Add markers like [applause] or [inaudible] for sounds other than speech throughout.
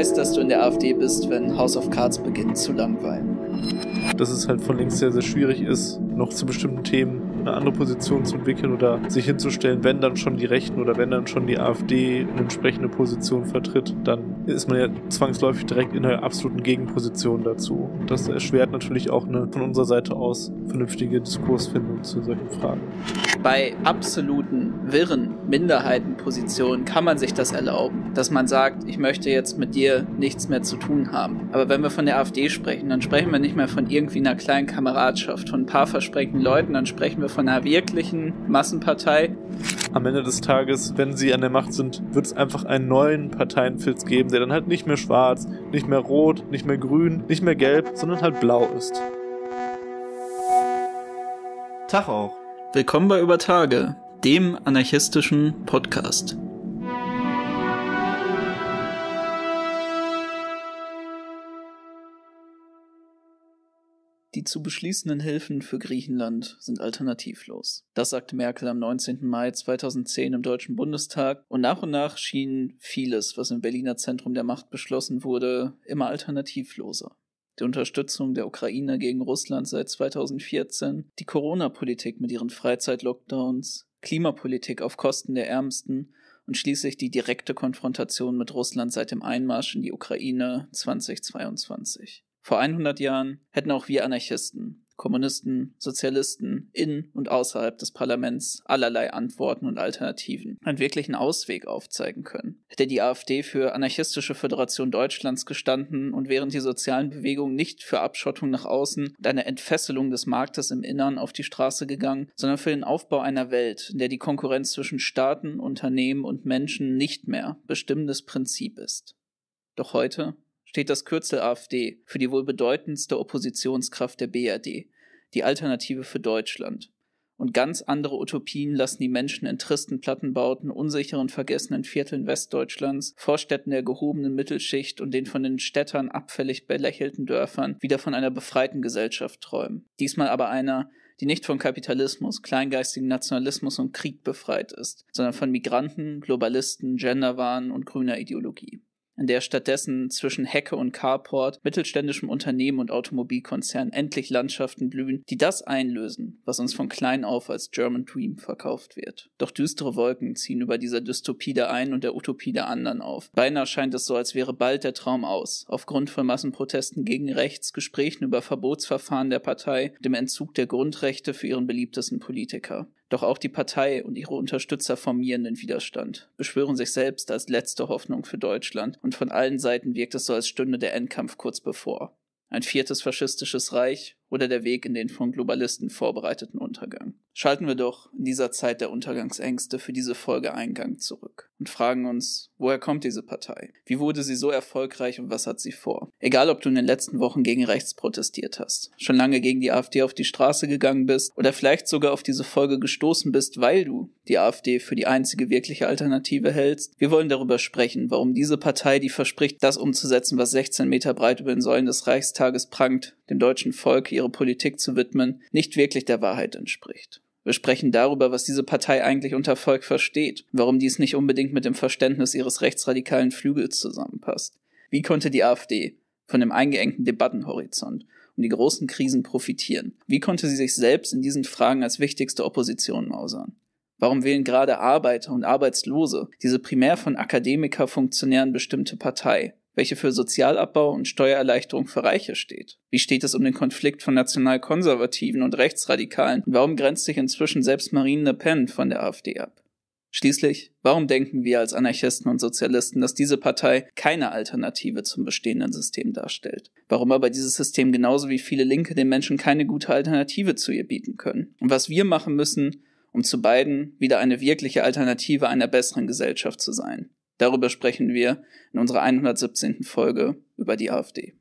weißt, dass du in der AfD bist, wenn House of Cards beginnt zu langweilen. Dass es halt von links sehr, sehr schwierig ist, noch zu bestimmten Themen eine andere Position zu entwickeln oder sich hinzustellen, wenn dann schon die Rechten oder wenn dann schon die AfD eine entsprechende Position vertritt, dann ist man ja zwangsläufig direkt in einer absoluten Gegenposition dazu. Und das erschwert natürlich auch eine von unserer Seite aus vernünftige Diskursfindung zu solchen Fragen. Bei absoluten Wirren Minderheitenpositionen kann man sich das erlauben, dass man sagt, ich möchte jetzt mit dir nichts mehr zu tun haben. Aber wenn wir von der AfD sprechen, dann sprechen wir nicht mehr von irgendwie einer kleinen Kameradschaft, von ein paar versprengten Leuten, dann sprechen wir von einer wirklichen Massenpartei. Am Ende des Tages, wenn sie an der Macht sind, wird es einfach einen neuen Parteienfilz geben, der dann halt nicht mehr schwarz, nicht mehr rot, nicht mehr grün, nicht mehr gelb, sondern halt blau ist. Tag auch. Willkommen bei Über Tage, dem anarchistischen Podcast. Die zu beschließenden Hilfen für Griechenland sind alternativlos. Das sagte Merkel am 19. Mai 2010 im Deutschen Bundestag und nach und nach schien vieles, was im Berliner Zentrum der Macht beschlossen wurde, immer alternativloser die Unterstützung der Ukraine gegen Russland seit 2014, die Corona-Politik mit ihren Freizeitlockdowns, Klimapolitik auf Kosten der Ärmsten und schließlich die direkte Konfrontation mit Russland seit dem Einmarsch in die Ukraine 2022. Vor 100 Jahren hätten auch wir Anarchisten Kommunisten, Sozialisten in und außerhalb des Parlaments allerlei Antworten und Alternativen, einen wirklichen Ausweg aufzeigen können. Hätte die AfD für anarchistische Föderation Deutschlands gestanden und während die sozialen Bewegungen nicht für Abschottung nach außen und eine Entfesselung des Marktes im Innern auf die Straße gegangen, sondern für den Aufbau einer Welt, in der die Konkurrenz zwischen Staaten, Unternehmen und Menschen nicht mehr bestimmendes Prinzip ist. Doch heute steht das Kürzel AfD für die wohl bedeutendste Oppositionskraft der BRD, die Alternative für Deutschland. Und ganz andere Utopien lassen die Menschen in tristen Plattenbauten, unsicheren, vergessenen Vierteln Westdeutschlands, Vorstädten der gehobenen Mittelschicht und den von den Städtern abfällig belächelten Dörfern wieder von einer befreiten Gesellschaft träumen. Diesmal aber einer, die nicht von Kapitalismus, kleingeistigen Nationalismus und Krieg befreit ist, sondern von Migranten, Globalisten, Genderwahn und grüner Ideologie in der stattdessen zwischen Hecke und Carport, mittelständischem Unternehmen und Automobilkonzern endlich Landschaften blühen, die das einlösen, was uns von klein auf als German Dream verkauft wird. Doch düstere Wolken ziehen über dieser Dystopie der einen und der Utopie der anderen auf. Beinahe scheint es so, als wäre bald der Traum aus. Aufgrund von Massenprotesten gegen rechts, Gesprächen über Verbotsverfahren der Partei, dem Entzug der Grundrechte für ihren beliebtesten Politiker. Doch auch die Partei und ihre Unterstützer formieren den Widerstand, beschwören sich selbst als letzte Hoffnung für Deutschland und von allen Seiten wirkt es so, als stünde der Endkampf kurz bevor. Ein viertes faschistisches Reich, oder der Weg in den von Globalisten vorbereiteten Untergang. Schalten wir doch in dieser Zeit der Untergangsängste für diese Folge Eingang zurück und fragen uns, woher kommt diese Partei? Wie wurde sie so erfolgreich und was hat sie vor? Egal, ob du in den letzten Wochen gegen rechts protestiert hast, schon lange gegen die AfD auf die Straße gegangen bist oder vielleicht sogar auf diese Folge gestoßen bist, weil du die AfD für die einzige wirkliche Alternative hältst, wir wollen darüber sprechen, warum diese Partei, die verspricht, das umzusetzen, was 16 Meter breit über den Säulen des Reichstages prangt, dem deutschen Volk ihre Politik zu widmen, nicht wirklich der Wahrheit entspricht. Wir sprechen darüber, was diese Partei eigentlich unter Volk versteht, warum dies nicht unbedingt mit dem Verständnis ihres rechtsradikalen Flügels zusammenpasst. Wie konnte die AfD von dem eingeengten Debattenhorizont und die großen Krisen profitieren? Wie konnte sie sich selbst in diesen Fragen als wichtigste Opposition mausern? Warum wählen gerade Arbeiter und Arbeitslose diese primär von Akademikerfunktionären bestimmte Partei? welche für Sozialabbau und Steuererleichterung für Reiche steht? Wie steht es um den Konflikt von Nationalkonservativen und Rechtsradikalen? Und warum grenzt sich inzwischen selbst Marine Le Pen von der AfD ab? Schließlich, warum denken wir als Anarchisten und Sozialisten, dass diese Partei keine Alternative zum bestehenden System darstellt? Warum aber dieses System genauso wie viele Linke den Menschen keine gute Alternative zu ihr bieten können? Und was wir machen müssen, um zu beiden wieder eine wirkliche Alternative einer besseren Gesellschaft zu sein. Darüber sprechen wir in unserer 117. Folge über die AfD.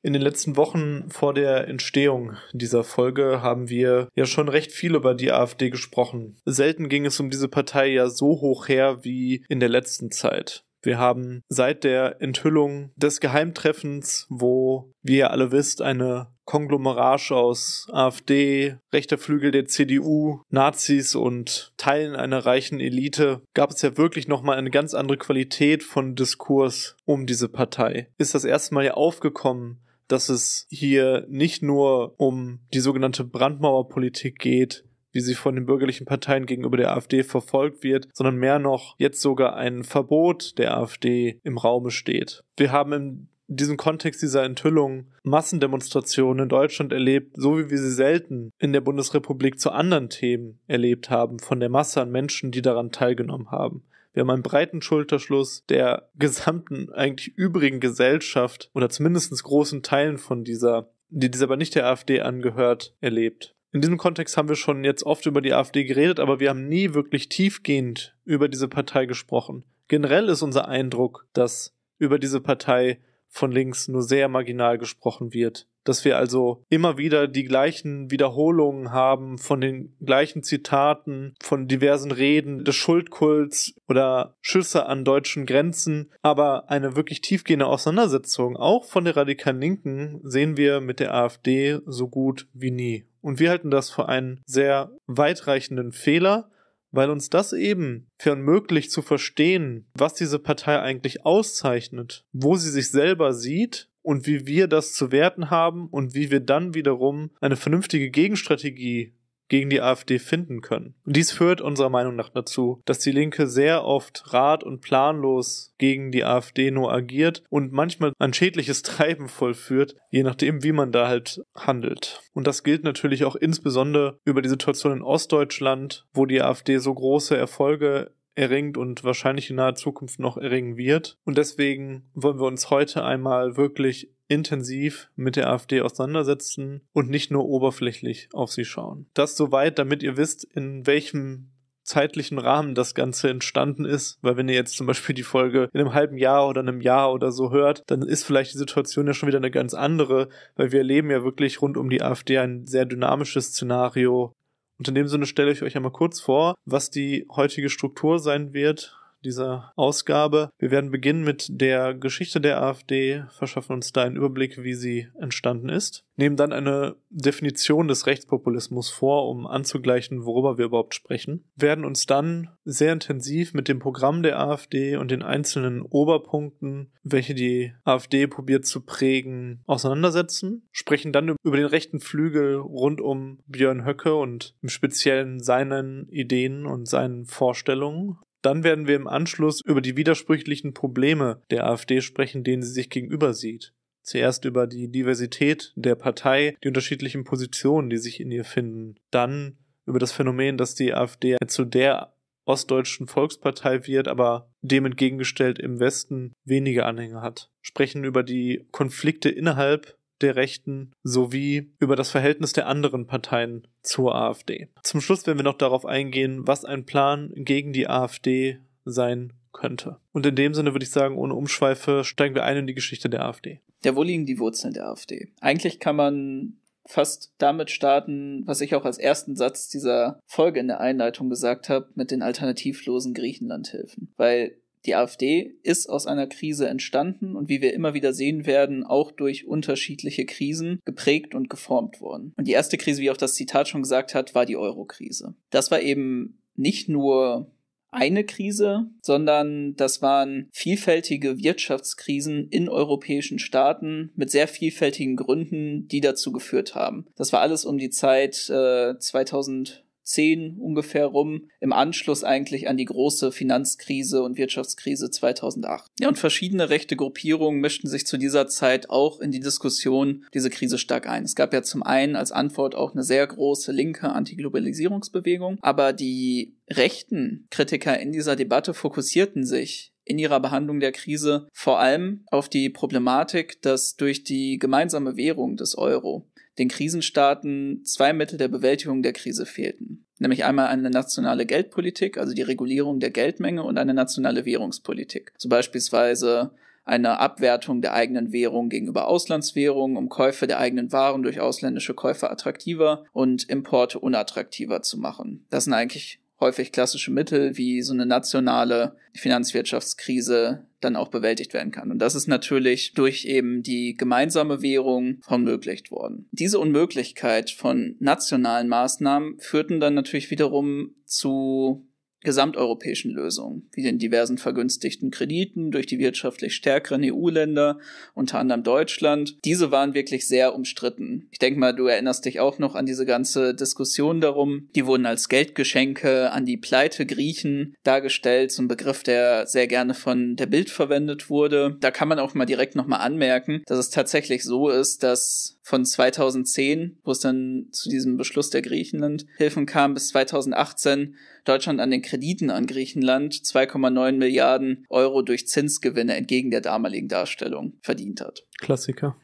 In den letzten Wochen vor der Entstehung dieser Folge haben wir ja schon recht viel über die AfD gesprochen. Selten ging es um diese Partei ja so hoch her wie in der letzten Zeit. Wir haben seit der Enthüllung des Geheimtreffens, wo, wie ihr alle wisst, eine Konglomerage aus AfD, rechter Flügel der CDU, Nazis und Teilen einer reichen Elite gab es ja wirklich nochmal eine ganz andere Qualität von Diskurs um diese Partei. Ist das erste Mal ja aufgekommen, dass es hier nicht nur um die sogenannte Brandmauerpolitik geht, wie sie von den bürgerlichen Parteien gegenüber der AfD verfolgt wird, sondern mehr noch jetzt sogar ein Verbot der AfD im Raume steht. Wir haben im in diesem Kontext dieser Enthüllung Massendemonstrationen in Deutschland erlebt, so wie wir sie selten in der Bundesrepublik zu anderen Themen erlebt haben, von der Masse an Menschen, die daran teilgenommen haben. Wir haben einen breiten Schulterschluss der gesamten, eigentlich übrigen Gesellschaft oder zumindest großen Teilen von dieser, die dieser aber nicht der AfD angehört, erlebt in diesem Kontext haben wir schon jetzt oft über die AfD geredet, aber wir haben nie wirklich tiefgehend über diese Partei gesprochen. Generell ist unser Eindruck, dass über diese Partei von links nur sehr marginal gesprochen wird. Dass wir also immer wieder die gleichen Wiederholungen haben von den gleichen Zitaten, von diversen Reden des Schuldkults oder Schüsse an deutschen Grenzen. Aber eine wirklich tiefgehende Auseinandersetzung, auch von der radikalen Linken, sehen wir mit der AfD so gut wie nie. Und wir halten das für einen sehr weitreichenden Fehler, weil uns das eben für verunmöglicht zu verstehen, was diese Partei eigentlich auszeichnet, wo sie sich selber sieht und wie wir das zu werten haben und wie wir dann wiederum eine vernünftige Gegenstrategie gegen die AfD finden können. Und dies führt unserer Meinung nach dazu, dass die Linke sehr oft rat- und planlos gegen die AfD nur agiert und manchmal ein schädliches [laughs] Treiben vollführt, je nachdem, wie man da halt handelt. Und das gilt natürlich auch insbesondere über die Situation in Ostdeutschland, wo die AfD so große Erfolge erringt und wahrscheinlich in naher Zukunft noch erringen wird. Und deswegen wollen wir uns heute einmal wirklich intensiv mit der AfD auseinandersetzen und nicht nur oberflächlich auf sie schauen. Das soweit, damit ihr wisst, in welchem zeitlichen Rahmen das Ganze entstanden ist, weil wenn ihr jetzt zum Beispiel die Folge in einem halben Jahr oder einem Jahr oder so hört, dann ist vielleicht die Situation ja schon wieder eine ganz andere, weil wir erleben ja wirklich rund um die AfD ein sehr dynamisches Szenario. Und in dem Sinne stelle ich euch einmal kurz vor, was die heutige Struktur sein wird, dieser Ausgabe. Wir werden beginnen mit der Geschichte der AfD, verschaffen uns da einen Überblick, wie sie entstanden ist, nehmen dann eine Definition des Rechtspopulismus vor, um anzugleichen, worüber wir überhaupt sprechen, werden uns dann sehr intensiv mit dem Programm der AfD und den einzelnen Oberpunkten, welche die AfD probiert zu prägen, auseinandersetzen, sprechen dann über den rechten Flügel rund um Björn Höcke und im Speziellen seinen Ideen und seinen Vorstellungen dann werden wir im Anschluss über die widersprüchlichen Probleme der AfD sprechen, denen sie sich gegenüber sieht. Zuerst über die Diversität der Partei, die unterschiedlichen Positionen, die sich in ihr finden. Dann über das Phänomen, dass die AfD zu der ostdeutschen Volkspartei wird, aber dem entgegengestellt im Westen wenige Anhänger hat. Sprechen über die Konflikte innerhalb der Rechten sowie über das Verhältnis der anderen Parteien zur AfD. Zum Schluss werden wir noch darauf eingehen, was ein Plan gegen die AfD sein könnte. Und in dem Sinne würde ich sagen, ohne Umschweife steigen wir ein in die Geschichte der AfD. Ja, wo liegen die Wurzeln der AfD? Eigentlich kann man fast damit starten, was ich auch als ersten Satz dieser Folge in der Einleitung gesagt habe, mit den alternativlosen Griechenlandhilfen. Weil die AfD ist aus einer Krise entstanden und wie wir immer wieder sehen werden, auch durch unterschiedliche Krisen geprägt und geformt worden. Und die erste Krise, wie auch das Zitat schon gesagt hat, war die Euro-Krise. Das war eben nicht nur eine Krise, sondern das waren vielfältige Wirtschaftskrisen in europäischen Staaten mit sehr vielfältigen Gründen, die dazu geführt haben. Das war alles um die Zeit äh, 2000 2010 ungefähr rum, im Anschluss eigentlich an die große Finanzkrise und Wirtschaftskrise 2008. Ja, und verschiedene rechte Gruppierungen mischten sich zu dieser Zeit auch in die Diskussion diese Krise stark ein. Es gab ja zum einen als Antwort auch eine sehr große linke Antiglobalisierungsbewegung, aber die rechten Kritiker in dieser Debatte fokussierten sich in ihrer Behandlung der Krise vor allem auf die Problematik, dass durch die gemeinsame Währung des Euro den Krisenstaaten zwei Mittel der Bewältigung der Krise fehlten. Nämlich einmal eine nationale Geldpolitik, also die Regulierung der Geldmenge und eine nationale Währungspolitik. So beispielsweise eine Abwertung der eigenen Währung gegenüber Auslandswährungen, um Käufe der eigenen Waren durch ausländische Käufer attraktiver und Importe unattraktiver zu machen. Das sind eigentlich häufig klassische Mittel wie so eine nationale Finanzwirtschaftskrise dann auch bewältigt werden kann. Und das ist natürlich durch eben die gemeinsame Währung verunmöglicht worden. Diese Unmöglichkeit von nationalen Maßnahmen führten dann natürlich wiederum zu gesamteuropäischen Lösungen, wie den diversen vergünstigten Krediten durch die wirtschaftlich stärkeren EU-Länder, unter anderem Deutschland. Diese waren wirklich sehr umstritten. Ich denke mal, du erinnerst dich auch noch an diese ganze Diskussion darum. Die wurden als Geldgeschenke an die Pleite Griechen dargestellt, so ein Begriff, der sehr gerne von der Bild verwendet wurde. Da kann man auch mal direkt nochmal anmerken, dass es tatsächlich so ist, dass von 2010, wo es dann zu diesem Beschluss der Griechenland-Hilfen kam, bis 2018 Deutschland an den Krediten an Griechenland 2,9 Milliarden Euro durch Zinsgewinne entgegen der damaligen Darstellung verdient hat. Klassiker.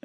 [laughs]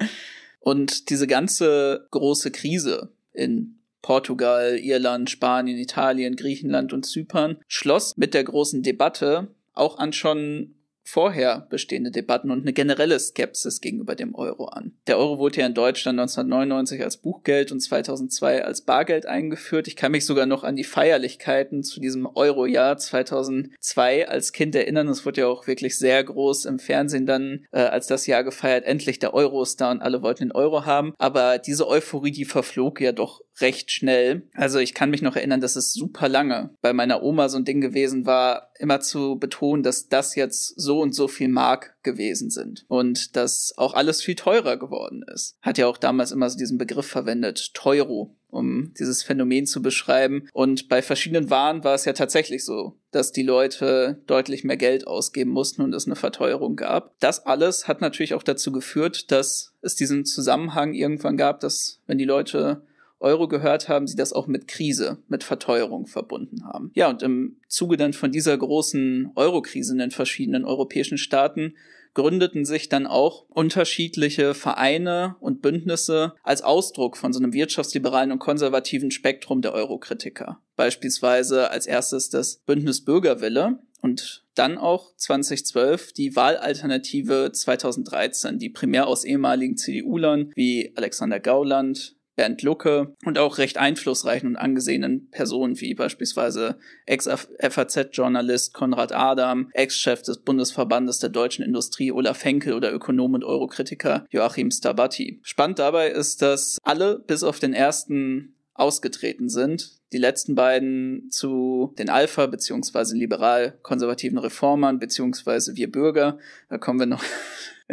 Und diese ganze große Krise in Portugal, Irland, Spanien, Italien, Griechenland und Zypern schloss mit der großen Debatte auch an schon vorher bestehende Debatten und eine generelle Skepsis gegenüber dem Euro an. Der Euro wurde ja in Deutschland 1999 als Buchgeld und 2002 als Bargeld eingeführt. Ich kann mich sogar noch an die Feierlichkeiten zu diesem Eurojahr 2002 als Kind erinnern. Es wurde ja auch wirklich sehr groß im Fernsehen dann äh, als das Jahr gefeiert. Endlich der Euro ist da und alle wollten den Euro haben. Aber diese Euphorie, die verflog ja doch recht schnell. Also ich kann mich noch erinnern, dass es super lange bei meiner Oma so ein Ding gewesen war, immer zu betonen, dass das jetzt so und so viel Mark gewesen sind und dass auch alles viel teurer geworden ist. Hat ja auch damals immer so diesen Begriff verwendet, Teuro, um dieses Phänomen zu beschreiben. Und bei verschiedenen Waren war es ja tatsächlich so, dass die Leute deutlich mehr Geld ausgeben mussten und es eine Verteuerung gab. Das alles hat natürlich auch dazu geführt, dass es diesen Zusammenhang irgendwann gab, dass wenn die Leute Euro gehört haben, sie das auch mit Krise, mit Verteuerung verbunden haben. Ja, und im Zuge dann von dieser großen Euro-Krise in den verschiedenen europäischen Staaten gründeten sich dann auch unterschiedliche Vereine und Bündnisse als Ausdruck von so einem wirtschaftsliberalen und konservativen Spektrum der Eurokritiker. Beispielsweise als erstes das Bündnis Bürgerwille, und dann auch 2012 die Wahlalternative 2013, die primär aus ehemaligen CDU-Lern wie Alexander Gauland, Bernd Lucke und auch recht einflussreichen und angesehenen Personen wie beispielsweise Ex-FAZ-Journalist Konrad Adam, Ex-Chef des Bundesverbandes der deutschen Industrie Olaf Henkel oder Ökonom und Eurokritiker Joachim Stabatti. Spannend dabei ist, dass alle bis auf den ersten ausgetreten sind. Die letzten beiden zu den Alpha- bzw. liberal-konservativen Reformern bzw. wir Bürger. Da kommen wir noch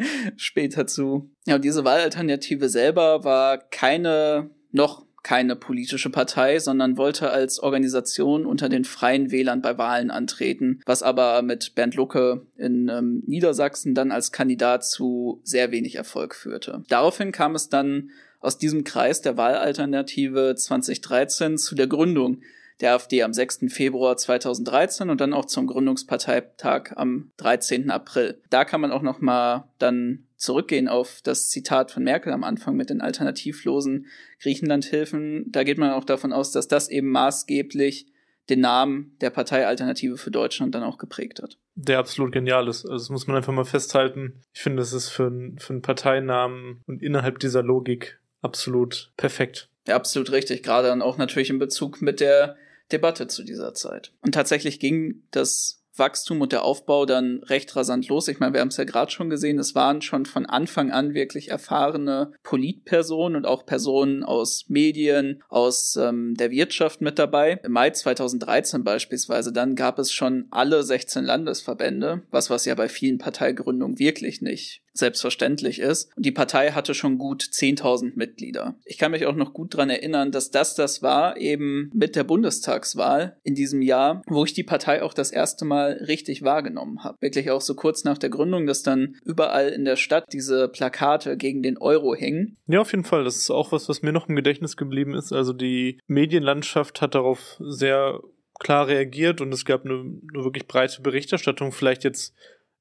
[laughs] später zu. Ja, und diese Wahlalternative selber war keine, noch keine politische Partei, sondern wollte als Organisation unter den Freien Wählern bei Wahlen antreten, was aber mit Bernd Lucke in ähm, Niedersachsen dann als Kandidat zu sehr wenig Erfolg führte. Daraufhin kam es dann aus diesem Kreis der Wahlalternative 2013 zu der Gründung der AfD am 6. Februar 2013 und dann auch zum Gründungsparteitag am 13. April. Da kann man auch noch mal dann zurückgehen auf das Zitat von Merkel am Anfang mit den alternativlosen Griechenlandhilfen. Da geht man auch davon aus, dass das eben maßgeblich den Namen der Partei Alternative für Deutschland dann auch geprägt hat. Der absolut genial ist. Also das muss man einfach mal festhalten. Ich finde, das ist für, für einen Parteinamen und innerhalb dieser Logik absolut perfekt. Ja, absolut richtig. Gerade dann auch natürlich in Bezug mit der Debatte zu dieser Zeit. Und tatsächlich ging das Wachstum und der Aufbau dann recht rasant los. Ich meine, wir haben es ja gerade schon gesehen, es waren schon von Anfang an wirklich erfahrene Politpersonen und auch Personen aus Medien, aus ähm, der Wirtschaft mit dabei. Im Mai 2013 beispielsweise, dann gab es schon alle 16 Landesverbände, was was ja bei vielen Parteigründungen wirklich nicht selbstverständlich ist. Und die Partei hatte schon gut 10.000 Mitglieder. Ich kann mich auch noch gut daran erinnern, dass das das war, eben mit der Bundestagswahl in diesem Jahr, wo ich die Partei auch das erste Mal richtig wahrgenommen habe. Wirklich auch so kurz nach der Gründung, dass dann überall in der Stadt diese Plakate gegen den Euro hängen. Ja, auf jeden Fall. Das ist auch was, was mir noch im Gedächtnis geblieben ist. Also die Medienlandschaft hat darauf sehr klar reagiert und es gab eine, eine wirklich breite Berichterstattung. Vielleicht jetzt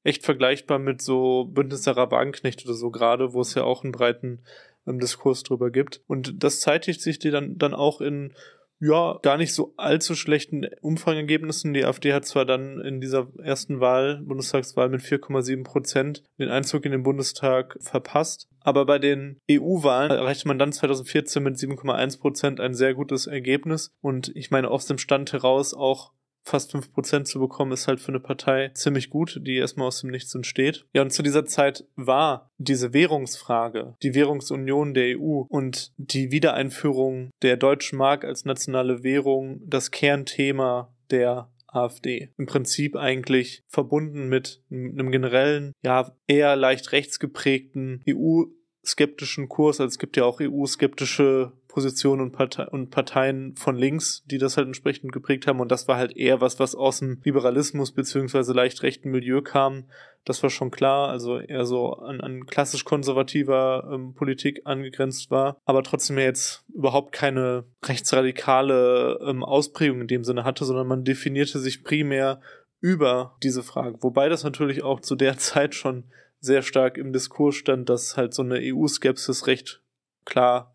echt vergleichbar mit so Bündnis der Rabanknecht oder so gerade, wo es ja auch einen breiten ähm, Diskurs drüber gibt. Und das zeitigt sich dir dann, dann auch in ja, gar nicht so allzu schlechten Umfangergebnissen. Die AfD hat zwar dann in dieser ersten Wahl, Bundestagswahl mit 4,7 Prozent den Einzug in den Bundestag verpasst. Aber bei den EU-Wahlen erreichte man dann 2014 mit 7,1 Prozent ein sehr gutes Ergebnis. Und ich meine, aus dem Stand heraus auch fast 5% zu bekommen, ist halt für eine Partei ziemlich gut, die erstmal aus dem Nichts entsteht. Ja, und zu dieser Zeit war diese Währungsfrage, die Währungsunion der EU und die Wiedereinführung der deutschen Mark als nationale Währung das Kernthema der AfD. Im Prinzip eigentlich verbunden mit einem generellen, ja, eher leicht rechtsgeprägten EU skeptischen Kurs. Also es gibt ja auch EU-skeptische Positionen und, Partei und Parteien von links, die das halt entsprechend geprägt haben. Und das war halt eher was, was aus dem Liberalismus beziehungsweise leicht rechten Milieu kam. Das war schon klar, also eher so an, an klassisch konservativer ähm, Politik angegrenzt war, aber trotzdem jetzt überhaupt keine rechtsradikale ähm, Ausprägung in dem Sinne hatte, sondern man definierte sich primär über diese Frage. Wobei das natürlich auch zu der [laughs] Zeit schon sehr stark im Diskurs stand, dass halt so eine EU-Skepsis recht klar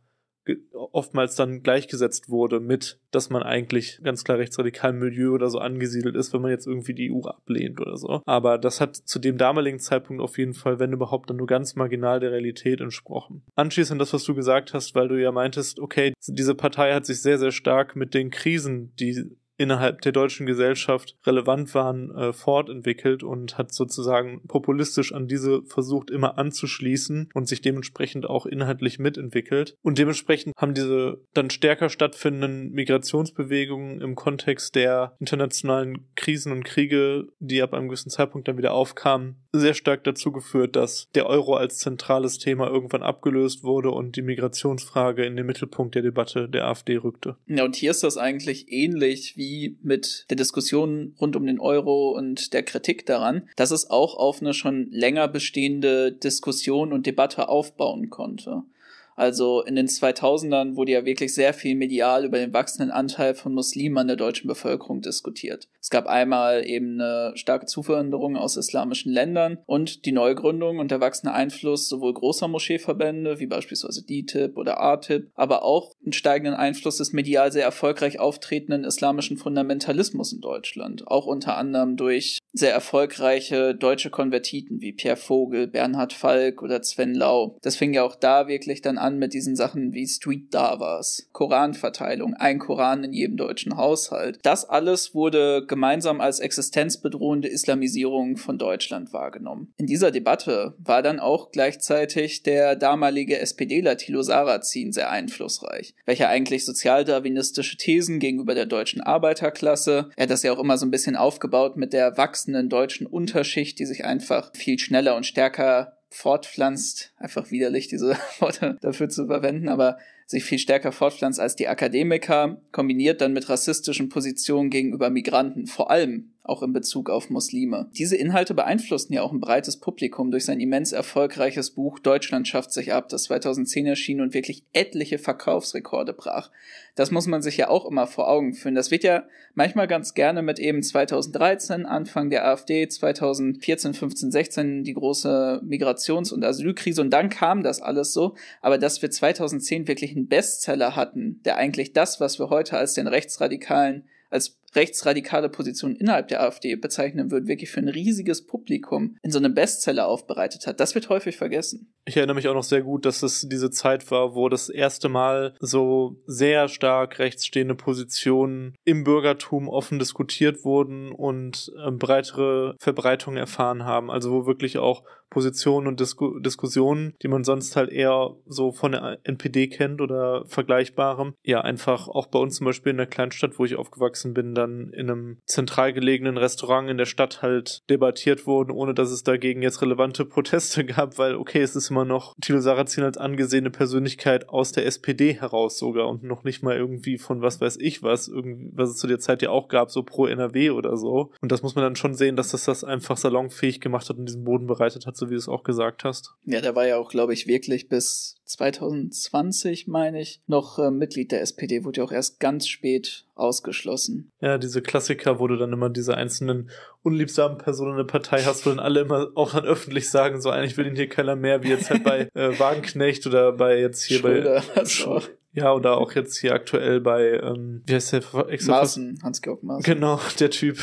oftmals dann gleichgesetzt wurde mit, dass man eigentlich ganz klar rechtsradikal Milieu oder so angesiedelt ist, wenn man jetzt irgendwie die EU ablehnt oder so. Aber das hat zu dem damaligen Zeitpunkt auf jeden Fall, wenn überhaupt, dann nur ganz marginal der Realität entsprochen. Anschließend das, was du gesagt hast, weil du ja meintest, okay, diese Partei hat sich sehr, sehr stark mit den Krisen, die innerhalb der deutschen Gesellschaft relevant waren, äh, fortentwickelt und hat sozusagen populistisch an diese versucht immer anzuschließen und sich dementsprechend auch inhaltlich mitentwickelt. Und dementsprechend haben diese dann stärker stattfindenden Migrationsbewegungen im Kontext der internationalen Krisen und Kriege, die ab einem gewissen Zeitpunkt dann wieder aufkamen, sehr stark dazu geführt, dass der Euro als zentrales Thema irgendwann abgelöst wurde und die Migrationsfrage in den Mittelpunkt der Debatte der AfD rückte. Ja, und hier ist das eigentlich ähnlich wie wie mit der Diskussion rund um den Euro und der Kritik daran, dass es auch auf eine schon länger bestehende Diskussion und Debatte aufbauen konnte. Also in den 2000ern wurde ja wirklich sehr viel medial über den wachsenden Anteil von Muslimen an der deutschen Bevölkerung diskutiert. Es gab einmal eben eine starke Zuwanderung aus islamischen Ländern und die Neugründung und der wachsende Einfluss sowohl großer Moscheeverbände wie beispielsweise DITIB oder ATIP, aber auch einen steigenden Einfluss des medial sehr erfolgreich auftretenden islamischen Fundamentalismus in Deutschland, auch unter anderem durch sehr erfolgreiche deutsche Konvertiten wie Pierre Vogel, Bernhard Falk oder Sven Lau. Das fing ja auch da wirklich dann an mit diesen Sachen wie Street Davas, Koranverteilung, ein Koran in jedem deutschen Haushalt. Das alles wurde gemeinsam als existenzbedrohende Islamisierung von Deutschland wahrgenommen. In dieser Debatte war dann auch gleichzeitig der damalige SPDler Thilo Sarrazin sehr einflussreich, welcher eigentlich sozialdarwinistische Thesen gegenüber der deutschen Arbeiterklasse, er hat das ja auch immer so ein bisschen aufgebaut mit der Wachs wachsenden deutschen Unterschicht, die sich einfach viel schneller und stärker fortpflanzt, einfach widerlich diese [laughs] Worte dafür zu verwenden, aber sich viel stärker fortpflanzt als die Akademiker, kombiniert dann mit rassistischen Positionen gegenüber Migranten, vor allem auch in Bezug auf Muslime. Diese Inhalte beeinflussten ja auch ein breites Publikum durch sein immens erfolgreiches Buch Deutschland schafft sich ab, das 2010 erschien und wirklich etliche Verkaufsrekorde brach. Das muss man sich ja auch immer vor Augen führen. Das wird ja manchmal ganz gerne mit eben 2013, Anfang der AfD, 2014, 15, 16, die große Migrations- und Asylkrise und dann kam das alles so. Aber dass wir 2010 wirklich einen Bestseller hatten, der eigentlich das, was wir heute als den rechtsradikalen als rechtsradikale Positionen innerhalb der AfD bezeichnen würden, wirklich für ein riesiges Publikum in so einem Bestseller aufbereitet hat. Das wird häufig vergessen. Ich erinnere mich auch noch sehr gut, dass es diese Zeit war, wo das erste Mal so sehr stark rechtsstehende Positionen im Bürgertum offen diskutiert wurden und äh, breitere Verbreitungen erfahren haben. Also wo wirklich auch Positionen und Disku Diskussionen, die man sonst halt eher so von der NPD kennt oder vergleichbarem, ja einfach auch bei uns zum Beispiel in der Kleinstadt, wo ich aufgewachsen bin, dann in einem zentral gelegenen Restaurant in der Stadt halt debattiert wurden, ohne dass es dagegen jetzt relevante Proteste [laughs] gab, weil okay, es ist immer noch Thilo Sarrazin als angesehene Persönlichkeit aus der SPD heraus sogar und noch nicht mal irgendwie von was weiß ich was, was es zu der Zeit ja auch gab, so pro NRW oder so. Und das muss man dann schon sehen, dass das das einfach salonfähig gemacht hat und diesen Boden bereitet hat, so wie du es auch gesagt hast. Ja, der war ja auch, glaube ich, wirklich bis 2020, meine ich, noch äh, Mitglied der SPD, wurde ja auch erst ganz spät ausgeschlossen. Ja, diese Klassiker, wo du dann immer diese einzelnen unliebsamen Personen in der Partei hast, wo dann alle immer auch dann öffentlich sagen, so eigentlich will ihn hier keiner mehr, wie jetzt halt bei [laughs] äh, Wagenknecht oder bei jetzt hier Schröder, bei Sch auch. Ja, oder auch jetzt hier aktuell bei, ähm, wie heißt der extra? Maaßen, Hans-Georg Maaßen. Genau, der Typ.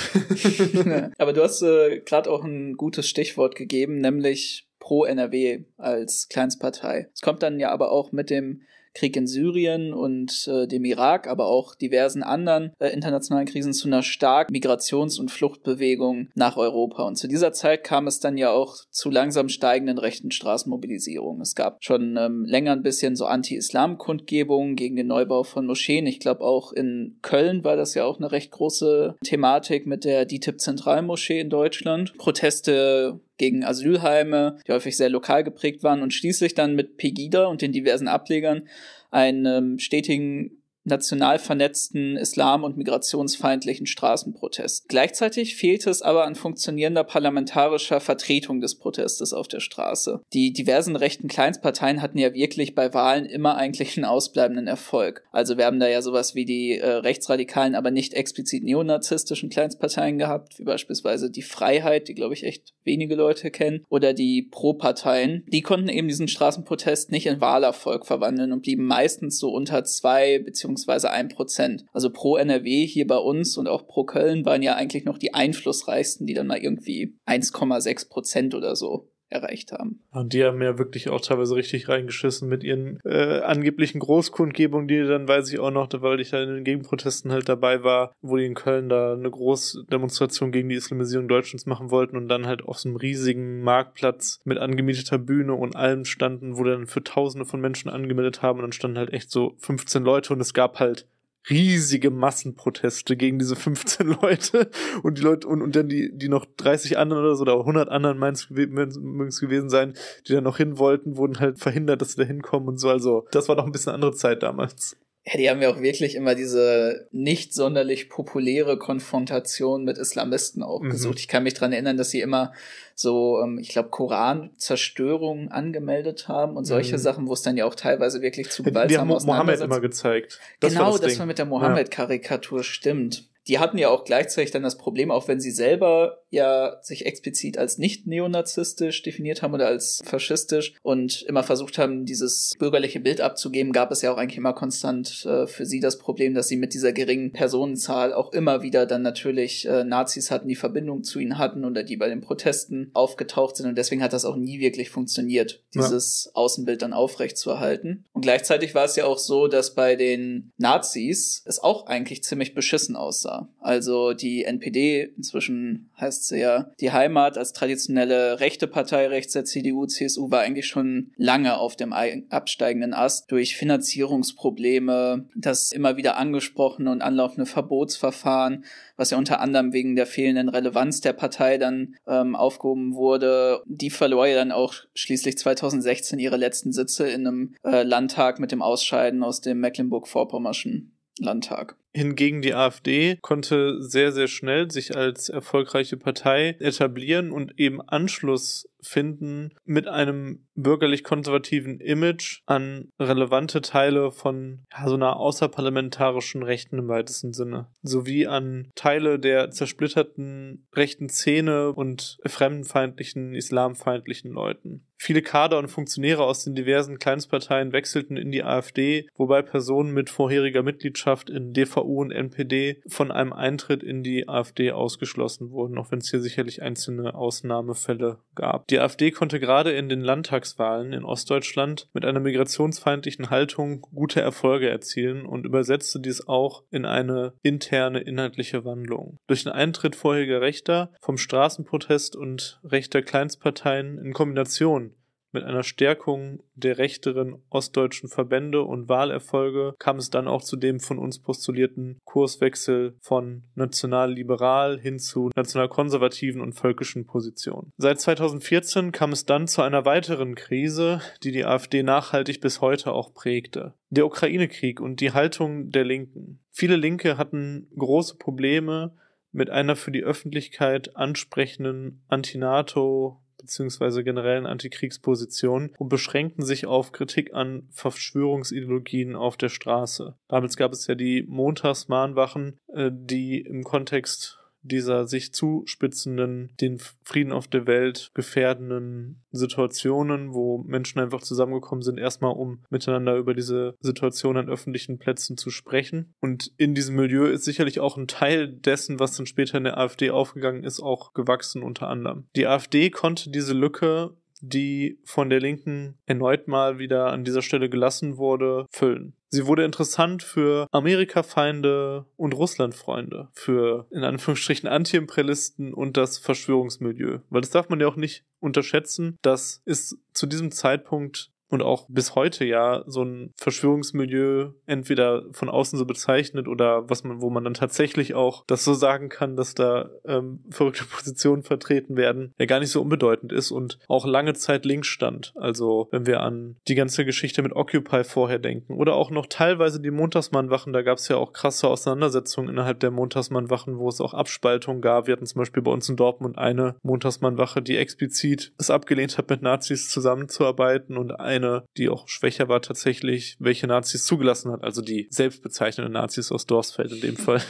[laughs] Aber du hast äh, gerade auch ein gutes Stichwort gegeben, nämlich Pro NRW als Kleinstpartei. Es kommt dann ja aber auch mit dem Krieg in Syrien und äh, dem Irak, aber auch diversen anderen äh, internationalen Krisen zu einer starken Migrations- und Fluchtbewegung nach Europa. Und zu dieser Zeit kam es dann ja auch zu langsam steigenden rechten Straßenmobilisierungen. Es gab schon ähm, länger ein bisschen so Anti-Islam-Kundgebungen gegen den Neubau von Moscheen. Ich glaube, auch in Köln war das ja auch eine recht große Thematik mit der DITIB-Zentralmoschee in Deutschland. Proteste gegen Asylheime, die häufig sehr lokal geprägt waren und schließlich dann mit Pegida und den diversen Ablegern einen ähm, stetigen national vernetzten Islam- und migrationsfeindlichen Straßenprotest. Gleichzeitig fehlte es aber an funktionierender parlamentarischer Vertretung des Protestes auf der Straße. Die diversen rechten Kleinstparteien hatten ja wirklich bei Wahlen immer eigentlich einen ausbleibenden Erfolg. Also wir haben da ja sowas wie die äh, rechtsradikalen, aber nicht explizit neonazistischen Kleinstparteien gehabt, wie beispielsweise die Freiheit, die glaube ich echt wenige Leute kennen, oder die Pro-Parteien. Die konnten eben diesen Straßenprotest nicht in Wahlerfolg verwandeln und blieben meistens so unter zwei bzw beziehungsweise ein Prozent. Also pro NRW hier bei uns und auch pro Köln waren ja eigentlich noch die einflussreichsten, die dann mal irgendwie 1,6 Prozent oder so erreicht haben. Und die haben ja wirklich auch teilweise richtig reingeschissen mit ihren äh, angeblichen Großkundgebungen, die dann weiß ich auch noch, weil ich da in den Gegenprotesten halt dabei war, wo die in Köln da eine Großdemonstration gegen die Islamisierung Deutschlands machen wollten und dann halt auf so einem riesigen Marktplatz mit angemieteter Bühne und allem standen, wo dann für tausende von Menschen angemeldet haben und dann standen halt echt so 15 Leute und es gab halt riesige Massenproteste gegen diese 15 [laughs] Leute und die Leute und, und dann die die noch 30 anderen oder so oder 100 anderen meins mögen es gewesen sein, die da noch hin wollten, wurden halt verhindert, dass sie da hinkommen und so. Also das war noch ein bisschen andere Zeit damals. Ja, die haben ja auch wirklich immer diese nicht sonderlich populäre Konfrontation mit Islamisten auch Mhm. Ich kann mich dran erinnern, dass sie immer so, ähm, ich glaube, Koranzerstörungen angemeldet haben und solche mhm. Sachen, wo es dann ja auch teilweise wirklich zu Gewalt Die haben Mohammed immer gezeigt. Das genau, war das, das war mit der Mohammed-Karikatur, ja. stimmt die hatten ja auch gleichzeitig dann das Problem, auch wenn sie selber ja sich explizit als nicht neonazistisch definiert haben oder als faschistisch und immer versucht haben, dieses bürgerliche Bild abzugeben, gab es ja auch eigentlich immer konstant äh, für sie das Problem, dass sie mit dieser geringen Personenzahl auch immer wieder dann natürlich äh, Nazis hatten, die Verbindung zu ihnen hatten oder die bei den Protesten aufgetaucht sind. Und deswegen hat das auch nie wirklich funktioniert, dieses ja. Außenbild dann aufrechtzuerhalten. Und gleichzeitig war es ja auch so, dass bei den Nazis es auch eigentlich ziemlich beschissen aussah. Also die NPD, inzwischen heißt sehr die Heimat als traditionelle rechte Partei rechts der CDU, CSU war eigentlich schon lange auf dem absteigenden Ast durch Finanzierungsprobleme, das immer wieder angesprochene und anlaufende Verbotsverfahren, was ja unter anderem wegen der fehlenden Relevanz der Partei dann ähm, aufgehoben wurde. Die verlor ja dann auch schließlich 2016 ihre letzten Sitze in einem äh, Landtag mit dem Ausscheiden aus dem Mecklenburg-Vorpommerschen Landtag. Hingegen die AfD konnte sehr, sehr schnell sich als erfolgreiche Partei etablieren und eben Anschluss finden mit einem bürgerlich-konservativen Image an relevante Teile von ja, so einer außerparlamentarischen Rechten im weitesten Sinne, sowie an Teile der zersplitterten rechten Szene und fremdenfeindlichen, islamfeindlichen Leuten. Viele Kader und Funktionäre aus den diversen Kleinstparteien wechselten in die AfD, wobei Personen mit vorheriger Mitgliedschaft in DV DKO und NPD von einem Eintritt in die AfD ausgeschlossen wurden, auch wenn es hier sicherlich einzelne Ausnahmefälle gab. Die AfD konnte gerade in den Landtagswahlen in Ostdeutschland mit einer migrationsfeindlichen Haltung gute Erfolge erzielen und übersetzte dies auch in eine interne inhaltliche Wandlung. Durch den Eintritt vorheriger Rechter vom Straßenprotest und rechter Kleinstparteien in Kombination mit einer Stärkung der rechteren ostdeutschen Verbände und Wahlerfolge kam es dann auch zu dem von uns postulierten Kurswechsel von nationalliberal hin zu nationalkonservativen und völkischen Positionen. Seit 2014 kam es dann zu einer weiteren Krise, die die AfD nachhaltig bis heute auch prägte. Der Ukraine-Krieg und die Haltung der Linken. Viele Linke hatten große Probleme mit einer für die Öffentlichkeit ansprechenden Anti-NATO beziehungsweise generellen Antikriegspositionen und beschränkten sich auf Kritik an Verschwörungsideologien auf der Straße. Damals gab es ja die Montagsmahnwachen, äh, die im Kontext dieser sich zuspitzenden, den Frieden auf der Welt gefährdenden Situationen, wo Menschen einfach zusammengekommen sind, erstmal um miteinander über diese Situation an öffentlichen Plätzen zu sprechen. Und in diesem Milieu ist sicherlich auch ein Teil dessen, was dann später in der AfD aufgegangen ist, auch gewachsen unter anderem. Die AfD konnte diese Lücke die von der Linken erneut mal wieder an dieser Stelle gelassen wurde, füllen. Sie wurde interessant für Amerika-Feinde und Russland-Freunde, für in Anführungsstrichen Antiimperialisten und das Verschwörungsmilieu. Weil das darf man ja auch nicht unterschätzen. Das ist zu diesem Zeitpunkt und auch bis heute ja so ein Verschwörungsmilieu entweder von außen so bezeichnet oder was man, wo man dann tatsächlich auch das so sagen kann, dass da ähm, verrückte [laughs] Positionen vertreten werden, der gar nicht so unbedeutend ist und auch lange Zeit links stand. Also wenn wir an die ganze Geschichte mit Occupy vorher denken oder auch noch teilweise die Montagsmannwachen, da gab es ja auch krasse Auseinandersetzungen innerhalb der Montagsmannwachen, wo es auch Abspaltungen gab. Wir hatten zum Beispiel bei uns in Dortmund eine Montagsmannwache, die explizit es abgelehnt hat, mit Nazis zusammenzuarbeiten und ein eine, die auch schwächer war tatsächlich, welche Nazis zugelassen hat. Also die selbstbezeichneten Nazis aus Dorfsfeld in dem Fall.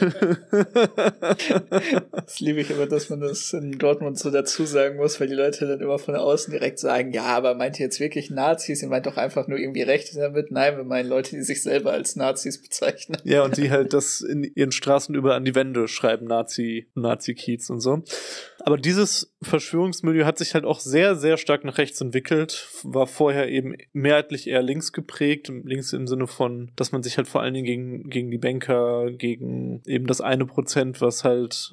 [laughs] das liebe ich immer, dass man das in Dortmund so dazu sagen muss, weil die Leute dann immer von außen direkt sagen, ja, aber meint ihr jetzt wirklich Nazis? Ihr meint doch einfach nur irgendwie Rechte damit? Nein, wir meinen Leute, die sich selber als Nazis bezeichnen. Ja, und die halt das in ihren Straßen über an die Wände schreiben, Nazi, Nazi-Kiez und so. Aber dieses Verschwörungsmilieu hat sich halt auch sehr, sehr stark nach rechts entwickelt, war vorher eben mehrheitlich eher links geprägt, links im Sinne von, dass man sich halt vor allen Dingen gegen, gegen die Banker, gegen eben das eine Prozent, was halt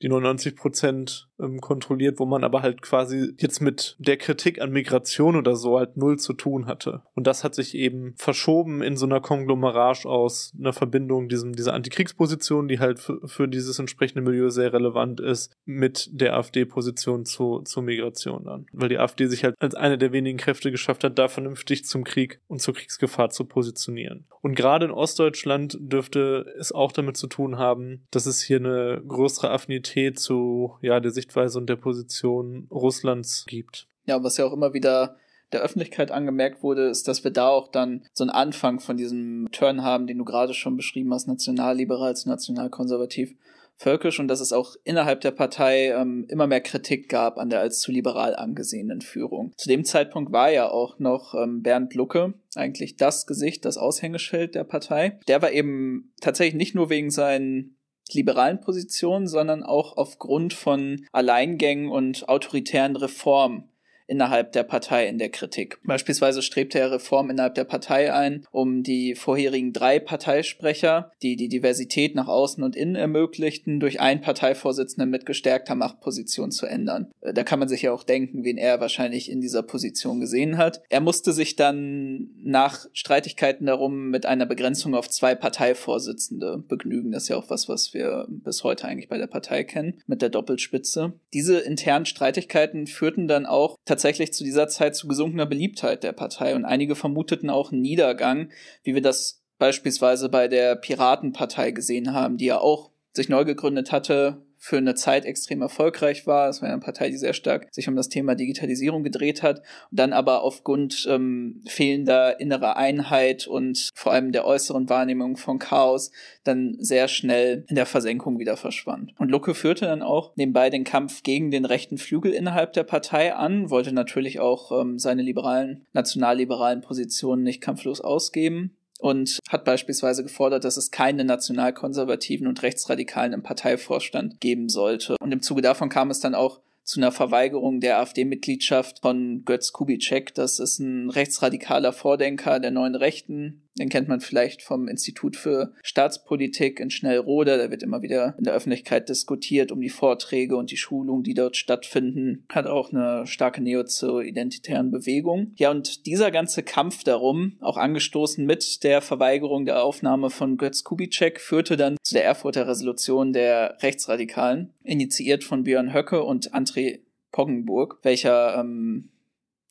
die 99 Prozent ähm, kontrolliert, wo man aber halt quasi jetzt mit der Kritik an Migration oder so halt null zu tun hatte. Und das hat sich eben verschoben in so einer Konglomerage aus einer Verbindung diesem, dieser Antikriegsposition, die halt für dieses entsprechende Milieu sehr relevant ist, mit der AfD-Position zu, zur Migration dann. Weil die AfD sich halt als eine der wenigen Kräfte geschafft hat, da vernünftig zum Krieg und zur Kriegsgefahr zu positionieren. Und gerade in Ostdeutschland dürfte es auch damit zu tun haben, dass es hier eine größere Affinität zu ja, der Sicht Sichtweise und der Position Russlands gibt. Ja, was ja auch immer wieder der Öffentlichkeit angemerkt wurde, ist, dass wir da auch dann so einen Anfang von diesem Turn haben, den du gerade schon beschrieben hast, nationalliberal zu nationalkonservativ völkisch und dass es auch innerhalb der Partei ähm, immer mehr Kritik gab an der als zu liberal angesehenen Führung. Zu dem Zeitpunkt war ja auch noch ähm, Bernd Lucke eigentlich das Gesicht, das Aushängeschild der Partei. Der war eben tatsächlich nicht nur wegen seinen liberalen Position, sondern auch aufgrund von Alleingängen und autoritären Reformen innerhalb der Partei in der Kritik. Beispielsweise strebte er Reformen innerhalb der Partei ein, um die vorherigen drei Parteisprecher, die die Diversität nach außen und innen ermöglichten, durch einen Parteivorsitzenden mit gestärkter Machtposition zu ändern. Äh, da kann man sich ja auch denken, wen er wahrscheinlich in dieser Position gesehen hat. Er musste sich dann nach Streitigkeiten darum mit einer Begrenzung auf zwei Parteivorsitzende begnügen. Das ist ja auch was, was wir bis heute eigentlich bei der Partei kennen, mit der Doppelspitze. Diese internen Streitigkeiten führten dann auch tatsächlich tatsächlich zu dieser Zeit zu gesunkener Beliebtheit der Partei und einige vermuteten auch einen Niedergang, wie wir das beispielsweise bei der Piratenpartei gesehen haben, die ja auch sich neu gegründet hatte, für eine Zeit extrem erfolgreich war. Es war eine Partei, die sehr stark sich um das Thema Digitalisierung gedreht hat und dann aber aufgrund ähm, fehlender innerer Einheit und vor allem der äußeren Wahrnehmung von Chaos dann sehr schnell in der Versenkung wieder verschwand. Und Lucke führte dann auch nebenbei den Kampf gegen den rechten Flügel innerhalb der Partei an, wollte natürlich auch ähm, seine liberalen, nationalliberalen Positionen nicht kampflos ausgeben und hat beispielsweise gefordert, dass es keine Nationalkonservativen und Rechtsradikalen im Parteivorstand geben sollte. Und im Zuge davon kam es dann auch zu einer Verweigerung der AfD-Mitgliedschaft von Götz Kubitschek. Das ist ein rechtsradikaler Vordenker der neuen Rechten, den kennt man vielleicht vom Institut für Staatspolitik in Schnellrode. Da wird immer wieder in der Öffentlichkeit diskutiert um die Vorträge und die Schulungen, die dort stattfinden. Hat auch eine starke Neo zur identitären Bewegung. Ja, und dieser ganze Kampf darum, auch angestoßen mit der Verweigerung der Aufnahme von Götz Kubitschek, führte dann zu der Erfurter Resolution der Rechtsradikalen, initiiert von Björn Höcke und André Poggenburg, welcher ähm,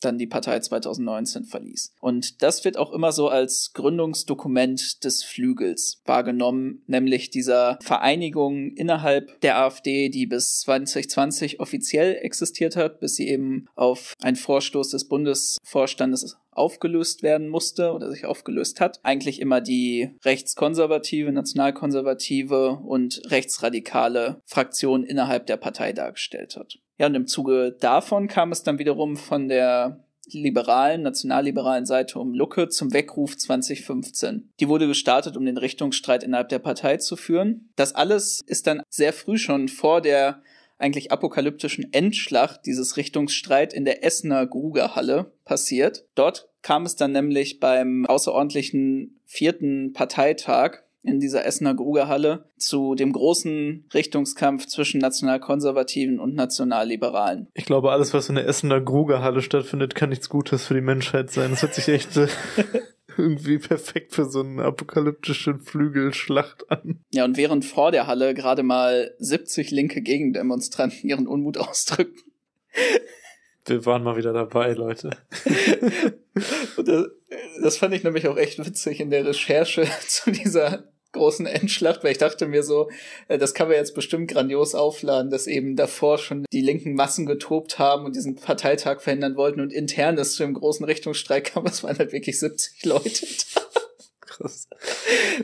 dann die Partei 2019 verließ. Und das wird auch immer so als Gründungsdokument des Flügels wahrgenommen, nämlich dieser Vereinigung innerhalb der AfD, die bis 2020 offiziell existiert hat, bis sie eben auf einen Vorstoß des Bundesvorstandes aufgelöst werden musste oder sich aufgelöst hat. Eigentlich immer die rechtskonservative, nationalkonservative und rechtsradikale Fraktion innerhalb der Partei dargestellt hat. Ja, und im Zuge davon kam es dann wiederum von der liberalen, nationalliberalen Seite um Lucke zum Weckruf 2015. Die wurde gestartet, um den Richtungsstreit innerhalb der Partei zu führen. Das alles ist dann sehr früh schon vor der eigentlich apokalyptischen Endschlacht dieses Richtungsstreit in der Essener Grugerhalle passiert. Dort kam es dann nämlich beim außerordentlichen vierten Parteitag in dieser Essener Grugerhalle zu dem großen Richtungskampf zwischen Nationalkonservativen und Nationalliberalen. Ich glaube, alles, was in der Essener Grugerhalle stattfindet, kann nichts Gutes für die Menschheit sein. Das hört sich echt äh, [laughs] irgendwie perfekt für so einen apokalyptischen Flügelschlacht an. Ja, und während vor der Halle gerade mal 70 linke Gegendemonstranten ihren Unmut ausdrücken. Wir waren mal wieder dabei, Leute. das, [laughs] äh, das, fand ich nämlich auch echt witzig in der Recherche [laughs] zu dieser großen [laughs] Endschlacht, weil ich dachte mir so, äh, das kann man jetzt bestimmt grandios aufladen, dass eben davor schon die linken Massen getobt haben und diesen Parteitag verhindern wollten und intern das zu einem großen Richtungsstreik kam, es [laughs] waren halt wirklich 70 Leute da. Das,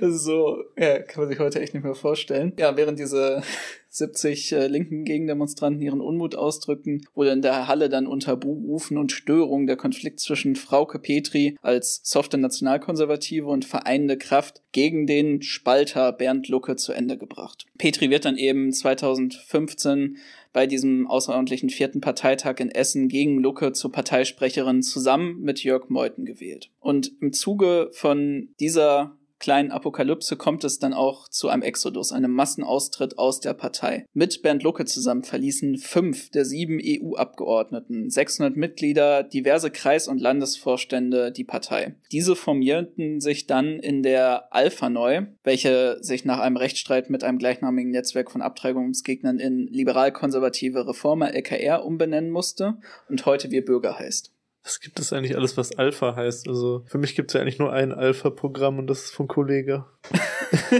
ist so, ja, kann man sich heute echt nicht mehr vorstellen. Ja, während diese 70 äh, linken Gegendemonstranten ihren Unmut ausdrücken, wurde in der Halle dann unter Buhrufen und Störung der Konflikt zwischen Frauke Petri als softe Nationalkonservative und vereinende Kraft gegen den Spalter Bernd Lucke zu Ende gebracht. Petri wird dann eben 2015 bei diesem außerordentlichen vierten Parteitag in Essen gegen Lucke zur Parteisprecherin zusammen mit Jörg Meuthen gewählt. Und im Zuge von dieser kleinen Apokalypse kommt es dann auch zu einem Exodus, einem Massenaustritt aus der Partei. Mit Bernd Lucke zusammen verließen fünf der sieben EU-Abgeordneten, 600 Mitglieder, diverse Kreis- und Landesvorstände die Partei. Diese formierten sich dann in der Alpha neu, welche sich nach einem Rechtsstreit mit einem gleichnamigen Netzwerk von Abtreibungsgegnern in liberal-konservative Reformer LKR e umbenennen musste und heute wir Bürger heißt was gibt es eigentlich alles, was Alpha heißt? Also für mich gibt es ja eigentlich nur ein Alpha-Programm und das ist von Kollege. [laughs]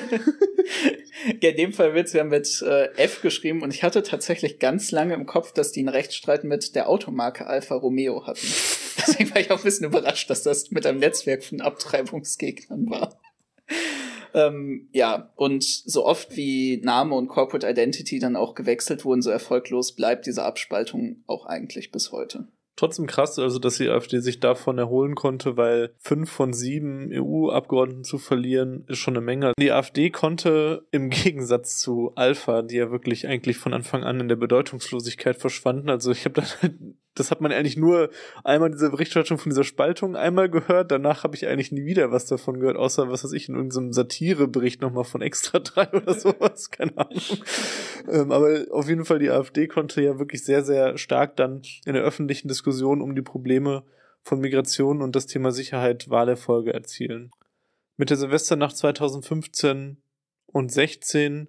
ja, in dem Fall wird's, wir haben jetzt äh, F geschrieben und ich hatte tatsächlich ganz lange im Kopf, dass die einen Rechtsstreit mit der Automarke Alfa Romeo hatten. [laughs] Deswegen war ich auch ein bisschen überrascht, dass das mit einem Netzwerk von Abtreibungsgegnern war. Ähm, ja, und so oft wie Name und Corporate Identity dann auch gewechselt wurden, so erfolglos bleibt diese Abspaltung auch eigentlich bis heute trotzdem krass, also dass die AfD sich davon erholen konnte, weil fünf von sieben EU-Abgeordneten zu verlieren, ist schon eine Menge. Die AfD konnte im [laughs] Gegensatz zu Alpha, die ja wirklich eigentlich von Anfang an in der Bedeutungslosigkeit verschwanden, also ich habe da halt das hat man eigentlich nur einmal diese Berichterstattung von dieser Spaltung einmal gehört. Danach habe ich eigentlich nie wieder was davon gehört, außer was weiß ich, in irgendeinem Satirebericht nochmal von Extra 3 [laughs] oder sowas, keine Ahnung. Ähm, aber auf jeden Fall, die AfD konnte ja wirklich sehr, sehr stark dann in der öffentlichen Diskussion um die Probleme von Migration und das Thema Sicherheit Wahlerfolge erzielen. Mit der Silvesternacht 2015 und 16,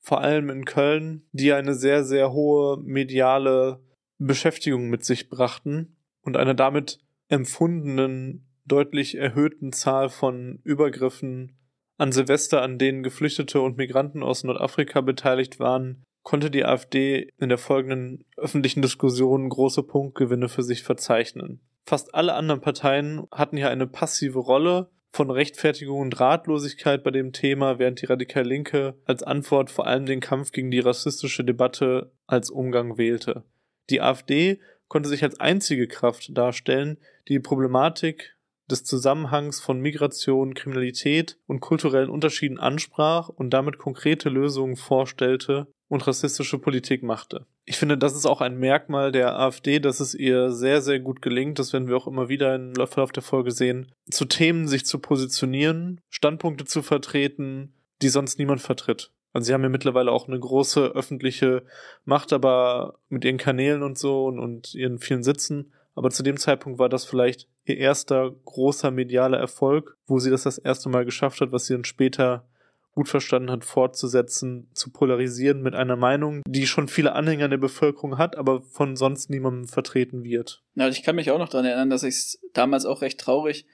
vor allem in Köln, die eine sehr, sehr hohe mediale Beschäftigung mit sich brachten und einer damit empfundenen, deutlich erhöhten Zahl von Übergriffen an Silvester, an denen Geflüchtete und Migranten aus Nordafrika beteiligt waren, konnte die AfD in der folgenden öffentlichen Diskussion große Punktgewinne für sich verzeichnen. Fast alle anderen Parteien hatten hier eine passive Rolle von Rechtfertigung und Ratlosigkeit bei dem Thema, während die radikal Linke als Antwort vor allem den Kampf gegen die rassistische Debatte als Umgang wählte. Die AfD konnte sich als einzige Kraft darstellen, die die Problematik des Zusammenhangs von Migration, Kriminalität und kulturellen Unterschieden ansprach und damit konkrete Lösungen vorstellte und rassistische Politik machte. Ich finde, das ist auch ein Merkmal der AfD, dass es ihr sehr, sehr gut gelingt, das werden wir auch immer wieder im Verlauf der Folge sehen, zu Themen sich zu positionieren, Standpunkte zu vertreten, die sonst niemand vertritt. Also sie haben ja mittlerweile auch eine große öffentliche Macht, aber mit ihren Kanälen und so und, und ihren vielen Sitzen. Aber zu dem Zeitpunkt war das vielleicht ihr erster großer medialer Erfolg, wo sie das das erste Mal geschafft hat, was sie dann später gut verstanden hat, fortzusetzen, zu polarisieren mit einer Meinung, die schon viele Anhänger in der Bevölkerung hat, aber von sonst niemandem vertreten wird. Ja, ich kann mich auch noch daran erinnern, dass ich es damals auch recht traurig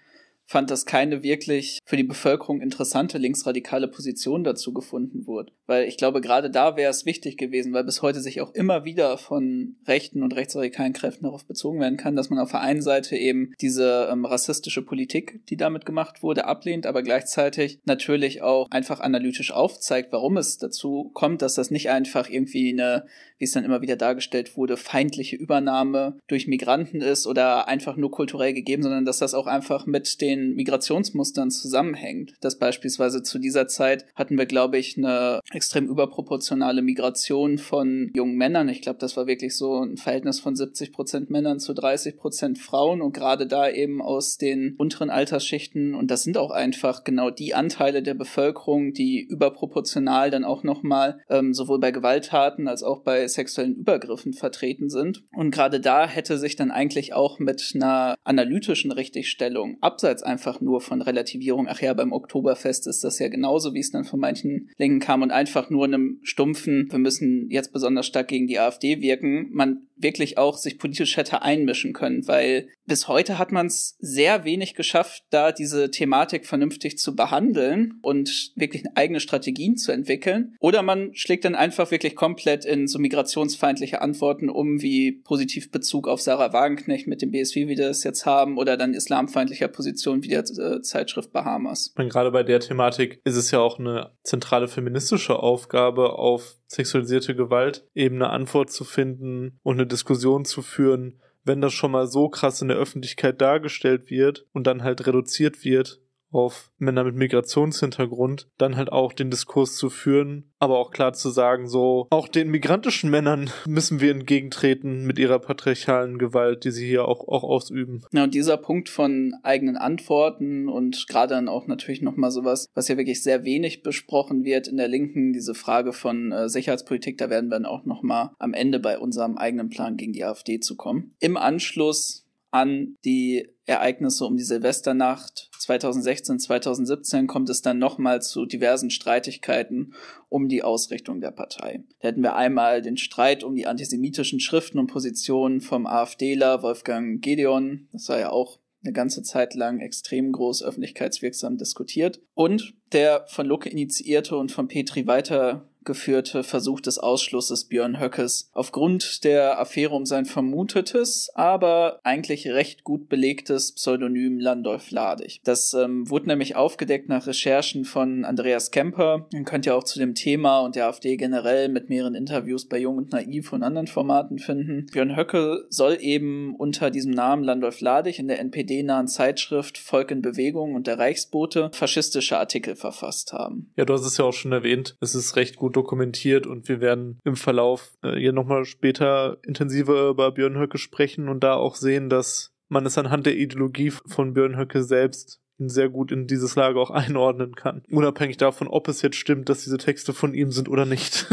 fand, dass keine wirklich für die Bevölkerung interessante linksradikale Position dazu gefunden wurde. Weil ich glaube, gerade da wäre es wichtig gewesen, weil bis heute sich auch immer wieder von rechten und rechtsradikalen Kräften darauf bezogen werden kann, dass man auf der einen Seite eben diese ähm, rassistische Politik, die damit gemacht wurde, ablehnt, aber gleichzeitig natürlich auch einfach analytisch aufzeigt, warum es dazu kommt, dass das nicht einfach irgendwie eine, wie es dann immer wieder dargestellt wurde, feindliche Übernahme durch Migranten ist oder einfach nur kulturell gegeben, sondern dass das auch einfach mit den den Migrationsmustern zusammenhängt. Dass beispielsweise zu dieser Zeit hatten wir, glaube ich, eine extrem überproportionale Migration von jungen Männern. Ich glaube, das war wirklich so ein Verhältnis von 70 Prozent Männern zu 30 Prozent Frauen und gerade da eben aus den unteren Altersschichten. Und das sind auch einfach genau die Anteile der Bevölkerung, die überproportional dann auch nochmal ähm, sowohl bei Gewalttaten als auch bei sexuellen Übergriffen vertreten sind. Und gerade da hätte sich dann eigentlich auch mit einer analytischen Richtigstellung abseits jetzt einfach nur von Relativierung, ach ja, beim Oktoberfest ist das ja genauso, wie es dann von manchen Längen kam und einfach nur einem stumpfen, wir müssen jetzt besonders stark gegen die AfD wirken. Man wirklich auch sich politisch hätte einmischen können, weil bis heute hat man es sehr wenig geschafft, da diese Thematik vernünftig zu behandeln und wirklich eigene Strategien zu entwickeln. Oder man schlägt dann einfach wirklich komplett in so migrationsfeindliche Antworten um, wie Positivbezug auf Sarah Wagenknecht mit dem BSW, wie wir das jetzt haben, oder dann islamfeindlicher Position wie der äh, Zeitschrift Bahamas. Und gerade bei der Thematik ist es ja auch eine zentrale feministische Aufgabe, auf sexualisierte Gewalt eben eine Antwort zu finden und eine eine Diskussion zu führen, wenn das schon mal so krass in der Öffentlichkeit dargestellt wird und dann halt reduziert wird, auf Männer mit Migrationshintergrund, dann halt auch den Diskurs zu führen, aber auch klar zu sagen, so, auch den migrantischen Männern müssen wir entgegentreten mit ihrer patriarchalen Gewalt, die sie hier auch, auch ausüben. Ja, und dieser Punkt von eigenen Antworten und gerade dann auch natürlich nochmal sowas, was ja wirklich sehr wenig besprochen wird in der Linken, diese Frage von äh, Sicherheitspolitik, da werden wir dann auch nochmal am Ende bei unserem eigenen Plan gegen die AfD zu kommen. Im Anschluss an die Ereignisse um die Silvesternacht 2016, 2017 kommt es dann nochmal zu diversen Streitigkeiten um die Ausrichtung der Partei. Da hätten wir einmal den Streit um die antisemitischen Schriften und Positionen vom AfDler Wolfgang Gedeon, das war ja auch eine ganze Zeit lang extrem groß öffentlichkeitswirksam diskutiert. Und der von Lucke initiierte und von Petri weiter geführte Versuch des Ausschlusses Björn Höckes. Aufgrund der Affäre um sein vermutetes, aber eigentlich recht gut belegtes Pseudonym Landolf Ladig. Das ähm, wurde nämlich aufgedeckt nach Recherchen von Andreas Kemper. Ihr könnt ja auch zu dem Thema und der AfD generell mit mehreren Interviews bei Jung und Naiv und anderen Formaten finden. Björn Höcke soll eben unter diesem Namen Landolf Ladig in der NPD-nahen Zeitschrift Volk in Bewegung und der Reichsbote faschistische Artikel verfasst haben. Ja, du hast es ja auch schon erwähnt. Es ist recht gut dokumentiert und wir werden im Verlauf äh, hier nochmal später intensiver über Björn Höcke sprechen und da auch sehen, dass man es anhand der Ideologie von Björn Höcke selbst sehr gut in dieses Lager auch [laughs] einordnen kann. Unabhängig davon, ob es jetzt stimmt, dass diese Texte von ihm sind oder nicht.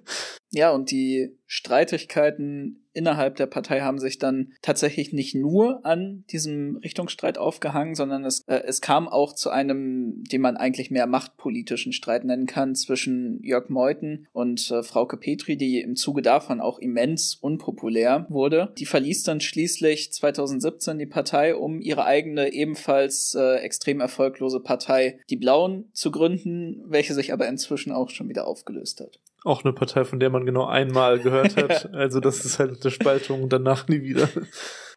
[laughs] ja, und die Streitigkeiten innerhalb der Partei haben sich dann tatsächlich nicht nur an diesem Richtungsstreit aufgehangen, sondern es, äh, es kam auch zu einem, den man eigentlich mehr machtpolitischen Streit nennen kann, zwischen Jörg Meuthen und äh, Frauke Petri, die im Zuge davon auch immens unpopulär wurde. Die verließ dann schließlich 2017 die Partei, um ihre eigene ebenfalls äh, extrem erfolglose Partei, die Blauen, zu gründen, welche sich aber inzwischen auch schon wieder aufgelöst hat auch eine Partei, von der man genau einmal gehört [laughs] hat. also das ist halt eine Spaltung und danach nie wieder.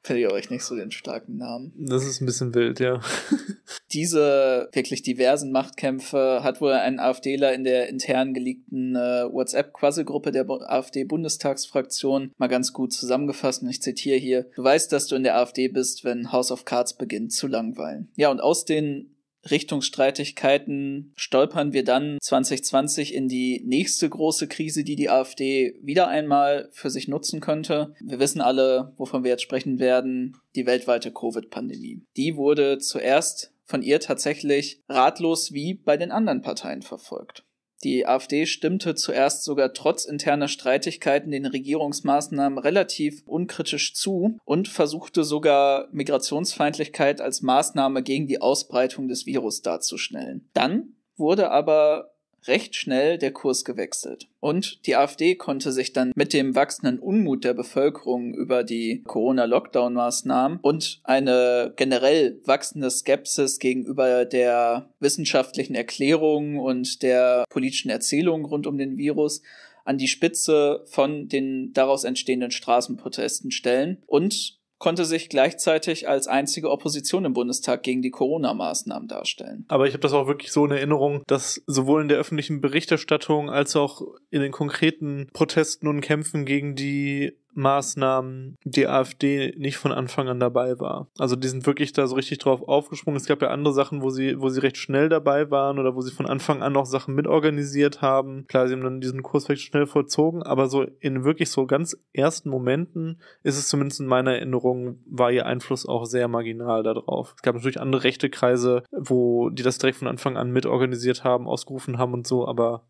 Finde ich auch echt nicht so den starken Namen. Das ist ein bisschen wild, ja. [laughs] Diese wirklich diversen Machtkämpfe hat wohl ein AfDler in der intern geleakten äh, WhatsApp-Quasselgruppe der AfD-Bundestagsfraktion mal ganz gut zusammengefasst und ich zitiere hier, du weißt, dass du in der AfD bist, wenn House of Cards beginnt zu langweilen. Ja, und aus den Richtungsstreitigkeiten stolpern wir dann 2020 in die nächste große Krise, die die AfD wieder einmal für sich nutzen könnte. Wir wissen alle, wovon wir jetzt sprechen werden, die weltweite Covid-Pandemie. Die wurde zuerst von ihr tatsächlich ratlos wie bei den anderen Parteien verfolgt. Die AfD stimmte zuerst sogar trotz interner Streitigkeiten den Regierungsmaßnahmen relativ unkritisch zu und versuchte sogar Migrationsfeindlichkeit als Maßnahme gegen die Ausbreitung des Virus darzustellen. Dann wurde aber recht schnell der Kurs gewechselt. Und die AfD konnte sich dann mit dem wachsenden Unmut der Bevölkerung über die Corona-Lockdown-Maßnahmen und eine generell wachsende Skepsis gegenüber der wissenschaftlichen Erklärung und der politischen Erzählung rund um den Virus an die Spitze von den daraus entstehenden Straßenprotesten stellen und konnte sich gleichzeitig als einzige Opposition im Bundestag gegen die Corona-Maßnahmen darstellen. Aber ich habe das auch wirklich so in Erinnerung, dass sowohl in der öffentlichen Berichterstattung als auch in den konkreten Protesten und Kämpfen gegen die Maßnahmen die AfD nicht von Anfang an dabei war. Also die sind wirklich da so richtig drauf aufgesprungen. Es gab ja andere Sachen, wo sie, wo sie recht schnell dabei waren oder wo sie von Anfang an noch Sachen mitorganisiert haben. Klar, sie haben dann diesen Kurs recht schnell vollzogen, aber so in wirklich so ganz ersten Momenten ist es zumindest in meiner Erinnerung, war ihr Einfluss auch sehr marginal darauf. Es gab natürlich andere rechte Kreise, wo die das direkt von Anfang an mitorganisiert haben, ausgerufen haben und so, aber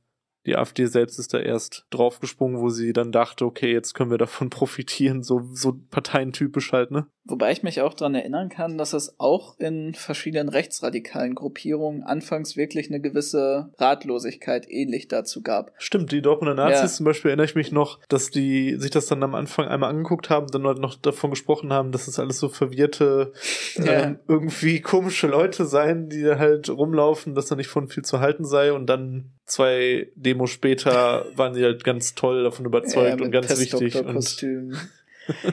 die AfD selbst ist da erst draufgesprungen, wo sie dann dachte, okay, jetzt können wir davon [laughs] profitieren, so, so parteientypisch halt, ne? Wobei ich mich auch daran erinnern kann, dass es auch in verschiedenen rechtsradikalen Gruppierungen anfangs wirklich eine gewisse Ratlosigkeit ähnlich dazu gab. Stimmt, die Dortmunder Nazis ja. zum Beispiel erinnere ich mich noch, dass die sich das dann am Anfang einmal angeguckt haben, dann halt noch davon gesprochen haben, dass es das alles so verwirrte, [laughs] ja. ähm, irgendwie komische Leute seien, die da halt rumlaufen, dass da nicht von viel zu halten sei und dann zwei Demos später waren die halt ganz toll davon überzeugt ja, und ganz wichtig. Und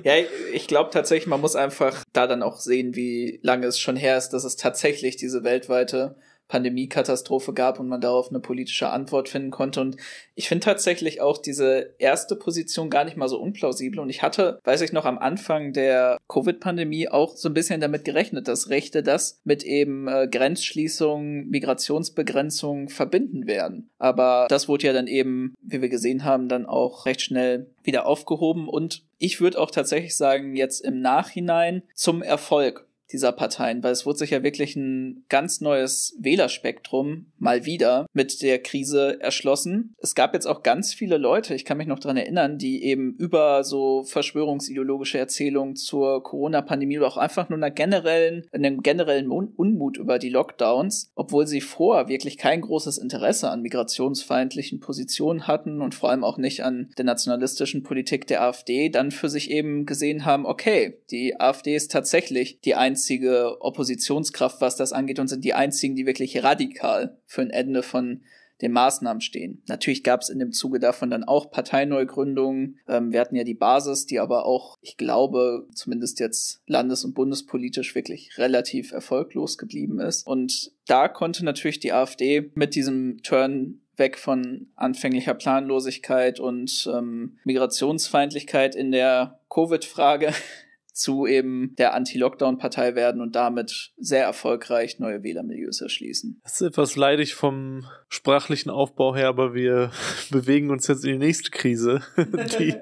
ja, ich glaube tatsächlich, man muss einfach da dann auch sehen, wie lange es schon her ist, dass es tatsächlich diese weltweite Pandemiekatastrophe gab und man darauf eine politische Antwort finden konnte. Und ich finde tatsächlich auch diese erste Position gar nicht mal so unplausibel. Und ich hatte, weiß ich noch, am Anfang der Covid-Pandemie auch so ein bisschen damit gerechnet, dass Rechte das mit eben äh, Grenzschließungen, Migrationsbegrenzungen verbinden werden. Aber das wurde ja dann eben, wie wir gesehen haben, dann auch recht schnell wieder aufgehoben. Und ich würde auch tatsächlich sagen, jetzt im Nachhinein zum Erfolg dieser Parteien, weil es wurde sich ja wirklich ein ganz neues Wählerspektrum mal wieder mit der Krise erschlossen. Es gab jetzt auch ganz viele Leute, ich kann mich noch daran erinnern, die eben über so verschwörungsideologische Erzählungen zur Corona-Pandemie oder auch einfach nur einer generellen, einem generellen Unmut über die Lockdowns, obwohl sie vorher wirklich kein großes Interesse an migrationsfeindlichen Positionen hatten und vor allem auch nicht an der nationalistischen Politik der AfD, dann für sich eben gesehen haben, okay, die AfD ist tatsächlich die einzige einzige Oppositionskraft, was das angeht, und sind die einzigen, die wirklich radikal für ein Ende von den Maßnahmen stehen. Natürlich gab es in dem Zuge davon dann auch Parteineugründungen. Ähm, wir hatten ja die Basis, die aber auch, ich glaube, zumindest jetzt landes- und bundespolitisch wirklich relativ erfolglos geblieben ist. Und da konnte natürlich die AfD mit diesem Turn weg von anfänglicher Planlosigkeit und ähm, Migrationsfeindlichkeit in der Covid-Frage zu eben der Anti-Lockdown-Partei werden und damit sehr erfolgreich neue Wählermilieus erschließen. Das ist etwas leidig vom sprachlichen Aufbau her, aber wir [laughs] bewegen uns jetzt in die nächste Krise, [laughs] die,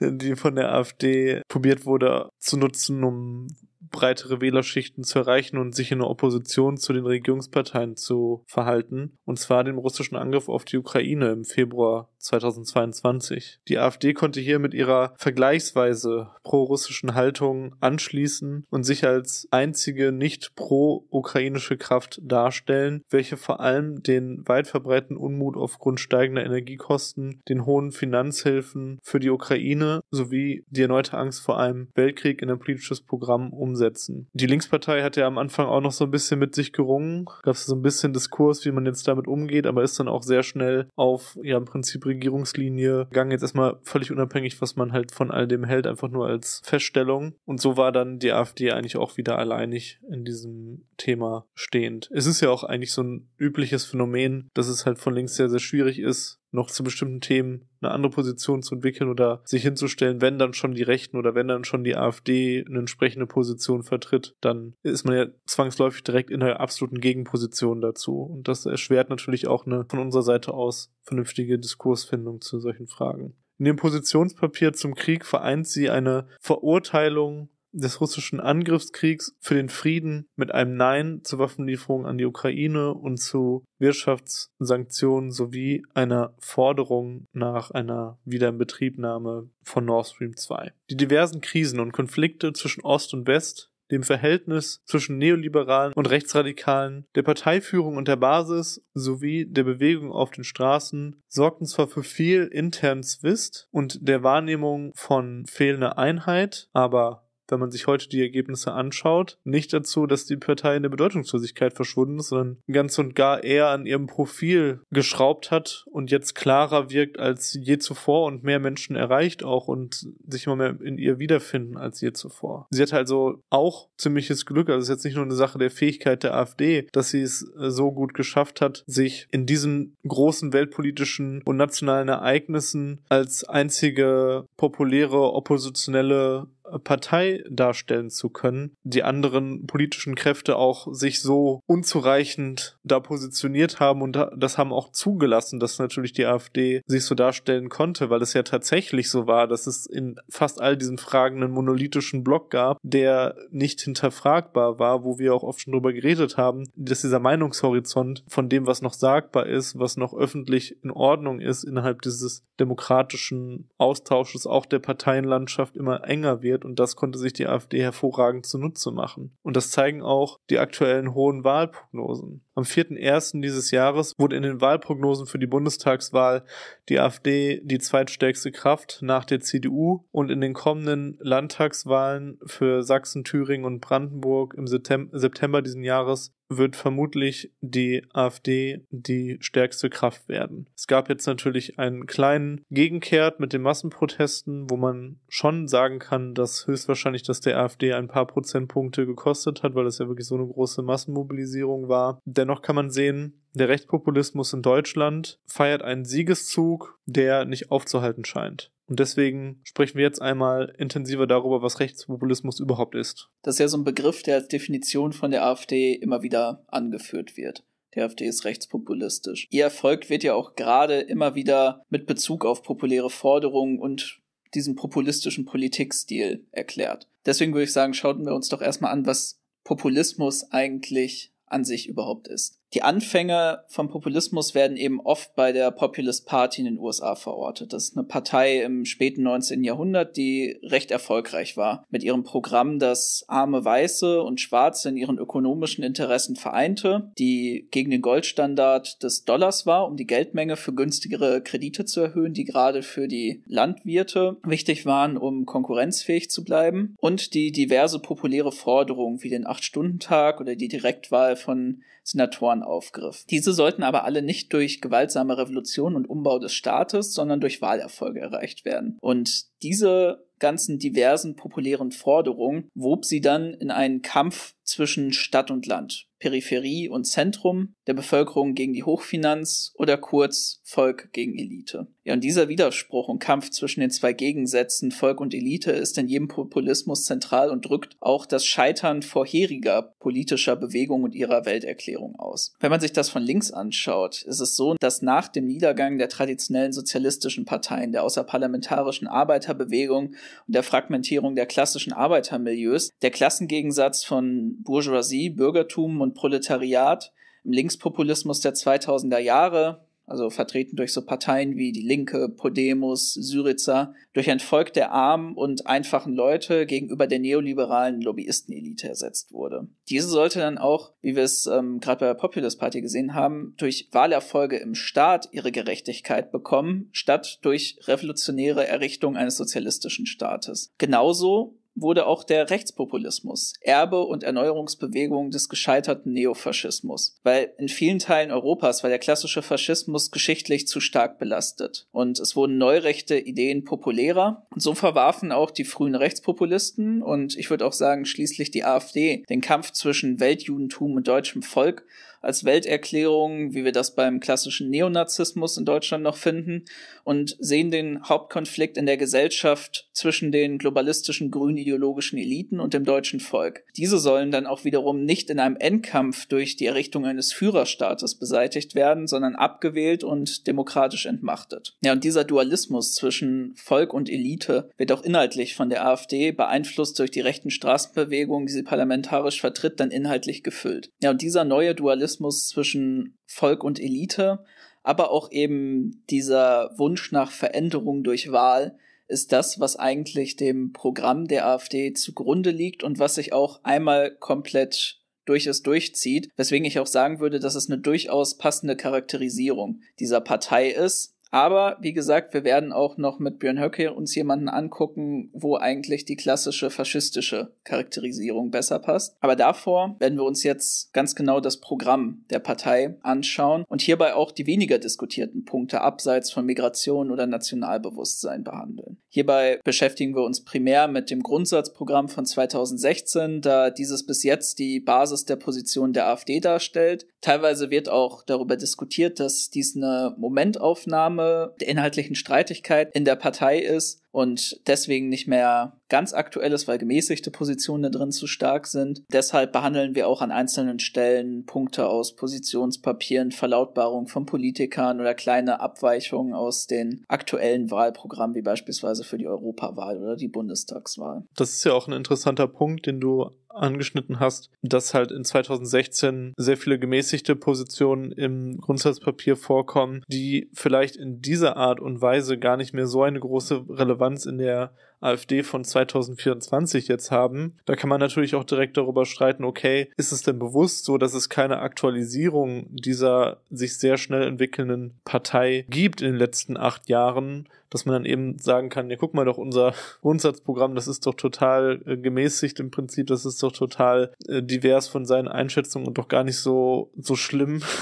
[laughs] die von der AfD probiert wurde zu nutzen, um breitere Wählerschichten zu erreichen und sich in der Opposition zu den Regierungsparteien zu verhalten, und zwar dem russischen Angriff auf die Ukraine im Februar 2022. Die AfD konnte hier mit ihrer vergleichsweise pro-russischen Haltung anschließen und sich als einzige nicht pro-ukrainische Kraft darstellen, welche vor allem den weit verbreiteten Unmut aufgrund steigender Energiekosten, den hohen Finanzhilfen für die Ukraine sowie die erneute Angst vor einem Weltkrieg in ein politisches Programm umsetzt umsetzen. Die Linkspartei hat ja am Anfang auch noch so ein bisschen mit sich gerungen, gab es so ein bisschen Diskurs, wie man jetzt damit umgeht, aber ist dann auch sehr schnell auf, ja, im Prinzip Regierungslinie gegangen, jetzt erstmal völlig unabhängig, was man halt von all dem hält, einfach nur als Feststellung. Und so war dann die AfD eigentlich auch wieder alleinig in diesem Thema stehend. Es ist ja auch eigentlich so ein übliches Phänomen, dass es halt von links sehr, sehr schwierig ist, noch zu bestimmten Themen eine andere Position zu entwickeln oder sich hinzustellen, wenn dann schon die Rechten oder wenn dann schon die AfD eine entsprechende Position vertritt, dann ist man ja zwangsläufig direkt in der absoluten Gegenposition dazu. Und das erschwert natürlich auch eine von unserer Seite aus vernünftige Diskursfindung zu solchen Fragen. In dem Positionspapier zum Krieg vereint sie eine Verurteilung des russischen Angriffskriegs für den Frieden mit einem Nein zur Waffenlieferung an die Ukraine und zu Wirtschaftssanktionen sowie einer Forderung nach einer Wiederinbetriebnahme von Nord Stream 2. Die diversen Krisen und Konflikte zwischen Ost und West dem Verhältnis zwischen Neoliberalen und Rechtsradikalen, der Parteiführung und der Basis sowie der Bewegung auf den Straßen sorgten zwar für viel internen Zwist und der Wahrnehmung von fehlender Einheit, aber wenn man sich heute die Ergebnisse anschaut, nicht dazu, dass die Partei in der Bedeutungslosigkeit verschwunden ist, sondern ganz und gar eher an ihrem Profil geschraubt hat und jetzt klarer wirkt als je zuvor und mehr Menschen erreicht auch und sich immer mehr in ihr wiederfinden als je zuvor. Sie hat also auch ziemliches Glück, also es ist jetzt nicht nur eine Sache der Fähigkeit der AfD, dass sie es äh, so gut geschafft hat, sich in diesen großen weltpolitischen und nationalen Ereignissen als einzige populäre oppositionelle Partei darstellen zu können, die anderen politischen Kräfte auch sich so unzureichend da positioniert haben und das haben auch zugelassen, dass natürlich die AfD sich so darstellen konnte, weil es ja tatsächlich so war, dass es in fast all diesen Fragen einen monolithischen Block gab, der nicht hinterfragbar war, wo wir auch oft schon drüber geredet haben, dass dieser Meinungshorizont von dem, was noch sagbar ist, was noch öffentlich in Ordnung ist, innerhalb dieses demokratischen Austausches auch der Parteienlandschaft immer enger wird wird. Und das konnte sich die AfD hervorragend zunutze machen. Und das zeigen auch die aktuellen hohen Wahlprognosen. Am 4.1. dieses Jahres wurde in den Wahlprognosen für die Bundestagswahl die AfD die zweitstärkste Kraft nach der CDU und in den kommenden Landtagswahlen für Sachsen, Thüringen und Brandenburg im September diesen Jahres wird vermutlich die AfD die stärkste Kraft werden. Es gab jetzt natürlich einen kleinen Gegenkehrt mit den Massenprotesten, wo man schon sagen kann, dass höchstwahrscheinlich dass der AfD ein paar Prozentpunkte gekostet hat, weil es ja wirklich so eine große Massenmobilisierung war. Dennoch kann man sehen, der Rechtspopulismus in Deutschland feiert einen Siegeszug, der nicht aufzuhalten scheint. Und deswegen sprechen wir jetzt einmal intensiver darüber, was Rechtspopulismus überhaupt ist. Das ist ja so ein Begriff, der als Definition von der AfD immer wieder angeführt wird. Die AfD ist rechtspopulistisch. Ihr Erfolg wird ja auch gerade immer wieder mit Bezug auf populäre Forderungen und diesen populistischen Politikstil erklärt. Deswegen würde ich sagen, schauten wir uns doch erstmal an, was Populismus eigentlich an sich überhaupt ist die Anfänge vom Populismus werden eben oft bei der Populist Party in den USA verortet. Das ist eine Partei im späten 19. Jahrhundert, die recht erfolgreich war. Mit ihrem Programm, das arme Weiße und Schwarze in ihren ökonomischen Interessen vereinte, die gegen den Goldstandard des Dollars war, um die Geldmenge für günstigere Kredite zu erhöhen, die gerade für die Landwirte wichtig waren, um konkurrenzfähig zu bleiben. Und die diverse populäre Forderungen wie den Acht-Stunden-Tag oder die Direktwahl von Senatoren aufgriff. Diese sollten aber alle nicht durch gewaltsame Revolution und Umbau des Staates, sondern durch Wahlerfolge erreicht werden. Und diese ganzen diversen populären Forderungen wob sie dann in einen Kampf zwischen Stadt und Land, Peripherie und Zentrum, der Bevölkerung gegen die Hochfinanz oder kurz Volk gegen Elite. Ja, und dieser Widerspruch und Kampf zwischen den zwei Gegensätzen Volk und Elite ist in jedem Populismus zentral und drückt auch das Scheitern vorheriger politischer Bewegung und ihrer Welterklärung aus. Wenn man sich das von links anschaut, ist es so, dass nach dem Niedergang der traditionellen sozialistischen Parteien, der außerparlamentarischen Arbeiterbewegung und der Fragmentierung der klassischen Arbeitermilieus der Klassengegensatz von Bourgeoisie, Bürgertum und Proletariat im Linkspopulismus der 2000er Jahre, also vertreten durch so Parteien wie die Linke, Podemos, Syriza, durch ein Volk der armen und einfachen Leute gegenüber der neoliberalen Lobbyistenelite ersetzt wurde. Diese sollte dann auch, wie wir es ähm, gerade bei der Populist Party gesehen haben, durch Wahlerfolge im Staat ihre Gerechtigkeit bekommen, statt durch revolutionäre Errichtung eines sozialistischen Staates. Genauso wurde auch der Rechtspopulismus, Erbe und Erneuerungsbewegung des gescheiterten Neofaschismus, weil in vielen Teilen Europas war der klassische Faschismus geschichtlich zu stark belastet und es wurden neurechte Ideen populärer und so verwarfen auch die frühen Rechtspopulisten und ich würde auch sagen schließlich die AfD den Kampf zwischen Weltjudentum und deutschem Volk als Welterklärung, wie wir das beim klassischen Neonazismus in Deutschland noch finden, und sehen den Hauptkonflikt in der Gesellschaft zwischen den globalistischen grünen ideologischen Eliten und dem deutschen Volk. Diese sollen dann auch wiederum nicht in einem Endkampf durch die Errichtung eines Führerstaates beseitigt werden, sondern abgewählt und demokratisch entmachtet. Ja, und dieser Dualismus zwischen Volk und Elite wird auch inhaltlich von der AfD beeinflusst durch die rechten Straßenbewegungen, die sie parlamentarisch vertritt, dann inhaltlich gefüllt. Ja, und dieser neue Dualismus Dualismus zwischen Volk und Elite, aber auch eben dieser Wunsch nach Veränderung durch Wahl ist das, was eigentlich dem Programm der AfD zugrunde liegt und was sich auch einmal komplett durch es durchzieht, weswegen ich auch sagen würde, dass es eine durchaus passende Charakterisierung dieser Partei ist, aber wie gesagt, wir werden auch noch mit Björn Höcke uns jemanden angucken, wo eigentlich die klassische faschistische Charakterisierung besser passt. Aber davor werden wir uns jetzt ganz genau das Programm der Partei anschauen und hierbei auch die weniger diskutierten Punkte abseits von Migration oder Nationalbewusstsein behandeln. Hierbei beschäftigen wir uns primär mit dem Grundsatzprogramm von 2016, da dieses bis jetzt die Basis der Position der AfD darstellt. Teilweise wird auch darüber diskutiert, dass dies eine Momentaufnahme Aufnahme der inhaltlichen Streitigkeit in der Partei ist und deswegen nicht mehr ganz aktuell ist, weil gemäßigte Positionen da drin zu stark sind. Deshalb behandeln wir auch an einzelnen Stellen Punkte aus Positionspapieren, Verlautbarungen von Politikern oder kleine Abweichungen aus den aktuellen Wahlprogrammen, wie beispielsweise für die Europawahl oder die Bundestagswahl. Das ist ja auch ein interessanter Punkt, den du angeschnitten hast, dass halt in 2016 sehr viele gemäßigte Positionen im Grundsatzpapier vorkommen, die vielleicht in dieser Art und Weise gar nicht mehr so eine große Relevanz in der AfD von 2024 jetzt haben, da kann man natürlich auch direkt darüber streiten, okay, ist es denn bewusst so, dass es keine Aktualisierung dieser sich sehr schnell entwickelnden Partei gibt in den letzten acht Jahren, dass man dann eben sagen kann, ja, guck mal doch, unser [laughs] Grundsatzprogramm, das ist doch total äh, gemäßigt im Prinzip, das ist doch total äh, divers von seinen Einschätzungen und doch gar nicht so, so schlimm. [laughs]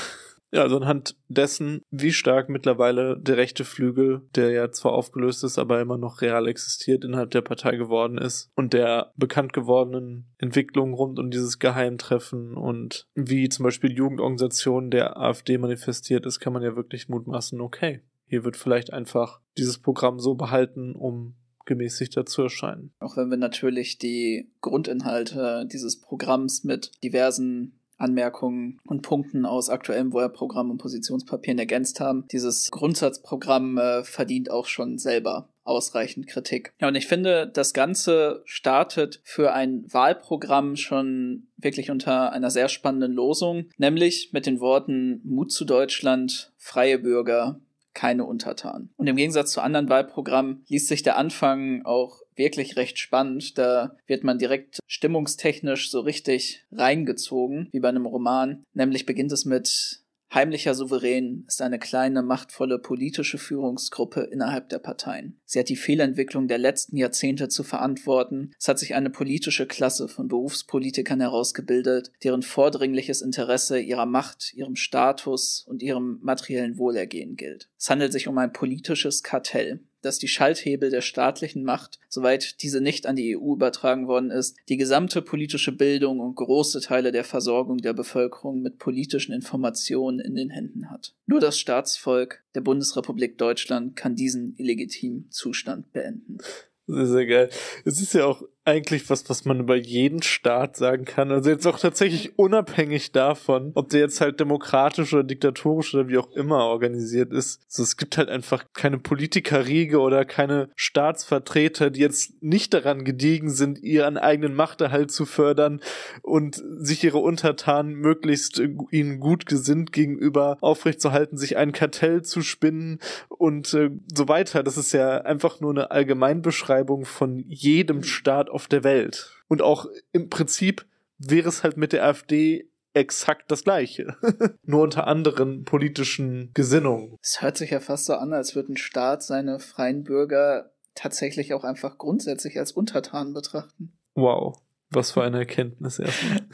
Ja, also anhand dessen, wie stark mittlerweile der rechte Flügel, der ja zwar aufgelöst ist, aber immer noch real existiert, innerhalb der Partei geworden ist und der bekannt gewordenen Entwicklung rund um dieses Geheimtreffen und wie zum Beispiel Jugendorganisationen der AfD manifestiert ist, kann man ja wirklich mutmaßen, okay, hier wird vielleicht einfach dieses Programm so behalten, um gemäßigter zu erscheinen. Auch wenn wir natürlich die Grundinhalte dieses Programms mit diversen Anmerkungen und Punkten aus aktuellem Wahlprogramm und Positionspapieren ergänzt haben. Dieses Grundsatzprogramm äh, verdient auch schon selber ausreichend Kritik. Ja, und ich finde, das Ganze startet für ein Wahlprogramm schon wirklich unter einer sehr spannenden Losung, nämlich mit den Worten Mut zu Deutschland, freie Bürger, keine Untertanen. Und im Gegensatz zu anderen Wahlprogrammen liest sich der Anfang auch wirklich recht spannend. Da wird man direkt stimmungstechnisch so richtig reingezogen, wie bei einem Roman. Nämlich beginnt es mit Heimlicher Souverän ist eine kleine, machtvolle politische Führungsgruppe innerhalb der Parteien. Sie hat die Fehlentwicklung der letzten Jahrzehnte zu verantworten. Es hat sich eine politische Klasse von Berufspolitikern herausgebildet, deren vordringliches Interesse ihrer Macht, ihrem Status und ihrem materiellen Wohlergehen gilt. Es handelt sich um ein politisches Kartell dass die Schalthebel der staatlichen Macht, soweit diese nicht an die EU übertragen worden ist, die gesamte politische Bildung und große Teile der Versorgung der Bevölkerung mit politischen Informationen in den Händen hat. Nur das Staatsvolk der Bundesrepublik Deutschland kann diesen illegitimen Zustand beenden. Sehr, sehr geil. Es ist ja auch eigentlich was, was man über jeden Staat sagen kann. Also jetzt auch tatsächlich unabhängig davon, ob der jetzt halt demokratisch oder diktatorisch oder wie auch immer organisiert ist. Also es gibt halt einfach keine Politikerriege oder keine Staatsvertreter, die jetzt nicht daran gediegen sind, ihren eigenen Machterhalt zu fördern und sich ihre Untertanen möglichst ihnen gut gesinnt gegenüber aufrechtzuhalten, sich ein Kartell zu spinnen und äh, so weiter. Das ist ja einfach nur eine Allgemeinbeschreibung von jedem Staat auf der Welt. Und auch im Prinzip wäre es halt mit der AfD exakt das Gleiche. [laughs] Nur unter anderen politischen Gesinnungen. Es hört sich ja fast so an, als würde ein Staat seine freien Bürger tatsächlich auch einfach grundsätzlich als Untertanen betrachten. Wow, was für eine Erkenntnis erstmal. [laughs]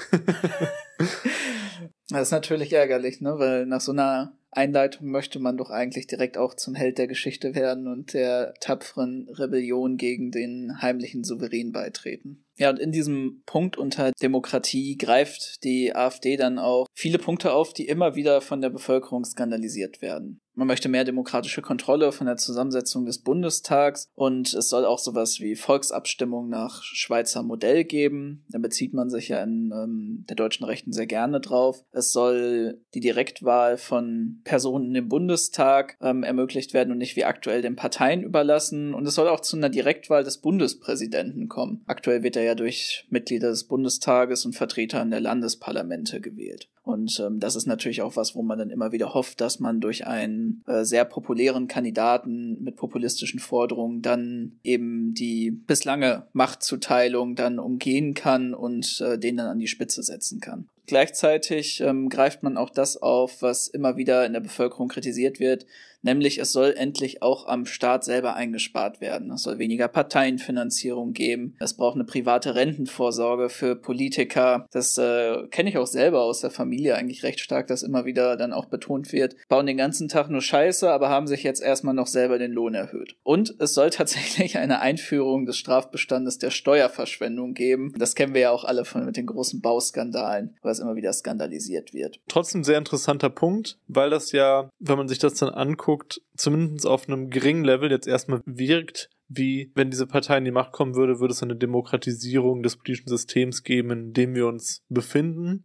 das ist natürlich ärgerlich, ne? Weil nach so einer Einleitung möchte man doch eigentlich direkt auch zum Held der Geschichte werden und der tapferen Rebellion gegen den heimlichen Souverän beitreten. Ja, und in diesem Punkt unter Demokratie greift die AfD dann auch viele Punkte auf, die immer wieder von der Bevölkerung skandalisiert werden. Man möchte mehr demokratische Kontrolle von der Zusammensetzung des Bundestags und es soll auch sowas wie Volksabstimmung nach Schweizer Modell geben. Da bezieht man sich ja in ähm, der deutschen Rechten sehr gerne drauf. Es soll die Direktwahl von Personen im Bundestag ähm, ermöglicht werden und nicht wie aktuell den Parteien überlassen. Und es soll auch zu einer Direktwahl des Bundespräsidenten kommen. Aktuell wird er ja durch Mitglieder des Bundestages und Vertreter in der Landesparlamente gewählt. Und ähm, das ist natürlich auch was, wo man dann immer wieder hofft, dass man durch einen äh, sehr populären Kandidaten mit populistischen Forderungen dann eben die bislange Machtzuteilung dann umgehen kann und äh, den dann an die Spitze setzen kann. Gleichzeitig ähm, greift man auch das auf, was immer wieder in der Bevölkerung kritisiert wird, Nämlich, es soll endlich auch am Staat selber eingespart werden. Es soll weniger Parteienfinanzierung geben. Es braucht eine private Rentenvorsorge für Politiker. Das äh, kenne ich auch selber aus der Familie eigentlich recht stark, dass immer wieder dann auch betont wird. Bauen den ganzen Tag nur Scheiße, aber haben sich jetzt erstmal noch selber den Lohn erhöht. Und es soll [laughs] tatsächlich eine Einführung des Strafbestandes der Steuerverschwendung geben. Das kennen wir ja auch alle von mit den großen Bauskandalen, wo es immer wieder skandalisiert wird. Trotzdem sehr interessanter Punkt, weil das ja, wenn man sich das dann anguckt, anguckt, zumindest auf einem geringen Level jetzt erstmal wirkt, wie wenn diese Partei in die Macht kommen würde, würde es eine Demokratisierung des politischen Systems geben, in dem wir uns befinden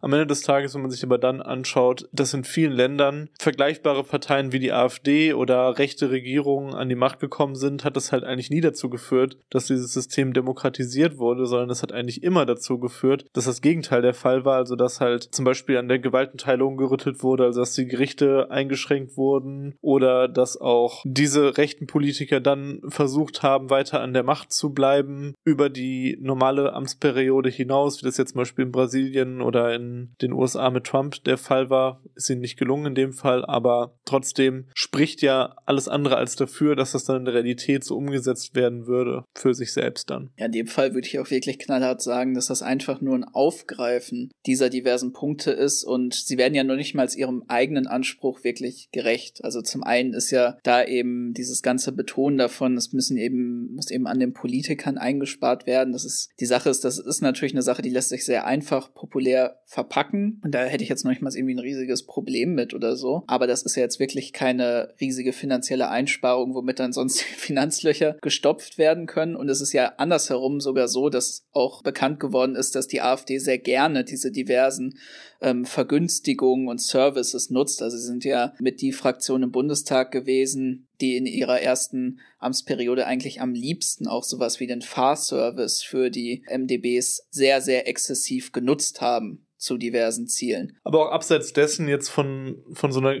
am Ende des Tages, wenn man sich aber dann anschaut, dass in vielen Ländern vergleichbare Parteien wie die AfD oder rechte Regierungen an die Macht gekommen sind, hat das halt eigentlich nie dazu geführt, dass dieses System demokratisiert wurde, sondern es hat eigentlich immer dazu geführt, dass das Gegenteil der Fall war, also dass halt zum Beispiel an der Gewaltenteilung gerüttelt wurde, also dass die Gerichte eingeschränkt wurden oder dass auch diese rechten Politiker dann versucht haben, weiter an der Macht zu bleiben über die normale Amtsperiode hinaus, wie das jetzt zum Beispiel in Brasilien oder in den USA mit Trump der Fall war. Ist ihnen nicht gelungen in dem Fall, aber trotzdem spricht ja alles andere als dafür, dass das dann in der Realität so umgesetzt werden würde, für sich selbst dann. Ja, in dem Fall würde ich auch wirklich knallhart sagen, dass das einfach nur ein Aufgreifen dieser diversen Punkte ist und sie werden ja noch nicht mal ihrem eigenen Anspruch wirklich gerecht. Also zum einen ist ja da eben dieses ganze Betonen davon, es müssen eben, muss eben an den Politikern eingespart werden. Das ist, die Sache ist, das ist natürlich eine Sache, die lässt sich sehr einfach populär verpacken. Und da hätte ich jetzt noch nicht mal irgendwie ein riesiges Problem mit oder so. Aber das ist ja jetzt wirklich keine riesige finanzielle Einsparung, womit dann sonst [laughs] Finanzlöcher gestopft werden können. Und es ist ja andersherum sogar so, dass auch bekannt geworden ist, dass die AfD sehr gerne diese diversen ähm, Vergünstigungen und Services nutzt. Also sie sind ja mit die Fraktion im Bundestag gewesen, die in ihrer ersten Amtsperiode eigentlich am liebsten auch sowas wie den Fahrservice für die MDBs sehr, sehr exzessiv genutzt haben zu diversen Zielen. Aber auch abseits dessen jetzt von, von so einer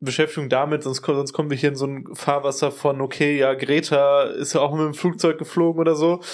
Beschäftigung damit, sonst, sonst kommen wir hier in so ein Fahrwasser von, okay, ja, Greta ist ja auch mit dem Flugzeug geflogen oder so. [laughs]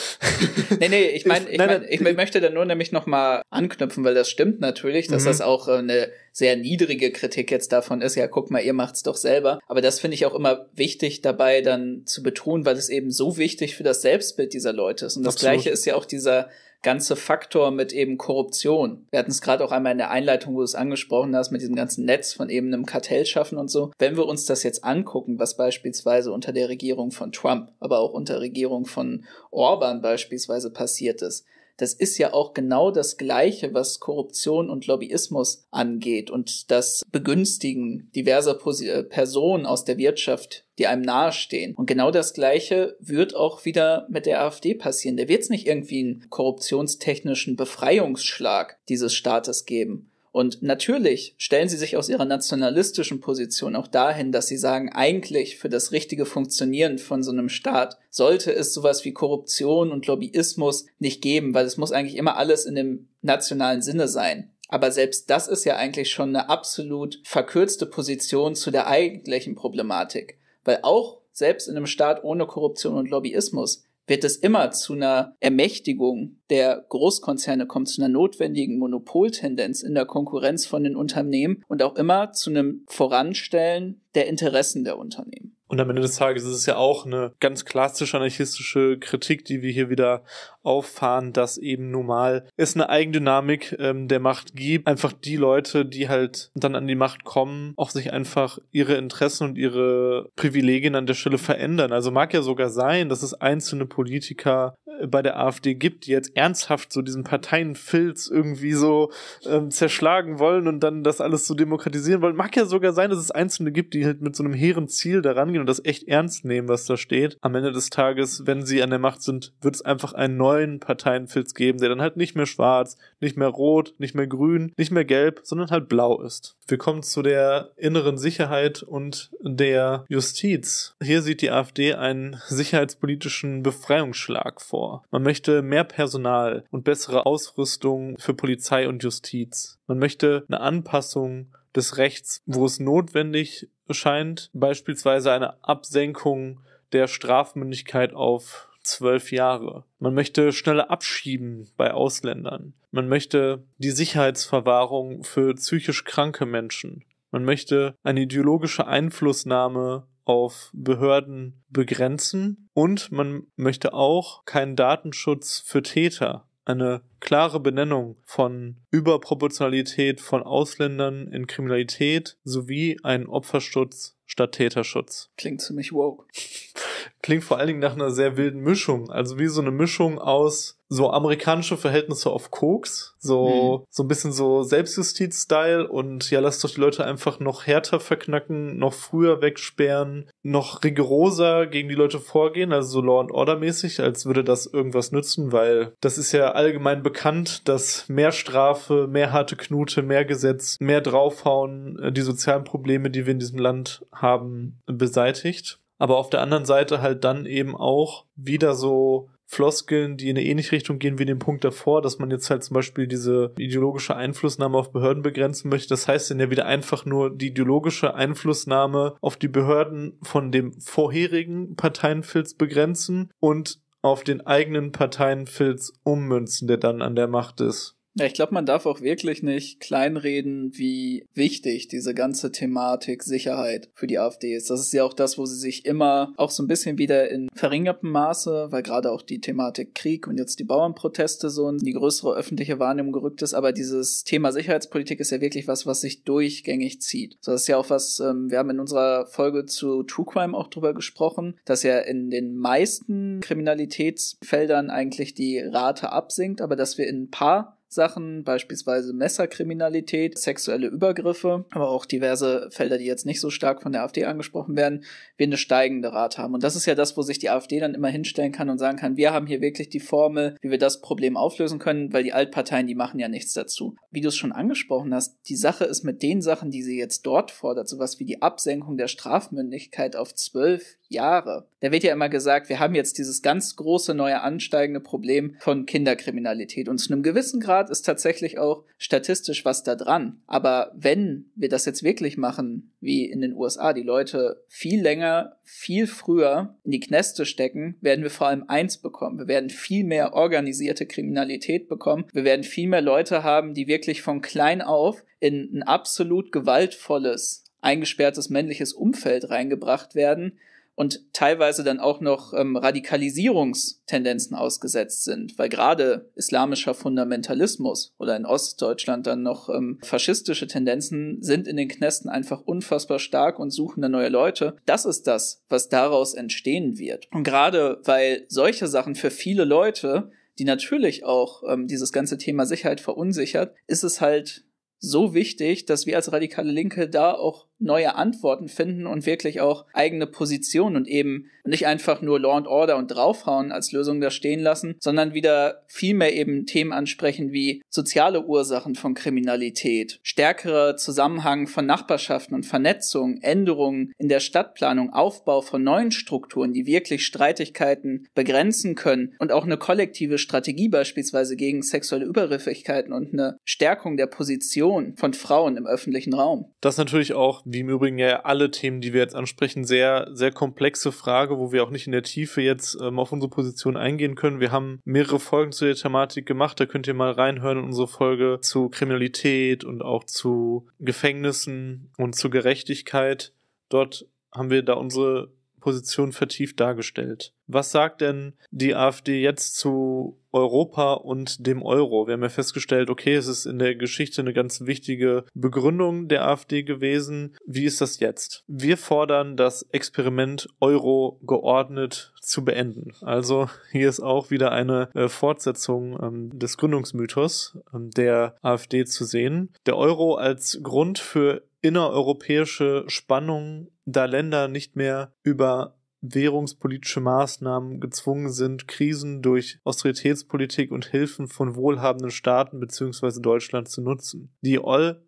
Nee, nee, ich meine, ich, ich, mein, ich, mein, ich, möchte da nur nämlich nochmal anknüpfen, weil das stimmt natürlich, dass mhm. das auch äh, eine sehr niedrige Kritik jetzt davon ist, ja, guck mal, ihr macht's doch selber. Aber das finde ich auch immer wichtig dabei dann zu betonen, weil es eben so wichtig für das Selbstbild dieser Leute ist. Und das Absolut. Gleiche ist ja auch dieser ganze Faktor mit eben Korruption. Wir hatten es gerade auch einmal in der Einleitung, wo du es angesprochen hast, mit diesem ganzen Netz von eben einem Kartell schaffen und so. Wenn wir uns das jetzt angucken, was beispielsweise unter der Regierung von Trump, aber auch unter Regierung von Orban beispielsweise passiert ist, das ist ja auch genau das Gleiche, was Korruption und Lobbyismus angeht und das Begünstigen diverser Pos äh, Personen aus der Wirtschaft, die einem nahestehen. Und genau das Gleiche wird auch wieder mit der AfD passieren. Da wird es nicht irgendwie einen korruptionstechnischen Befreiungsschlag dieses Staates geben, und natürlich stellen sie sich aus ihrer nationalistischen Position auch dahin, dass sie sagen, eigentlich für das richtige Funktionieren von so einem Staat sollte es sowas wie Korruption und Lobbyismus nicht geben, weil es muss eigentlich immer alles in dem nationalen Sinne sein. Aber selbst das ist ja eigentlich schon eine absolut verkürzte Position zu der eigentlichen Problematik. Weil auch selbst in einem Staat ohne Korruption und Lobbyismus wird es immer zu einer Ermächtigung der Großkonzerne kommen, zu einer notwendigen Monopoltendenz in der Konkurrenz von den Unternehmen und auch immer zu einem Voranstellen der Interessen der Unternehmen. Und am Ende des Tages ist es ja auch eine ganz klassisch anarchistische Kritik, die wir hier wieder auffahren, dass eben nun mal es eine Eigendynamik ähm, der Macht gibt. Einfach die Leute, die halt dann an die Macht kommen, auch sich einfach ihre Interessen und ihre Privilegien an der Stelle verändern. Also mag ja sogar sein, dass es einzelne Politiker bei der AfD gibt, die jetzt ernsthaft so diesen Parteienfilz irgendwie so ähm, zerschlagen wollen und dann das alles so demokratisieren wollen. Mag ja sogar sein, dass es Einzelne gibt, die halt mit so einem hehren Ziel da rangehen und das echt ernst nehmen, was da steht. Am Ende des Tages, wenn sie an der Macht sind, wird es einfach einen neuen Parteienfilz geben, der dann halt nicht mehr schwarz, nicht mehr rot, nicht mehr grün, nicht mehr gelb, sondern halt blau ist. Wir kommen zu der inneren Sicherheit und der Justiz. Hier sieht die AfD einen sicherheitspolitischen Befreiungsschlag vor. Man möchte mehr Personal und bessere Ausrüstung für Polizei und Justiz. Man möchte eine Anpassung des Rechts, wo es notwendig scheint, beispielsweise eine Absenkung der Strafmündigkeit auf zwölf Jahre. Man möchte schneller abschieben bei Ausländern. Man möchte die Sicherheitsverwahrung für psychisch kranke Menschen. Man möchte eine ideologische Einflussnahme auf Behörden begrenzen und man möchte auch keinen Datenschutz für Täter eine klare Benennung von Überproportionalität von Ausländern in Kriminalität sowie einen Opferschutz statt Täterschutz. Klingt ziemlich woke. [laughs] klingt vor allen Dingen nach einer sehr wilden Mischung. Also wie so eine Mischung aus so amerikanische Verhältnisse auf Koks, so mhm. so ein bisschen so Selbstjustiz-Style und ja, lasst doch die Leute einfach noch härter verknacken, noch früher wegsperren, noch rigoroser gegen die Leute vorgehen, also so Law and Order mäßig, als würde das irgendwas nützen, weil das ist ja allgemein bekannt, dass mehr Strafe, mehr harte Knute, mehr Gesetz, mehr draufhauen äh, die sozialen Probleme, die wir in diesem Land haben, beseitigt aber auf der anderen Seite halt dann eben auch wieder so Floskeln, die in eine ähnliche Richtung gehen wie den Punkt davor, dass man jetzt halt zum Beispiel diese ideologische Einflussnahme auf Behörden begrenzen möchte. Das heißt dann ja wieder einfach nur die ideologische Einflussnahme auf die Behörden von dem vorherigen Parteienfilz begrenzen und auf den eigenen Parteienfilz ummünzen, der dann an der Macht ist. Ja, ich glaube, man darf auch wirklich nicht kleinreden, wie wichtig diese ganze Thematik Sicherheit für die AfD ist. Das ist ja auch das, wo sie sich immer auch so ein bisschen wieder in verringertem Maße, weil gerade auch die Thematik Krieg und jetzt die Bauernproteste so in die größere öffentliche Wahrnehmung gerückt ist. Aber dieses Thema Sicherheitspolitik ist ja wirklich was, was sich durchgängig zieht. Das ist ja auch was, ähm, wir haben in unserer Folge zu True Crime auch drüber gesprochen, dass ja in den meisten Kriminalitätsfeldern eigentlich die Rate absinkt, aber dass wir in ein paar Sachen, beispielsweise Messerkriminalität, sexuelle Übergriffe, aber auch diverse Felder, die jetzt nicht so stark von der AfD angesprochen werden, wir eine steigende Rate haben. Und das ist ja das, wo sich die AfD dann immer hinstellen kann und sagen kann, wir haben hier wirklich die Formel, wie wir das Problem auflösen können, weil die Altparteien, die machen ja nichts dazu. Wie du es schon angesprochen hast, die Sache ist mit den Sachen, die sie jetzt dort fordert, sowas wie die Absenkung der Strafmündigkeit auf zwölf, Jahre. Da wird ja immer gesagt, wir haben jetzt dieses ganz große neue ansteigende Problem von Kinderkriminalität. Und zu einem gewissen Grad ist tatsächlich auch statistisch was da dran. Aber wenn wir das jetzt wirklich machen, wie in den USA, die Leute viel länger, viel früher in die Kneste stecken, werden wir vor allem eins bekommen. Wir werden viel mehr organisierte Kriminalität bekommen. Wir werden viel mehr Leute haben, die wirklich von klein auf in ein absolut gewaltvolles eingesperrtes männliches Umfeld reingebracht werden, und teilweise dann auch noch ähm, Radikalisierungstendenzen ausgesetzt sind, weil gerade islamischer Fundamentalismus oder in Ostdeutschland dann noch ähm, faschistische Tendenzen sind in den Knästen einfach unfassbar stark und suchen dann neue Leute. Das ist das, was daraus entstehen wird. Und gerade weil solche Sachen für viele Leute die natürlich auch ähm, dieses ganze Thema Sicherheit verunsichert, ist es halt so wichtig, dass wir als radikale Linke da auch neue Antworten finden und wirklich auch eigene Positionen und eben nicht einfach nur Law and Order und draufhauen als Lösung da stehen lassen, sondern wieder vielmehr eben Themen ansprechen wie soziale Ursachen von Kriminalität, stärkerer Zusammenhang von Nachbarschaften und Vernetzung, Änderungen in der Stadtplanung, Aufbau von neuen Strukturen, die wirklich Streitigkeiten begrenzen können und auch eine kollektive Strategie beispielsweise gegen sexuelle Übergriffigkeiten und eine Stärkung der Position Position von Frauen im öffentlichen Raum. Das ist natürlich auch, wie im Übrigen ja alle Themen, die wir jetzt ansprechen, sehr, sehr komplexe Frage, wo wir auch nicht in der Tiefe jetzt ähm, auf unsere Position eingehen können. Wir haben mehrere Folgen zu der Thematik gemacht, da könnt ihr mal reinhören in unsere Folge zu Kriminalität und auch zu Gefängnissen und zu Gerechtigkeit. Dort haben wir da unsere Position vertieft dargestellt. Was sagt denn die AfD jetzt zu Europa und dem Euro? Wir haben ja festgestellt, okay, es ist in der Geschichte eine ganz wichtige Begründung der AfD gewesen. Wie ist das jetzt? Wir fordern das Experiment Euro geordnet zu beenden. Also hier ist auch wieder eine äh, Fortsetzung ähm, des Gründungsmythos ähm, der AfD zu sehen. Der Euro als Grund für innereuropäische Spannungen da Länder nicht mehr über währungspolitische Maßnahmen gezwungen sind, Krisen durch Austeritätspolitik und Hilfen von wohlhabenden Staaten bzw. Deutschland zu nutzen. Die EOL,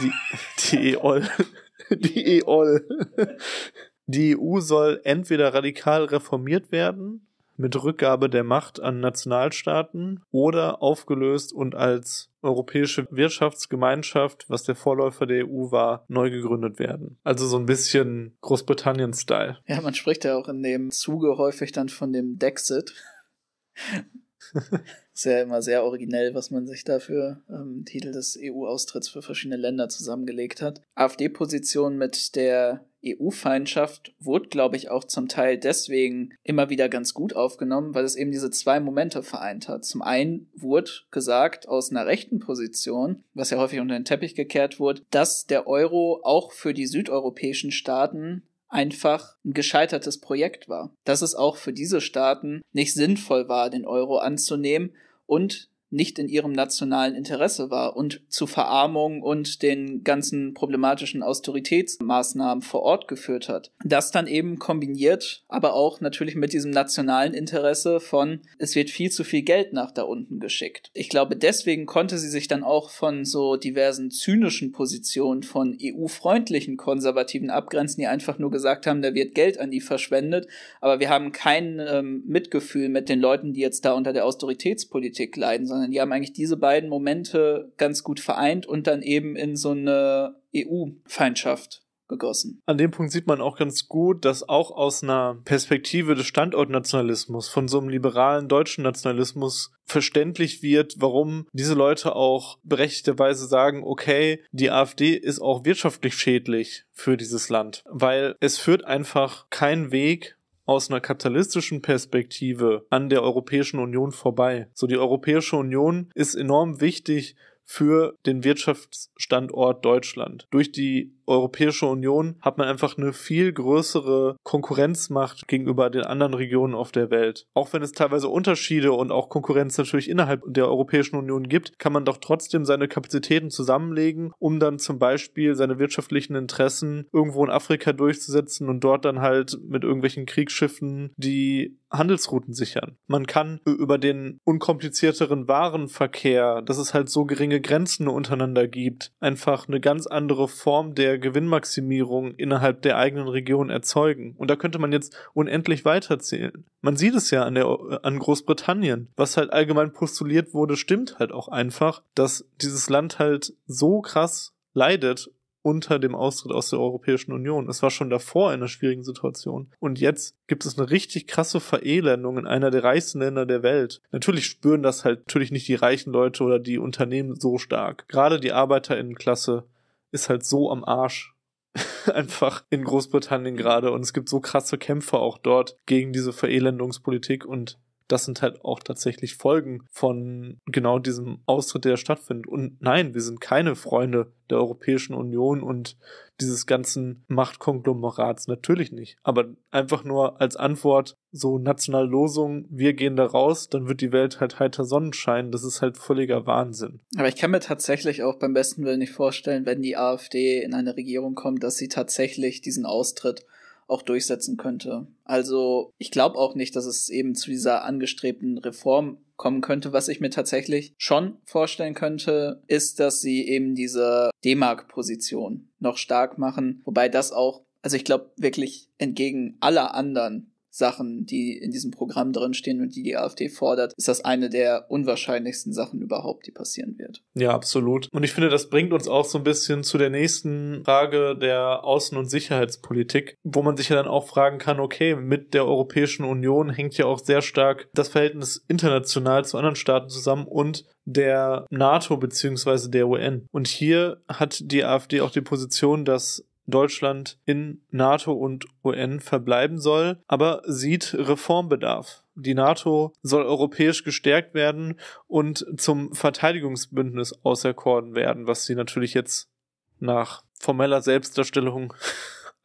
die, die EOL, die EOL, die EU soll entweder radikal reformiert werden mit Rückgabe der Macht an Nationalstaaten oder aufgelöst und als Europäische Wirtschaftsgemeinschaft, was der Vorläufer der EU war, neu gegründet werden. Also so ein bisschen Großbritannien-Style. Ja, man spricht ja auch in dem Zuge häufig dann von dem Dexit. [laughs] ist ja immer sehr originell, was man sich dafür ähm, Titel des EU-Austritts für verschiedene Länder zusammengelegt hat. AfD-Position mit der EU-Feindschaft wurde, glaube ich, auch zum Teil deswegen immer wieder ganz gut aufgenommen, weil es eben diese zwei Momente vereint hat. Zum einen wurde gesagt aus einer rechten Position, was ja häufig unter den Teppich gekehrt wurde, dass der Euro auch für die südeuropäischen Staaten einfach ein gescheitertes Projekt war. Dass es auch für diese Staaten nicht sinnvoll war, den Euro anzunehmen und nicht in ihrem nationalen Interesse war und zu Verarmung und den ganzen problematischen Austeritätsmaßnahmen vor Ort geführt hat. Das dann eben kombiniert, aber auch natürlich mit diesem nationalen Interesse von, es wird viel zu viel Geld nach da unten geschickt. Ich glaube, deswegen konnte sie sich dann auch von so diversen zynischen Positionen von EU-freundlichen Konservativen abgrenzen, die einfach nur gesagt haben, da wird Geld an die verschwendet, aber wir haben kein ähm, Mitgefühl mit den Leuten, die jetzt da unter der Austeritätspolitik leiden, sondern sondern die haben eigentlich diese beiden Momente ganz gut vereint und dann eben in so eine EU-Feindschaft gegossen. An dem Punkt sieht man auch ganz gut, dass auch aus einer Perspektive des Standortnationalismus, von so einem liberalen deutschen Nationalismus verständlich wird, warum diese Leute auch berechtigterweise sagen, okay, die AfD ist auch wirtschaftlich schädlich für dieses Land, weil es führt einfach keinen Weg aus einer kapitalistischen Perspektive an der Europäischen Union vorbei. So die Europäische Union ist enorm wichtig für den Wirtschaftsstandort Deutschland. Durch die Europäische Union hat man einfach eine viel größere Konkurrenzmacht gegenüber den anderen Regionen auf der Welt. Auch wenn es teilweise Unterschiede und auch Konkurrenz natürlich innerhalb der Europäischen Union gibt, kann man doch trotzdem seine Kapazitäten zusammenlegen, um dann zum Beispiel seine wirtschaftlichen Interessen irgendwo in Afrika durchzusetzen und dort dann halt mit irgendwelchen Kriegsschiffen die Handelsrouten sichern. Man kann über den unkomplizierteren Warenverkehr, dass es halt so geringe Grenzen untereinander gibt, einfach eine ganz andere Form der Gewinnmaximierung innerhalb der eigenen Region erzeugen. Und da könnte man jetzt unendlich weiterzählen. Man sieht es ja an, der, an Großbritannien. Was halt allgemein postuliert wurde, stimmt halt auch einfach, dass dieses Land halt so krass leidet unter dem Austritt aus der Europäischen Union. Es war schon davor in einer schwierigen Situation. Und jetzt gibt es eine richtig krasse Verelendung in einer der reichsten Länder der Welt. Natürlich spüren das halt natürlich nicht die reichen Leute oder die Unternehmen so stark. Gerade die ArbeiterInnenklasse ist halt so am Arsch. [laughs] Einfach in Großbritannien gerade. Und es gibt so krasse Kämpfe auch dort gegen diese Verelendungspolitik und das sind halt auch tatsächlich Folgen von genau diesem Austritt, der stattfindet. Und nein, wir sind keine Freunde der Europäischen Union und dieses ganzen Machtkonglomerats natürlich nicht. Aber einfach nur als Antwort so nationale Losung, wir gehen da raus, dann wird die Welt halt heiter Sonnenschein. Das ist halt völliger Wahnsinn. Aber ich kann mir tatsächlich auch beim besten Willen nicht vorstellen, wenn die AfD in eine Regierung kommt, dass sie tatsächlich diesen Austritt auch durchsetzen könnte. Also ich glaube auch nicht, dass es eben zu dieser angestrebten Reform kommen könnte. Was ich mir tatsächlich schon vorstellen könnte, ist, dass sie eben diese D-Mark-Position noch stark machen. Wobei das auch, also ich glaube wirklich entgegen aller anderen Sachen, die in diesem Programm drinstehen und die die AfD fordert, ist das eine der unwahrscheinlichsten Sachen überhaupt, die passieren wird. Ja, absolut. Und ich finde, das bringt uns auch so ein bisschen zu der nächsten Frage der Außen- und Sicherheitspolitik, wo man sich ja dann auch fragen kann, okay, mit der Europäischen Union hängt ja auch sehr stark das Verhältnis international zu anderen Staaten zusammen und der NATO beziehungsweise der UN. Und hier hat die AfD auch die Position, dass Deutschland in NATO und UN verbleiben soll, aber sieht Reformbedarf. Die NATO soll europäisch gestärkt werden und zum Verteidigungsbündnis auserkoren werden, was sie natürlich jetzt nach formeller Selbstdarstellung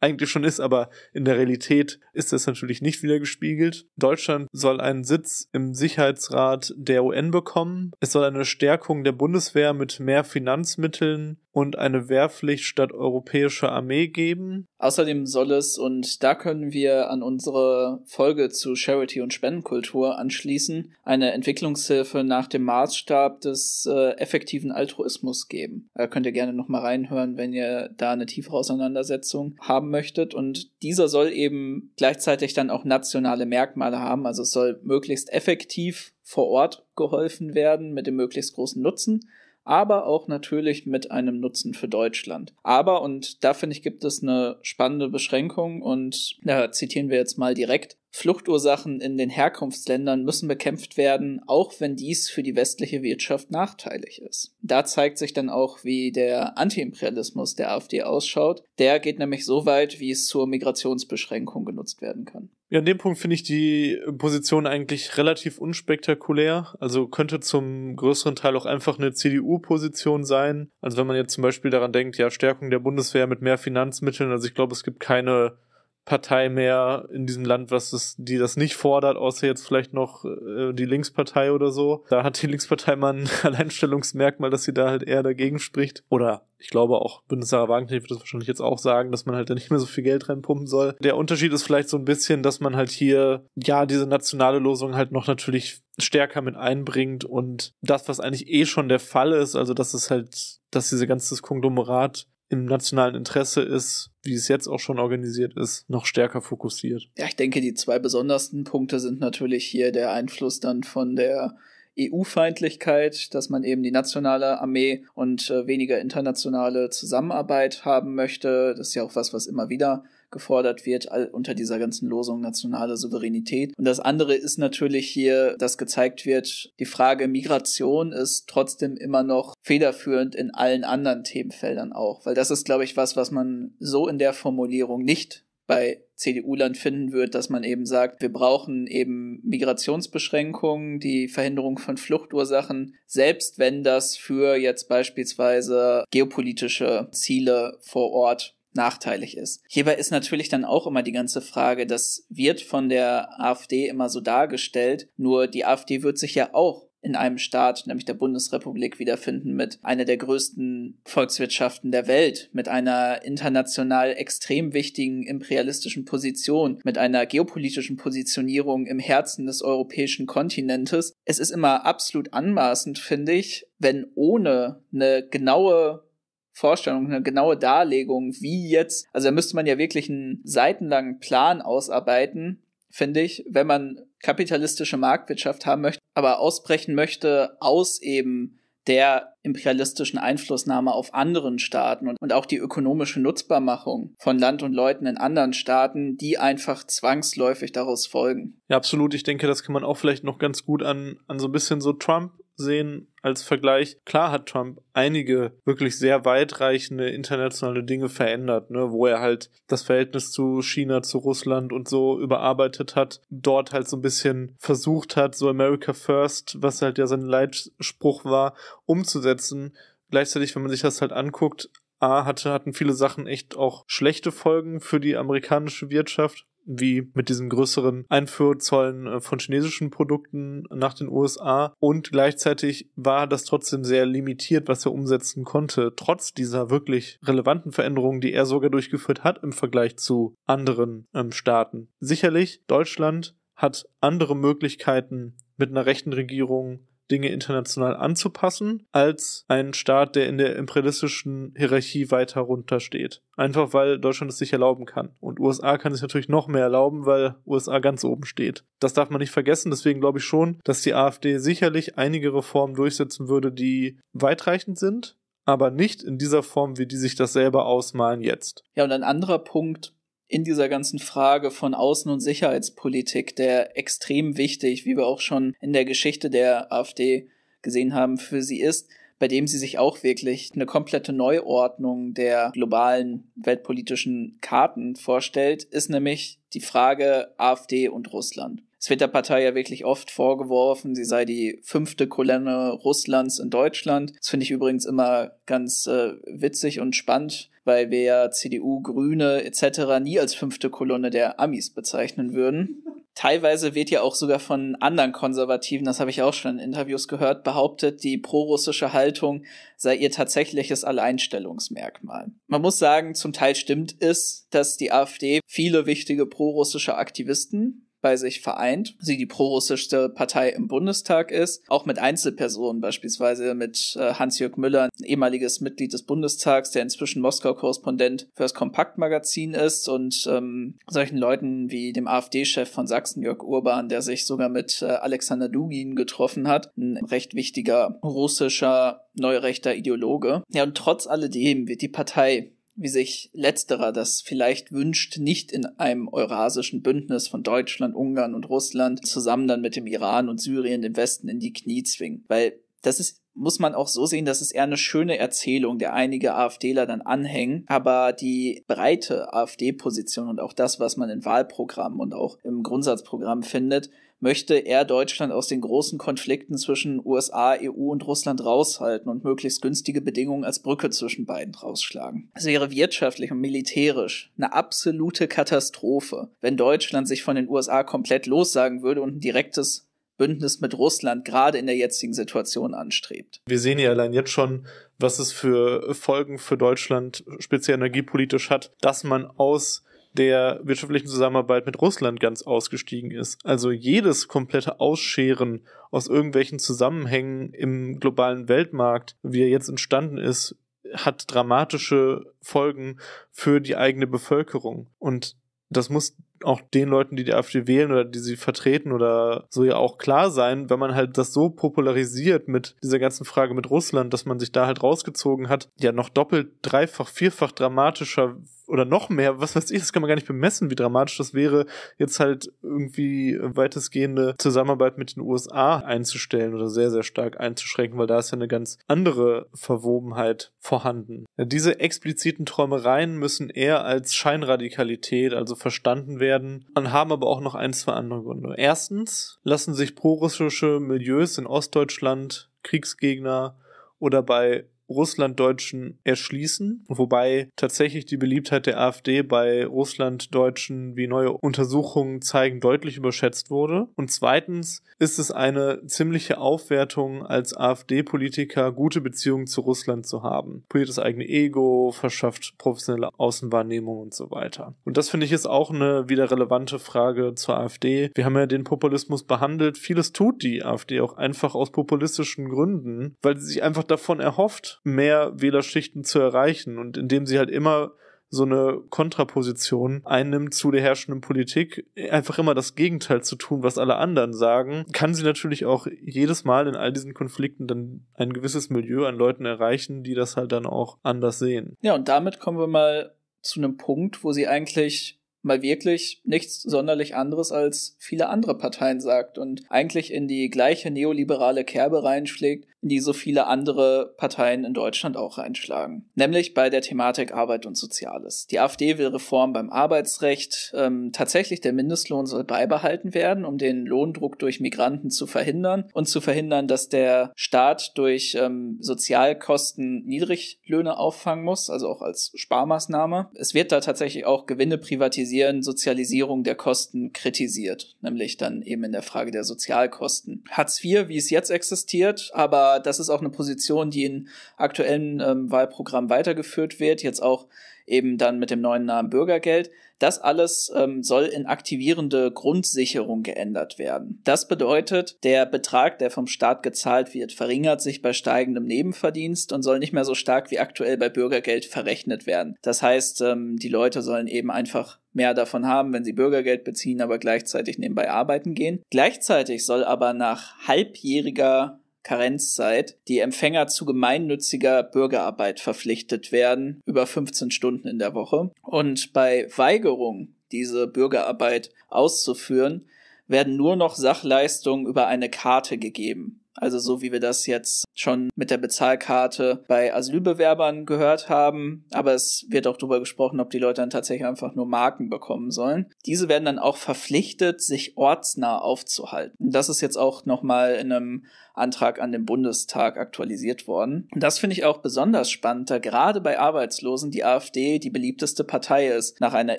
eigentlich schon ist, aber in der Realität ist das natürlich nicht wiedergespiegelt. Deutschland soll einen Sitz im Sicherheitsrat der UN bekommen. Es soll eine Stärkung der Bundeswehr mit mehr Finanzmitteln und eine Wehrpflicht statt europäischer Armee geben. Außerdem soll es, und da können wir an unsere Folge zu Charity und Spendenkultur anschließen, eine Entwicklungshilfe nach dem Maßstab des äh, effektiven Altruismus geben. Da könnt ihr gerne nochmal reinhören, wenn ihr da eine tiefere Auseinandersetzung haben möchtet. Und dieser soll eben gleichzeitig dann auch nationale Merkmale haben. Also es soll möglichst effektiv vor Ort geholfen werden mit dem möglichst großen Nutzen aber auch natürlich mit einem Nutzen für Deutschland. Aber, und da finde ich, gibt es eine spannende Beschränkung und da äh, zitieren wir jetzt mal direkt, Fluchtursachen in den Herkunftsländern müssen bekämpft werden, auch wenn dies für die westliche Wirtschaft nachteilig ist. Da zeigt sich dann auch, wie der Antiimperialismus der AfD ausschaut. Der geht nämlich so weit, wie es zur Migrationsbeschränkung genutzt werden kann. Ja, an dem Punkt finde ich die Position eigentlich relativ unspektakulär. Also könnte zum größeren Teil auch einfach eine CDU-Position sein. Also wenn man jetzt zum Beispiel daran denkt, ja, Stärkung der Bundeswehr mit mehr Finanzmitteln. Also ich glaube, es gibt keine Partei mehr in diesem Land, was das, die das nicht fordert, außer jetzt vielleicht noch äh, die Linkspartei oder so. Da hat die Linkspartei mal ein [laughs] Alleinstellungsmerkmal, dass sie da halt eher dagegen spricht. Oder ich glaube auch, Bundesrat Wagenknecht wird das wahrscheinlich jetzt auch sagen, dass man halt da nicht mehr so viel Geld reinpumpen soll. Der Unterschied ist vielleicht so ein bisschen, dass man halt hier, ja, diese nationale Losung halt noch natürlich stärker mit einbringt und das, was eigentlich eh schon der Fall ist, also dass es halt, dass diese ganze Konglomerat im nationalen Interesse ist, wie es jetzt auch schon organisiert ist, noch stärker fokussiert. Ja, ich denke, die zwei besondersten Punkte sind natürlich hier der Einfluss dann von der EU-Feindlichkeit, dass man eben die nationale Armee und äh, weniger internationale Zusammenarbeit haben möchte. Das ist ja auch was, was immer wieder gefordert wird unter dieser ganzen Losung nationale Souveränität. Und das andere ist natürlich hier, dass gezeigt wird, die Frage Migration ist trotzdem immer noch federführend in allen anderen Themenfeldern auch, weil das ist, glaube ich, was, was man so in der Formulierung nicht bei CDU-Land finden wird, dass man eben sagt, wir brauchen eben Migrationsbeschränkungen, die Verhinderung von Fluchtursachen, selbst wenn das für jetzt beispielsweise geopolitische Ziele vor Ort nachteilig ist. Hierbei ist natürlich dann auch immer die ganze Frage, das wird von der AfD immer so dargestellt, nur die AfD wird sich ja auch in einem Staat, nämlich der Bundesrepublik, wiederfinden mit einer der größten Volkswirtschaften der Welt, mit einer international extrem wichtigen imperialistischen Position, mit einer geopolitischen Positionierung im Herzen des europäischen Kontinentes. Es ist immer absolut anmaßend, finde ich, wenn ohne eine genaue Vorstellung, eine genaue Darlegung, wie jetzt, also da müsste man ja wirklich einen seitenlangen Plan ausarbeiten, finde ich, wenn man kapitalistische Marktwirtschaft haben möchte, aber ausbrechen möchte aus eben der imperialistischen Einflussnahme auf anderen Staaten und, und, auch die ökonomische Nutzbarmachung von Land und Leuten in anderen Staaten, die einfach zwangsläufig daraus folgen. Ja, absolut. Ich denke, das kann man auch vielleicht noch ganz gut an, an so ein bisschen so Trump sehen als Vergleich. Klar hat Trump einige wirklich sehr weitreichende internationale Dinge verändert, ne, wo er halt das Verhältnis zu China, zu Russland und so überarbeitet hat, dort halt so ein bisschen versucht hat, so America First, was halt ja sein Leitspruch war, umzusetzen. Gleichzeitig, wenn man sich das halt anguckt, A, hatte, hatten viele Sachen echt auch schlechte Folgen für die amerikanische Wirtschaft wie mit diesen größeren Einfuhrzollen äh, von chinesischen Produkten nach den USA und gleichzeitig war das trotzdem sehr limitiert, was er umsetzen konnte, trotz dieser wirklich relevanten Veränderungen, die er sogar durchgeführt hat im Vergleich zu anderen ähm, Staaten. Sicherlich, Deutschland hat andere Möglichkeiten mit einer rechten Regierung Dinge international anzupassen, als ein Staat, der in der imperialistischen Hierarchie weiter runter steht. Einfach weil Deutschland es sich erlauben kann. Und USA kann sich natürlich noch mehr erlauben, weil USA ganz oben steht. Das darf man nicht vergessen. Deswegen glaube ich schon, dass die AfD sicherlich einige Reformen durchsetzen würde, die weitreichend sind, aber nicht in dieser Form, wie die sich das selber ausmalen jetzt. Ja, und ein anderer Punkt, in dieser ganzen Frage von Außen- und Sicherheitspolitik, der extrem wichtig, wie wir auch schon in der Geschichte der AfD gesehen haben, für sie ist, bei dem sie sich auch wirklich eine komplette Neuordnung der globalen weltpolitischen Karten vorstellt, ist nämlich die Frage AfD und Russland. Es wird der Partei ja wirklich oft vorgeworfen, sie sei die fünfte Kolonne Russlands in Deutschland. Das finde ich übrigens immer ganz äh, witzig und spannend, weil wir ja CDU, Grüne etc. nie als fünfte Kolonne der Amis bezeichnen würden. Teilweise wird ja auch sogar von anderen Konservativen, das habe ich auch schon in Interviews gehört, behauptet, die prorussische Haltung sei ihr tatsächliches Alleinstellungsmerkmal. Man muss sagen, zum Teil stimmt es, dass die AfD viele wichtige prorussische Aktivisten bei sich vereint, sie die prorussischste Partei im Bundestag ist, auch mit Einzelpersonen, beispielsweise mit äh, Hans-Jörg Müller, ehemaliges Mitglied des Bundestags, der inzwischen Moskau-Korrespondent für das Kompaktmagazin ist und ähm, solchen Leuten wie dem AfD-Chef von Sachsen, Jörg Urban, der sich sogar mit äh, Alexander Dugin getroffen hat, ein recht wichtiger russischer neurechter Ideologe. Ja, und trotz alledem wird die Partei wie sich letzterer das vielleicht wünscht, nicht in einem eurasischen Bündnis von Deutschland, Ungarn und Russland zusammen dann mit dem Iran und Syrien den Westen in die Knie zwingen. Weil das ist muss man auch so sehen, das ist eher eine schöne Erzählung, der einige AfDler dann anhängen, aber die breite AfD-Position und auch das, was man in Wahlprogrammen und auch im Grundsatzprogramm findet, möchte er Deutschland aus den großen Konflikten zwischen USA, EU und Russland raushalten und möglichst günstige Bedingungen als Brücke zwischen beiden rausschlagen. Es wäre wirtschaftlich und militärisch eine absolute Katastrophe, wenn Deutschland sich von den USA komplett lossagen würde und ein direktes Bündnis mit Russland gerade in der jetzigen Situation anstrebt. Wir sehen ja allein jetzt schon, was es für Folgen für Deutschland speziell energiepolitisch hat, dass man aus der wirtschaftlichen Zusammenarbeit mit Russland ganz ausgestiegen ist. Also jedes komplette Ausscheren aus irgendwelchen Zusammenhängen im globalen Weltmarkt, wie er jetzt entstanden ist, hat dramatische Folgen für die eigene Bevölkerung. Und das muss auch den Leuten, die die AfD wählen oder die sie vertreten oder so ja auch klar sein, wenn man halt das so popularisiert mit dieser ganzen Frage mit Russland, dass man sich da halt rausgezogen hat, ja noch doppelt, dreifach, vierfach dramatischer oder noch mehr, was weiß ich, das kann man gar nicht bemessen, wie dramatisch das wäre, jetzt halt irgendwie weitestgehende Zusammenarbeit mit den USA einzustellen oder sehr, sehr stark einzuschränken, weil da ist ja eine ganz andere Verwobenheit vorhanden. diese expliziten Träumereien müssen eher als Scheinradikalität, also verstanden werden, und haben aber auch noch ein, zwei andere Gründe. Erstens lassen sich prorussische Milieus in Ostdeutschland, Kriegsgegner oder bei Russlanddeutschen erschließen, wobei tatsächlich die Beliebtheit der AfD bei Russlanddeutschen, wie neue Untersuchungen zeigen, deutlich überschätzt wurde. Und zweitens ist es eine ziemliche Aufwertung, als AfD-Politiker gute Beziehungen zu Russland zu haben. Poliert das eigene Ego, verschafft professionelle Außenwahrnehmung und so weiter. Und das finde ich ist auch eine wieder relevante Frage zur AfD. Wir haben ja den Populismus behandelt. Vieles tut die AfD auch einfach aus populistischen Gründen, weil sie sich einfach davon erhofft, mehr Wählerschichten zu erreichen und indem sie halt immer so eine Kontraposition einnimmt zu der herrschenden Politik, einfach immer das Gegenteil zu tun, was alle anderen sagen, kann sie natürlich auch jedes Mal in all diesen Konflikten dann ein gewisses Milieu an Leuten erreichen, die das halt dann auch anders sehen. Ja, und damit kommen wir mal zu einem Punkt, wo sie eigentlich mal wirklich nichts sonderlich anderes als viele andere Parteien sagt und eigentlich in die gleiche neoliberale Kerbe reinschlägt, in die so viele andere Parteien in Deutschland auch einschlagen. Nämlich bei der Thematik Arbeit und Soziales. Die AfD will Reform beim Arbeitsrecht. Ähm, tatsächlich der Mindestlohn soll beibehalten werden, um den Lohndruck durch Migranten zu verhindern und zu verhindern, dass der Staat durch ähm, Sozialkosten Niedriglöhne auffangen muss, also auch als Sparmaßnahme. Es wird da tatsächlich auch Gewinne privatisieren, Sozialisierung der Kosten kritisiert, nämlich dann eben in der Frage der Sozialkosten. Hartz IV, wie es jetzt existiert, aber das ist auch eine Position, die im aktuellen ähm, Wahlprogramm weitergeführt wird, jetzt auch eben dann mit dem neuen Namen Bürgergeld. Das alles ähm, soll in aktivierende Grundsicherung geändert werden. Das bedeutet, der Betrag, der vom Staat gezahlt wird, verringert sich bei steigendem Nebenverdienst und soll nicht mehr so stark wie aktuell bei Bürgergeld verrechnet werden. Das heißt, ähm, die Leute sollen eben einfach mehr davon haben, wenn sie Bürgergeld beziehen, aber gleichzeitig nebenbei arbeiten gehen. Gleichzeitig soll aber nach halbjähriger Karenzzeit die Empfänger zu gemeinnütziger Bürgerarbeit verpflichtet werden, über 15 Stunden in der Woche. Und bei Weigerung, diese Bürgerarbeit auszuführen, werden nur noch Sachleistungen über eine Karte gegeben. Also so wie wir das jetzt schon mit der Bezahlkarte bei Asylbewerbern gehört haben. Aber es wird auch darüber gesprochen, ob die Leute dann tatsächlich einfach nur Marken bekommen sollen. Diese werden dann auch verpflichtet, sich ortsnah aufzuhalten. Das ist jetzt auch nochmal in einem Antrag an den Bundestag aktualisiert worden. Und das finde ich auch besonders spannend, da gerade bei Arbeitslosen die AfD die beliebteste Partei ist, nach einer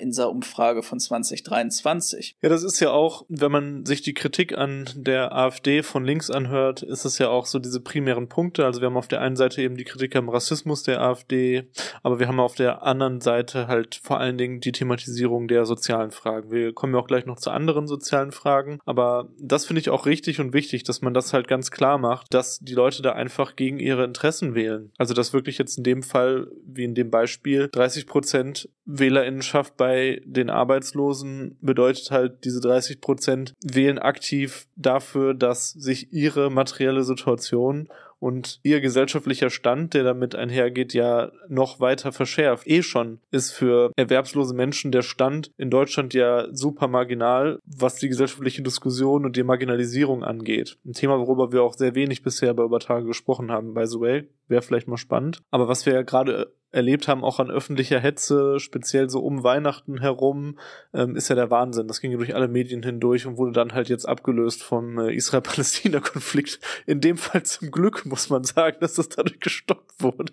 INSA-Umfrage von 2023. Ja, das ist ja auch, wenn man sich die Kritik an der AfD von links anhört, ist es ja auch so diese primären Punkte. Also wir haben auf der einen Seite eben die Kritik am Rassismus der AfD, aber wir haben auf der anderen Seite halt vor allen Dingen die Thematisierung der sozialen Fragen. Wir kommen ja auch gleich noch zu anderen sozialen Fragen, aber das finde ich auch richtig und wichtig, dass man das halt ganz klar klar macht, dass die Leute da einfach gegen ihre Interessen wählen. Also dass wirklich jetzt in dem Fall, wie in dem Beispiel, 30 Prozent Wählerinnenschaft bei den Arbeitslosen bedeutet halt, diese 30 Prozent wählen aktiv dafür, dass sich ihre materielle Situation und ihr gesellschaftlicher Stand, der damit einhergeht, ja noch weiter verschärft. Eh schon ist für erwerbslose Menschen der Stand in Deutschland ja super marginal, was die gesellschaftliche Diskussion und die Marginalisierung angeht. Ein Thema, worüber wir auch sehr wenig bisher bei Übertage gesprochen haben, by the way. Wäre vielleicht mal spannend. Aber was wir ja gerade erlebt haben, auch an öffentlicher Hetze, speziell so um Weihnachten herum, ähm, ist ja der Wahnsinn. Das ging ja durch alle Medien hindurch und wurde dann halt jetzt abgelöst vom äh, Israel-Palästina-Konflikt. In dem Fall zum Glück muss man sagen, dass das dadurch gestoppt wurde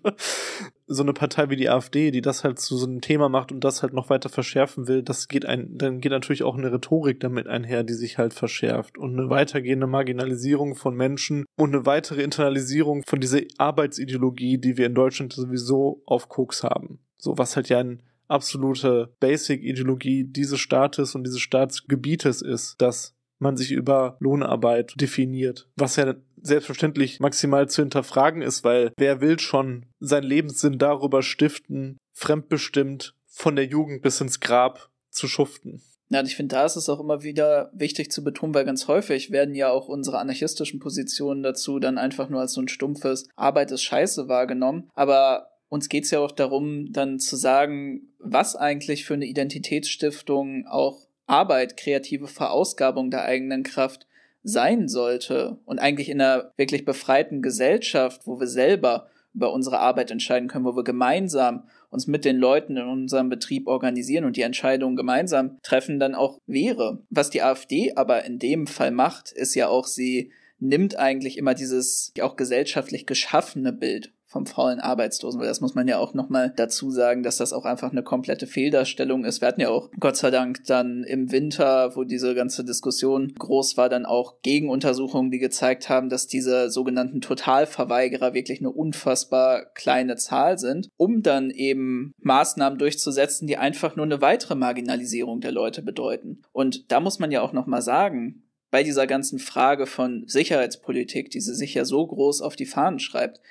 so eine Partei wie die AfD, die das halt zu so einem Thema macht und das halt noch weiter verschärfen will, das geht ein, dann geht natürlich auch eine Rhetorik damit einher, die sich halt verschärft und eine weitergehende Marginalisierung von Menschen und eine weitere Internalisierung von dieser Arbeitsideologie, die wir in Deutschland sowieso auf Koks haben. So was halt ja ein absolute Basic-Ideologie dieses Staates und dieses Staatsgebietes ist, dass man sich über Lohnarbeit definiert, was ja selbstverständlich maximal zu hinterfragen ist, weil wer will schon seinen Lebenssinn darüber stiften, fremdbestimmt von der Jugend bis ins Grab zu schuften. Ja, und ich finde, da ist es auch immer wieder wichtig zu betonen, weil ganz häufig werden ja auch unsere anarchistischen Positionen dazu dann einfach nur als so ein stumpfes Arbeit ist scheiße wahrgenommen. Aber uns geht's ja auch darum, dann zu sagen, was eigentlich für eine Identitätsstiftung auch Arbeit, kreative Verausgabung der eigenen Kraft sein sollte und eigentlich in einer wirklich befreiten Gesellschaft, wo wir selber über unsere Arbeit entscheiden können, wo wir gemeinsam uns mit den Leuten in unserem Betrieb organisieren und die Entscheidungen gemeinsam treffen, dann auch wäre. Was die AfD aber in dem Fall macht, ist ja auch, sie nimmt eigentlich immer dieses auch gesellschaftlich geschaffene Bild vom faulen Arbeitslosen, weil das muss man ja auch nochmal dazu sagen, dass das auch einfach eine komplette Fehldarstellung ist. Wir hatten ja auch, Gott sei Dank, dann im Winter, wo diese ganze Diskussion groß war, dann auch Gegenuntersuchungen, die gezeigt haben, dass diese sogenannten Totalverweigerer wirklich eine unfassbar kleine Zahl sind, um dann eben Maßnahmen durchzusetzen, die einfach nur eine weitere Marginalisierung der Leute bedeuten. Und da muss man ja auch nochmal sagen, bei dieser ganzen Frage von Sicherheitspolitik, die sie sich ja so groß auf die Fahnen schreibt,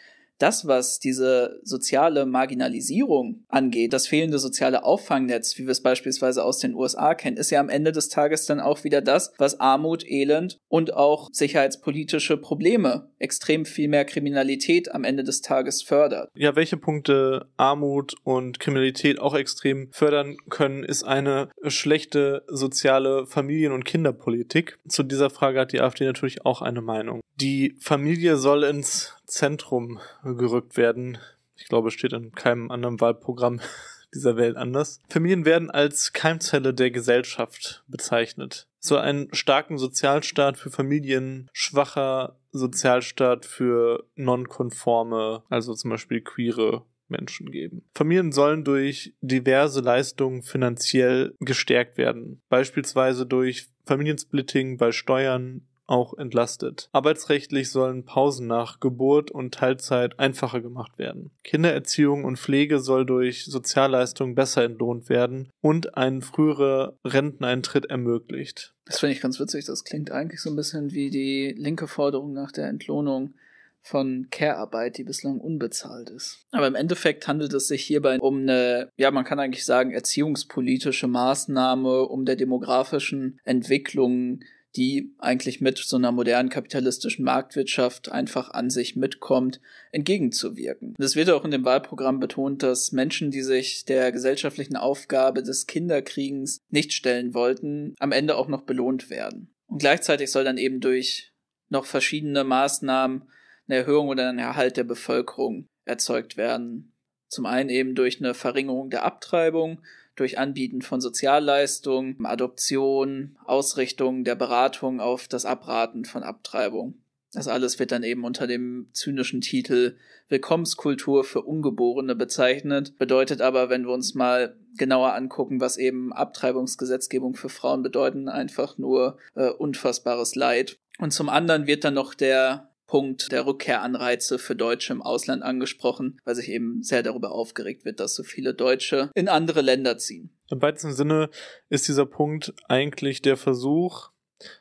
das, was diese soziale Marginalisierung angeht, das fehlende soziale Auffangnetz, wie wir es beispielsweise aus den USA kennen, ist ja am Ende des Tages dann auch wieder das, was Armut, Elend und auch sicherheitspolitische Probleme, extrem viel mehr Kriminalität am Ende des Tages fördert. Ja, welche Punkte Armut und Kriminalität auch extrem fördern können, ist eine schlechte soziale Familien- und Kinderpolitik. Zu dieser Frage hat die AfD natürlich auch eine Meinung. Die Familie soll ins Zentrum gerückt werden. Ich glaube, steht in keinem anderen Wahlprogramm [laughs] dieser Welt anders. Familien werden als Keimzelle der Gesellschaft bezeichnet. So einen starken Sozialstaat für Familien, schwacher Sozialstaat für nonkonforme, also zum Beispiel queere Menschen geben. Familien sollen durch diverse Leistungen finanziell gestärkt werden, beispielsweise durch Familiensplitting bei Steuern, auch entlastet. Arbeitsrechtlich sollen Pausen nach Geburt und Teilzeit einfacher gemacht werden. Kindererziehung und Pflege soll durch Sozialleistungen besser entlohnt werden und ein früherer Renteneintritt ermöglicht. Das finde ich ganz witzig. Das klingt eigentlich so ein bisschen wie die linke Forderung nach der Entlohnung von Care-Arbeit, die bislang unbezahlt ist. Aber im Endeffekt handelt es sich hierbei um eine, ja, man kann eigentlich sagen, erziehungspolitische Maßnahme, um der demografischen Entwicklung die eigentlich mit so einer modernen kapitalistischen Marktwirtschaft einfach an sich mitkommt, entgegenzuwirken. Es wird auch in dem Wahlprogramm betont, dass Menschen, die sich der gesellschaftlichen Aufgabe des Kinderkriegens nicht stellen wollten, am Ende auch noch belohnt werden. Und gleichzeitig soll dann eben durch noch verschiedene Maßnahmen eine Erhöhung oder ein Erhalt der Bevölkerung erzeugt werden. Zum einen eben durch eine Verringerung der Abtreibung, durch Anbieten von Sozialleistungen, Adoption, Ausrichtung der Beratung auf das Abraten von Abtreibung. Das alles wird dann eben unter dem zynischen Titel Willkommenskultur für Ungeborene bezeichnet, bedeutet aber, wenn wir uns mal genauer angucken, was eben Abtreibungsgesetzgebung für Frauen bedeuten, einfach nur äh, unfassbares Leid. Und zum anderen wird dann noch der Punkt der Rückkehranreize für Deutsche im Ausland angesprochen, weil sich eben sehr darüber aufgeregt wird, dass so viele Deutsche in andere Länder ziehen. Im weitesten Sinne ist dieser Punkt eigentlich der Versuch,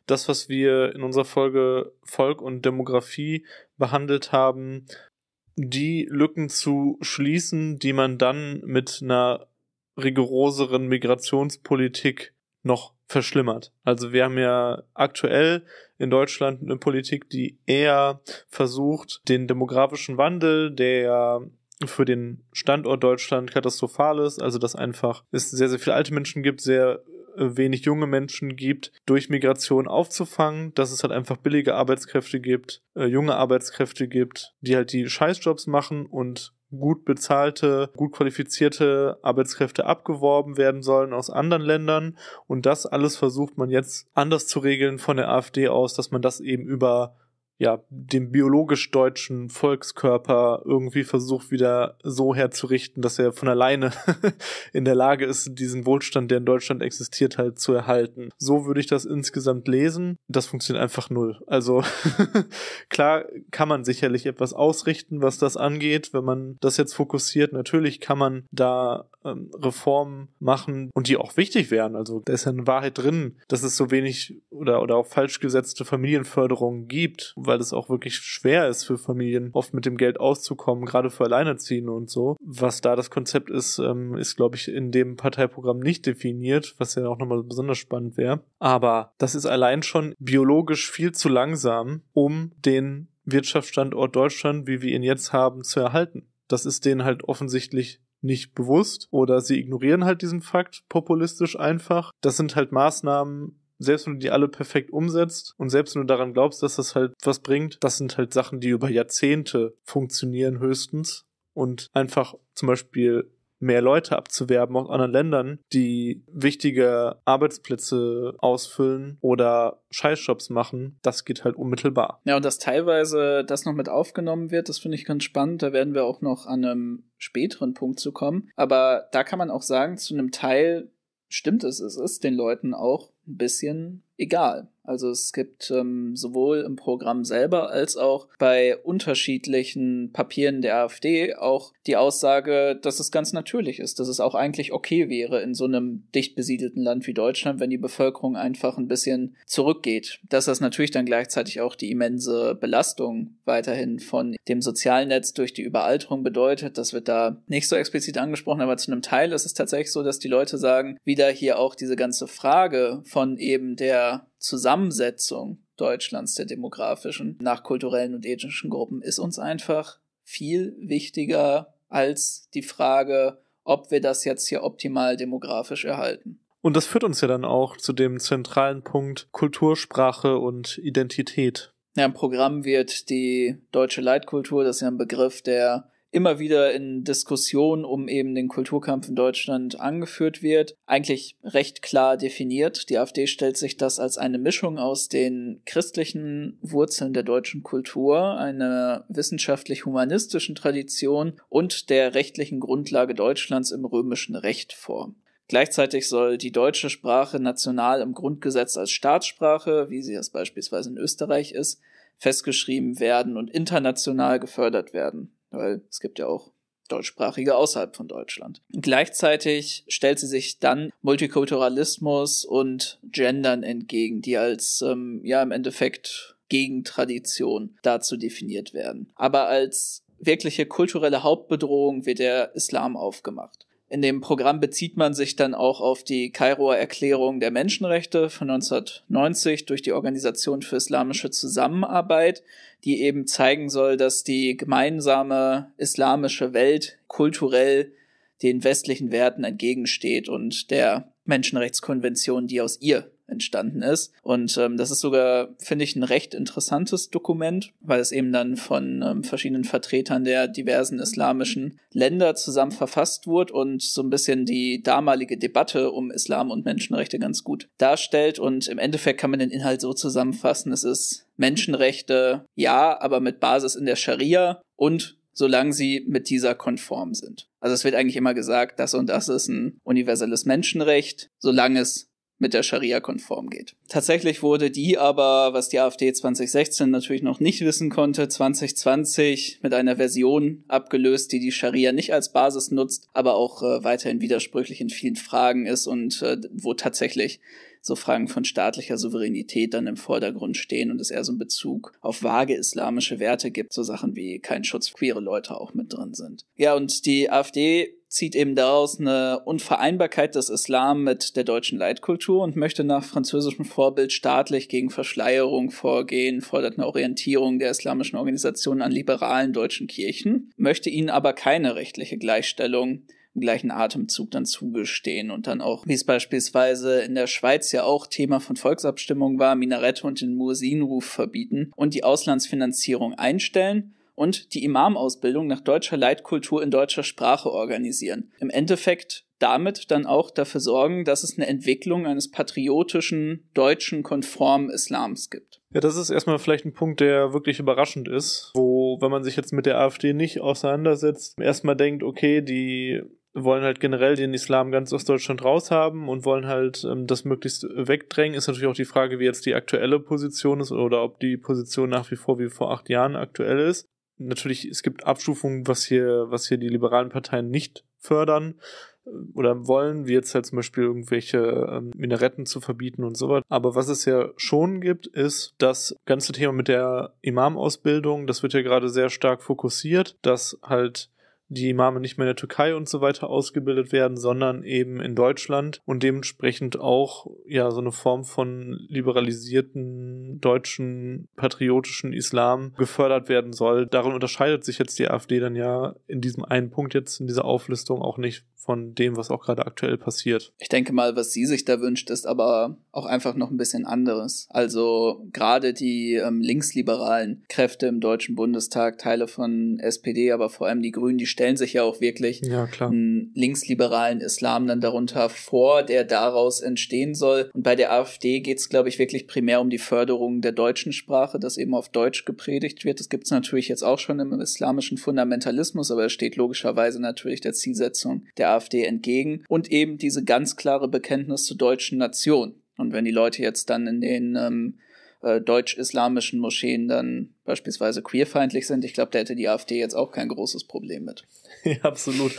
das, was wir in unserer Folge Volk und Demografie behandelt haben, die Lücken zu schließen, die man dann mit einer rigoroseren Migrationspolitik noch verschlimmert. Also wir haben ja aktuell in Deutschland eine Politik, die eher versucht, den demografischen Wandel, der für den Standort Deutschland katastrophal ist, also dass einfach es sehr, sehr viele alte Menschen gibt, sehr äh, wenig junge Menschen gibt, durch Migration aufzufangen, dass es halt einfach billige Arbeitskräfte gibt, äh, junge Arbeitskräfte gibt, die halt die Scheißjobs machen und gut bezahlte, gut qualifizierte Arbeitskräfte abgeworben werden sollen aus anderen Ländern. Und das alles versucht man jetzt anders zu regeln von der AfD aus, dass man das eben über ja, dem biologisch deutschen Volkskörper irgendwie versucht wieder so herzurichten, dass er von alleine [laughs] in der Lage ist, diesen Wohlstand, der in Deutschland existiert, halt zu erhalten. So würde ich das insgesamt lesen. Das funktioniert einfach null. Also [laughs] klar kann man sicherlich etwas ausrichten, was das angeht, wenn man das jetzt fokussiert. Natürlich kann man da ähm, Reformen machen und die auch wichtig wären. Also da ist ja eine Wahrheit drin, dass es so wenig oder, oder auch falsch gesetzte Familienförderung gibt, weil es auch wirklich schwer ist für Familien, oft mit dem Geld auszukommen, gerade für Alleinerziehende und so. Was da das Konzept ist, ähm, ist, glaube ich, in dem Parteiprogramm nicht definiert, was ja auch nochmal besonders spannend wäre. Aber das ist allein schon biologisch viel zu langsam, um den Wirtschaftsstandort Deutschland, wie wir ihn jetzt haben, zu erhalten. Das ist denen halt offensichtlich nicht bewusst oder sie ignorieren halt diesen Fakt populistisch einfach. Das sind halt Maßnahmen, selbst wenn du die alle perfekt umsetzt und selbst wenn du daran glaubst, dass das halt was bringt, das sind halt Sachen, die über Jahrzehnte funktionieren höchstens. Und einfach zum Beispiel mehr Leute abzuwerben aus anderen Ländern, die wichtige Arbeitsplätze ausfüllen oder Scheißjobs machen, das geht halt unmittelbar. Ja, und dass teilweise das noch mit aufgenommen wird, das finde ich ganz spannend. Da werden wir auch noch an einem späteren Punkt zu kommen. Aber da kann man auch sagen, zu einem Teil stimmt es, es ist den Leuten auch ein bisschen egal. Also es gibt ähm, sowohl im Programm selber als auch bei unterschiedlichen Papieren der AfD auch die Aussage, dass es ganz natürlich ist, dass es auch eigentlich okay wäre in so einem dicht besiedelten Land wie Deutschland, wenn die Bevölkerung einfach ein bisschen zurückgeht. Dass das natürlich dann gleichzeitig auch die immense Belastung weiterhin von dem Sozialnetz durch die Überalterung bedeutet, das wird da nicht so explizit angesprochen, aber zu einem Teil ist es tatsächlich so, dass die Leute sagen, wieder hier auch diese ganze Frage von von eben der Zusammensetzung Deutschlands, der demografischen, nach kulturellen und ethnischen Gruppen, ist uns einfach viel wichtiger als die Frage, ob wir das jetzt hier optimal demografisch erhalten. Und das führt uns ja dann auch zu dem zentralen Punkt Kultursprache und Identität. Ja, Im Programm wird die deutsche Leitkultur, das ist ja ein Begriff, der immer wieder in Diskussionen um eben den Kulturkampf in Deutschland angeführt wird, eigentlich recht klar definiert. Die AfD stellt sich das als eine Mischung aus den christlichen Wurzeln der deutschen Kultur, einer wissenschaftlich-humanistischen Tradition und der rechtlichen Grundlage Deutschlands im römischen Recht vor. Gleichzeitig soll die deutsche Sprache national im Grundgesetz als Staatssprache, wie sie es beispielsweise in Österreich ist, festgeschrieben werden und international gefördert werden weil es gibt ja auch deutschsprachige außerhalb von Deutschland. Gleichzeitig stellt sie sich dann Multikulturalismus und Gendern entgegen, die als ähm, ja im Endeffekt Gegentradition dazu definiert werden. Aber als wirkliche kulturelle Hauptbedrohung wird der Islam aufgemacht. In dem Programm bezieht man sich dann auch auf die Kairoer Erklärung der Menschenrechte von 1990 durch die Organisation für islamische Zusammenarbeit, die eben zeigen soll, dass die gemeinsame islamische Welt kulturell den westlichen Werten entgegensteht und der Menschenrechtskonvention, die aus ihr entstanden ist. Und ähm, das ist sogar, finde ich, ein recht interessantes Dokument, weil es eben dann von ähm, verschiedenen Vertretern der diversen islamischen Länder zusammen verfasst wurde und so ein bisschen die damalige Debatte um Islam und Menschenrechte ganz gut darstellt. Und im Endeffekt kann man den Inhalt so zusammenfassen, es ist Menschenrechte, ja, aber mit Basis in der Scharia und solange sie mit dieser konform sind. Also es wird eigentlich immer gesagt, das und das ist ein universelles Menschenrecht, solange es mit der Scharia konform geht. Tatsächlich wurde die aber, was die AfD 2016 natürlich noch nicht wissen konnte, 2020 mit einer Version abgelöst, die die Scharia nicht als Basis nutzt, aber auch äh, weiterhin widersprüchlich in vielen Fragen ist und äh, wo tatsächlich so Fragen von staatlicher Souveränität dann im Vordergrund stehen und es eher so einen Bezug auf vage islamische Werte gibt, so Sachen wie kein Schutz für queere Leute auch mit drin sind. Ja, und die AfD zieht eben daraus eine Unvereinbarkeit des Islam mit der deutschen Leitkultur und möchte nach französischem Vorbild staatlich gegen Verschleierung vorgehen, fordert eine Orientierung der islamischen Organisationen an liberalen deutschen Kirchen, möchte ihnen aber keine rechtliche Gleichstellung gleichen Atemzug dann zugestehen und dann auch, wie es beispielsweise in der Schweiz ja auch Thema von Volksabstimmungen war, Minarette und den Mursinruf verbieten und die Auslandsfinanzierung einstellen und die Imamausbildung nach deutscher Leitkultur in deutscher Sprache organisieren. Im Endeffekt damit dann auch dafür sorgen, dass es eine Entwicklung eines patriotischen, deutschen, konformen Islams gibt. Ja, das ist erstmal vielleicht ein Punkt, der wirklich überraschend ist, wo, wenn man sich jetzt mit der AfD nicht auseinandersetzt, erstmal denkt, okay, die wollen halt generell den Islam ganz aus Deutschland raushaben und wollen halt ähm, das möglichst wegdrängen. Ist natürlich auch die Frage, wie jetzt die aktuelle Position ist oder ob die Position nach wie vor wie vor acht Jahren aktuell ist. Natürlich, es gibt Abstufungen, was hier, was hier die liberalen Parteien nicht fördern äh, oder wollen, wie jetzt halt zum Beispiel irgendwelche ähm, Minaretten zu verbieten und so weiter. Aber was es ja schon gibt, ist das ganze Thema mit der Imamausbildung. Das wird ja gerade sehr stark fokussiert, dass halt die Imame nicht mehr in der Türkei und so weiter ausgebildet werden, sondern eben in Deutschland und dementsprechend auch ja so eine Form von liberalisierten deutschen patriotischen Islam gefördert werden soll. Darin unterscheidet sich jetzt die AfD dann ja in diesem einen Punkt jetzt in dieser Auflistung auch nicht von dem, was auch gerade aktuell passiert. Ich denke mal, was sie sich da wünscht, ist aber auch einfach noch ein bisschen anderes. Also gerade die ähm, linksliberalen Kräfte im Deutschen Bundestag, Teile von SPD, aber vor allem die Grünen, die stellen sich ja auch wirklich ja, einen linksliberalen Islam dann darunter vor, der daraus entstehen soll. Und bei der AfD geht es, glaube ich, wirklich primär um die Förderung der deutschen Sprache, dass eben auf Deutsch gepredigt wird. Das gibt es natürlich jetzt auch schon im islamischen Fundamentalismus, aber es steht logischerweise natürlich der Zielsetzung der AfD entgegen. Und eben diese ganz klare Bekenntnis zur deutschen Nation. Und wenn die Leute jetzt dann in den ähm, äh, deutsch-islamischen Moscheen dann beispielsweise queerfeindlich sind. Ich glaube, da hätte die AfD jetzt auch kein großes Problem mit. [laughs] Ja, absolut.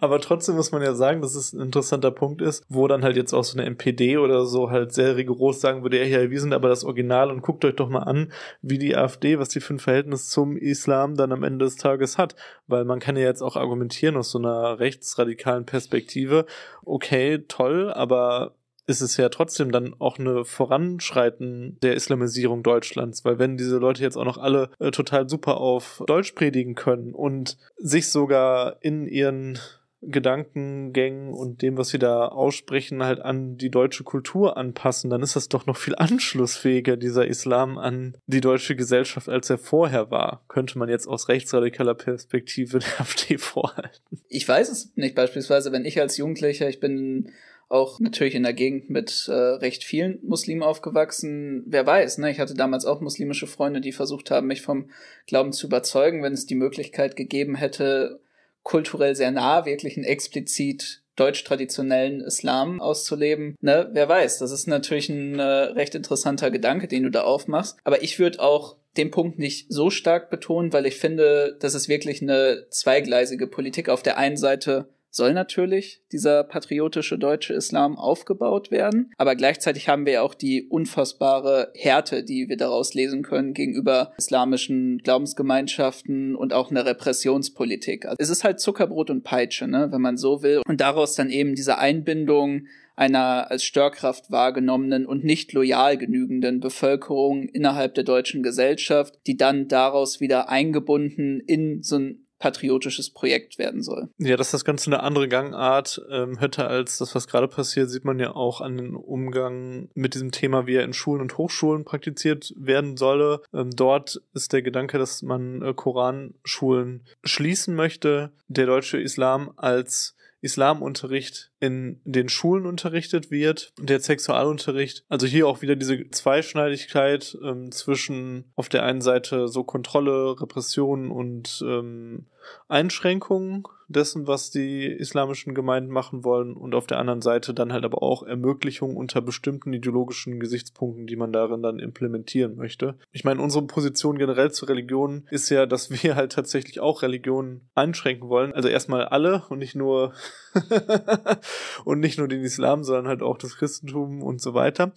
Aber trotzdem muss man ja sagen, dass es ein interessanter Punkt ist, wo dann halt jetzt auch so eine MPD oder so halt sehr rigoros sagen würde, ja, hier, wir sind aber das Original und guckt euch doch mal an, wie die AfD, was die für ein Verhältnis zum Islam dann am Ende des Tages hat. Weil man kann ja jetzt auch argumentieren aus so einer rechtsradikalen Perspektive, okay, toll, aber ist es ja trotzdem dann auch eine Voranschreiten der Islamisierung Deutschlands, weil wenn diese Leute jetzt auch noch alle äh, total super auf Deutsch predigen können und sich sogar in ihren Gedankengängen und dem, was sie da aussprechen, halt an die deutsche Kultur anpassen, dann ist das doch noch viel anschlussfähiger, dieser Islam an die deutsche Gesellschaft, als er vorher war. Könnte man jetzt aus rechtsradikaler Perspektive [laughs] der AfD vorhalten. Ich weiß es nicht, beispielsweise, wenn ich als Jugendlicher, ich bin auch natürlich in der Gegend mit äh, recht vielen Muslimen aufgewachsen. Wer weiß, ne? Ich hatte damals auch muslimische Freunde, die versucht haben, mich vom Glauben zu überzeugen, wenn es die Möglichkeit gegeben hätte, kulturell sehr nah, wirklich einen explizit deutsch-traditionellen Islam auszuleben. Ne? Wer weiß, das ist natürlich ein äh, recht interessanter Gedanke, den du da aufmachst. Aber ich würde auch den Punkt nicht so stark betonen, weil ich finde, das ist wirklich eine zweigleisige Politik. Auf der einen Seite soll natürlich dieser patriotische deutsche Islam aufgebaut werden. Aber gleichzeitig haben wir ja auch die unfassbare Härte, die wir daraus lesen können gegenüber islamischen Glaubensgemeinschaften und auch einer Repressionspolitik. Also es ist halt Zuckerbrot und Peitsche, ne, wenn man so will. Und daraus dann eben diese Einbindung einer als Störkraft wahrgenommenen und nicht loyal genügenden Bevölkerung innerhalb der deutschen Gesellschaft, die dann daraus wieder eingebunden in so ein patriotisches Projekt werden soll. Ja, dass das Ganze eine andere Gangart ähm, hätte als das, was gerade passiert, sieht man ja auch an dem Umgang mit diesem Thema, wie er in Schulen und Hochschulen praktiziert werden solle. Ähm, dort ist der Gedanke, dass man äh, Koranschulen schließen möchte. Der deutsche Islam als Islamunterricht in den Schulen unterrichtet wird und der Sexualunterricht. Also hier auch wieder diese Zweischneidigkeit ähm, zwischen auf der einen Seite so Kontrolle, Repression und ähm, Einschränkungen dessen, was die islamischen Gemeinden machen wollen und auf der anderen Seite dann halt aber auch Ermöglichung unter bestimmten ideologischen Gesichtspunkten, die man darin dann implementieren möchte. Ich meine, unsere Position generell zu Religionen ist ja, dass wir halt tatsächlich auch Religionen einschränken wollen. Also erstmal alle und nicht nur [laughs] und nicht nur den Islam, sondern halt auch das Christentum und so weiter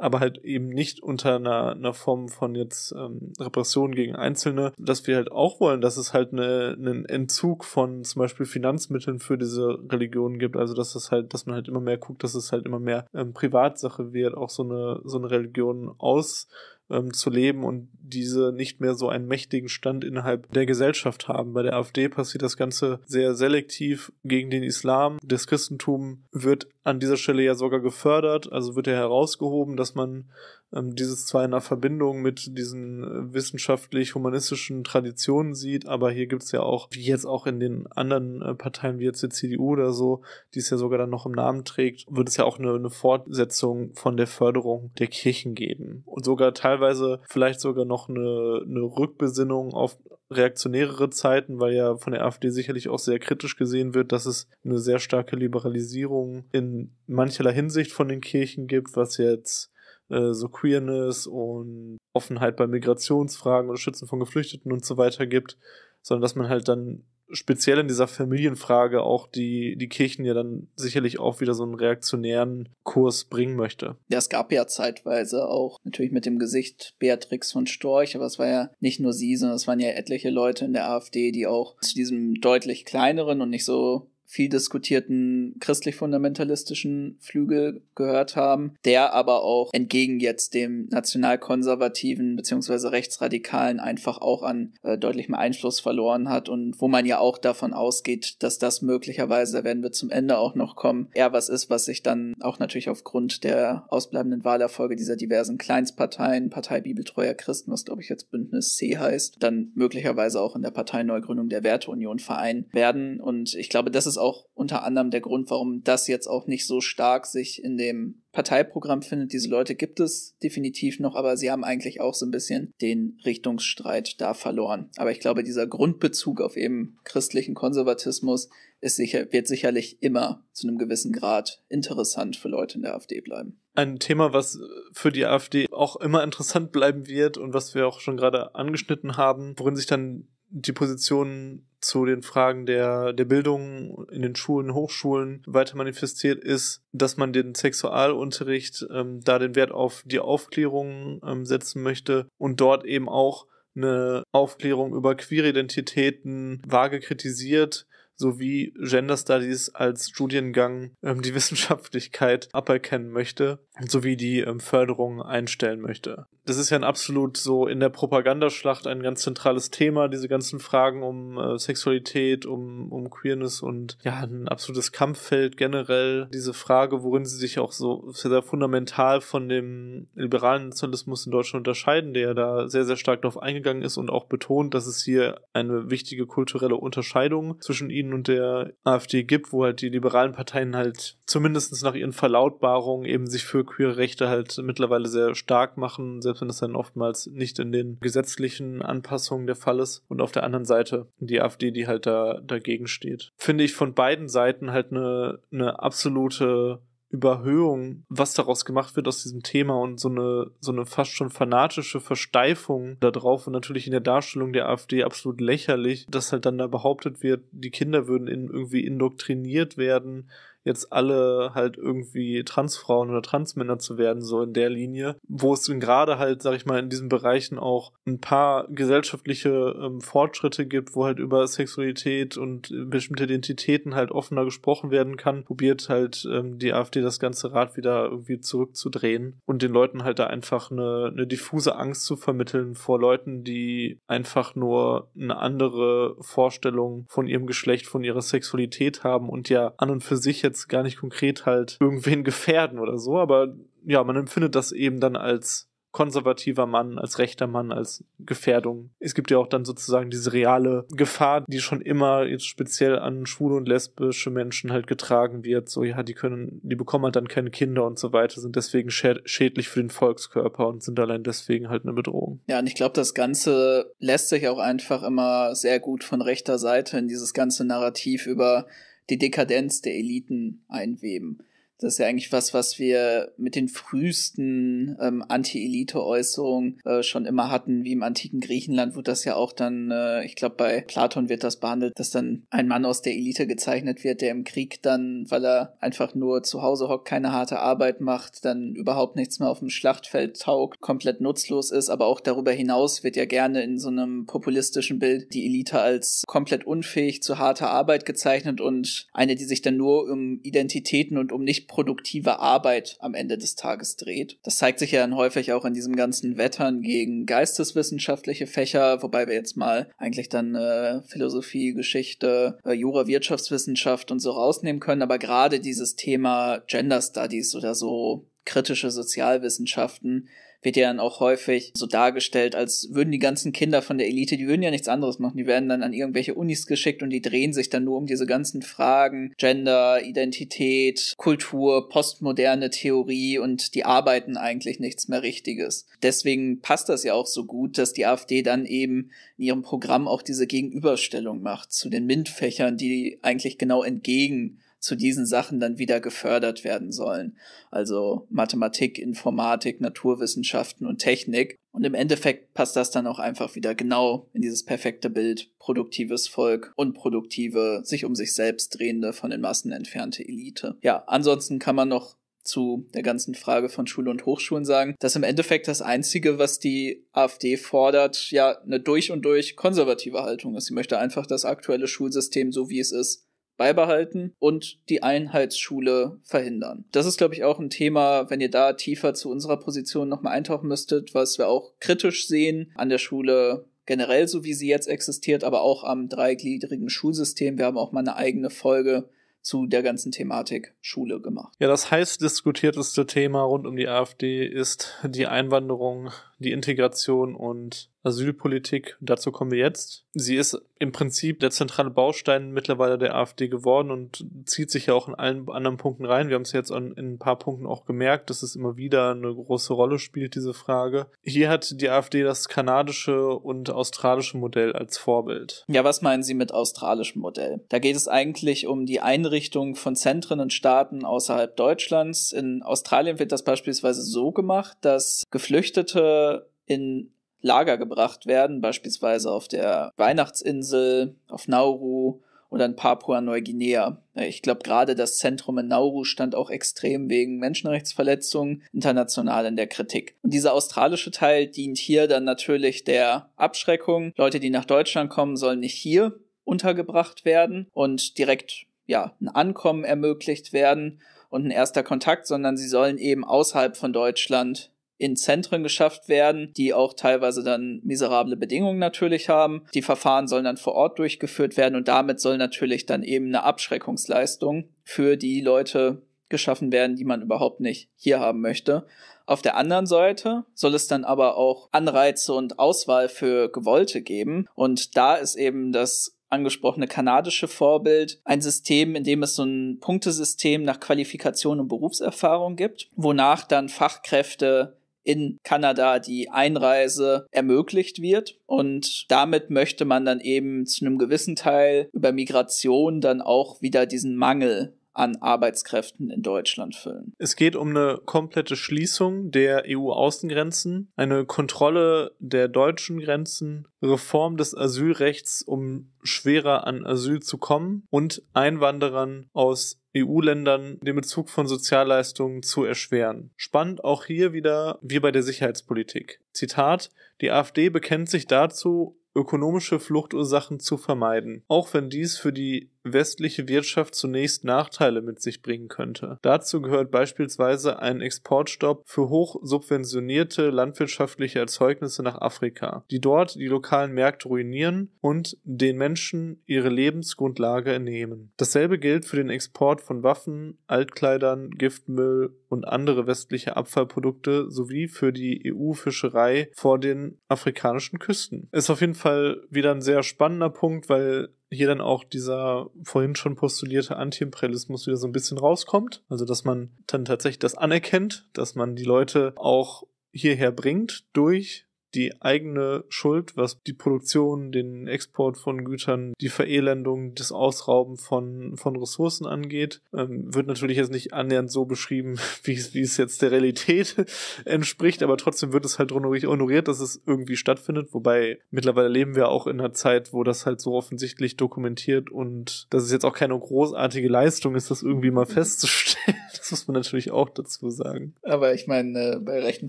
aber halt eben nicht unter einer, einer Form von jetzt ähm, Repression gegen Einzelne, dass wir halt auch wollen, dass es halt eine, einen Entzug von zum Beispiel Finanzmitteln für diese Religion gibt, also dass es halt, dass man halt immer mehr guckt, dass es halt immer mehr ähm, Privatsache wird, auch so eine so eine Religion aus ähm, zu leben und diese nicht mehr so einen mächtigen Stand innerhalb der Gesellschaft haben. Bei der AfD passiert das Ganze sehr selektiv gegen den Islam. Das Christentum wird an dieser Stelle ja sogar gefördert, also wird ja herausgehoben, dass man ähm, dieses zwar in einer Verbindung mit diesen äh, wissenschaftlich-humanistischen Traditionen sieht, aber hier gibt's ja auch, wie jetzt auch in den anderen äh, Parteien, wie jetzt die CDU oder so, die es ja sogar dann noch im Namen trägt, wird es ja auch eine, eine Fortsetzung von der Förderung der Kirchen geben. Und sogar teilweise vielleicht sogar noch eine, eine Rückbesinnung auf, reaktionärere Zeiten, weil ja von der AfD sicherlich auch sehr kritisch gesehen wird, dass es eine sehr starke Liberalisierung in mancherlei Hinsicht von den Kirchen gibt, was jetzt äh, so Queerness und Offenheit bei Migrationsfragen oder Schützen von Geflüchteten und so weiter gibt, sondern dass man halt dann speziell in dieser Familienfrage auch die, die Kirchen ja dann sicherlich auch wieder so einen reaktionären Kurs bringen möchte. Ja, es gab ja zeitweise auch natürlich mit dem Gesicht Beatrix von Storch, aber es war ja nicht nur sie, sondern es waren ja etliche Leute in der AfD, die auch zu diesem deutlich kleineren und nicht so viel diskutierten christlich-fundamentalistischen Flügel gehört haben, der aber auch entgegen jetzt dem nationalkonservativen bzw. rechtsradikalen einfach auch an äh, deutlich Einfluss verloren hat und wo man ja auch davon ausgeht, dass das möglicherweise, da werden wir zum Ende auch noch kommen, eher was ist, was sich dann auch natürlich aufgrund der ausbleibenden Wahlerfolge dieser diversen Kleinstparteien, Partei Bibeltreuer Christen, was glaube ich jetzt Bündnis C heißt, dann möglicherweise auch in der Parteineugründung der Werteunion vereinen werden. Und ich glaube, das ist auch unter anderem der Grund, warum das jetzt auch nicht so stark sich in dem Parteiprogramm findet. Diese Leute gibt es definitiv noch, aber sie haben eigentlich auch so ein bisschen den Richtungsstreit da verloren. Aber ich glaube, dieser Grundbezug auf eben christlichen Konservatismus ist sicher, wird sicherlich immer zu einem gewissen Grad interessant für Leute in der AfD bleiben. Ein Thema, was für die AfD auch immer interessant bleiben wird und was wir auch schon gerade angeschnitten haben, worin sich dann die Positionen zu den Fragen der, der Bildung in den Schulen, Hochschulen weiter manifestiert ist, dass man den Sexualunterricht ähm, da den Wert auf die Aufklärung ähm, setzen möchte und dort eben auch eine Aufklärung über queere Identitäten vage kritisiert sowie Gender Studies als Studiengang ähm, die [laughs] Wissenschaftlichkeit aberkennen möchte, sowie die ähm, Förderung einstellen möchte. Das ist ja ein absolut so in der Propagandaschlacht ein ganz zentrales Thema, diese ganzen Fragen um äh, Sexualität, um, um Queerness und ja, ein absolutes Kampffeld generell. Diese Frage, worin sie sich auch so sehr, sehr fundamental von dem liberalen Nationalismus in Deutschland unterscheiden, der ja da sehr, sehr stark darauf eingegangen ist und auch betont, dass es hier eine wichtige kulturelle Unterscheidung zwischen ihnen und der AfD gibt, wo halt die liberalen Parteien halt zumindest nach ihren Verlautbarungen eben sich für queere Rechte halt mittlerweile sehr stark machen, selbst wenn das dann oftmals nicht in den gesetzlichen Anpassungen der Fall ist. Und auf der anderen Seite die AfD, die halt da dagegen steht. Finde ich von beiden Seiten halt eine, eine absolute Überhöhung, was daraus gemacht wird aus diesem Thema und so eine, so eine fast schon fanatische Versteifung da drauf und natürlich in der Darstellung der AfD absolut lächerlich, dass halt dann da behauptet wird, die Kinder würden in, irgendwie indoktriniert werden jetzt alle halt irgendwie Transfrauen oder Transmänner zu werden, so in der Linie, wo es gerade halt, sag ich mal, in diesen Bereichen auch ein paar gesellschaftliche ähm, Fortschritte gibt, wo halt über Sexualität und äh, bestimmte Identitäten halt offener gesprochen werden kann, probiert halt ähm, die AfD das ganze Rad wieder irgendwie zurückzudrehen und den Leuten halt da einfach eine, eine diffuse Angst zu vermitteln vor Leuten, die einfach nur eine andere Vorstellung von ihrem Geschlecht, von ihrer Sexualität haben und ja an und für sich jetzt jetzt gar nicht konkret halt irgendwen gefährden oder so, aber ja, man empfindet das eben dann als konservativer Mann, als rechter Mann, als Gefährdung. Es gibt ja auch dann sozusagen diese reale Gefahr, die schon immer jetzt speziell an schwule und lesbische Menschen halt getragen wird. So, ja, die können, die bekommen halt dann keine Kinder und so weiter, sind deswegen schädlich für den Volkskörper und sind allein deswegen halt eine Bedrohung. Ja, und ich glaube, das Ganze lässt sich auch einfach immer sehr gut von rechter Seite in dieses ganze Narrativ über die Dekadenz der Eliten einweben. Das ist ja eigentlich was, was wir mit den frühesten ähm, Anti-Elite-Äußerungen äh, schon immer hatten, wie im antiken Griechenland, wo das ja auch dann, äh, ich glaube, bei Platon wird das behandelt, dass dann ein Mann aus der Elite gezeichnet wird, der im Krieg dann, weil er einfach nur zu Hause hockt, keine harte Arbeit macht, dann überhaupt nichts mehr auf dem Schlachtfeld taugt, komplett nutzlos ist. Aber auch darüber hinaus wird ja gerne in so einem populistischen Bild die Elite als komplett unfähig zu harter Arbeit gezeichnet und eine, die sich dann nur um Identitäten und um nicht produktive Arbeit am Ende des Tages dreht. Das zeigt sich ja dann häufig auch in diesem ganzen Wettern gegen geisteswissenschaftliche Fächer, wobei wir jetzt mal eigentlich dann äh, Philosophie, Geschichte, äh, Jura, Wirtschaftswissenschaft und so rausnehmen können, aber gerade dieses Thema Gender Studies oder so kritische Sozialwissenschaften wird ja dann auch häufig so dargestellt, als würden die ganzen Kinder von der Elite, die würden ja nichts anderes machen. Die werden dann an irgendwelche Unis geschickt und die drehen sich dann nur um diese ganzen Fragen, Gender, Identität, Kultur, postmoderne Theorie und die arbeiten eigentlich nichts mehr Richtiges. Deswegen passt das ja auch so gut, dass die AfD dann eben in ihrem Programm auch diese Gegenüberstellung macht zu den MINT-Fächern, die eigentlich genau entgegen zu diesen Sachen dann wieder gefördert werden sollen. Also Mathematik, Informatik, Naturwissenschaften und Technik. Und im Endeffekt passt das dann auch einfach wieder genau in dieses perfekte Bild produktives Volk, unproduktive, sich um sich selbst drehende, von den Massen entfernte Elite. Ja, ansonsten kann man noch zu der ganzen Frage von Schule und Hochschulen sagen, dass im Endeffekt das Einzige, was die AfD fordert, ja eine durch und durch konservative Haltung ist. Sie möchte einfach das aktuelle Schulsystem so, wie es ist, beibehalten und die Einheitsschule verhindern. Das ist, glaube ich, auch ein Thema, wenn ihr da tiefer zu unserer Position nochmal eintauchen müsstet, was wir auch kritisch sehen an der Schule generell, so wie sie jetzt existiert, aber auch am dreigliedrigen Schulsystem. Wir haben auch mal eine eigene Folge zu der ganzen Thematik Schule gemacht. Ja, das heiß diskutierteste Thema rund um die AfD ist die Einwanderung, die Integration und Asylpolitik. Dazu kommen wir jetzt. Sie ist im Prinzip der zentrale Baustein mittlerweile der AfD geworden und zieht sich ja auch in allen anderen Punkten rein. Wir haben es jetzt an, in ein paar Punkten auch gemerkt, dass es immer wieder eine große Rolle spielt, diese Frage. Hier hat die AfD das kanadische und australische Modell als Vorbild. Ja, was meinen Sie mit australischem Modell? Da geht es eigentlich um die Einrichtung von Zentren und Staaten außerhalb Deutschlands. In Australien wird das beispielsweise so gemacht, dass Geflüchtete in Lager gebracht werden, beispielsweise auf der Weihnachtsinsel, auf Nauru oder in Papua-Neuguinea. Ich glaube, gerade das Zentrum in Nauru stand auch extrem wegen Menschenrechtsverletzungen international in der Kritik. Und dieser australische Teil dient hier dann natürlich der Abschreckung. Leute, die nach Deutschland kommen, sollen nicht hier untergebracht werden und direkt ja, ein Ankommen ermöglicht werden und ein erster Kontakt, sondern sie sollen eben außerhalb von Deutschland in Zentren geschafft werden, die auch teilweise dann miserable Bedingungen natürlich haben. Die Verfahren sollen dann vor Ort durchgeführt werden und damit soll natürlich dann eben eine Abschreckungsleistung für die Leute geschaffen werden, die man überhaupt nicht hier haben möchte. Auf der anderen Seite soll es dann aber auch Anreize und Auswahl für Gewollte geben. Und da ist eben das angesprochene kanadische Vorbild, ein System, in dem es so ein Punktesystem nach Qualifikation und Berufserfahrung gibt, wonach dann Fachkräfte in Kanada die Einreise ermöglicht wird. Und damit möchte man dann eben zu einem gewissen Teil über Migration dann auch wieder diesen Mangel an Arbeitskräften in Deutschland füllen. Es geht um eine komplette Schließung der EU-Außengrenzen, eine Kontrolle der deutschen Grenzen, Reform des Asylrechts, um schwerer an Asyl zu kommen und Einwanderern aus EU-Ländern den Bezug von Sozialleistungen zu erschweren. Spannend auch hier wieder wie bei der Sicherheitspolitik. Zitat, die AfD bekennt sich dazu, ökonomische Fluchtursachen zu vermeiden, auch wenn dies für die westliche Wirtschaft zunächst Nachteile mit sich bringen könnte. Dazu gehört beispielsweise ein Exportstopp für hoch subventionierte landwirtschaftliche Erzeugnisse nach Afrika, die dort die lokalen Märkte ruinieren und den Menschen ihre Lebensgrundlage entnehmen. Dasselbe gilt für den Export von Waffen, Altkleidern, Giftmüll und andere westliche Abfallprodukte sowie für die EU-Fischerei vor den afrikanischen Küsten. Ist auf jeden Fall wieder ein sehr spannender Punkt, weil hier dann auch dieser vorhin schon postulierte Antiimperialismus wieder so ein bisschen rauskommt. Also, dass man dann tatsächlich das anerkennt, dass man die Leute auch hierher bringt durch die eigene Schuld, was die Produktion, den Export von Gütern, die Verelendung, das Ausrauben von, von Ressourcen angeht, ähm, wird natürlich jetzt nicht annähernd so beschrieben, [laughs] wie, wie es jetzt der Realität [laughs] entspricht, aber trotzdem wird es halt honoriert, dass es irgendwie stattfindet, wobei mittlerweile leben wir auch in einer Zeit, wo das halt so offensichtlich dokumentiert und das ist jetzt auch keine großartige Leistung ist, das irgendwie mal mhm. festzustellen. [laughs] Das muss man natürlich auch dazu sagen. Aber ich meine, äh, bei rechten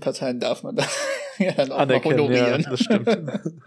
Parteien darf man das [laughs] ja dann auch Mal honorieren. Ja, das stimmt. [laughs]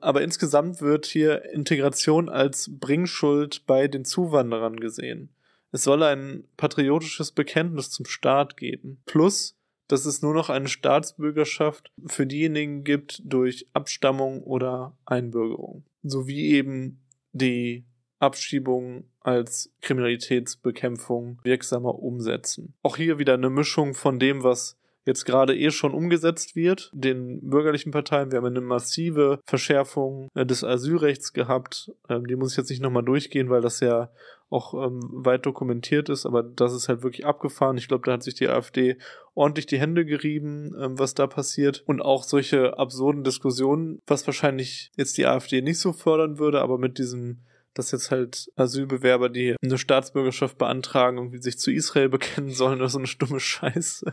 Aber insgesamt wird hier Integration als Bringschuld bei den Zuwanderern gesehen. Es soll ein patriotisches Bekenntnis zum Staat geben. Plus, dass es nur noch eine Staatsbürgerschaft für diejenigen gibt durch Abstammung oder Einbürgerung. Sowie eben die Abschiebung als Kriminalitätsbekämpfung wirksamer umsetzen. Auch hier wieder eine Mischung von dem, was jetzt gerade eh schon umgesetzt wird. Den bürgerlichen Parteien, wir haben eine massive Verschärfung äh, des Asylrechts gehabt. Ähm, die muss ich jetzt nicht nochmal durchgehen, weil das ja auch ähm, weit dokumentiert ist, aber das ist halt wirklich abgefahren. Ich glaube, da hat sich die AfD ordentlich die Hände gerieben, ähm, was da passiert. Und auch solche absurden Diskussionen, was wahrscheinlich jetzt die AfD nicht so fördern würde, aber mit diesem dass jetzt halt Asylbewerber, die eine Staatsbürgerschaft beantragen, irgendwie sich zu Israel [laughs] bekennen sollen oder so eine stumme Scheiße.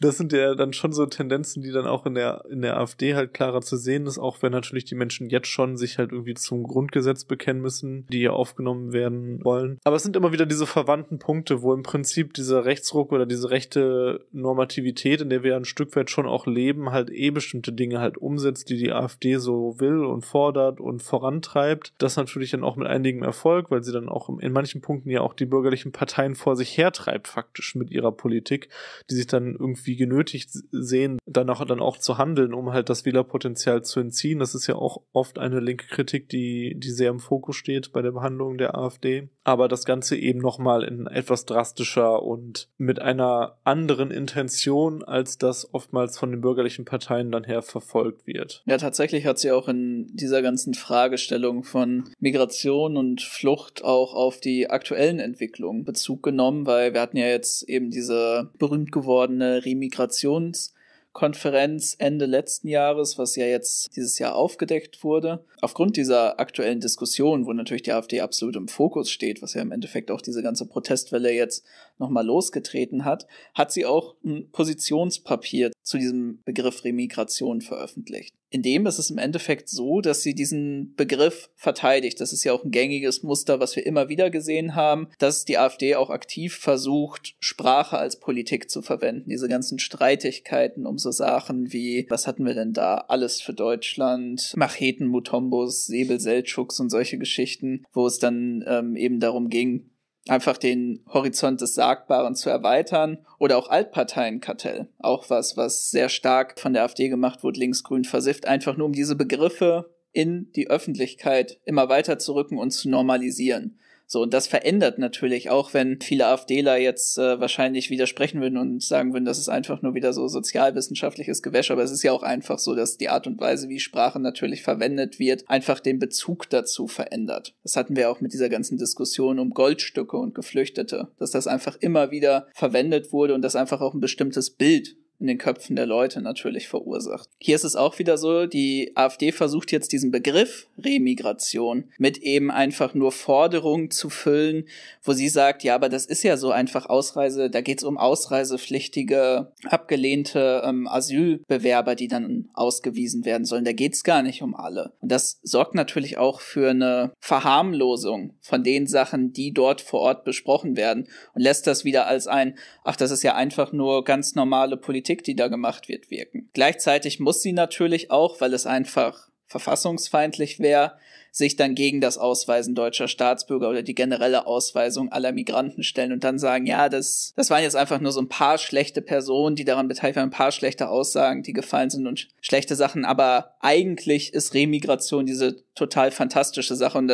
das sind ja dann schon so Tendenzen, die dann auch in der, in der AfD halt klarer zu sehen ist, auch wenn natürlich die Menschen jetzt schon sich halt irgendwie zum Grundgesetz bekennen müssen, die ja aufgenommen werden wollen. Aber es sind immer wieder diese verwandten Punkte, wo im Prinzip dieser Rechtsruck oder diese rechte Normativität, in der wir ein Stück weit schon auch leben, halt eh bestimmte Dinge halt umsetzt, die die AfD so will und fordert und vorantreibt. Das natürlich dann auch mit einigem Erfolg, weil sie dann auch in manchen Punkten ja auch die bürgerlichen Parteien vor sich hertreibt, faktisch mit ihrer Politik, die sich dann irgendwie irgendwie genötigt sehen, danach dann auch zu handeln, um halt das Wählerpotenzial zu entziehen. Das ist ja auch oft eine linke Kritik, die, die sehr im Fokus steht bei der Behandlung der AfD. Aber das Ganze eben nochmal in etwas drastischer und mit einer anderen Intention, als das oftmals von den bürgerlichen Parteien dann her verfolgt wird. Ja, tatsächlich hat sie auch in dieser ganzen Fragestellung von Migration und Flucht auch auf die aktuellen Entwicklungen Bezug genommen, weil wir hatten ja jetzt eben diese berühmt gewordene Riem Migrations- Konferenz Ende letzten Jahres, was ja jetzt dieses Jahr aufgedeckt wurde. Aufgrund dieser aktuellen Diskussion, wo natürlich die AfD absolut im Fokus steht, was ja im Endeffekt auch diese ganze Protestwelle jetzt nochmal losgetreten hat, hat sie auch ein Positionspapier zu diesem Begriff Remigration veröffentlicht in dem ist es im Endeffekt so, dass sie diesen Begriff verteidigt. Das ist ja auch ein gängiges Muster, was wir immer wieder gesehen haben, dass die AfD auch aktiv versucht, Sprache als Politik zu verwenden. Diese ganzen Streitigkeiten um so Sachen wie, was hatten wir denn da? Alles für Deutschland, Macheten, Mutombos, Säbel, Seltschuks und solche Geschichten, wo es dann ähm, eben darum ging, einfach den Horizont des Sagbaren zu erweitern oder auch Altparteienkartell, auch was, was sehr stark von der AfD gemacht wurde, linksgrün versifft, einfach nur um diese Begriffe in die Öffentlichkeit immer weiter zu rücken und zu normalisieren. So, und das verändert natürlich, auch wenn viele AfDler jetzt äh, wahrscheinlich widersprechen würden und sagen würden, das ist einfach nur wieder so sozialwissenschaftliches Gewäsch, aber es ist ja auch einfach so, dass die Art und Weise, wie Sprache natürlich verwendet wird, einfach den Bezug dazu verändert. Das hatten wir auch mit dieser ganzen Diskussion um Goldstücke und Geflüchtete, dass das einfach immer wieder verwendet wurde und das einfach auch ein bestimmtes Bild in den Köpfen der Leute natürlich verursacht. Hier ist es auch wieder so, die AfD versucht jetzt diesen Begriff Remigration mit eben einfach nur Forderungen zu füllen, wo sie sagt, ja, aber das ist ja so einfach Ausreise, da geht's um ausreisepflichtige, abgelehnte ähm, Asylbewerber, die dann ausgewiesen werden sollen. Da geht's gar nicht um alle. Und das sorgt natürlich auch für eine Verharmlosung von den Sachen, die dort vor Ort besprochen werden und lässt das wieder als ein, ach, das ist ja einfach nur ganz normale Politik Politik, die da gemacht wird, wirken. Gleichzeitig muss sie natürlich auch, weil es einfach verfassungsfeindlich wäre, sich dann gegen das Ausweisen deutscher Staatsbürger oder die generelle Ausweisung aller Migranten stellen und dann sagen, ja, das, das waren jetzt einfach nur so ein paar schlechte Personen, die daran beteiligt waren, ein paar schlechte Aussagen, die gefallen sind und schlechte Sachen, aber eigentlich ist Remigration diese total fantastische Sache und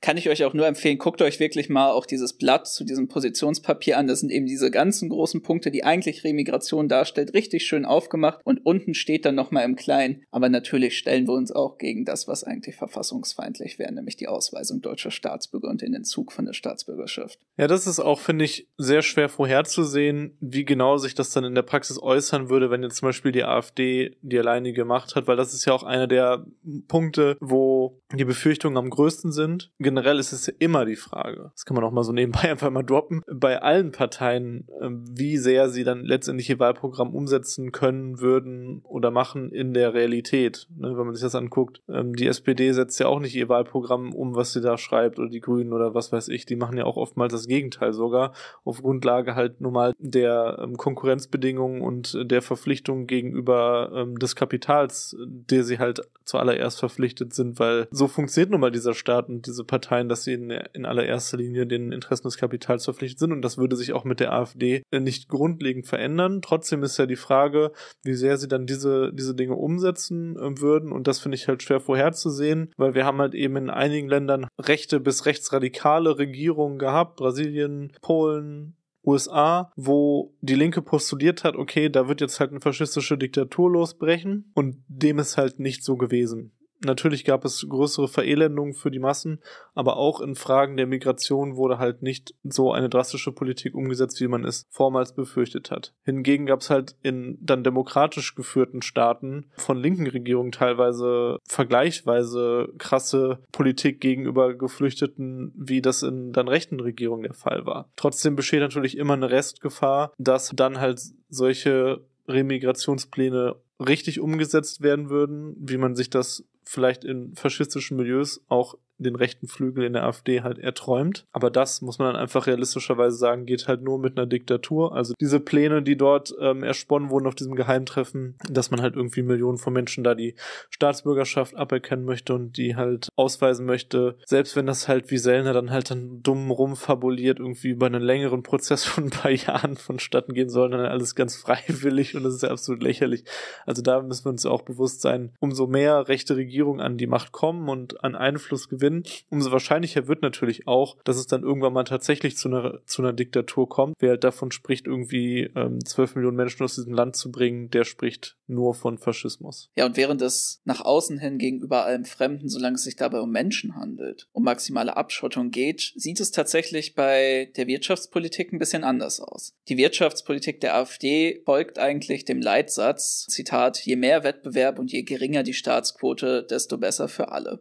kann ich euch auch nur empfehlen, guckt euch wirklich mal auch dieses Blatt zu diesem Positionspapier an. Das sind eben diese ganzen großen Punkte, die eigentlich Remigration darstellt, richtig schön aufgemacht und unten steht dann nochmal im Kleinen. Aber natürlich stellen wir uns auch gegen das, was eigentlich verfassungsfeindlich wäre, nämlich die Ausweisung deutscher Staatsbürger und den Entzug von der Staatsbürgerschaft. Ja, das ist auch, finde ich, sehr schwer vorherzusehen, wie genau sich das dann in der Praxis äußern würde, wenn jetzt zum Beispiel die AfD die alleinige Macht hat, weil das ist ja auch einer der Punkte, wo die Befürchtungen am größten sind. Generell ist es immer die Frage, das kann man auch mal so nebenbei [laughs] einfach mal droppen, bei allen Parteien, ähm, wie sehr sie dann letztendlich ihr Wahlprogramm umsetzen können, würden oder machen in der Realität. Ne? Wenn man sich das anguckt, ähm, die SPD setzt ja auch nicht ihr Wahlprogramm um, was sie da schreibt oder die Grünen oder was weiß ich, die machen ja auch oftmals das Gegenteil sogar, auf Grundlage halt nun mal der ähm, Konkurrenzbedingungen und der Verpflichtung gegenüber des Kapitals, der sie halt zuallererst verpflichtet sind, weil so funktioniert nun mal dieser Staat und diese Parteien, dass sie in, in allererster Linie den Interessen des Kapitals verpflichtet sind. Und das würde sich auch mit der AfD äh, nicht grundlegend verändern. Trotzdem ist ja die Frage, wie sehr sie dann diese, diese Dinge umsetzen äh, würden. Und das finde ich halt schwer vorherzusehen, weil wir haben halt eben in einigen Ländern rechte bis rechtsradikale Regierungen gehabt. Brasilien, Polen, USA, wo die Linke postuliert hat, okay, da wird jetzt halt eine faschistische Diktatur losbrechen und dem ist halt nicht so gewesen. Natürlich gab es größere Verelendungen für die Massen, aber auch in Fragen der Migration wurde halt nicht so eine drastische Politik umgesetzt, wie man es vormals befürchtet hat. Hingegen gab es halt in dann demokratisch geführten Staaten von linken Regierungen teilweise vergleichsweise krasse Politik gegenüber Geflüchteten, wie das in dann rechten Regierungen der Fall war. Trotzdem besteht natürlich immer eine Restgefahr, dass dann halt solche Remigrationspläne richtig umgesetzt werden würden, wie man sich das vielleicht in faschistischen Milieus auch den rechten Flügel in der AfD halt erträumt. Aber das, muss man dann einfach realistischerweise sagen, geht halt nur mit einer Diktatur. Also diese Pläne, die dort ähm, ersponnen wurden auf diesem Geheimtreffen, dass man halt irgendwie Millionen von Menschen da die Staatsbürgerschaft aberkennen möchte und die halt ausweisen möchte. Selbst wenn das halt wie Sellner dann halt dann dumm rumfabuliert, irgendwie über einen längeren Prozess von ein paar [laughs] Jahren vonstatten gehen soll, dann alles ganz freiwillig und das ist ja absolut lächerlich. Also da müssen wir uns auch bewusst sein, umso mehr rechte Regierungen an die Macht kommen und an Einfluss gewinnen, bin, umso wahrscheinlicher wird natürlich auch, dass es dann irgendwann mal tatsächlich zu einer, zu einer Diktatur kommt. Wer halt davon spricht, irgendwie ähm, 12 Millionen Menschen aus diesem Land zu bringen, der spricht nur von Faschismus. Ja, und während es nach außen hin gegenüber allem Fremden, solange es sich dabei um Menschen handelt, um maximale Abschottung geht, sieht es tatsächlich bei der Wirtschaftspolitik ein bisschen anders aus. Die Wirtschaftspolitik der AfD folgt eigentlich dem Leitsatz, Zitat, je mehr Wettbewerb und je geringer die Staatsquote, desto besser für alle.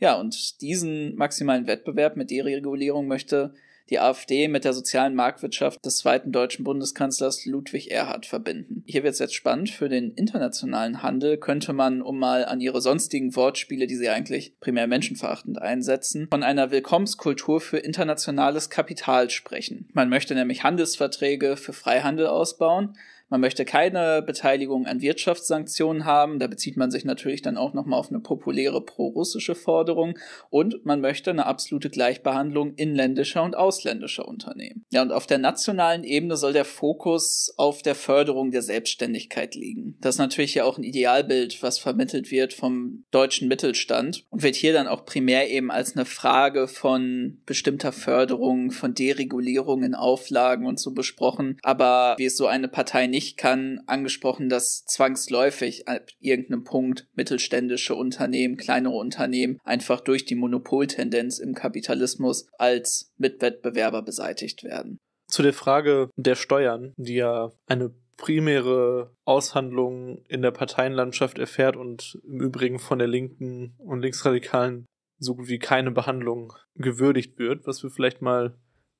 Ja, und diesen maximalen Wettbewerb mit Deregulierung möchte die AfD mit der sozialen Marktwirtschaft des zweiten deutschen Bundeskanzlers Ludwig Erhard verbinden. Hier wird es jetzt spannend. Für den internationalen Handel könnte man, um mal an ihre sonstigen Wortspiele, die sie eigentlich primär menschenverachtend einsetzen, von einer Willkommenskultur für internationales Kapital sprechen. Man möchte nämlich Handelsverträge für Freihandel ausbauen man möchte keine Beteiligung an Wirtschaftssanktionen haben. Da bezieht man sich natürlich dann auch nochmal auf eine populäre prorussische Forderung. Und man möchte eine absolute Gleichbehandlung inländischer und ausländischer Unternehmen. Ja, und auf der nationalen Ebene soll der Fokus auf der Förderung der Selbstständigkeit liegen. Das ist natürlich ja auch ein Idealbild, was vermittelt wird vom deutschen Mittelstand und wird hier dann auch primär eben als eine Frage von bestimmter Förderung, von Deregulierung in Auflagen und so besprochen. Aber wie es so eine Partei nicht ich kann, angesprochen, dass zwangsläufig ab irgendeinem Punkt mittelständische Unternehmen, kleinere Unternehmen einfach durch die Monopoltendenz im Kapitalismus als Mitwettbewerber beseitigt werden. Zu der Frage der Steuern, die ja eine primäre Aushandlung in der Parteienlandschaft erfährt und im Übrigen von der Linken und Linksradikalen so gut wie keine Behandlung gewürdigt wird, was wir vielleicht mal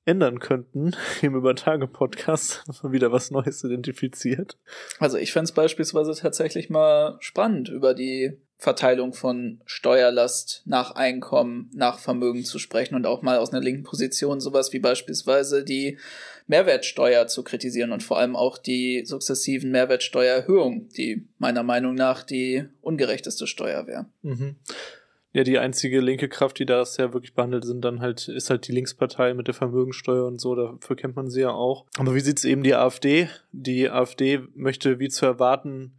ändern könnten [laughs] im Über-Tage-Podcast, wieder was Neues identifiziert. Also ich fände es beispielsweise tatsächlich mal spannend, über die Verteilung von Steuerlast nach Einkommen, nach Vermögen zu sprechen und auch mal aus einer linken Position sowas wie beispielsweise die Mehrwertsteuer zu kritisieren und vor allem auch die sukzessiven Mehrwertsteuererhöhungen, die meiner Meinung nach die ungerechteste Steuer wäre. Mhm. Ja, die einzige linke Kraft, die da sehr wirklich behandelt sind, dann halt, ist halt die Linkspartei mit der Vermögensteuer und so, dafür kennt man sie ja auch. Aber wie sieht's eben die AfD? Die AfD möchte, wie zu erwarten,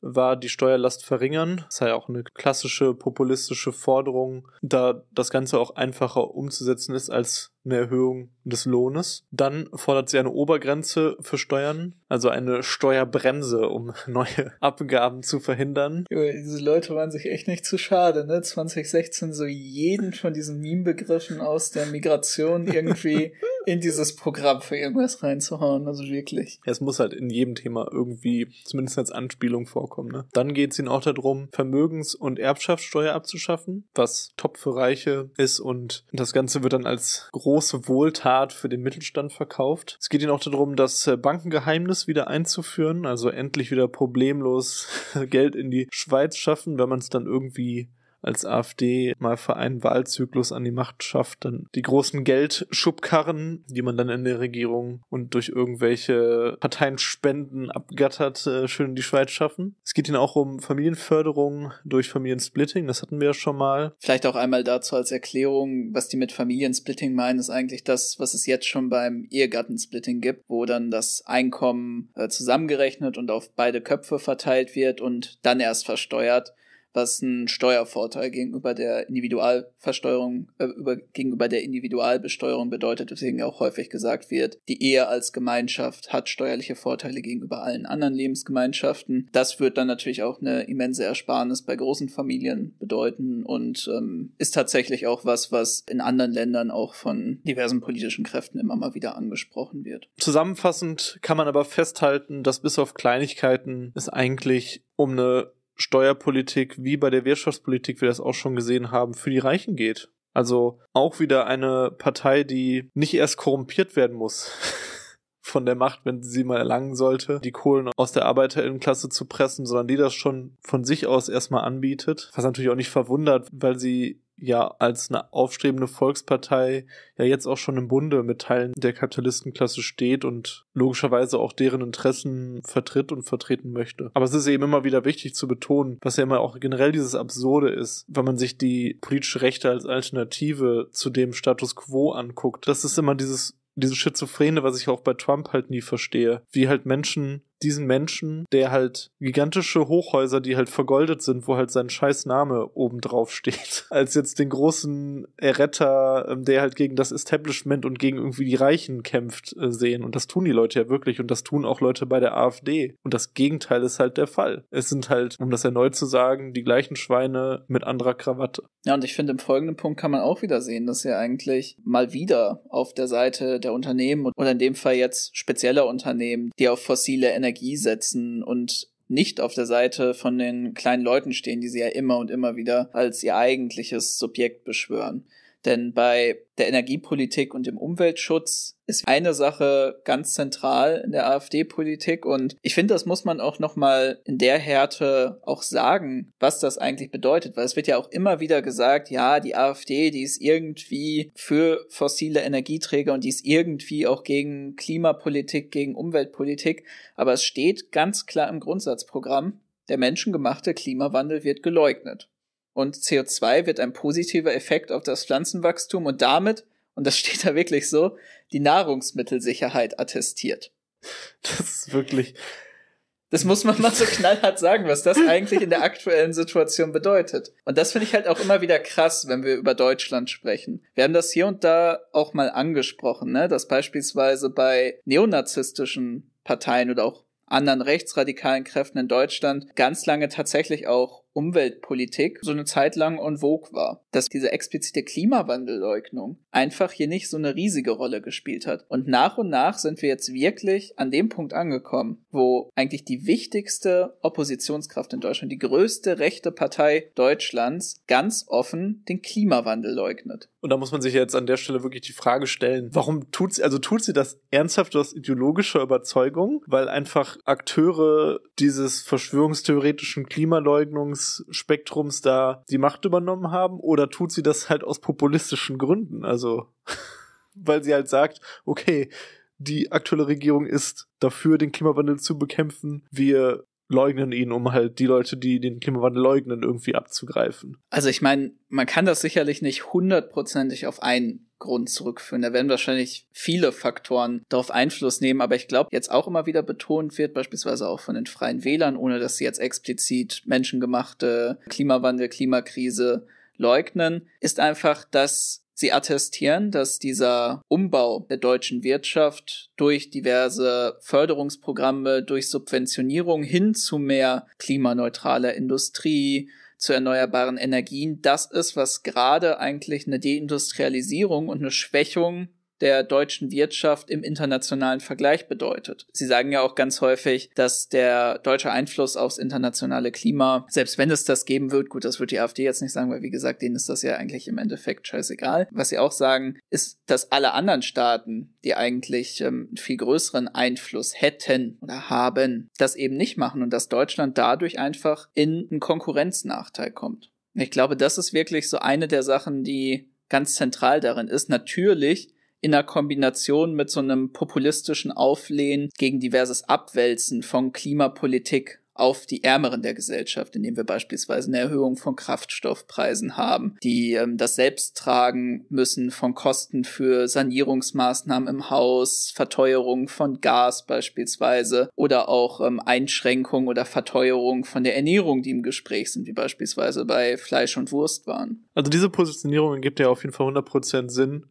war die Steuerlast verringern. Das ist ja auch eine klassische populistische Forderung, da das Ganze auch einfacher umzusetzen ist als eine Erhöhung des Lohnes. Dann fordert sie eine Obergrenze für Steuern, also eine Steuerbremse, um [laughs] neue Abgaben zu verhindern. Diese Leute waren sich echt nicht zu schade, ne? 2016 so jeden von diesen Meme-Begriffen aus der Migration irgendwie [laughs] in dieses Programm für irgendwas reinzuhauen, also wirklich. Ja, es muss halt in jedem Thema irgendwie zumindest als Anspielung vorkommen, ne? Dann geht es ihnen auch darum, Vermögens- und Erbschaftssteuer abzuschaffen, was top für Reiche ist und das Ganze wird dann als groß große Wohltat für den Mittelstand verkauft. Es geht ihnen auch darum, das äh, Bankengeheimnis wieder einzuführen, also endlich wieder problemlos [laughs] Geld in die Schweiz schaffen, wenn man es dann irgendwie als AfD mal für einen Wahlzyklus an die Macht schafft, dann die großen Geldschubkarren, die man dann in der Regierung und durch irgendwelche Parteienspenden abgattert, äh, schön in die Schweiz schaffen. Es geht ihnen auch um Familienförderung durch Familiensplitting, das hatten wir ja schon mal. Vielleicht auch einmal dazu als Erklärung, was die mit Familiensplitting meinen, ist eigentlich das, was es jetzt schon beim Ehegattensplitting gibt, wo dann das Einkommen äh, zusammengerechnet und auf beide Köpfe verteilt wird und dann erst versteuert was ein Steuervorteil gegenüber der Individualversteuerung, äh, über, gegenüber der Individualbesteuerung bedeutet, deswegen auch häufig gesagt wird, die Ehe als Gemeinschaft hat steuerliche Vorteile gegenüber allen anderen Lebensgemeinschaften. Das wird dann natürlich auch eine immense Ersparnis bei großen Familien bedeuten und ähm, ist tatsächlich auch was, was in anderen Ländern auch von diversen politischen Kräften immer mal wieder angesprochen wird. Zusammenfassend kann man aber festhalten, dass bis auf Kleinigkeiten es eigentlich um eine Steuerpolitik wie bei der Wirtschaftspolitik wir das auch schon gesehen haben, für die Reichen geht. Also auch wieder eine Partei, die nicht erst korrumpiert werden muss [laughs] von der Macht, wenn sie sie mal erlangen sollte, die Kohlen aus der Arbeiterinnenklasse zu pressen, sondern die das schon von sich aus erstmal anbietet. Was natürlich auch nicht verwundert, weil sie ja als eine aufstrebende Volkspartei ja jetzt auch schon im Bunde mit Teilen der Kapitalistenklasse steht und logischerweise auch deren Interessen vertritt und vertreten möchte. Aber es ist eben immer wieder wichtig zu betonen, was ja immer auch generell dieses Absurde ist, wenn man sich die politische Rechte als Alternative zu dem Status quo anguckt. Das ist immer dieses diese Schizophrene, was ich auch bei Trump halt nie verstehe, wie halt Menschen diesen Menschen, der halt gigantische Hochhäuser, die halt vergoldet sind, wo halt sein scheiß Name oben drauf steht, [laughs] als jetzt den großen Erretter, ähm, der halt gegen das Establishment und gegen irgendwie die Reichen kämpft, äh, sehen. Und das tun die Leute ja wirklich und das tun auch Leute bei der AfD. Und das Gegenteil ist halt der Fall. Es sind halt, um das erneut zu sagen, die gleichen Schweine mit anderer Krawatte. Ja, und ich finde, im folgenden Punkt kann man auch wieder sehen, dass ja eigentlich mal wieder auf der Seite der Unternehmen oder in dem Fall jetzt spezieller Unternehmen, die auf fossile Energie Energie setzen und nicht auf der Seite von den kleinen Leuten stehen, die sie ja immer und immer wieder als ihr eigentliches Subjekt beschwören. Denn bei der Energiepolitik und dem Umweltschutz ist eine Sache ganz zentral in der AfD-Politik und ich finde, das muss man auch nochmal in der Härte auch sagen, was das eigentlich bedeutet, weil es wird ja auch immer wieder gesagt, ja, die AfD, die ist irgendwie für fossile Energieträger und die ist irgendwie auch gegen Klimapolitik, gegen Umweltpolitik, aber es steht ganz klar im Grundsatzprogramm, der menschengemachte Klimawandel wird geleugnet. Und CO2 wird ein positiver Effekt auf das Pflanzenwachstum und damit und das steht da wirklich so, die Nahrungsmittelsicherheit attestiert. Das ist wirklich. Das muss man mal so knallhart sagen, was das eigentlich in der aktuellen Situation bedeutet. Und das finde ich halt auch immer wieder krass, wenn wir über Deutschland sprechen. Wir haben das hier und da auch mal angesprochen, ne? dass beispielsweise bei neonazistischen Parteien oder auch anderen rechtsradikalen Kräften in Deutschland ganz lange tatsächlich auch Umweltpolitik so eine Zeit lang en vogue war. Dass diese explizite Klimawandelleugnung einfach hier nicht so eine riesige Rolle gespielt hat. Und nach und nach sind wir jetzt wirklich an dem Punkt angekommen, wo eigentlich die wichtigste Oppositionskraft in Deutschland, die größte rechte Partei Deutschlands, ganz offen den Klimawandel leugnet. Und da muss man sich jetzt an der Stelle wirklich die Frage stellen, warum tut sie, also tut sie das ernsthaft aus ideologischer Überzeugung, weil einfach Akteure dieses verschwörungstheoretischen Klimaleugnungs Linksspektrums da die Macht übernommen haben oder tut sie das halt aus populistischen Gründen? Also, [laughs] weil sie halt sagt, okay, die aktuelle Regierung ist dafür, den Klimawandel zu bekämpfen. Wir leugnen ihn, um halt die Leute, die den Klimawandel leugnen, irgendwie abzugreifen. Also ich meine, man kann das sicherlich nicht hundertprozentig auf einen Grund zurückführen. Da werden wahrscheinlich viele Faktoren darauf Einfluss nehmen, aber ich glaube, jetzt auch immer wieder betont wird, beispielsweise auch von den Freien Wählern, ohne dass sie jetzt explizit menschengemachte Klimawandel, Klimakrise leugnen, ist einfach, dass Sie attestieren, dass dieser Umbau der deutschen Wirtschaft durch diverse Förderungsprogramme, durch Subventionierung hin zu mehr klimaneutraler Industrie, zu erneuerbaren Energien das ist, was gerade eigentlich eine Deindustrialisierung und eine Schwächung der deutschen Wirtschaft im internationalen Vergleich bedeutet. Sie sagen ja auch ganz häufig, dass der deutsche Einfluss aufs internationale Klima, selbst wenn es das geben wird, gut, das wird die AfD jetzt nicht sagen, weil wie gesagt, denen ist das ja eigentlich im Endeffekt scheißegal. Was sie auch sagen, ist, dass alle anderen Staaten, die eigentlich ähm, viel größeren Einfluss hätten oder haben, das eben nicht machen und dass Deutschland dadurch einfach in einen Konkurrenznachteil kommt. Ich glaube, das ist wirklich so eine der Sachen, die ganz zentral darin ist. Natürlich in der Kombination mit so einem populistischen Auflehnen gegen diverses Abwälzen von Klimapolitik auf die Ärmeren der Gesellschaft, indem wir beispielsweise eine Erhöhung von Kraftstoffpreisen haben, die ähm, das selbst tragen müssen von Kosten für Sanierungsmaßnahmen im Haus, Verteuerung von Gas beispielsweise oder auch ähm, Einschränkung oder Verteuerung von der Ernährung, die im Gespräch sind, wie beispielsweise bei Fleisch und Wurstwaren. Also diese Positionierung gibt ja auf jeden Fall 100% Sinn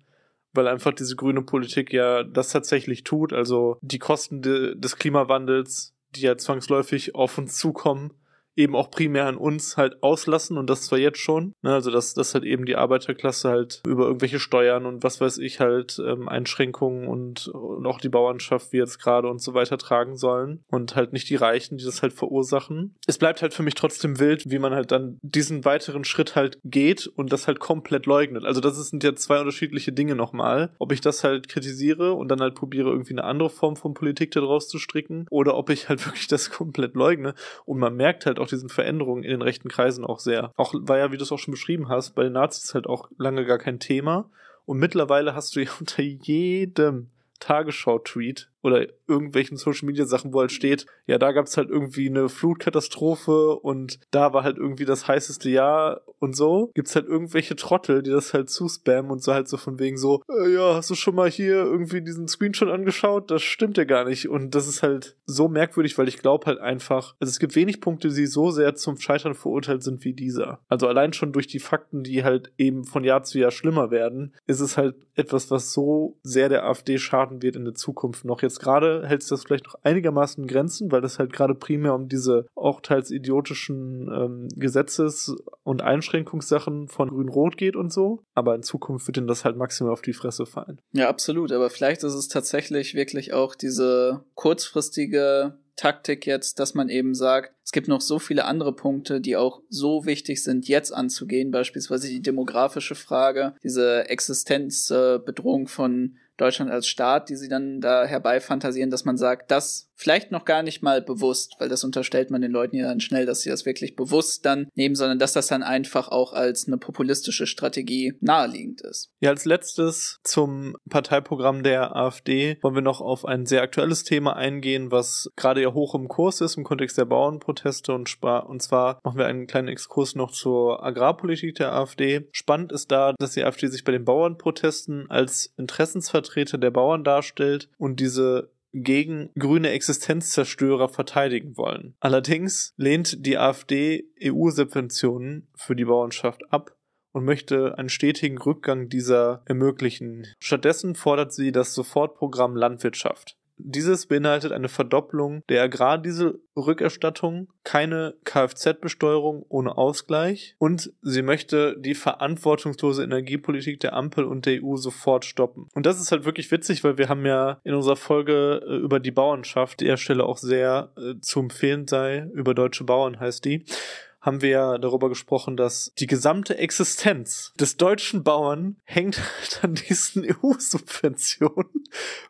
weil einfach diese grüne Politik ja das tatsächlich tut. Also die Kosten de des Klimawandels, die ja zwangsläufig auf uns zukommen, eben auch primär an uns halt auslassen und das zwar jetzt schon, ne, also dass, dass halt eben die Arbeiterklasse halt über irgendwelche Steuern und was weiß ich halt ähm, Einschränkungen und, und auch die Bauernschaft wie jetzt gerade und so weiter tragen sollen und halt nicht die Reichen, die das halt verursachen. Es bleibt halt für mich trotzdem wild, wie man halt dann diesen weiteren Schritt halt geht und das halt komplett leugnet. Also das sind ja zwei unterschiedliche Dinge nochmal. Ob ich das halt kritisiere und dann halt probiere irgendwie eine andere Form von Politik daraus zu stricken oder ob ich halt [laughs] wirklich das komplett leugne und man merkt halt auch auch diesen Veränderungen in den rechten Kreisen auch sehr. Auch war ja, wie du es auch schon beschrieben hast, bei den Nazis halt auch lange gar kein Thema. Und mittlerweile hast du ja [laughs] unter jedem Tagesschau-Tweet oder irgendwelchen Social Media Sachen, wo halt steht, ja, da gab es halt irgendwie eine Flutkatastrophe und da war halt irgendwie das heißeste Jahr und so, gibt es halt irgendwelche Trottel, die das halt zuspammen und so halt so von wegen so, äh, ja, hast du schon mal hier irgendwie diesen Screenshot angeschaut? Das stimmt ja gar nicht. Und das ist halt so merkwürdig, weil ich glaube halt einfach, also es gibt wenig Punkte, die so sehr zum Scheitern verurteilt sind wie dieser. Also allein schon durch die Fakten, die halt eben von Jahr zu Jahr schlimmer werden, ist es halt etwas, was so sehr der AfD schaden wird in der Zukunft noch jetzt Jetzt gerade hält es das vielleicht noch einigermaßen in Grenzen, weil es halt gerade primär um diese auch teils idiotischen ähm, Gesetzes- und Einschränkungssachen von Grün-Rot geht und so. Aber in Zukunft wird ihnen das halt maximal auf die Fresse fallen. Ja, absolut. Aber vielleicht ist es tatsächlich wirklich auch diese kurzfristige Taktik jetzt, dass man eben sagt, es gibt noch so viele andere Punkte, die auch so wichtig sind, jetzt anzugehen, beispielsweise die demografische Frage, diese Existenzbedrohung äh, von Deutschland als Staat, die sie dann da herbeifantasieren, dass man sagt, das vielleicht noch gar nicht mal bewusst, weil das unterstellt man den Leuten ja dann schnell, dass sie das wirklich bewusst dann nehmen, sondern dass das dann einfach auch als eine populistische Strategie naheliegend ist. Ja, als letztes zum Parteiprogramm der AfD wollen wir noch auf ein sehr aktuelles Thema eingehen, was gerade ja hoch im Kurs ist im Kontext der Bauernproteste und, und zwar machen wir einen kleinen Exkurs noch zur Agrarpolitik der AfD. Spannend ist da, dass die AfD sich bei den Bauernprotesten als Interessensvertreter der Bauern darstellt und diese gegen grüne Existenzzerstörer verteidigen wollen. Allerdings lehnt die AfD EU-Subventionen für die Bauernschaft ab und möchte einen stetigen Rückgang dieser ermöglichen. Stattdessen fordert sie das Sofortprogramm Landwirtschaft. Dieses beinhaltet eine Verdopplung der Agrardieselrückerstattung, keine Kfz-Besteuerung ohne Ausgleich und sie möchte die verantwortungslose Energiepolitik der Ampel und der EU sofort stoppen. Und das ist halt wirklich witzig, weil wir haben ja in unserer Folge äh, über die Bauernschaft, die der Stelle auch sehr äh, zu empfehlen sei, über deutsche Bauern heißt die, haben wir ja darüber gesprochen, dass die gesamte Existenz des deutschen Bauern hängt [laughs] halt an diesen [laughs] EU-Subventionen,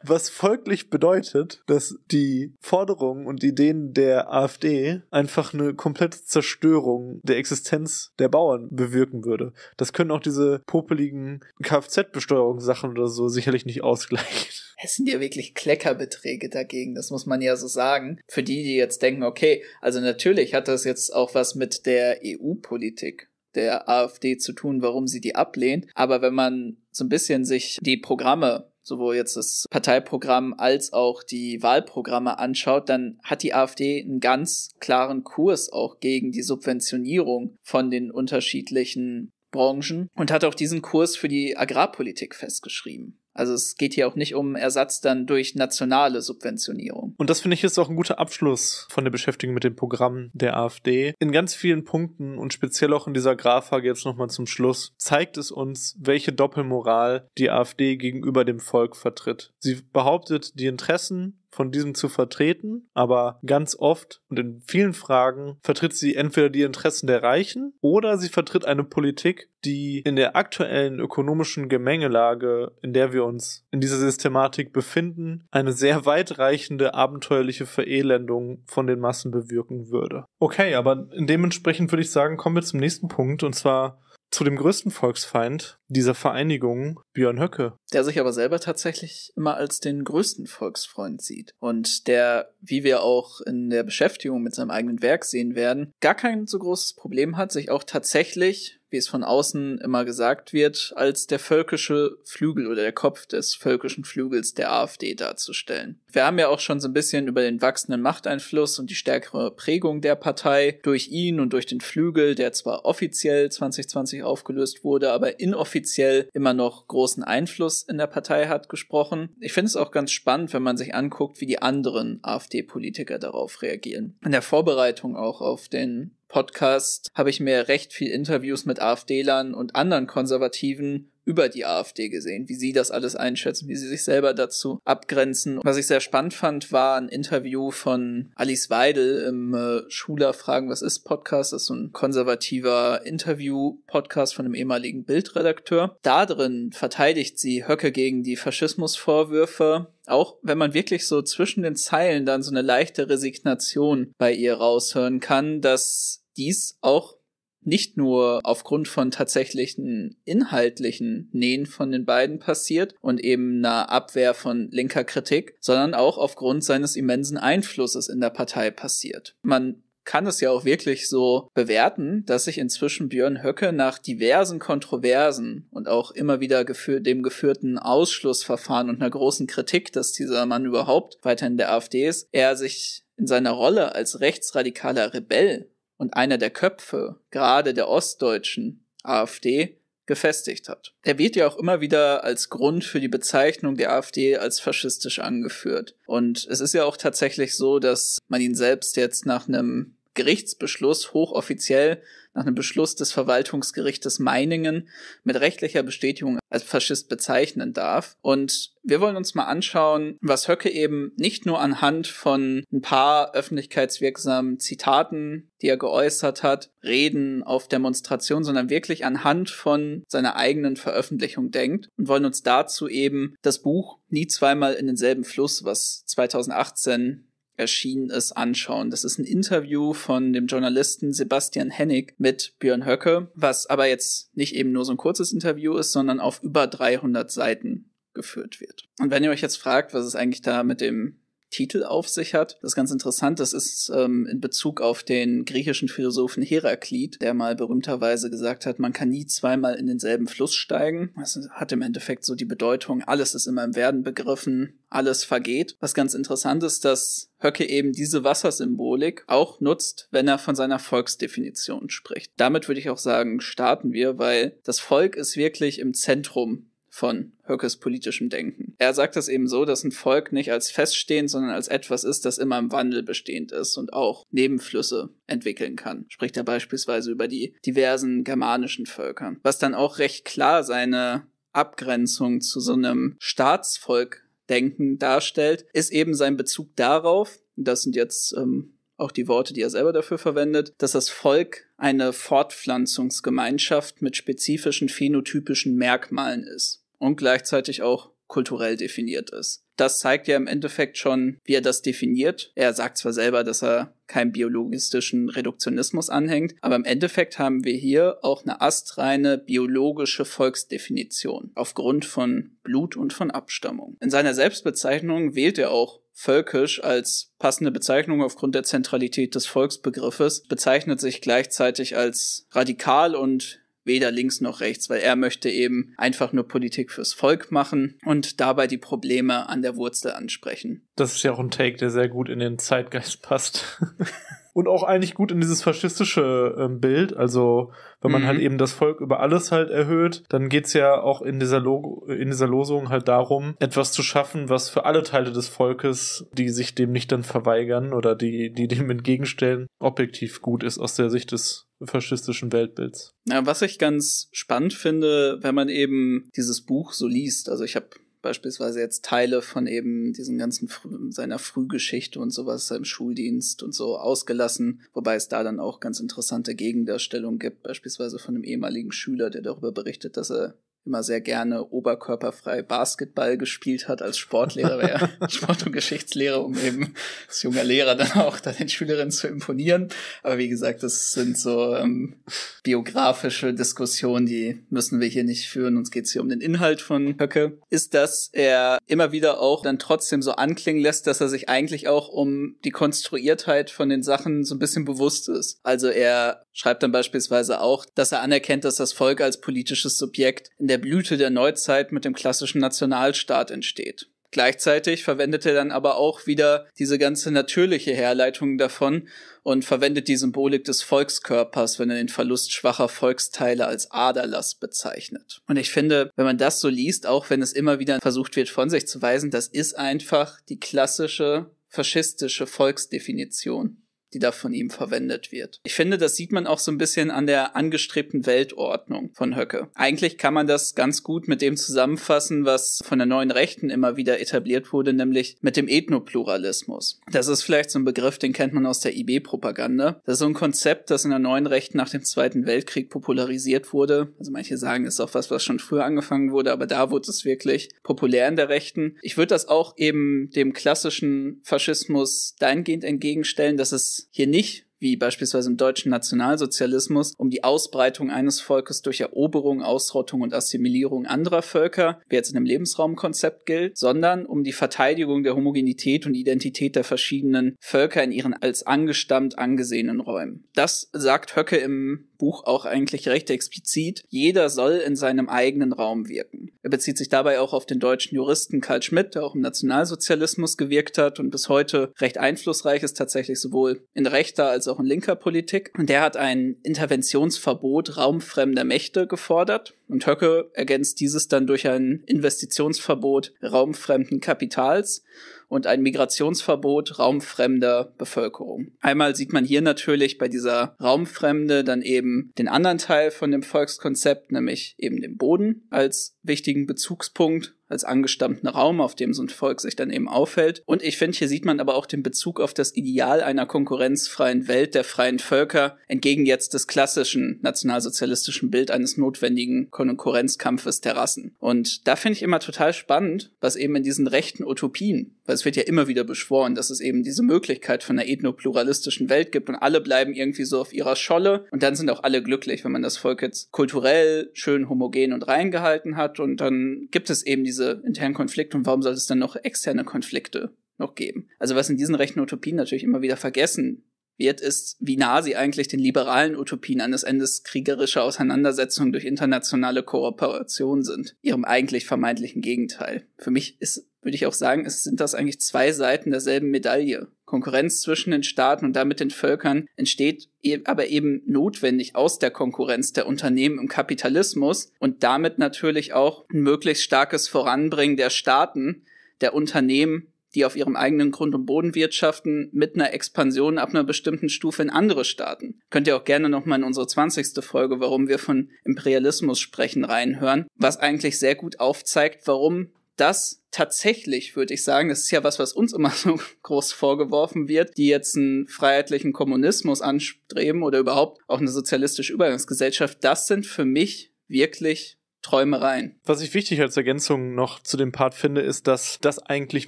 was folglich bedeutet, dass die Forderungen und Ideen der AfD einfach eine komplette Zerstörung der Existenz der Bauern bewirken würde. Das können auch diese popeligen Kfz-Besteuerungssachen oder so sicherlich nicht ausgleichen. [laughs] Es sind ja wirklich Kleckerbeträge dagegen, das muss man ja so sagen. Für die, die jetzt denken, okay, also natürlich hat das jetzt auch was mit der EU-Politik der AfD zu tun, warum sie die ablehnt. Aber wenn man so ein bisschen sich die Programme, sowohl jetzt das Parteiprogramm als auch die Wahlprogramme anschaut, dann hat die AfD einen ganz klaren Kurs auch gegen die Subventionierung von den unterschiedlichen Branchen und hat auch diesen Kurs für die Agrarpolitik festgeschrieben. Also es geht hier auch nicht um Ersatz dann durch nationale Subventionierung. Und das finde ich ist auch ein guter Abschluss von der Beschäftigung mit dem Programm der AfD. In ganz vielen Punkten und speziell auch in dieser Graphage jetzt nochmal zum Schluss zeigt es uns, welche Doppelmoral die AfD gegenüber dem Volk vertritt. Sie behauptet, die Interessen von diesem zu vertreten, aber ganz oft und in vielen Fragen vertritt sie entweder die Interessen der Reichen oder sie vertritt eine Politik, die in der aktuellen ökonomischen Gemengelage, in der wir uns in dieser Systematik befinden, eine sehr weitreichende abenteuerliche Verelendung von den Massen bewirken würde. Okay, aber dementsprechend würde ich sagen, kommen wir zum nächsten Punkt und zwar zu dem größten Volksfeind dieser Vereinigung Björn Höcke. Der sich aber selber tatsächlich immer als den größten Volksfreund sieht und der, wie wir auch in der Beschäftigung mit seinem eigenen Werk sehen werden, gar kein so großes Problem hat, sich auch tatsächlich, wie es von außen immer gesagt wird, als der völkische Flügel oder der Kopf des völkischen Flügels der AfD darzustellen. Wir haben ja auch schon so ein bisschen über den wachsenden Machteinfluss und die stärkere Prägung der Partei durch ihn und durch den Flügel, der zwar offiziell 2020 aufgelöst wurde, aber inoffiziell offiziell immer noch großen Einfluss in der Partei hat, gesprochen. Ich finde es auch ganz spannend, wenn man sich anguckt, wie die anderen AfD-Politiker darauf reagieren. In der Vorbereitung auch auf den Podcast habe ich mir recht viel Interviews mit AfD-Lern und anderen Konservativen über die AfD gesehen, wie sie das alles einschätzen, wie sie sich selber dazu abgrenzen. Was ich sehr spannend fand, war ein Interview von Alice Weidel im äh, Schuler Fragen, was ist Podcast? Das ist so ein konservativer Interview-Podcast von einem ehemaligen Bildredakteur. Da drin verteidigt sie Höcke gegen die Faschismusvorwürfe auch wenn man wirklich so zwischen den Zeilen dann so eine leichte Resignation bei ihr raushören kann, dass dies auch nicht nur aufgrund von tatsächlichen inhaltlichen Nähen von den beiden passiert und eben einer Abwehr von linker Kritik, sondern auch aufgrund seines immensen Einflusses in der Partei passiert. Man kann es ja auch wirklich so bewerten, dass sich inzwischen Björn Höcke nach diversen Kontroversen und auch immer wieder geführ dem geführten Ausschlussverfahren und einer großen Kritik, dass dieser Mann überhaupt weiterhin der AfD ist, er sich in seiner Rolle als rechtsradikaler Rebell und einer der Köpfe gerade der ostdeutschen AfD gefestigt hat. Er wird ja auch immer wieder als Grund für die Bezeichnung der AfD als faschistisch angeführt. Und es ist ja auch tatsächlich so, dass man ihn selbst jetzt nach einem Gerichtsbeschluss hochoffiziell nach einem Beschluss des Verwaltungsgerichtes Meiningen mit rechtlicher Bestätigung als Faschist bezeichnen darf. Und wir wollen uns mal anschauen, was Höcke eben nicht nur anhand von ein paar öffentlichkeitswirksamen Zitaten, die er geäußert hat, Reden auf Demonstrationen, sondern wirklich anhand von seiner eigenen Veröffentlichung denkt und wollen uns dazu eben das Buch Nie zweimal in denselben Fluss, was 2018 erschienen ist, anschauen. Das ist ein Interview von dem Journalisten Sebastian Hennig mit Björn Höcke, was aber jetzt nicht eben nur so ein kurzes Interview ist, sondern auf über 300 Seiten geführt wird. Und wenn ihr euch jetzt fragt, was es eigentlich da mit dem Titel auf sich hat. Das ist ganz interessant. Das ist ähm, in Bezug auf den griechischen Philosophen Heraklit, der mal berühmterweise gesagt hat, man kann nie zweimal in denselben Fluss steigen. Das hat im Endeffekt so die Bedeutung, alles ist immer im Werden begriffen, alles vergeht. Was ganz interessant ist, dass Höcke eben diese Wassersymbolik auch nutzt, wenn er von seiner Volksdefinition spricht. Damit würde ich auch sagen, starten wir, weil das Volk ist wirklich im Zentrum von Höckes politischem Denken. Er sagt das eben so, dass ein Volk nicht als feststehend, sondern als etwas ist, das immer im Wandel bestehend ist und auch Nebenflüsse entwickeln kann. Spricht er beispielsweise über die diversen germanischen Völker. Was dann auch recht klar seine Abgrenzung zu so einem Staatsvolkdenken darstellt, ist eben sein Bezug darauf, das sind jetzt ähm, auch die Worte, die er selber dafür verwendet, dass das Volk eine Fortpflanzungsgemeinschaft mit spezifischen phänotypischen Merkmalen ist und gleichzeitig auch kulturell definiert ist. Das zeigt ja im Endeffekt schon, wie er das definiert. Er sagt zwar selber, dass er keinen biologistischen Reduktionismus anhängt, aber im Endeffekt haben wir hier auch eine astreine biologische Volksdefinition aufgrund von Blut und von Abstammung. In seiner Selbstbezeichnung wählt er auch völkisch als passende Bezeichnung aufgrund der Zentralität des Volksbegriffes, bezeichnet sich gleichzeitig als radikal und weder links noch rechts, weil er möchte eben einfach nur Politik fürs Volk machen und dabei die Probleme an der Wurzel ansprechen. Das ist ja auch ein Take, der sehr gut in den Zeitgeist [laughs] passt. [laughs] und auch eigentlich gut in dieses faschistische äh, Bild. Also wenn man halt mhm. halt eben das Volk über alles halt erhöht, dann geht es ja auch in dieser, Log in dieser Losung halt darum, etwas zu schaffen, was für alle Teile des Volkes, die sich dem nicht dann verweigern oder die, die dem entgegenstellen, objektiv gut ist aus der Sicht des faschistischen Weltbilds. Ja, was ich ganz spannend finde, wenn man eben dieses Buch so liest, also ich habe beispielsweise jetzt Teile von eben diesen ganzen seiner Frühgeschichte und sowas, seinem Schuldienst und so ausgelassen, wobei es da dann auch ganz interessante Gegendarstellungen gibt, beispielsweise von einem ehemaligen Schüler, der darüber berichtet, dass er immer sehr gerne oberkörperfrei Basketball gespielt hat als Sportlehrer, ja [laughs] Sport- und Geschichtslehrer, um eben als junger Lehrer dann auch da den Schülerinnen zu imponieren. Aber wie gesagt, das sind so ähm, biografische Diskussionen, die müssen wir hier nicht führen. Uns geht's hier um den Inhalt von Höcke. Ist, dass er immer wieder auch dann trotzdem so anklingen lässt, dass er sich eigentlich auch um die Konstruiertheit von den Sachen so ein bisschen bewusst ist. Also er schreibt dann beispielsweise auch, dass er anerkennt, dass das Volk als politisches Subjekt in der Blüte der Neuzeit mit dem klassischen Nationalstaat entsteht. Gleichzeitig verwendet er dann aber auch wieder diese ganze natürliche Herleitung davon und verwendet die Symbolik des Volkskörpers, wenn er den Verlust schwacher Volksteile als Aderlass bezeichnet. Und ich finde, wenn man das so liest, auch wenn es immer wieder versucht wird, von sich zu weisen, das ist einfach die klassische faschistische Volksdefinition die da von ihm verwendet wird. Ich finde, das sieht man auch so ein bisschen an der angestrebten Weltordnung von Höcke. Eigentlich kann man das ganz gut mit dem zusammenfassen, was von der neuen Rechten immer wieder etabliert wurde, nämlich mit dem Ethnopluralismus. Das ist vielleicht so ein Begriff, den kennt man aus der IB-Propaganda. Das ist so ein Konzept, das in der neuen Rechten nach dem Zweiten Weltkrieg popularisiert wurde. Also manche sagen, es ist auch was, was schon früher angefangen wurde, aber da wurde es wirklich populär in der Rechten. Ich würde das auch eben dem klassischen Faschismus dahingehend entgegenstellen, dass es das hier nicht wie beispielsweise im deutschen Nationalsozialismus, um die Ausbreitung eines Volkes durch Eroberung, Ausrottung und Assimilierung anderer Völker, wie jetzt in dem Lebensraumkonzept gilt, sondern um die Verteidigung der Homogenität und Identität der verschiedenen Völker in ihren als angestammt angesehenen Räumen. Das sagt Höcke im Buch auch eigentlich recht explizit. Jeder soll in seinem eigenen Raum wirken. Er bezieht sich dabei auch auf den deutschen Juristen Karl Schmidt, der auch im Nationalsozialismus gewirkt hat und bis heute recht einflussreich ist, tatsächlich sowohl in rechter als also auch in linker Politik. Und der hat ein Interventionsverbot raumfremder Mächte gefordert. Und Höcke ergänzt dieses dann durch ein Investitionsverbot raumfremden Kapitals und ein Migrationsverbot raumfremder Bevölkerung. Einmal sieht man hier natürlich bei dieser Raumfremde dann eben den anderen Teil von dem Volkskonzept, nämlich eben den Boden als wichtigen Bezugspunkt als angestammten Raum, auf dem so ein Volk sich dann eben aufhält. Und ich finde, hier sieht man aber auch den Bezug auf das Ideal einer konkurrenzfreien Welt der freien Völker, entgegen jetzt des klassischen nationalsozialistischen Bild eines notwendigen Konkurrenzkampfes der Rassen. Und da finde ich immer total spannend, was eben in diesen rechten Utopien, weil es wird ja immer wieder beschworen, dass es eben diese Möglichkeit von einer ethnopluralistischen Welt gibt und alle bleiben irgendwie so auf ihrer Scholle und dann sind auch alle glücklich, wenn man das Volk jetzt kulturell schön homogen und reingehalten hat und dann gibt es eben diese diese internen Konflikte und warum soll es dann noch externe Konflikte noch geben? Also was in diesen rechten Utopien natürlich immer wieder vergessen wird, ist, wie nah sie eigentlich den liberalen Utopien eines Endes kriegerischer Auseinandersetzungen durch internationale Kooperation sind, ihrem eigentlich vermeintlichen Gegenteil. Für mich ist, würde ich auch sagen, es sind das eigentlich zwei Seiten derselben Medaille. Konkurrenz zwischen den Staaten und damit den Völkern entsteht e-, aber eben notwendig aus der Konkurrenz der Unternehmen im Kapitalismus und damit natürlich auch ein möglichst starkes Voranbringen der Staaten, der Unternehmen, die auf ihrem eigenen Grund und Boden wirtschaften, mit einer Expansion ab einer bestimmten Stufe in andere Staaten. Könnt ihr auch gerne nochmal in unsere 20. Folge, warum wir von Imperialismus sprechen, reinhören, was eigentlich sehr gut aufzeigt, warum das tatsächlich, würde ich sagen, das ist ja was, was uns immer [laughs] so groß vorgeworfen wird, die jetzt einen freiheitlichen Kommunismus anstreben oder überhaupt auch eine sozialistische Übergangsgesellschaft, das sind für mich wirklich Träumereien. Was ich wichtig als Ergänzung noch zu dem Part finde, ist, dass das eigentlich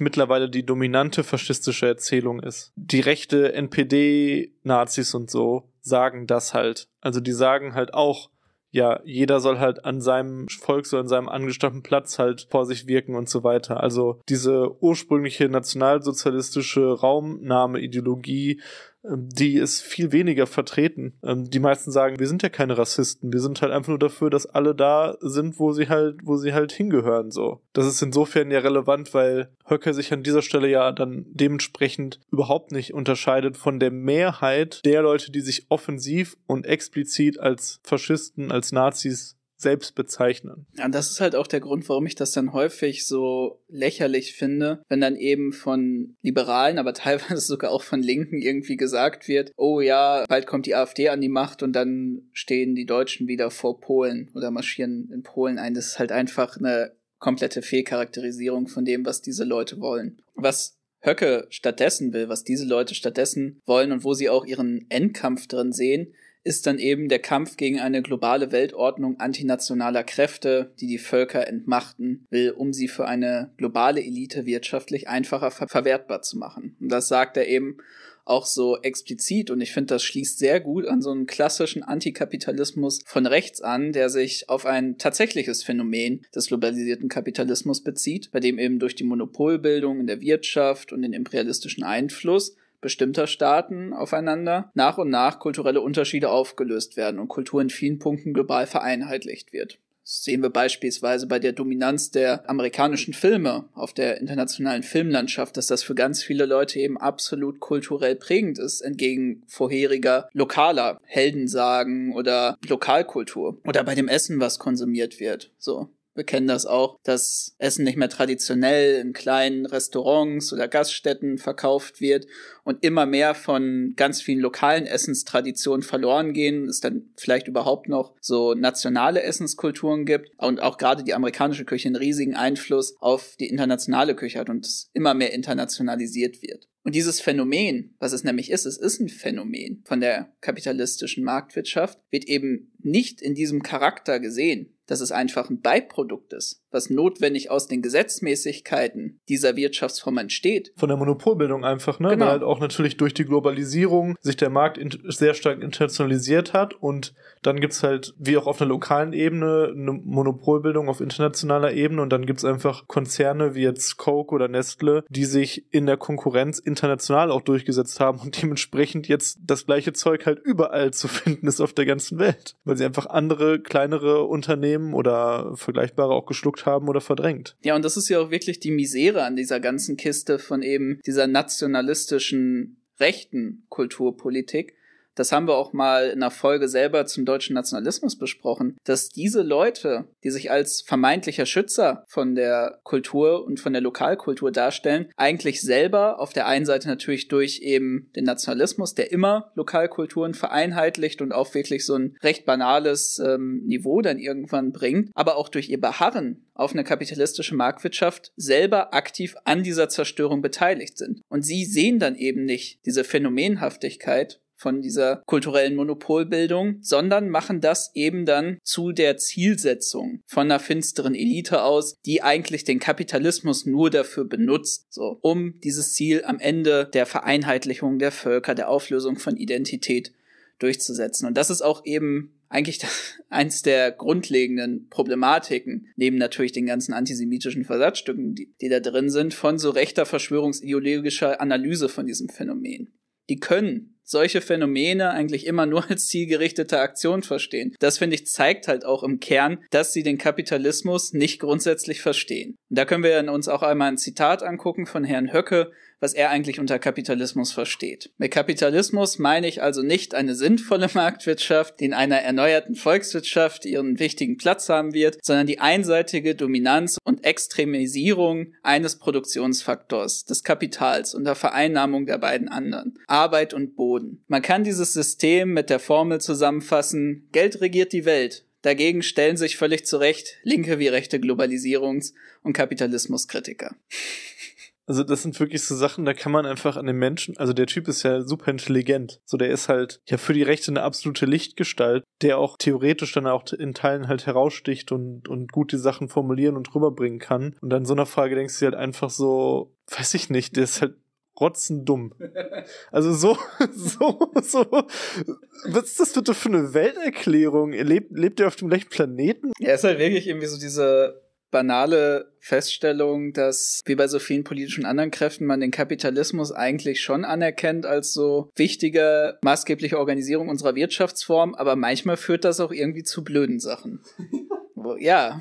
mittlerweile die dominante faschistische Erzählung ist. Die rechte NPD, Nazis und so sagen das halt. Also die sagen halt auch, ja, jeder soll halt an seinem Volk, so an seinem angestammten Platz halt vor sich wirken und so weiter. Also diese ursprüngliche nationalsozialistische Raumnahmeideologie ähm, die ist viel weniger vertreten. Ähm, die meisten sagen, wir sind ja keine Rassisten, wir sind halt einfach nur dafür, dass alle da sind, wo sie halt, wo sie halt hingehören, so. Das ist insofern ja relevant, weil Höcker sich an dieser Stelle ja dann dementsprechend überhaupt nicht unterscheidet von der Mehrheit der Leute, die sich offensiv und explizit als Faschisten, als Nazis selbst bezeichnen. Ja, das ist halt auch der Grund, warum ich das dann häufig so lächerlich finde, wenn dann eben von Liberalen, aber [laughs] teilweise sogar auch von Linken irgendwie gesagt wird, oh ja, bald kommt die AfD an die Macht und dann stehen die Deutschen wieder vor Polen oder marschieren in Polen ein. Das ist halt einfach eine komplette Fehlcharakterisierung von dem, was diese Leute wollen. Was Höcke stattdessen will, was diese Leute stattdessen wollen und wo sie auch ihren Endkampf drin sehen, ist dann eben der Kampf gegen eine globale Weltordnung antinationaler Kräfte, die die Völker entmachten will, um sie für eine globale Elite wirtschaftlich einfacher ver verwertbar zu machen. Und das sagt er eben auch so explizit und ich finde, das schließt sehr gut an so einen klassischen Antikapitalismus von rechts an, der sich auf ein tatsächliches Phänomen des globalisierten Kapitalismus bezieht, bei dem eben durch die Monopolbildung in der Wirtschaft und den imperialistischen Einfluss bestimmter Staaten aufeinander nach und nach kulturelle Unterschiede aufgelöst werden und Kultur in vielen Punkten global vereinheitlicht wird. Das sehen wir beispielsweise bei der Dominanz der amerikanischen Filme auf der internationalen Filmlandschaft, dass das für ganz viele Leute eben absolut kulturell prägend ist, entgegen vorheriger lokaler Heldensagen oder Lokalkultur oder bei dem Essen, was konsumiert wird. So wir kennen das auch, dass Essen nicht mehr traditionell in kleinen Restaurants oder Gaststätten verkauft wird und immer mehr von ganz vielen lokalen Essenstraditionen verloren gehen, es dann vielleicht überhaupt noch so nationale Essenskulturen gibt und auch gerade die amerikanische Küche einen riesigen Einfluss auf die internationale Küche hat und es immer mehr internationalisiert wird. Und dieses Phänomen, was es nämlich ist, es ist ein Phänomen von der kapitalistischen Marktwirtschaft, wird eben nicht in diesem Charakter gesehen, dass es einfach ein Beiprodukt ist, was notwendig aus den Gesetzmäßigkeiten dieser Wirtschaftsform entsteht. Von der Monopolbildung einfach, ne? Genau. Weil halt auch natürlich durch die Globalisierung sich der Markt sehr stark internationalisiert hat und dann gibt's halt, wie auch auf einer lokalen Ebene, eine Monopolbildung auf internationaler Ebene und dann gibt's einfach Konzerne wie jetzt Coke oder Nestle, die sich in der Konkurrenz international auch durchgesetzt haben und dementsprechend jetzt das gleiche Zeug halt überall zu finden ist auf der ganzen Welt, weil sie einfach andere, kleinere Unternehmen oder vergleichbare auch geschluckt haben oder verdrängt. Ja, und das ist ja auch wirklich die Misere an dieser ganzen Kiste von eben dieser nationalistischen rechten Kulturpolitik, das haben wir auch mal in einer Folge selber zum deutschen Nationalismus besprochen, dass diese Leute, die sich als vermeintlicher Schützer von der Kultur und von der Lokalkultur darstellen, eigentlich selber auf der einen Seite natürlich durch eben den Nationalismus, der immer Lokalkulturen vereinheitlicht und auf wirklich so ein recht banales ähm, Niveau dann irgendwann bringt, aber auch durch ihr Beharren auf eine kapitalistische Marktwirtschaft selber aktiv an dieser Zerstörung beteiligt sind. Und sie sehen dann eben nicht diese Phänomenhaftigkeit von dieser kulturellen Monopolbildung, sondern machen das eben dann zu der Zielsetzung von einer finsteren Elite aus, die eigentlich den Kapitalismus nur dafür benutzt, so, um dieses Ziel am Ende der Vereinheitlichung der Völker, der Auflösung von Identität durchzusetzen. Und das ist auch eben eigentlich [laughs] eins der grundlegenden Problematiken, neben natürlich den ganzen antisemitischen Versatzstücken, die, die da drin sind, von so rechter verschwörungsideologischer Analyse von diesem Phänomen. Die können solche Phänomene eigentlich immer nur [laughs] als zielgerichtete Aktion verstehen. Das finde ich zeigt halt auch im Kern, dass sie den Kapitalismus nicht grundsätzlich verstehen. Und da können wir uns auch einmal ein Zitat angucken von Herrn Höcke, was er eigentlich unter Kapitalismus versteht. Mit Kapitalismus meine ich also nicht eine sinnvolle [laughs] Marktwirtschaft, die in einer erneuerten Volkswirtschaft ihren wichtigen Platz haben wird, sondern die einseitige Dominanz und Extremisierung eines Produktionsfaktors, des Kapitals, unter Vereinnahmung der beiden anderen, Arbeit und Boden. Man kann dieses System mit der Formel zusammenfassen, Geld regiert die Welt, Dagegen stellen sich völlig zu Recht linke wie rechte Globalisierungs- und Kapitalismuskritiker. [laughs] Also das sind wirklich so Sachen, da kann man einfach an den Menschen, also der Typ ist ja super intelligent. So, der ist halt ja für die Rechte eine absolute Lichtgestalt, der auch theoretisch dann auch in Teilen halt heraussticht und, und gut die Sachen formulieren und rüberbringen kann. Und an so einer Frage denkst du halt einfach so, weiß ich nicht, der ist halt rotzendumm. [laughs] Also so, [laughs] so, so. Was ist das bitte für eine Welterklärung? Lebt, lebt ihr auf dem gleichen Planeten? Ja, ist halt wirklich irgendwie so diese banale Feststellung, dass wie bei so vielen politischen anderen Kräften man den Kapitalismus eigentlich schon anerkennt als so wichtige, maßgebliche Organisierung unserer Wirtschaftsform, aber manchmal führt das auch irgendwie zu blöden Sachen. [laughs] ja.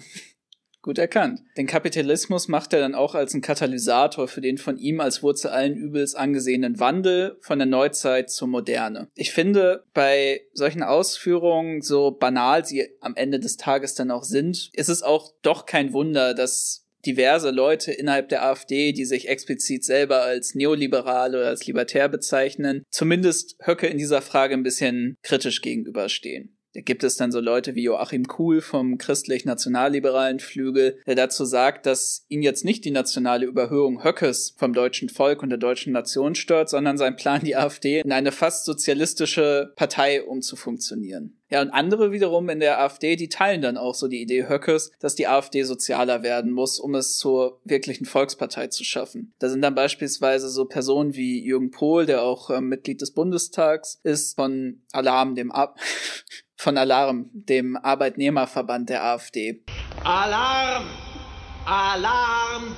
Gut erkannt. Den Kapitalismus macht er dann auch als einen Katalysator für den von ihm als Wurzel allen Übels angesehenen Wandel von der Neuzeit zur Moderne. Ich finde, bei solchen Ausführungen, so banal sie am Ende des Tages dann auch sind, ist es auch doch kein Wunder, dass diverse Leute innerhalb der AfD, die sich explizit selber als neoliberal oder als libertär bezeichnen, zumindest Höcke in dieser Frage ein bisschen kritisch gegenüberstehen. Da gibt es dann so Leute wie Joachim Kuhl vom christlich-nationalliberalen Flügel, der dazu sagt, dass ihn jetzt nicht die nationale Überhöhung Höckes vom deutschen Volk und der deutschen Nation stört, sondern sein Plan, die AfD in eine fast sozialistische Partei umzufunktionieren. Ja, und andere wiederum in der AfD, die teilen dann auch so die Idee Höckes, dass die AfD sozialer werden muss, um es zur wirklichen Volkspartei zu schaffen. Da sind dann beispielsweise so Personen wie Jürgen Pohl, der auch äh, Mitglied des Bundestags ist, von Alarm dem Ab. [laughs] von Alarm, dem Arbeitnehmerverband der AfD. Alarm! Alarm!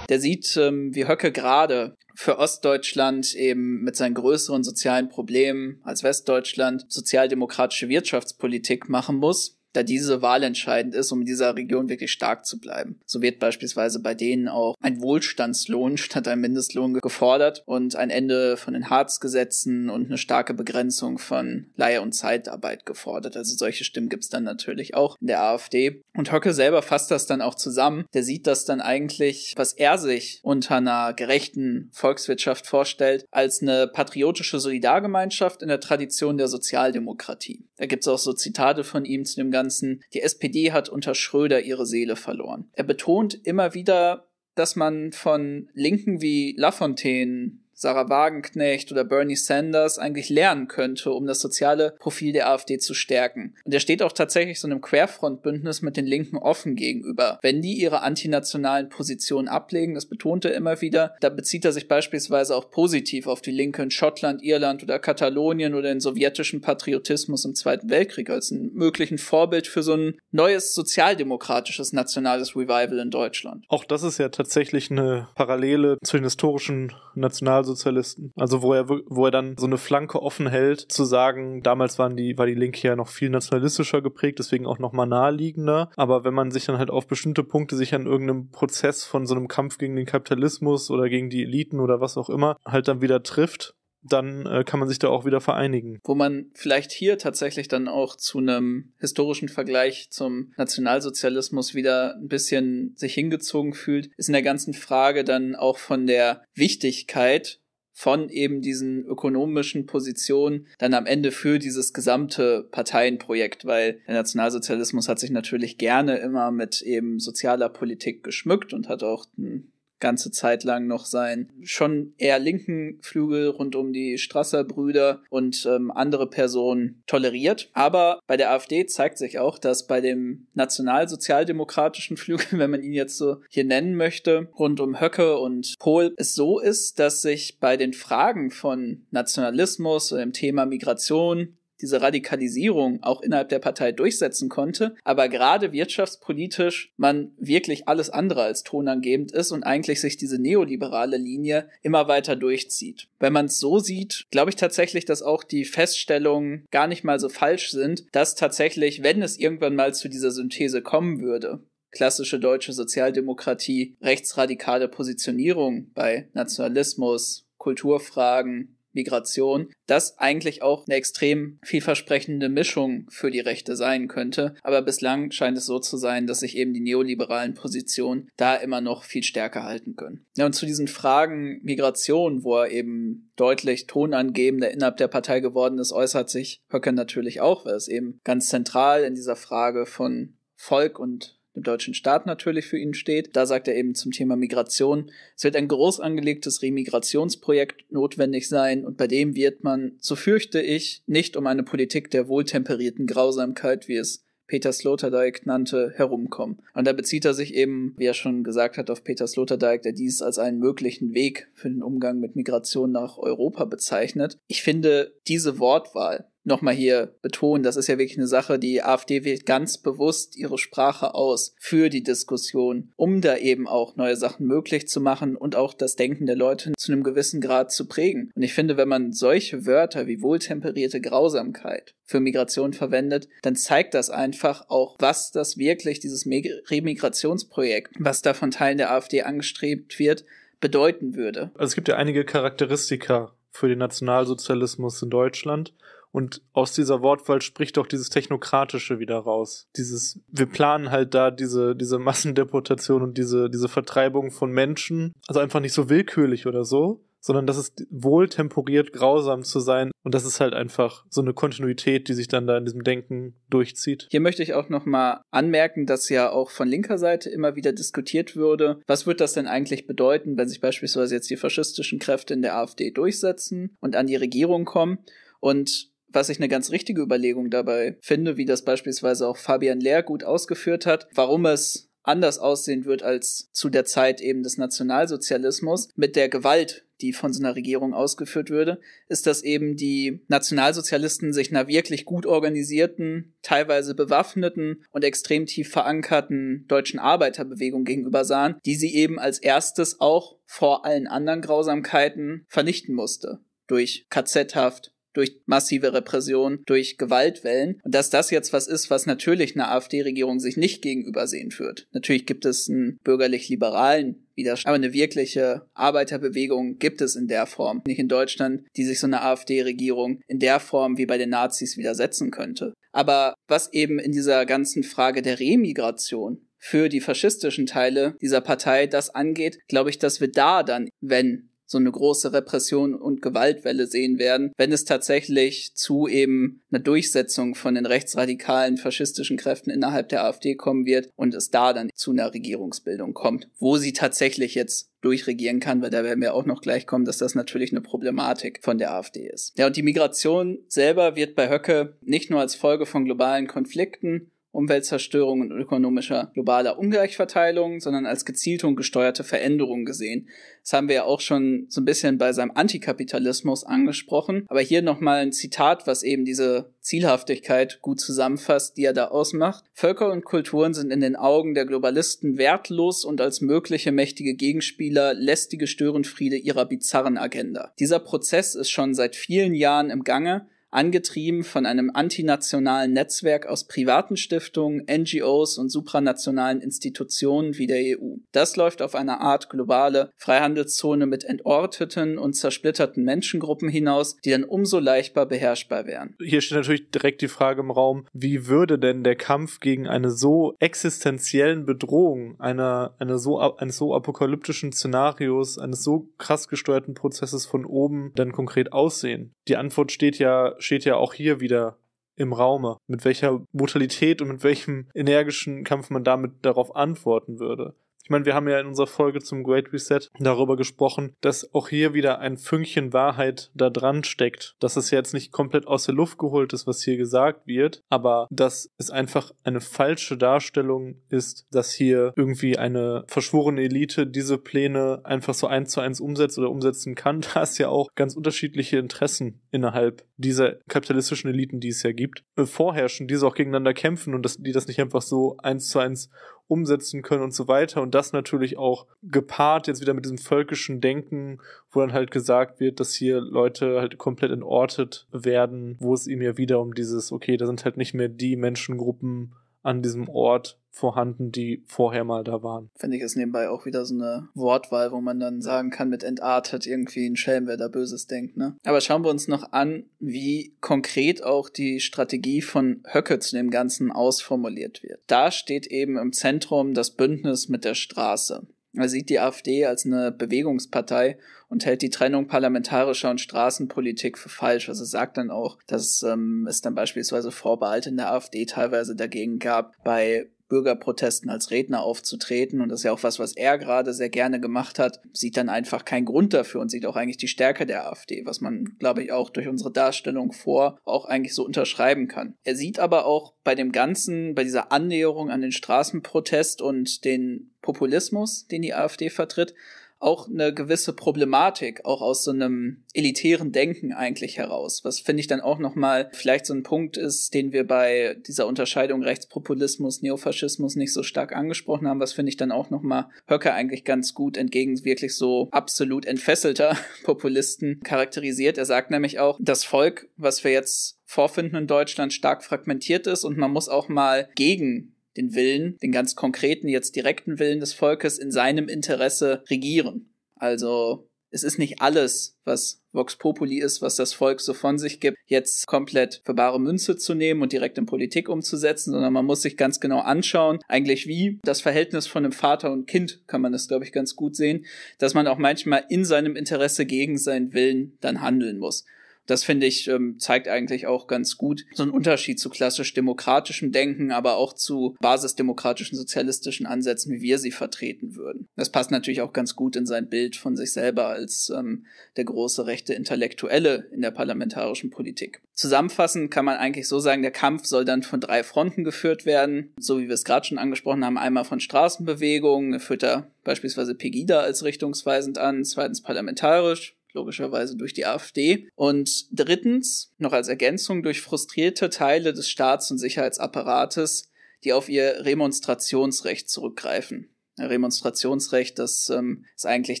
Der sieht, ähm, wie Höcke gerade für Ostdeutschland eben mit seinen größeren sozialen Problemen als Westdeutschland sozialdemokratische Wirtschaftspolitik machen muss da diese Wahl entscheidend ist, um in dieser Region wirklich stark zu bleiben. So wird beispielsweise bei denen auch ein Wohlstandslohn [laughs] statt ein Mindestlohn gefordert und ein Ende von den Harzgesetzen und eine starke Begrenzung von Leihe- und Zeitarbeit gefordert. Also solche Stimmen gibt es dann natürlich auch in der AfD. Und Höcke selber fasst das dann auch zusammen. Der sieht das dann eigentlich, was er sich unter einer gerechten Volkswirtschaft vorstellt, als eine patriotische Solidargemeinschaft in der Tradition der Sozialdemokratie. Da gibt es auch so Zitate von ihm zu dem ganzen Finanzen. Die SPD hat unter Schröder ihre Seele verloren. Er betont immer wieder, dass man von Linken wie Lafontaine Sarah Wagenknecht oder Bernie Sanders eigentlich lernen könnte, um das soziale Profil der AfD zu stärken. Und er steht auch tatsächlich so einem Querfrontbündnis mit den Linken offen gegenüber. Wenn die ihre antinationalen Positionen ablegen, das betont er immer wieder, da bezieht er sich beispielsweise auch positiv auf die Linke in Schottland, Irland oder Katalonien oder den sowjetischen Patriotismus im Zweiten Weltkrieg als einen möglichen Vorbild für so ein neues sozialdemokratisches nationales Revival in Deutschland. Auch das ist ja tatsächlich eine Parallele zu den historischen National Nationalsozialisten. Also wo er, wo er dann so eine Flanke offen hält, zu sagen, damals waren die, war die Linke ja noch viel nationalistischer geprägt, deswegen auch nochmal naheliegender. Aber wenn man sich dann halt auf bestimmte Punkte sich an irgendeinem Prozess von so einem Kampf gegen den Kapitalismus oder gegen die Eliten oder was auch immer halt dann wieder trifft, dann äh, kann man sich da auch wieder vereinigen. Wo man vielleicht hier tatsächlich dann auch zu einem historischen Vergleich zum Nationalsozialismus wieder ein bisschen sich hingezogen fühlt, ist in der ganzen Frage dann auch von der Wichtigkeit von eben diesen ökonomischen Positionen dann am Ende für dieses gesamte Parteienprojekt, weil der Nationalsozialismus hat sich natürlich gerne immer mit eben sozialer Politik geschmückt und hat auch einen ganze Zeit lang noch sein. Schon eher linken Flügel rund um die Strasser Brüder und ähm, andere Personen toleriert. Aber bei der AfD zeigt sich auch, dass bei dem nationalsozialdemokratischen [laughs] Flügel, wenn man ihn jetzt so hier nennen möchte, rund um Höcke und Pohl, es so ist, dass sich bei den Fragen von Nationalismus und dem Thema Migration diese Radikalisierung auch innerhalb der Partei durchsetzen konnte, aber gerade wirtschaftspolitisch man wirklich alles andere als tonangebend ist und eigentlich sich diese neoliberale Linie immer weiter durchzieht. Wenn man es so sieht, glaube ich tatsächlich, dass auch die Feststellungen gar nicht mal so falsch sind, dass tatsächlich, wenn es irgendwann mal zu dieser Synthese kommen würde, klassische deutsche Sozialdemokratie, rechtsradikale Positionierung bei Nationalismus, Kulturfragen, Migration, das eigentlich auch eine extrem vielversprechende Mischung für die Rechte sein könnte. Aber bislang scheint es so zu sein, dass sich eben die neoliberalen Positionen da immer noch viel stärker halten können. Ja, und zu diesen Fragen Migration, wo er eben deutlich tonangebender innerhalb der Partei geworden ist, äußert sich Höcke natürlich auch, weil es eben ganz zentral in dieser Frage von Volk und dem deutschen Staat natürlich für ihn steht. Da sagt er eben zum Thema Migration, es wird ein groß angelegtes Remigrationsprojekt notwendig sein und bei dem wird man, so fürchte ich, nicht um eine Politik der wohltemperierten Grausamkeit, wie es Peter Sloterdijk nannte, herumkommen. Und da bezieht er sich eben, wie er schon gesagt hat, auf Peter Sloterdijk, der dies als einen möglichen Weg für den Umgang mit Migration nach Europa bezeichnet. Ich finde diese Wortwahl nochmal hier betonen, das ist ja wirklich eine Sache, die AfD wählt ganz bewusst ihre Sprache aus für die Diskussion, um da eben auch neue Sachen möglich zu machen und auch das Denken der Leute zu einem gewissen Grad zu prägen. Und ich finde, wenn man solche Wörter wie wohltemperierte Grausamkeit für Migration verwendet, dann zeigt das einfach auch, was das wirklich, dieses Remigrationsprojekt, was da von Teilen der AfD angestrebt wird, bedeuten würde. Also es gibt ja einige Charakteristika für den Nationalsozialismus in Deutschland. Und aus dieser Wortwahl spricht auch dieses Technokratische wieder raus. Dieses, wir planen halt da diese, diese Massendeportation und diese, diese Vertreibung von Menschen. Also einfach nicht so willkürlich oder so, sondern das ist wohl temporiert grausam zu sein. Und das ist halt einfach so eine Kontinuität, die sich dann da in diesem Denken durchzieht. Hier möchte ich auch nochmal anmerken, dass ja auch von linker Seite immer wieder diskutiert würde, was wird das denn eigentlich bedeuten, wenn sich beispielsweise jetzt die faschistischen Kräfte in der AfD durchsetzen und an die Regierung kommen. Und was ich eine ganz richtige Überlegung dabei finde, wie das beispielsweise auch Fabian Lehr gut ausgeführt hat, warum es anders aussehen wird als zu der Zeit eben des Nationalsozialismus mit der Gewalt, die von so einer Regierung ausgeführt würde, ist, dass eben die Nationalsozialisten sich einer wirklich gut organisierten, teilweise bewaffneten und extrem tief verankerten deutschen Arbeiterbewegung gegenüber sahen, die sie eben als erstes auch vor allen anderen Grausamkeiten vernichten musste. Durch KZ-Haft, durch massive Repression, durch Gewaltwellen. Und dass das jetzt was ist, was natürlich eine AfD-Regierung sich nicht gegenübersehen führt. Natürlich gibt es einen bürgerlich-liberalen Widerstand, aber eine wirkliche Arbeiterbewegung gibt es in der Form, nicht in Deutschland, die sich so eine AfD-Regierung in der Form wie bei den Nazis widersetzen könnte. Aber was eben in dieser ganzen Frage der Remigration für die faschistischen Teile dieser Partei das angeht, glaube ich, dass wir da dann, wenn so eine große Repression und Gewaltwelle sehen werden, wenn es tatsächlich zu eben einer Durchsetzung von den rechtsradikalen faschistischen Kräften innerhalb der AfD kommen wird und es da dann zu einer Regierungsbildung kommt, wo sie tatsächlich jetzt durchregieren kann, weil da werden wir auch noch gleich kommen, dass das natürlich eine Problematik von der AfD ist. Ja, und die Migration selber wird bei Höcke nicht nur als Folge von globalen Konflikten Umweltzerstörung und ökonomischer globaler Ungleichverteilung, sondern als gezielte und gesteuerte Veränderung gesehen. Das haben wir ja auch schon so ein bisschen bei seinem Antikapitalismus angesprochen. Aber hier nochmal ein Zitat, was eben diese Zielhaftigkeit gut zusammenfasst, die er da ausmacht. Völker und Kulturen sind in den Augen der Globalisten wertlos und als mögliche mächtige Gegenspieler lästige Störenfriede ihrer bizarren Agenda. Dieser Prozess ist schon seit vielen Jahren im Gange angetrieben von einem antinationalen Netzwerk aus privaten Stiftungen, NGOs und supranationalen Institutionen wie der EU. Das läuft auf eine Art globale Freihandelszone mit entorteten und zersplitterten Menschengruppen hinaus, die dann umso leichter beherrschbar wären. Hier steht natürlich direkt die Frage im Raum, wie würde denn der Kampf gegen eine so existenziellen Bedrohung einer, einer so, eines so apokalyptischen Szenarios, eines so krass gesteuerten Prozesses von oben dann konkret aussehen? Die Antwort steht ja steht ja auch hier wieder im Raume, mit welcher Brutalität und mit welchem energischen Kampf man damit darauf antworten würde. Ich meine, wir haben ja in unserer Folge zum Great Reset darüber gesprochen, dass auch hier wieder ein Fünkchen Wahrheit da dran steckt. Dass es jetzt nicht komplett aus der Luft geholt ist, was hier gesagt wird, aber dass es einfach eine falsche Darstellung ist, dass hier irgendwie eine verschworene Elite diese Pläne einfach so eins zu eins umsetzt oder umsetzen kann, [laughs] da es ja auch ganz unterschiedliche Interessen innerhalb dieser kapitalistischen Eliten, die es ja gibt, äh, vorherrschen, die so auch gegeneinander kämpfen und dass die das nicht einfach so eins zu eins umsetzen können und so weiter. Und das natürlich auch gepaart jetzt wieder mit diesem völkischen Denken, wo dann halt gesagt wird, dass hier Leute halt komplett entortet werden, wo es ihm ja wieder um dieses, okay, da sind halt nicht mehr die Menschengruppen an diesem Ort vorhanden, die vorher mal da waren. Finde ich es nebenbei auch wieder so eine Wortwahl, wo man dann sagen kann, mit entartet irgendwie ein Schelm, wer da Böses denkt, ne? Aber schauen wir uns noch an, wie konkret auch die Strategie von Höcke zu dem Ganzen ausformuliert wird. Da steht eben im Zentrum das Bündnis mit der Straße. Er sieht die AfD als eine Bewegungspartei und hält die Trennung parlamentarischer und Straßenpolitik für falsch. Also sagt dann auch, dass ähm, es dann beispielsweise Vorbehalte in der AfD teilweise dagegen gab, bei Bürgerprotesten als Redner aufzutreten. Und das ist ja auch was, was er gerade sehr gerne gemacht hat. Sieht dann einfach keinen Grund dafür und sieht auch eigentlich die Stärke der AfD, was man, glaube ich, auch durch unsere Darstellung vor auch eigentlich so unterschreiben kann. Er sieht aber auch bei dem Ganzen, bei dieser Annäherung an den Straßenprotest und den Populismus, den die AfD vertritt, auch eine gewisse Problematik, auch aus so einem elitären Denken eigentlich heraus. Was finde ich dann auch nochmal vielleicht so ein Punkt ist, den wir bei dieser Unterscheidung Rechtspopulismus, Neofaschismus nicht so stark angesprochen haben. Was finde ich dann auch nochmal Höcker eigentlich ganz gut entgegen wirklich so absolut entfesselter [laughs] Populisten charakterisiert. Er sagt nämlich auch, das Volk, was wir jetzt vorfinden in Deutschland, stark fragmentiert ist und man muss auch mal gegen den Willen, den ganz konkreten, jetzt direkten Willen des Volkes in seinem Interesse regieren. Also es ist nicht alles, was Vox Populi ist, was das Volk so von sich gibt, jetzt komplett für bare Münze zu nehmen und direkt in Politik umzusetzen, sondern man muss sich ganz genau anschauen, eigentlich wie das Verhältnis von einem Vater und Kind, kann man das, glaube ich, ganz gut sehen, dass man auch manchmal in seinem Interesse gegen seinen Willen dann handeln muss das finde ich, ähm, zeigt eigentlich auch ganz gut so einen Unterschied zu klassisch-demokratischem Denken, aber auch zu basisdemokratischen, sozialistischen Ansätzen, wie wir sie vertreten würden. Das passt natürlich auch ganz gut in sein Bild von sich selber als ähm, der große rechte Intellektuelle in der parlamentarischen Politik. Zusammenfassend kann man eigentlich so sagen, der Kampf soll dann von drei Fronten geführt werden, so wie wir es gerade schon angesprochen haben, einmal von Straßenbewegungen, führt er beispielsweise Pegida als richtungsweisend an, zweitens parlamentarisch, logischerweise durch die AfD. Und drittens, noch als Ergänzung, durch frustrierte Teile des Staats- und Sicherheitsapparates, die auf ihr Remonstrationsrecht zurückgreifen. Remonstrationsrecht, das ähm, ist eigentlich,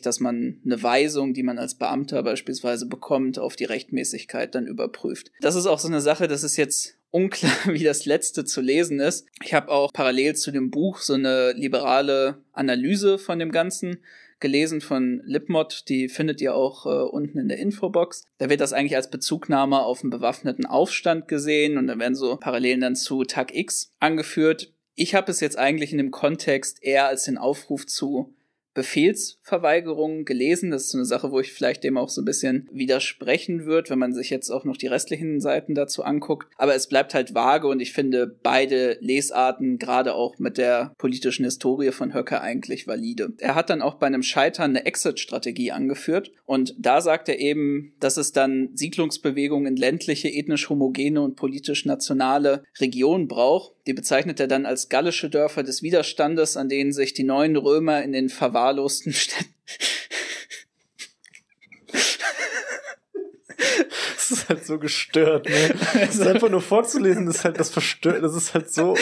dass man eine Weisung, die man als Beamter beispielsweise bekommt, auf die Rechtmäßigkeit dann überprüft. Das ist auch so eine Sache, das ist jetzt unklar, [laughs] wie das letzte zu lesen ist. Ich habe auch parallel zu dem Buch so eine liberale Analyse von dem Ganzen gelesen von Lipmod, die findet ihr auch äh, unten in der Infobox. Da wird das eigentlich als Bezugnahme auf einen bewaffneten Aufstand gesehen und da werden so Parallelen dann zu Tag X angeführt. Ich habe es jetzt eigentlich in dem Kontext eher als den Aufruf zu Befehlsverweigerungen gelesen. Das ist eine Sache, wo ich vielleicht dem auch so ein bisschen widersprechen würde, wenn man sich jetzt auch noch die restlichen Seiten dazu anguckt. Aber es bleibt halt vage und ich finde beide Lesarten, gerade auch mit der politischen Historie von Höcke, eigentlich valide. Er hat dann auch bei einem Scheitern eine Exit-Strategie angeführt und da sagt er eben, dass es dann Siedlungsbewegungen in ländliche, ethnisch homogene und politisch nationale Regionen braucht. Die bezeichnet er dann als gallische Dörfer des Widerstandes, an denen sich die neuen Römer in den Verwahrungen verwahrlosten Städten. das ist halt so gestört, ne? Das ist einfach nur vorzulesen, das ist halt das verstört, das ist halt so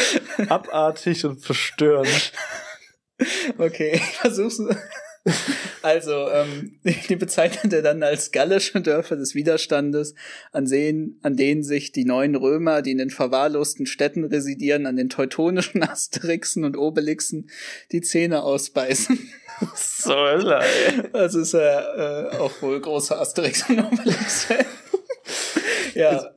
abartig und verstörend. Okay, ich versuch's. Also, ähm, die bezeichnet er dann als gallische Dörfer des Widerstandes, an, sehen, an denen sich die neuen Römer, die in den verwahrlosten Städten residieren, an den teutonischen Asterixen und Obelixen die Zähne ausbeißen. [laughs] so er, Das ist er äh, auch wohl großer Asterix und Obelix. [laughs] ja.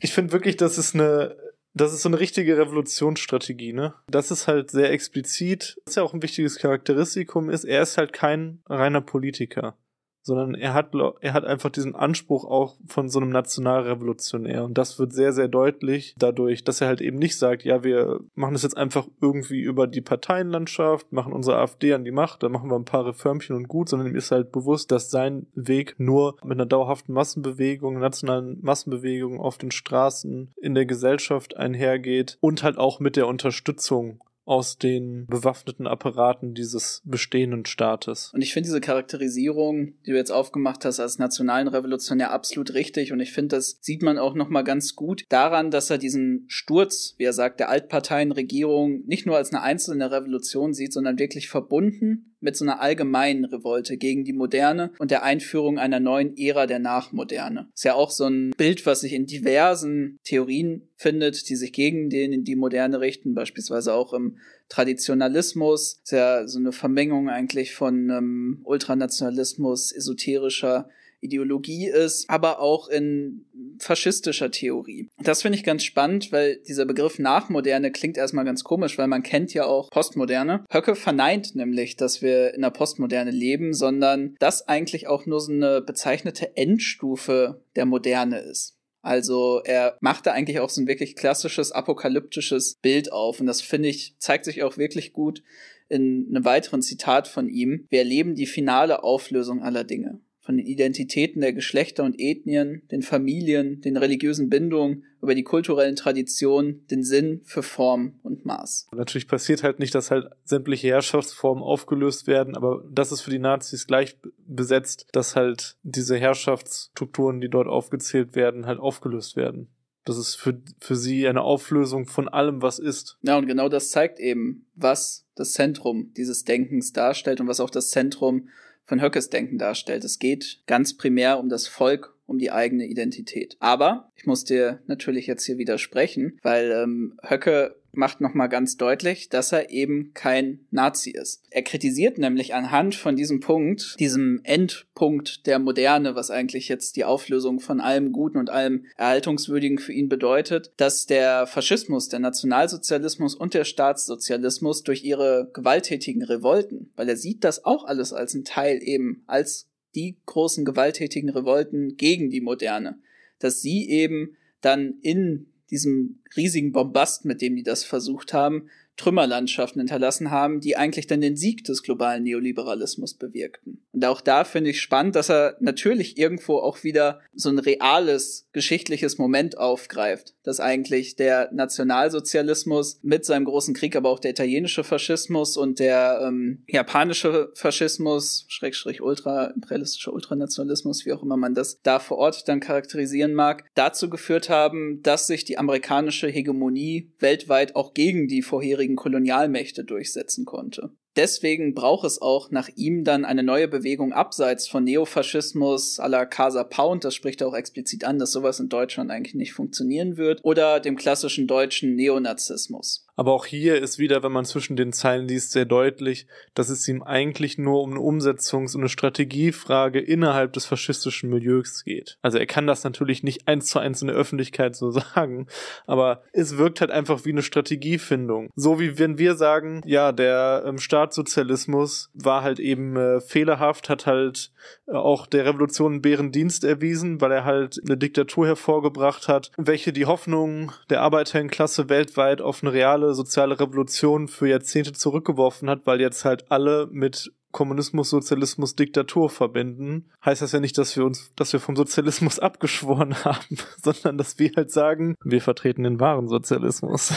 ich finde wirklich, das ist eine, das ist so eine richtige Revolutionsstrategie, ne? Das ist halt sehr explizit, was ja auch ein wichtiges Charakteristikum ist. Er ist halt kein reiner Politiker sondern er hat, er hat einfach diesen Anspruch auch von so einem Nationalrevolutionär. Und das wird sehr, sehr deutlich dadurch, dass er halt eben nicht sagt, ja, wir machen das jetzt einfach irgendwie über die Parteienlandschaft, machen unsere AfD an die Macht, dann machen wir ein paar Reformchen und gut, sondern ihm ist halt bewusst, dass sein Weg nur mit einer dauerhaften Massenbewegung, nationalen Massenbewegung auf den Straßen, in der Gesellschaft einhergeht und halt auch mit der Unterstützung aus den bewaffneten Apparaten dieses bestehenden Staates. Und ich finde diese Charakterisierung, die du jetzt aufgemacht hast als nationalen Revolutionär absolut richtig und ich finde, das sieht man auch nochmal ganz gut daran, dass er diesen Sturz, wie er sagt, der Altparteienregierung nicht nur als eine einzelne Revolution sieht, sondern wirklich verbunden mit so einer allgemeinen Revolte gegen die Moderne und der Einführung einer neuen Ära der Nachmoderne. Ist ja auch so ein Bild, was sich in diversen Theorien findet, die sich gegen den die Moderne richten, beispielsweise auch im Traditionalismus. Ist ja so eine Vermengung eigentlich von ähm, Ultranationalismus, esoterischer Ideologie ist, aber auch in faschistischer Theorie. Das finde ich ganz spannend, weil dieser Begriff Nachmoderne klingt erstmal ganz komisch, weil man kennt ja auch Postmoderne. Höcke verneint nämlich, dass wir in der Postmoderne leben, sondern das eigentlich auch nur so eine bezeichnete Endstufe der Moderne ist. Also er macht da eigentlich auch so ein wirklich klassisches apokalyptisches Bild auf. Und das finde ich, zeigt sich auch wirklich gut in einem weiteren Zitat von ihm. Wir erleben die finale Auflösung aller Dinge von den Identitäten der Geschlechter und Ethnien, den Familien, den religiösen Bindungen, über die kulturellen Traditionen, den Sinn für Form und Maß. Natürlich passiert halt nicht, dass halt sämtliche Herrschaftsformen aufgelöst werden, aber das ist für die Nazis gleich besetzt, dass halt diese Herrschaftsstrukturen, die dort aufgezählt werden, halt aufgelöst werden. Das ist für, für sie eine Auflösung von allem, was ist. Ja, und genau das zeigt eben, was das Zentrum dieses Denkens darstellt und was auch das Zentrum von Höckes Denken darstellt. Es geht ganz primär um das Volk, um die eigene Identität. Aber ich muss dir natürlich jetzt hier widersprechen, weil ähm, Höcke macht nochmal ganz deutlich, dass er eben kein Nazi ist. Er kritisiert nämlich anhand von diesem Punkt, diesem Endpunkt der Moderne, was eigentlich jetzt die Auflösung von allem Guten und allem Erhaltungswürdigen für ihn bedeutet, dass der Faschismus, der Nationalsozialismus und der Staatssozialismus durch ihre gewalttätigen Revolten, weil er sieht das auch alles als ein Teil eben, als die großen gewalttätigen Revolten gegen die Moderne, dass sie eben dann in diesem riesigen Bombast, mit dem die das versucht haben, Trümmerlandschaften hinterlassen haben, die eigentlich dann den Sieg des globalen Neoliberalismus bewirkten. Und auch da finde ich spannend, dass er natürlich irgendwo auch wieder so ein reales geschichtliches Moment aufgreift, dass eigentlich der Nationalsozialismus mit seinem großen Krieg, aber auch der italienische Faschismus und der ähm, japanische Faschismus, Schrägstrich Ultra, imperialistischer Ultranationalismus, wie auch immer man das da vor Ort dann charakterisieren mag, dazu geführt haben, dass sich die amerikanische Hegemonie weltweit auch gegen die vorherige bisherigen Kolonialmächte durchsetzen konnte. Deswegen braucht es auch nach ihm dann eine neue Bewegung abseits von Neofaschismus à la Casa Pound, das spricht er auch explizit an, dass sowas in Deutschland eigentlich nicht funktionieren wird, oder dem klassischen deutschen Neonazismus. Aber auch hier ist wieder, wenn man zwischen den Zeilen liest, sehr deutlich, dass es ihm eigentlich nur um eine Umsetzungs- und eine Strategiefrage innerhalb des faschistischen Milieus geht. Also er kann das natürlich nicht eins zu eins in der Öffentlichkeit so [laughs] sagen, aber es wirkt halt einfach wie eine Strategiefindung. So wie wenn wir sagen, ja, der ähm, Staatssozialismus war halt eben äh, fehlerhaft, hat halt äh, auch der Revolution einen Bärendienst erwiesen, weil er halt eine Diktatur hervorgebracht hat, welche die Hoffnung der Arbeiterklasse weltweit auf eine reale digitale soziale Revolution für Jahrzehnte zurückgeworfen hat, weil jetzt halt alle mit Kommunismus, Sozialismus, Diktatur verbinden, heißt das ja nicht, dass wir uns, dass wir vom Sozialismus [laughs] abgeschworen haben, [laughs] sondern dass wir halt sagen, wir vertreten den wahren Sozialismus.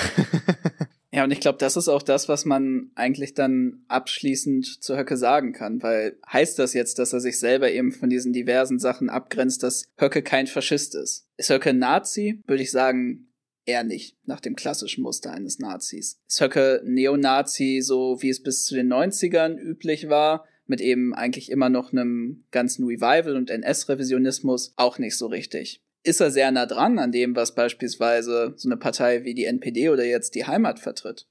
[laughs] ja, und ich glaube, das ist auch das, was man eigentlich dann abschließend zu Höcke sagen kann, weil heißt das jetzt, dass er sich selber eben von diesen diversen Sachen abgrenzt, dass Höcke kein Faschist ist? Ist Höcke ein Nazi? Würde ich sagen, er nicht, nach dem klassischen Muster eines Nazis. Söcke Neonazi, so wie es bis zu den 90ern üblich war, mit eben eigentlich immer noch einem ganzen Revival und NS-Revisionismus auch nicht so richtig. Ist er sehr nah dran an dem, was beispielsweise so eine Partei wie die NPD oder jetzt die Heimat vertritt?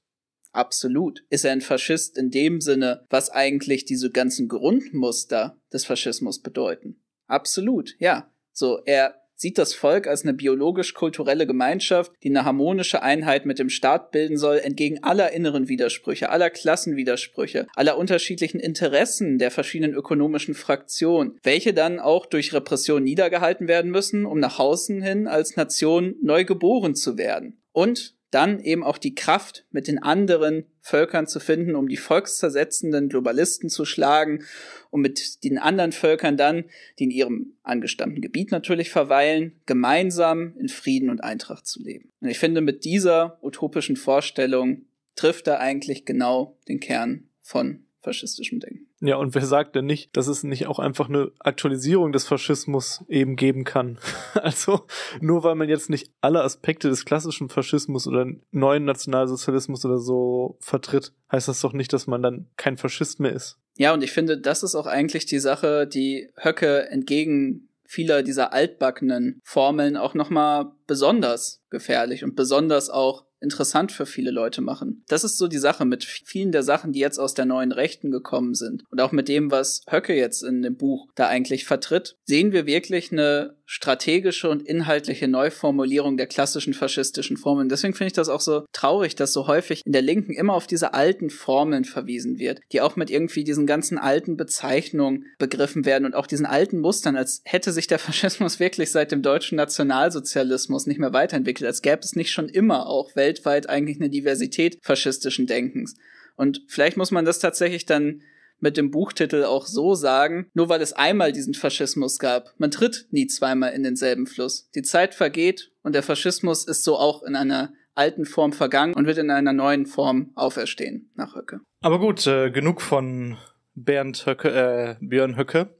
Absolut. Ist er ein Faschist in dem Sinne, was eigentlich diese ganzen Grundmuster des Faschismus bedeuten? Absolut, ja. So, er sieht das Volk als eine biologisch-kulturelle Gemeinschaft, die eine harmonische Einheit mit dem Staat bilden soll, entgegen aller inneren Widersprüche, aller Klassenwidersprüche, aller unterschiedlichen Interessen der verschiedenen ökonomischen Fraktionen, welche dann auch durch Repression niedergehalten werden müssen, um nach außen hin als Nation neu geboren zu werden. Und dann eben auch die Kraft, mit den anderen Völkern zu finden, um die volkszersetzenden Globalisten zu schlagen und mit den anderen Völkern dann, die in ihrem angestammten Gebiet natürlich verweilen, gemeinsam in Frieden und Eintracht zu leben. Und ich finde, mit dieser utopischen Vorstellung trifft er eigentlich genau den Kern von faschistischem Denken. Ja, und wer sagt denn nicht, dass es nicht auch einfach eine Aktualisierung des Faschismus eben geben kann? [laughs] Also nur weil man jetzt nicht alle Aspekte des klassischen Faschismus oder neuen Nationalsozialismus oder so vertritt, heißt das doch nicht, dass man dann kein Faschist mehr ist. Ja, und ich finde, das ist auch eigentlich die Sache, die Höcke entgegen vieler dieser altbackenen Formeln auch nochmal besonders gefährlich und besonders auch interessant für viele Leute machen. Das ist so die Sache mit vielen der Sachen, die jetzt aus der neuen Rechten gekommen sind und auch mit dem, was Höcke jetzt in dem Buch da eigentlich vertritt, sehen wir wirklich eine strategische und inhaltliche Neuformulierung der klassischen faschistischen Formeln. Deswegen finde ich das auch so traurig, dass so häufig in der Linken immer auf diese alten Formeln verwiesen wird, die auch mit irgendwie diesen ganzen alten Bezeichnungen begriffen werden und auch diesen alten Mustern, als hätte sich der [laughs] Faschismus wirklich seit dem deutschen Nationalsozialismus Faschismus nicht mehr weiterentwickelt, als gäbe es nicht schon immer auch weltweit eigentlich eine Diversität faschistischen Denkens. Und vielleicht muss man das tatsächlich dann mit dem Buchtitel auch so sagen, nur weil es einmal diesen Faschismus gab. Man tritt nie zweimal in denselben Fluss. Die Zeit vergeht und der Faschismus ist so auch in einer alten Form vergangen und wird in einer neuen Form auferstehen nach Höcke. Aber gut, äh, genug von Bernd Höcke, äh, Björn Höcke.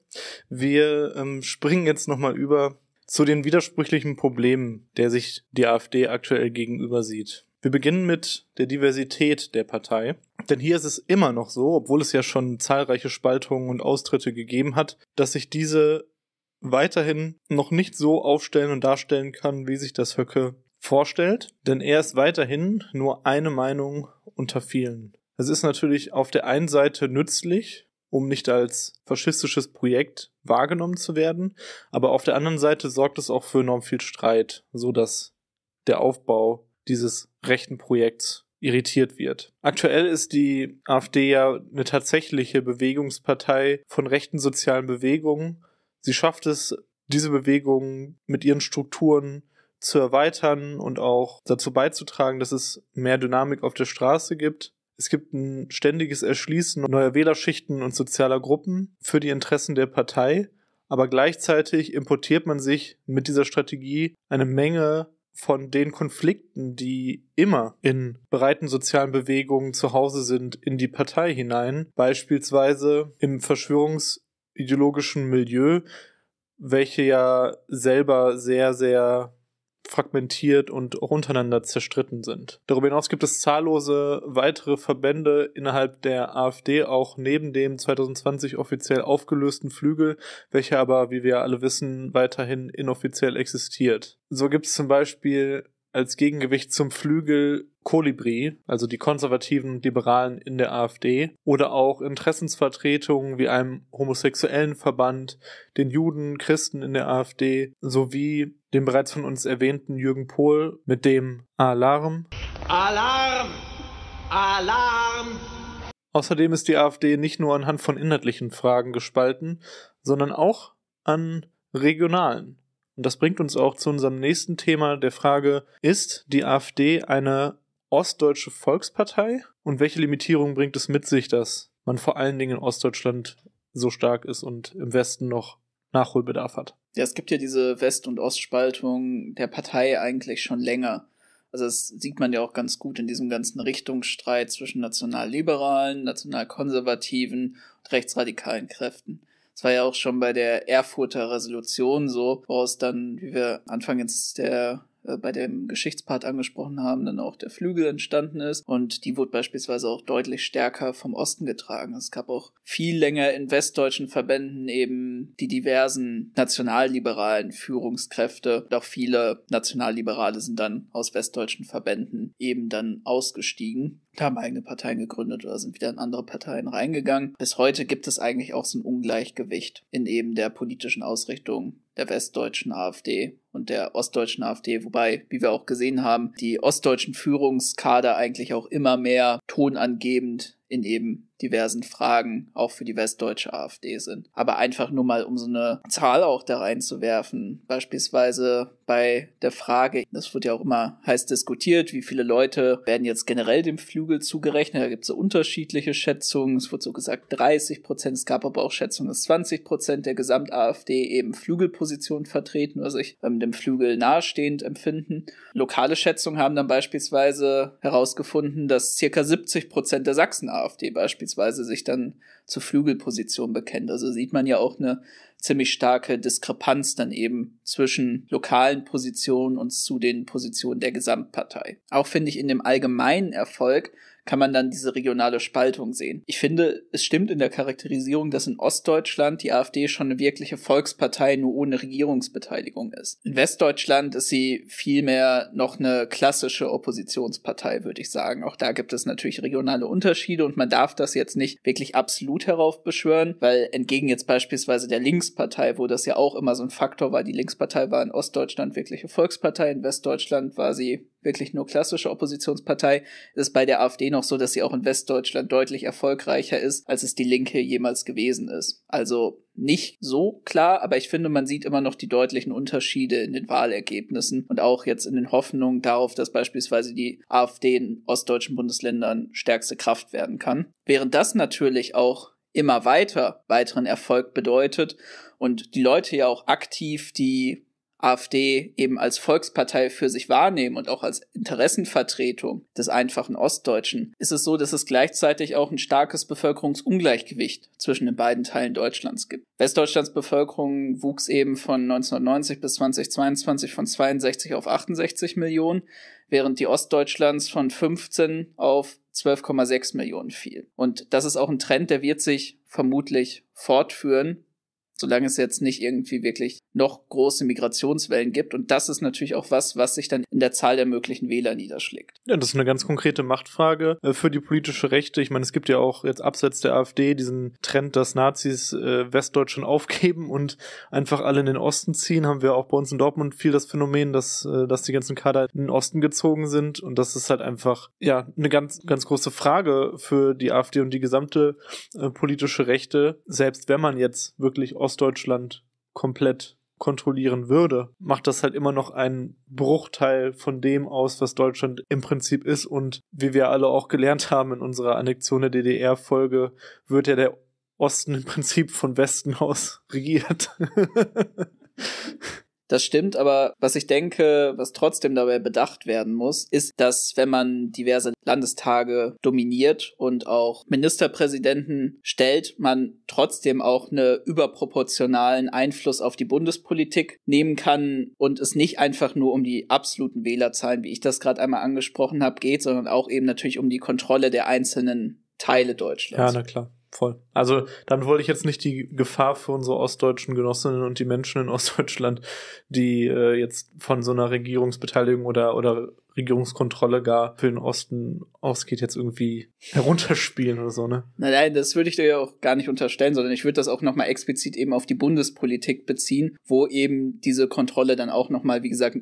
Wir ähm, springen jetzt nochmal über zu den widersprüchlichen Problemen, der sich die AfD aktuell gegenüber sieht. Wir beginnen mit der Diversität der Partei. Denn hier ist es immer noch so, obwohl es ja schon zahlreiche Spaltungen und Austritte gegeben hat, dass sich diese weiterhin noch nicht so aufstellen und darstellen kann, wie sich das Höcke vorstellt. Denn er ist weiterhin nur eine Meinung unter vielen. Es ist natürlich auf der einen Seite nützlich, um nicht als faschistisches Projekt wahrgenommen zu werden. Aber auf der anderen Seite sorgt es auch für enorm viel Streit, so dass der Aufbau dieses rechten Projekts irritiert wird. Aktuell ist die AfD ja eine tatsächliche Bewegungspartei von rechten sozialen Bewegungen. Sie schafft es, diese Bewegungen mit ihren Strukturen zu erweitern und auch dazu beizutragen, dass es mehr Dynamik auf der Straße gibt. Es gibt ein ständiges Erschließen neuer Wählerschichten und sozialer Gruppen für die Interessen der Partei, aber gleichzeitig importiert man sich mit dieser Strategie eine Menge von den Konflikten, die immer in breiten sozialen Bewegungen zu Hause sind, in die Partei hinein, beispielsweise im Verschwörungsideologischen Milieu, welche ja selber sehr, sehr fragmentiert und auch untereinander zerstritten sind. Darüber hinaus gibt es zahllose weitere Verbände innerhalb der AfD, auch neben dem 2020 offiziell aufgelösten Flügel, welcher aber, wie wir alle wissen, weiterhin inoffiziell existiert. So gibt es zum Beispiel als Gegengewicht zum Flügel Kolibri, also die konservativen Liberalen in der AfD, oder auch Interessensvertretungen wie einem homosexuellen Verband, den Juden, Christen in der AfD, sowie dem bereits von uns erwähnten Jürgen Pohl mit dem Alarm. Alarm! Alarm! Außerdem ist die AfD nicht nur anhand von inhaltlichen Fragen gespalten, sondern auch an regionalen. Und das bringt uns auch zu unserem nächsten Thema der Frage, ist die AfD eine ostdeutsche Volkspartei? Und welche Limitierungen bringt es mit sich, dass man vor allen Dingen in Ostdeutschland so stark ist und im Westen noch Nachholbedarf hat? Ja, es gibt ja diese West- und Ostspaltung der Partei eigentlich schon länger. Also das sieht man ja auch ganz gut in diesem ganzen Richtungsstreit zwischen nationalliberalen, nationalkonservativen und rechtsradikalen Kräften. Das war ja auch schon bei der Erfurter Resolution so, woraus dann, wie wir Anfang jetzt der äh, bei dem Geschichtspart angesprochen haben, dann auch der Flügel entstanden ist. Und die wurde beispielsweise auch deutlich stärker vom Osten getragen. Es gab auch viel länger in westdeutschen Verbänden eben die diversen nationalliberalen Führungskräfte. Und auch viele Nationalliberale sind dann aus westdeutschen Verbänden eben dann ausgestiegen da haben eigene Parteien gegründet oder sind wieder in andere Parteien reingegangen. Bis heute gibt es eigentlich auch so ein Ungleichgewicht in eben der politischen Ausrichtung der westdeutschen AfD und der ostdeutschen AfD, wobei, wie wir auch gesehen haben, die ostdeutschen Führungskader eigentlich auch immer mehr tonangebend in eben diversen Fragen auch für die westdeutsche AfD sind. Aber einfach nur mal, um so eine Zahl auch da reinzuwerfen. Beispielsweise bei der Frage, das wird ja auch immer heiß diskutiert, wie viele Leute werden jetzt generell dem Flügel zugerechnet. Da gibt es so unterschiedliche Schätzungen. Es wurde so gesagt 30 Prozent. Es gab aber auch Schätzungen, dass 20 Prozent der Gesamt-AfD eben Flügelpositionen vertreten oder sich ähm, dem Flügel nahestehend empfinden. Lokale Schätzungen haben dann beispielsweise herausgefunden, dass circa 70 Prozent der Sachsen-AfD beispielsweise beispielsweise sich dann zur Flügelposition bekennt. Also sieht man ja auch eine ziemlich starke Diskrepanz dann eben zwischen lokalen Positionen und zu den Positionen der Gesamtpartei. Auch finde ich in dem allgemeinen Erfolg kann man dann diese regionale Spaltung sehen. Ich finde, es stimmt in der Charakterisierung, dass in Ostdeutschland die AfD schon eine wirkliche Volkspartei nur ohne Regierungsbeteiligung ist. In Westdeutschland ist sie vielmehr noch eine klassische Oppositionspartei, würde ich sagen. Auch da gibt es natürlich regionale Unterschiede und man darf das jetzt nicht wirklich absolut heraufbeschwören, weil entgegen jetzt beispielsweise der Linkspartei, wo das ja auch immer so ein Faktor war, die Linkspartei war in Ostdeutschland wirkliche Volkspartei, in Westdeutschland war sie wirklich nur klassische Oppositionspartei, ist bei der AfD noch so, dass sie auch in Westdeutschland deutlich erfolgreicher ist, als es die Linke jemals gewesen ist. Also nicht so klar, aber ich finde, man sieht immer noch die deutlichen Unterschiede in den Wahlergebnissen und auch jetzt in den Hoffnungen darauf, dass beispielsweise die AfD in ostdeutschen Bundesländern stärkste Kraft werden kann. Während das natürlich auch immer weiter weiteren Erfolg bedeutet und die Leute ja auch aktiv die AfD eben als Volkspartei für sich wahrnehmen und auch als Interessenvertretung des einfachen Ostdeutschen, ist es so, dass es gleichzeitig auch ein starkes Bevölkerungsungleichgewicht zwischen den beiden Teilen Deutschlands gibt. Westdeutschlands Bevölkerung wuchs eben von 1990 bis 2022 von 62 auf 68 Millionen, während die Ostdeutschlands von 15 auf 12,6 Millionen fiel. Und das ist auch ein Trend, der wird sich vermutlich fortführen, solange es jetzt nicht irgendwie wirklich noch große Migrationswellen gibt. Und das ist natürlich auch was, was sich dann in der Zahl der möglichen Wähler niederschlägt. Ja, das ist eine ganz konkrete Machtfrage äh, für die politische Rechte. Ich meine, es gibt ja auch jetzt abseits der AfD diesen Trend, dass Nazis äh, Westdeutschland [laughs] aufgeben und einfach alle in den Osten ziehen. Haben wir auch bei uns in Dortmund viel das Phänomen, dass, äh, dass die ganzen Kader in den Osten gezogen sind. Und das ist halt einfach, ja, eine ganz, ganz große Frage für die AfD und die gesamte äh, politische Rechte. Selbst wenn man jetzt wirklich Ost Ostdeutschland komplett kontrollieren würde, macht das halt immer noch einen Bruchteil von dem aus, was Deutschland im Prinzip ist. Und wie wir alle auch gelernt haben in unserer Annexion der DDR-Folge, wird ja der Osten im Prinzip von Westen aus regiert. [laughs] Das stimmt, aber was ich denke, was trotzdem dabei bedacht werden muss, ist, dass wenn man diverse Landestage dominiert und auch Ministerpräsidenten stellt, man trotzdem auch einen überproportionalen Einfluss auf die Bundespolitik nehmen kann und es nicht einfach nur um die absoluten Wählerzahlen, wie ich das gerade einmal angesprochen habe, geht, sondern auch eben natürlich um die Kontrolle der einzelnen Teile Deutschlands. Ja, na klar voll. Also dann wollte ich jetzt nicht die Gefahr für unsere ostdeutschen Genossinnen und die Menschen in [laughs] Ostdeutschland, die äh, jetzt von so einer Regierungsbeteiligung oder, oder Regierungskontrolle gar für den Osten ausgeht, jetzt irgendwie [laughs] herunterspielen oder so, ne? Nein, nein, das würde ich dir ja auch gar nicht unterstellen, sondern ich würde das auch nochmal explizit eben auf die Bundespolitik beziehen, wo eben diese Kontrolle dann auch nochmal, wie gesagt,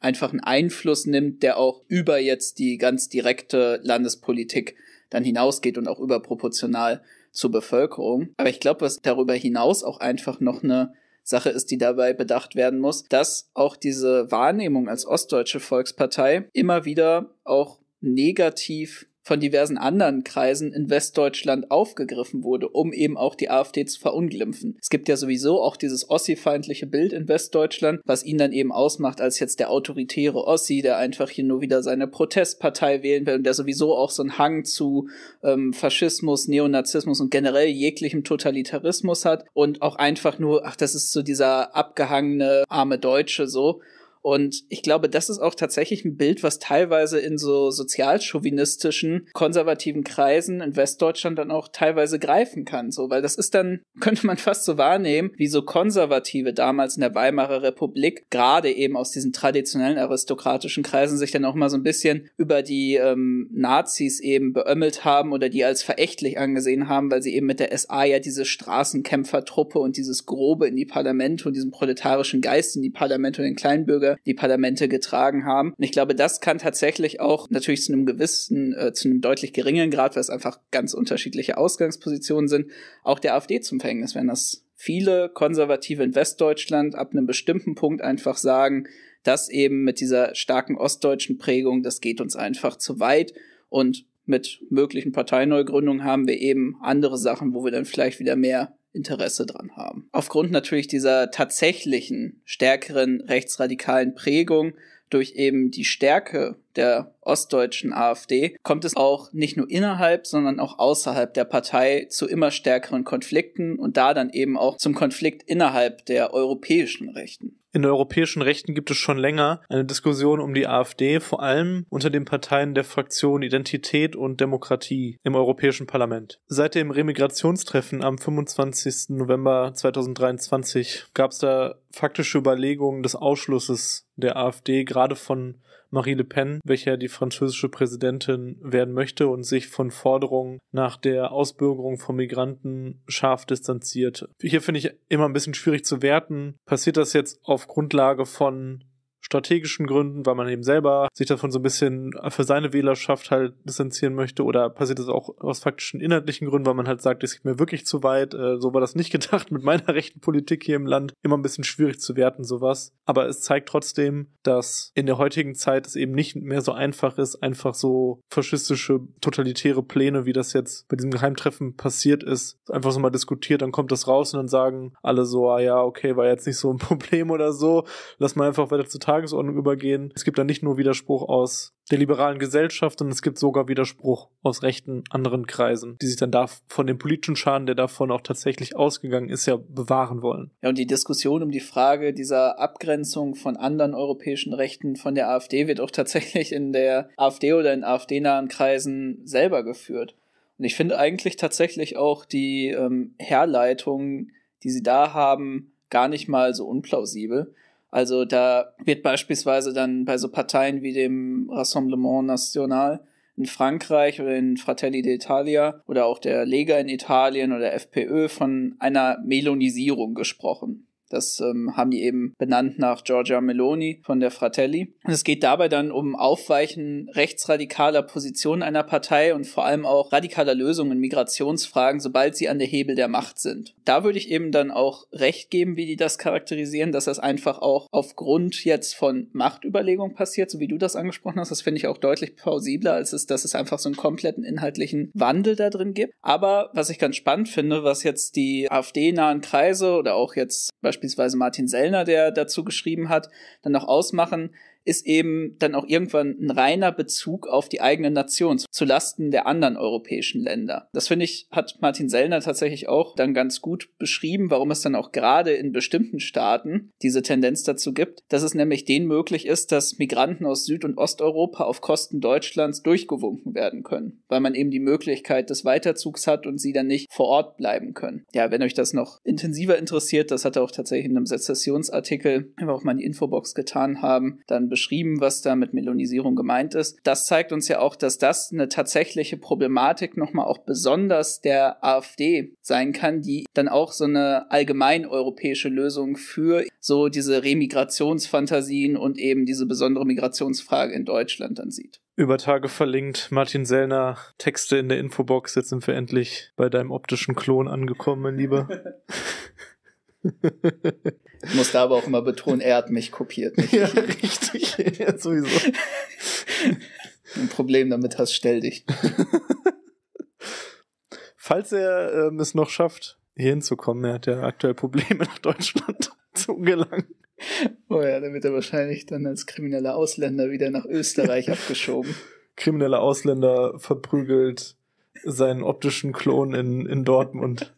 einfach einen Einfluss nimmt, der auch über jetzt die ganz direkte Landespolitik dann hinausgeht und auch überproportional zur Bevölkerung. Aber ich glaube, was darüber hinaus auch einfach noch eine Sache ist, die dabei bedacht werden muss, dass auch diese Wahrnehmung als ostdeutsche Volkspartei immer wieder auch negativ von diversen anderen Kreisen in Westdeutschland aufgegriffen wurde, um eben auch die AfD zu verunglimpfen. Es gibt ja sowieso auch dieses Ossi-feindliche Bild in Westdeutschland, was ihn dann eben ausmacht als jetzt der autoritäre Ossi, der einfach hier nur wieder seine Protestpartei wählen will und der sowieso auch so einen Hang zu ähm, Faschismus, Neonazismus und generell jeglichem Totalitarismus hat und auch einfach nur, ach, das ist so dieser abgehangene arme Deutsche so. Und ich glaube, das ist auch tatsächlich ein Bild, was teilweise in so sozialchauvinistischen, konservativen Kreisen in Westdeutschland dann auch teilweise greifen kann, so, weil das ist dann, [laughs] könnte man fast so wahrnehmen, wie so Konservative damals in der Weimarer Republik, gerade eben aus diesen traditionellen aristokratischen Kreisen, sich dann auch mal so ein bisschen über die ähm, Nazis eben beömmelt haben oder die als verächtlich angesehen haben, weil sie eben mit der SA ja diese Straßenkämpfertruppe und dieses Grobe in die Parlamente und diesen proletarischen Geist in die Parlamente und den Kleinbürger die Parlamente getragen haben. Und ich glaube, das kann tatsächlich auch natürlich zu einem gewissen, äh, zu einem deutlich geringeren Grad, weil es einfach ganz unterschiedliche Ausgangspositionen sind, auch der AfD zum Verhängnis wenn Das viele Konservative in Westdeutschland ab einem bestimmten Punkt einfach sagen, dass eben mit dieser starken ostdeutschen Prägung, das geht uns einfach zu weit und mit möglichen Parteineugründungen haben wir eben andere Sachen, wo wir dann vielleicht wieder mehr Interesse dran haben. Aufgrund natürlich dieser tatsächlichen stärkeren rechtsradikalen Prägung durch eben die Stärke der ostdeutschen AfD kommt es auch nicht nur innerhalb, sondern auch außerhalb der Partei zu immer stärkeren Konflikten und da dann eben auch zum Konflikt innerhalb der europäischen Rechten. In der europäischen Rechten gibt es schon länger eine Diskussion um die AfD, vor allem unter den Parteien der Fraktion Identität und Demokratie im Europäischen Parlament. Seit dem Remigrationstreffen am 25. November 2023 gab es da faktische Überlegungen des Ausschlusses der AfD, gerade von Marie Le Pen, welche die französische Präsidentin werden möchte und sich von Forderungen nach der Ausbürgerung von Migranten scharf distanzierte. Hier finde ich immer ein bisschen schwierig zu werten. Passiert das jetzt auf Grundlage von strategischen Gründen, weil man eben selber sich davon so ein bisschen für seine Wählerschaft halt distanzieren möchte oder passiert das auch aus faktischen inhaltlichen Gründen, weil man halt sagt, es geht mir wirklich zu weit, äh, so war das nicht [laughs] gedacht mit meiner rechten Politik hier im Land, immer ein bisschen schwierig zu werten sowas, aber es zeigt trotzdem, dass in der heutigen Zeit es eben nicht mehr so einfach ist, einfach so faschistische totalitäre Pläne, wie das jetzt bei diesem Geheimtreffen passiert ist, einfach so mal diskutiert, dann kommt das raus und dann sagen alle so, ah ja, okay, war jetzt nicht so ein [laughs] Problem oder so, lass mal einfach weiter zu Tage Tagesordnung übergehen. Es gibt da nicht nur Widerspruch aus der liberalen Gesellschaft, sondern es gibt sogar Widerspruch aus rechten anderen Kreisen, die sich dann da von dem politischen Schaden, der davon auch tatsächlich ausgegangen ist, ja bewahren wollen. Ja, und die Diskussion um die Frage dieser Abgrenzung von anderen europäischen Rechten von der AfD wird auch tatsächlich in der AfD oder in AfD-nahen Kreisen selber geführt. Und ich finde eigentlich tatsächlich auch die ähm, Herleitung, die sie da haben, gar nicht mal so unplausibel. Also da wird beispielsweise dann bei so Parteien wie dem Rassemblement National in Frankreich oder in Fratelli d'Italia oder auch der Lega in Italien oder FPÖ von einer Melonisierung gesprochen. Das ähm, haben die eben benannt nach Giorgia Meloni von der Fratelli. Und es geht dabei dann um Aufweichen rechtsradikaler Positionen einer Partei und vor allem auch radikaler Lösungen in Migrationsfragen, sobald sie an der Hebel der Macht sind. Da würde ich eben dann auch recht geben, wie die das charakterisieren, dass das einfach auch aufgrund jetzt von Machtüberlegungen passiert, so wie du das angesprochen hast. Das finde ich auch deutlich plausibler, als es, dass es einfach so einen kompletten inhaltlichen Wandel da drin gibt. Aber was ich ganz spannend finde, was jetzt die AfD-nahen Kreise oder auch jetzt beispielsweise beispielsweise Martin Sellner, der dazu geschrieben hat, dann noch ausmachen, ist eben dann auch irgendwann ein reiner Bezug auf die eigene Nation zu Lasten der anderen europäischen Länder. Das finde ich hat Martin Sellner tatsächlich auch dann ganz gut beschrieben, warum es dann auch gerade in bestimmten Staaten diese Tendenz dazu gibt, dass es nämlich denen möglich ist, dass Migranten aus Süd- und Osteuropa auf Kosten Deutschlands durchgewunken werden können, weil man eben die Möglichkeit des Weiterzugs hat und sie dann nicht vor Ort bleiben können. Ja, wenn euch das noch intensiver interessiert, das hat er auch tatsächlich in einem Sezessionsartikel, einfach auch mal in die Infobox getan haben, dann beschrieben, was da mit Melonisierung gemeint ist. Das zeigt uns ja auch, dass das eine tatsächliche Problematik nochmal auch besonders der AfD sein kann, die dann auch so eine allgemein europäische Lösung für so diese Remigrationsfantasien und eben diese besondere Migrationsfrage in Deutschland dann sieht. Über Tage verlinkt, Martin Sellner, Texte in der Infobox, jetzt sind wir endlich bei deinem optischen Klon angekommen, mein Lieber. [laughs] [laughs] Ich muss da aber auch immer betonen, er hat mich kopiert. Nicht ja, richtig. Ja, sowieso. [laughs] Ein Problem damit hast, stell dich. [laughs] Falls er ähm, es noch schafft, hier hinzukommen, er hat ja aktuell Probleme nach Deutschland zu gelangen. Oh ja, dann wird er wahrscheinlich dann als krimineller Ausländer wieder nach Österreich abgeschoben. Krimineller Ausländer verprügelt seinen optischen Klon in, in Dortmund.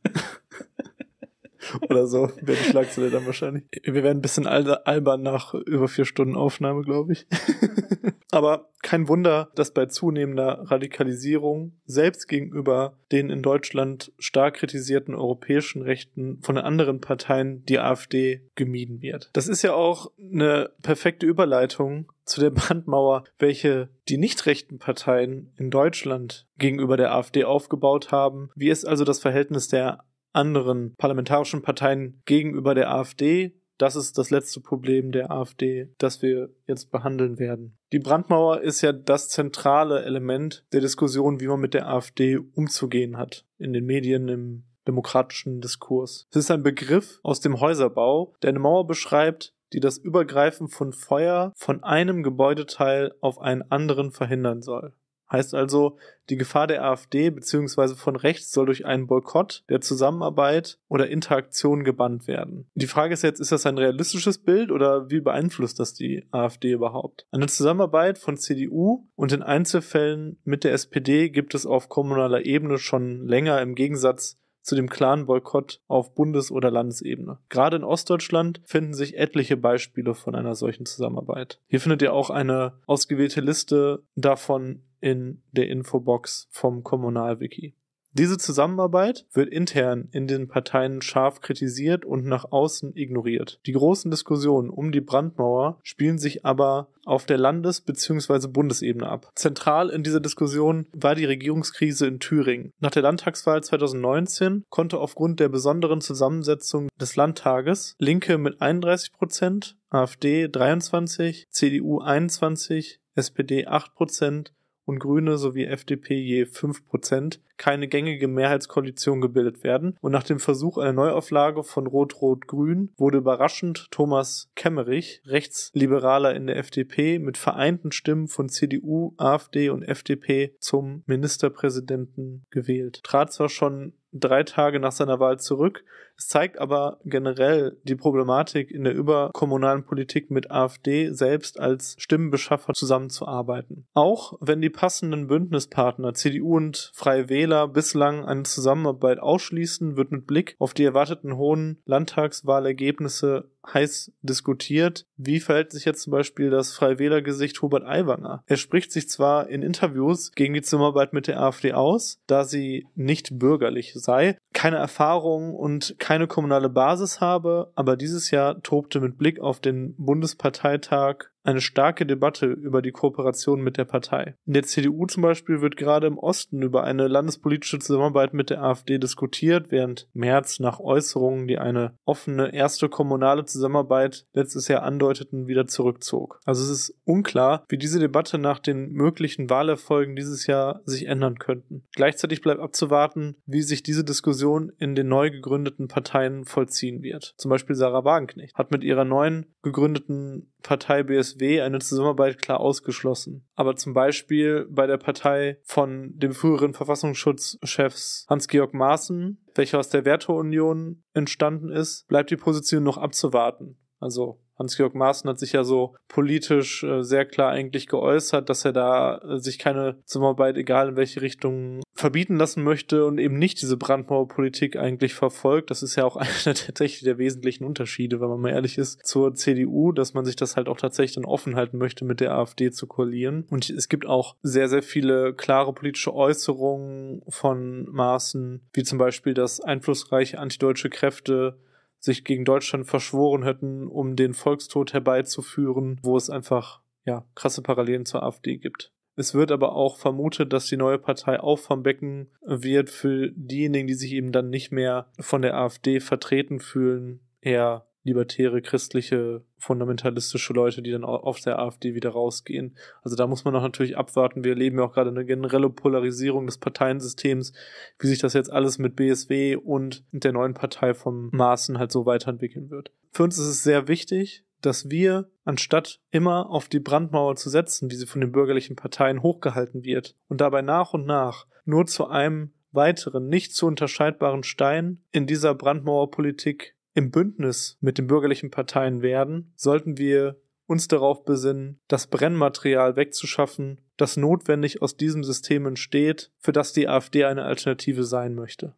[laughs] oder so wäre die Schlagzeile dann wahrscheinlich. Wir werden ein bisschen albern nach über vier Stunden Aufnahme, glaube ich. [laughs] Aber kein Wunder, dass bei zunehmender Radikalisierung selbst gegenüber den in Deutschland stark kritisierten europäischen Rechten von den anderen Parteien die AfD gemieden wird. Das ist ja auch eine perfekte Überleitung zu der Brandmauer, welche die nicht rechten Parteien in Deutschland gegenüber der AfD aufgebaut haben. Wie ist also das Verhältnis der anderen parlamentarischen Parteien gegenüber der AfD. Das ist das letzte Problem der AfD, das wir jetzt behandeln werden. Die Brandmauer ist ja das zentrale Element der Diskussion, wie man mit der AfD umzugehen hat. In den Medien, im demokratischen Diskurs. Es ist ein Begriff aus dem Häuserbau, der eine Mauer beschreibt, die das Übergreifen von Feuer von einem Gebäudeteil auf einen anderen verhindern soll. Heißt also, die Gefahr der AfD bzw. von rechts soll durch einen Boykott der Zusammenarbeit oder Interaktion gebannt werden. Die Frage ist jetzt, ist das ein realistisches Bild oder wie beeinflusst das die AfD überhaupt? Eine Zusammenarbeit von CDU und in Einzelfällen mit der SPD gibt es auf kommunaler Ebene schon länger im Gegensatz zu dem klaren Boykott auf Bundes- oder Landesebene. Gerade in Ostdeutschland finden sich etliche Beispiele von einer solchen Zusammenarbeit. Hier findet ihr auch eine ausgewählte Liste davon, in der Infobox vom Kommunalwiki. Diese Zusammenarbeit wird intern in den Parteien scharf kritisiert und nach außen ignoriert. Die großen Diskussionen um die Brandmauer spielen sich aber auf der Landes- bzw. Bundesebene ab. Zentral in dieser Diskussion war die Regierungskrise in Thüringen. Nach der Landtagswahl 2019 konnte aufgrund der besonderen Zusammensetzung des Landtages Linke mit 31 Prozent, AfD 23, CDU 21, SPD 8% und Grüne sowie FDP je 5% keine gängige Mehrheitskoalition gebildet werden. Und nach dem Versuch einer Neuauflage von Rot-Rot-Grün wurde überraschend Thomas Kemmerich, Rechtsliberaler in der FDP, mit vereinten Stimmen von CDU, AfD und FDP zum Ministerpräsidenten gewählt. Trat zwar schon drei Tage nach seiner Wahl zurück, es zeigt aber generell die Problematik in der überkommunalen Politik mit AfD selbst als Stimmenbeschaffer zusammenzuarbeiten. Auch wenn die passenden Bündnispartner CDU und Freie Wähler bislang eine Zusammenarbeit ausschließen, wird mit Blick auf die erwarteten hohen Landtagswahlergebnisse heiß diskutiert. Wie verhält sich jetzt zum Beispiel das Freie Freiwählergesicht Hubert Aiwanger? Er spricht sich zwar in Interviews gegen die Zusammenarbeit mit der AfD aus, da sie nicht bürgerlich sei, keine Erfahrung und keine kommunale Basis habe, aber dieses Jahr tobte mit Blick auf den Bundesparteitag eine starke Debatte über die Kooperation mit der Partei. In der CDU zum Beispiel wird gerade im Osten über eine landespolitische Zusammenarbeit mit der AfD diskutiert, während Merz nach Äußerungen, die eine offene erste kommunale Zusammenarbeit letztes Jahr andeuteten, wieder zurückzog. Also es ist unklar, wie diese Debatte nach den möglichen Wahlerfolgen dieses Jahr sich ändern könnten. Gleichzeitig bleibt abzuwarten, wie sich diese Diskussion in den neu gegründeten Parteien vollziehen wird. Zum Beispiel Sarah Wagenknecht hat mit ihrer neuen gegründeten Partei BSW eine Zusammenarbeit klar ausgeschlossen. Aber zum Beispiel bei der Partei von dem früheren Verfassungsschutzchefs Hans-Georg Maaßen, welcher aus der Werteunion entstanden ist, bleibt die Position noch abzuwarten. Also Hans-Georg Maaßen hat sich ja so politisch äh, sehr klar eigentlich geäußert, dass er da äh, sich keine Zusammenarbeit, egal in welche Richtung, verbieten lassen möchte und eben nicht diese Brandmauerpolitik eigentlich verfolgt. Das ist ja auch [laughs] einer der, tatsächlich der wesentlichen Unterschiede, wenn man mal ehrlich ist, zur CDU, dass man sich das halt auch tatsächlich dann offen halten möchte, mit der AfD zu koalieren. Und es gibt auch sehr, sehr viele klare politische Äußerungen von Maaßen, wie zum Beispiel, dass einflussreiche antideutsche Kräfte sich gegen Deutschland verschworen hätten, um den Volkstod herbeizuführen, wo es einfach ja, krasse Parallelen zur AfD gibt. Es wird aber auch vermutet, dass die neue Partei auch vom Becken wird für diejenigen, die sich eben dann nicht mehr von der AfD vertreten fühlen, eher libertäre, christliche, fundamentalistische Leute, die dann auf der AfD wieder rausgehen. Also da muss man auch natürlich abwarten. Wir erleben ja auch gerade eine generelle Polarisierung des Parteiensystems, wie sich das jetzt alles mit BSW und der neuen Partei vom Maßen halt so weiterentwickeln wird. Für uns ist es sehr wichtig, dass wir, anstatt immer auf die Brandmauer zu setzen, wie sie von den bürgerlichen Parteien hochgehalten wird, und dabei nach und nach nur zu einem weiteren, nicht zu unterscheidbaren Stein in dieser Brandmauerpolitik im Bündnis mit den bürgerlichen Parteien werden, sollten wir uns darauf besinnen, das Brennmaterial wegzuschaffen, das notwendig aus diesem System entsteht, für das die AfD eine Alternative sein möchte.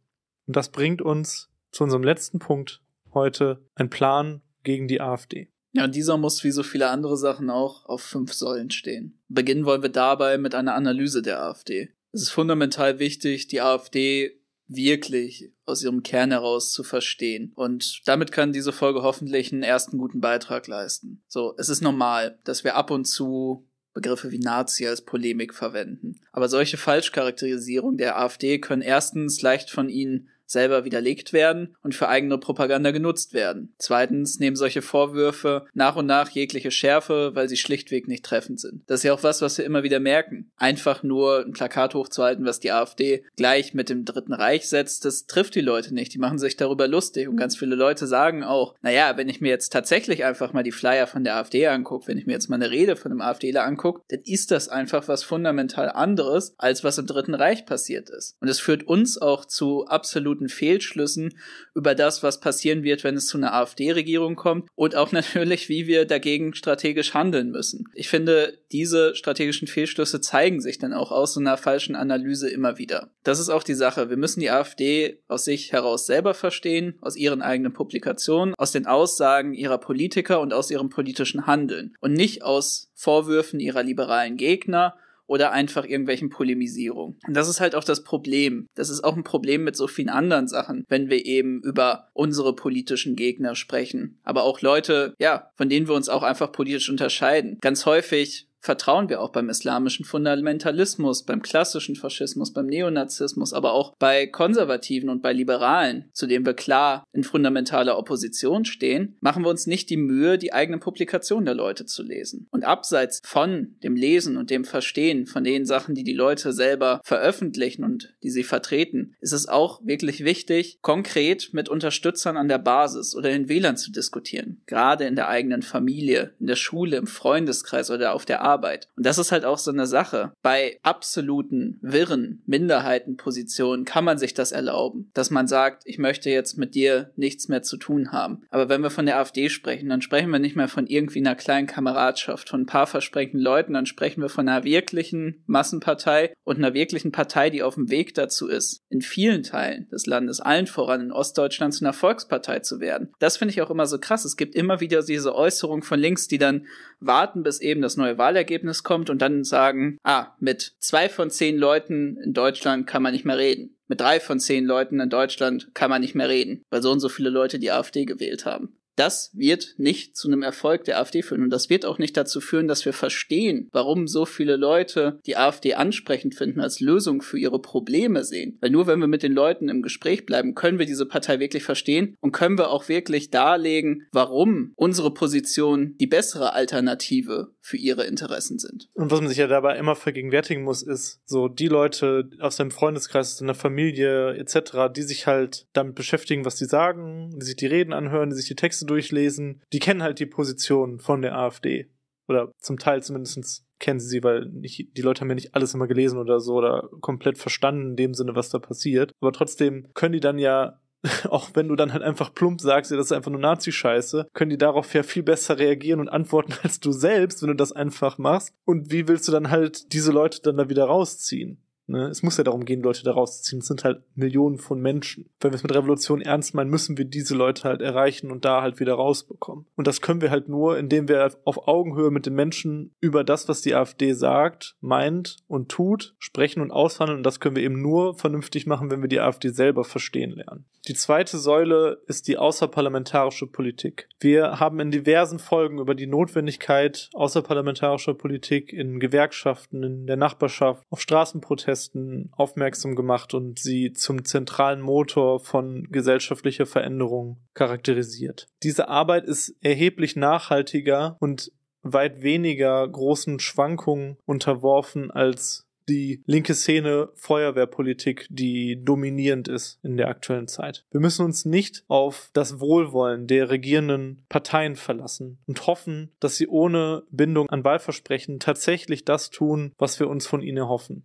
Und das bringt uns zu unserem letzten Punkt heute, ein Plan gegen die AfD. Ja, dieser muss wie so viele andere Sachen auch auf fünf Säulen stehen. Beginnen wollen wir dabei mit einer Analyse der AfD. Es ist fundamental wichtig, die AfD wirklich aus ihrem Kern heraus zu verstehen. Und damit kann diese Folge hoffentlich einen ersten guten Beitrag leisten. So, es ist normal, dass wir ab und zu Begriffe wie Nazi als Polemik verwenden. Aber solche Falschcharakterisierungen der AfD können erstens leicht von ihnen selber widerlegt werden und für eigene Propaganda genutzt werden. Zweitens nehmen solche Vorwürfe nach und nach jegliche Schärfe, weil sie schlichtweg nicht treffend sind. Das ist ja auch was, was wir immer wieder merken. Einfach nur ein Plakat hochzuhalten, was die AfD gleich mit dem Dritten Reich setzt, das trifft die Leute nicht. Die machen sich darüber lustig und ganz viele Leute sagen auch, naja, wenn ich mir jetzt tatsächlich einfach mal die Flyer von der AfD angucke, wenn ich mir jetzt mal eine Rede von einem AfDler angucke, dann ist das einfach was fundamental anderes, als was im Dritten Reich passiert ist. Und es führt uns auch zu absolut absoluten Fehlschlüssen über das, was passieren wird, wenn es zu einer AfD-Regierung kommt und auch [laughs] natürlich, wie wir dagegen strategisch handeln müssen. Ich finde, diese strategischen Fehlschlüsse zeigen sich dann auch aus so einer falschen Analyse immer wieder. Das ist auch die Sache. Wir müssen die AfD aus sich heraus selber verstehen, aus ihren eigenen Publikationen, aus den Aussagen ihrer Politiker und aus ihrem politischen Handeln und nicht aus Vorwürfen ihrer liberalen Gegner oder einfach irgendwelchen Polemisierungen. Und das ist halt auch das Problem. Das ist auch ein Problem mit so vielen anderen Sachen, wenn wir eben über unsere politischen Gegner sprechen. Aber auch Leute, ja, von denen wir uns auch einfach politisch unterscheiden. Ganz häufig vertrauen wir auch beim islamischen Fundamentalismus, beim klassischen Faschismus, beim Neonazismus, aber auch bei Konservativen und bei Liberalen, zu denen wir klar in fundamentaler Opposition stehen, machen wir uns nicht die Mühe, die eigenen Publikationen der Leute zu lesen. Und abseits von dem Lesen und dem Verstehen von den Sachen, die die Leute selber veröffentlichen und die sie vertreten, ist es auch wirklich wichtig, konkret mit Unterstützern an der Basis oder den Wählern zu diskutieren, gerade in der eigenen Familie, in der Schule, im Freundeskreis oder auf der Arbeit Arbeit. Und das ist halt auch so eine Sache. Bei absoluten Wirren, Minderheitenpositionen kann man sich das erlauben, dass man sagt, ich möchte jetzt mit dir nichts mehr zu tun haben. Aber wenn wir von der AfD sprechen, dann sprechen wir nicht mehr von irgendwie einer kleinen Kameradschaft, von ein paar versprengten Leuten, dann sprechen wir von einer wirklichen Massenpartei und einer wirklichen Partei, die auf dem Weg dazu ist, in vielen Teilen des Landes, allen voran in Ostdeutschland zu einer Volkspartei zu werden. Das finde ich auch immer so krass. Es gibt immer wieder diese Äußerung von links, die dann warten, bis eben das neue Wahlergebnis kommt und dann sagen, ah, mit zwei von zehn Leuten in Deutschland kann man nicht mehr reden. Mit drei von zehn Leuten in Deutschland kann man nicht mehr reden, weil so und so viele Leute die AfD gewählt haben. Das wird nicht zu einem Erfolg der AfD führen und das wird auch nicht dazu führen, dass wir verstehen, warum so viele Leute die AfD ansprechend finden, als Lösung für ihre Probleme sehen. Weil nur wenn wir mit den Leuten im Gespräch bleiben, können wir diese Partei wirklich verstehen und können wir auch wirklich darlegen, warum unsere Position die bessere Alternative für ihre Interessen sind. Und was man sich ja dabei immer vergegenwärtigen muss, ist so die Leute aus seinem Freundeskreis, seiner Familie etc., die sich halt damit beschäftigen, was sie sagen, die sich die Reden anhören, die sich die Texte durchlesen. Die kennen halt die Position von der AfD. Oder zum Teil zumindest kennen sie sie, weil nicht, die Leute haben ja nicht alles immer gelesen oder so oder komplett verstanden in dem Sinne, was da passiert. Aber trotzdem können die dann ja [laughs] auch wenn du dann halt einfach plump sagst, ja, das ist einfach nur Nazi-Scheiße, können die darauf ja viel besser reagieren und antworten [laughs] als du selbst, wenn du das einfach machst. Und wie willst du dann halt diese Leute dann da wieder rausziehen? Ne? Es muss ja darum gehen, Leute da rauszuziehen. Es sind halt Millionen von Menschen. Wenn wir es mit Revolution ernst meinen, müssen wir diese Leute halt erreichen und da halt wieder rausbekommen. Und das können wir halt nur, indem wir auf Augenhöhe mit den Menschen über das, was die AfD sagt, meint und tut, sprechen und aushandeln. Und das können wir eben nur vernünftig machen, wenn wir die AfD selber verstehen lernen. Die zweite Säule ist die außerparlamentarische Politik. Wir haben in diversen Folgen über die Notwendigkeit außerparlamentarischer Politik in Gewerkschaften, in der Nachbarschaft, auf Straßenprotesten, Protesten aufmerksam gemacht und sie zum zentralen Motor von gesellschaftlicher Veränderung charakterisiert. Diese Arbeit ist erheblich nachhaltiger und weit weniger großen Schwankungen unterworfen als die linke Szene Feuerwehrpolitik, die dominierend ist in der aktuellen Zeit. Wir müssen uns nicht auf das Wohlwollen der regierenden Parteien verlassen und hoffen, dass sie ohne Bindung an Wahlversprechen tatsächlich das tun, was wir uns von ihnen erhoffen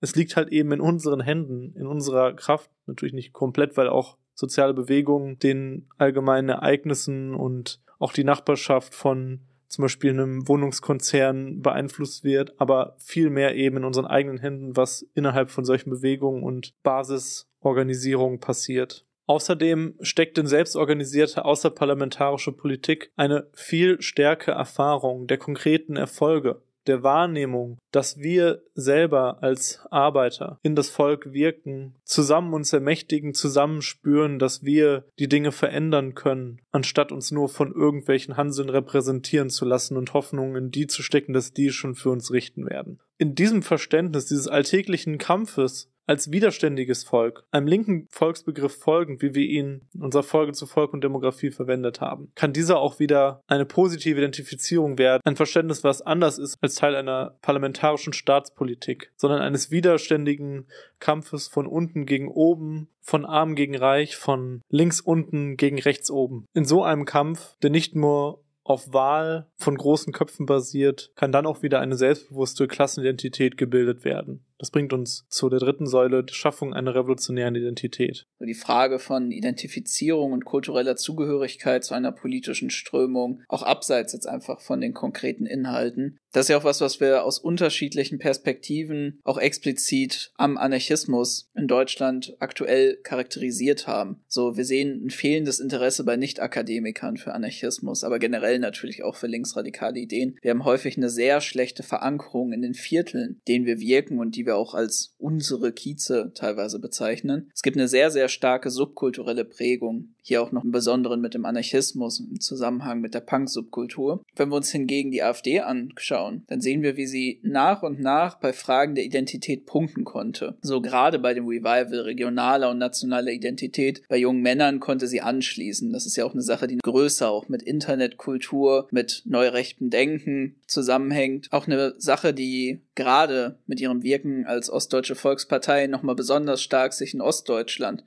es liegt halt eben in unseren Händen, in unserer Kraft. Natürlich nicht komplett, weil auch soziale Bewegungen den allgemeinen Ereignissen und auch die Nachbarschaft von zum Beispiel einem Wohnungskonzern beeinflusst wird, aber viel mehr eben in unseren eigenen Händen, was innerhalb von solchen Bewegungen und Basisorganisierungen passiert. Außerdem steckt in selbstorganisierte außerparlamentarische Politik eine viel stärkere Erfahrung der konkreten Erfolge der Wahrnehmung, dass wir selber als Arbeiter in das Volk wirken, zusammen uns ermächtigen, zusammen spüren, dass wir die Dinge verändern können, anstatt uns nur von irgendwelchen Hanseln repräsentieren zu lassen und Hoffnungen in die zu stecken, dass die schon für uns richten werden. In diesem Verständnis dieses alltäglichen Kampfes als widerständiges Volk, einem linken Volksbegriff folgend, wie wir ihn in unserer Folge zu Volk und Demografie verwendet haben, kann dieser auch wieder eine positive Identifizierung werden, ein Verständnis, was anders ist als Teil einer parlamentarischen Staatspolitik, sondern eines widerständigen Kampfes von unten gegen oben, von arm gegen reich, von links unten gegen rechts oben. In so einem Kampf, der nicht nur auf Wahl von großen Köpfen basiert, kann dann auch wieder eine selbstbewusste Klassenidentität gebildet werden. Das bringt uns zu der dritten Säule, die Schaffung einer revolutionären Identität. Die Frage von Identifizierung und kultureller Zugehörigkeit zu einer politischen Strömung, auch abseits jetzt einfach von den konkreten Inhalten, das ist ja auch was, was wir aus unterschiedlichen Perspektiven auch explizit am Anarchismus in Deutschland aktuell charakterisiert haben. So, wir sehen ein fehlendes Interesse bei Nicht-Akademikern für Anarchismus, aber generell natürlich auch für linksradikale Ideen. Wir haben häufig eine sehr schlechte Verankerung in den Vierteln, denen wir wirken und die wir wir auch als unsere Kieze teilweise bezeichnen. Es gibt eine sehr, sehr starke subkulturelle Prägung hier auch noch im Besonderen mit dem Anarchismus im Zusammenhang mit der Punk-Subkultur. Wenn wir uns hingegen die AfD anschauen, dann sehen wir, wie sie nach und nach bei Fragen der Identität punkten konnte. So gerade bei dem Revival regionaler und nationaler Identität bei jungen Männern konnte sie anschließen. Das ist ja auch eine Sache, die größer auch mit Internetkultur, mit neurechtem Denken zusammenhängt. Auch eine Sache, die gerade mit ihrem Wirken als Ostdeutsche Volkspartei nochmal besonders stark sich in Ostdeutschland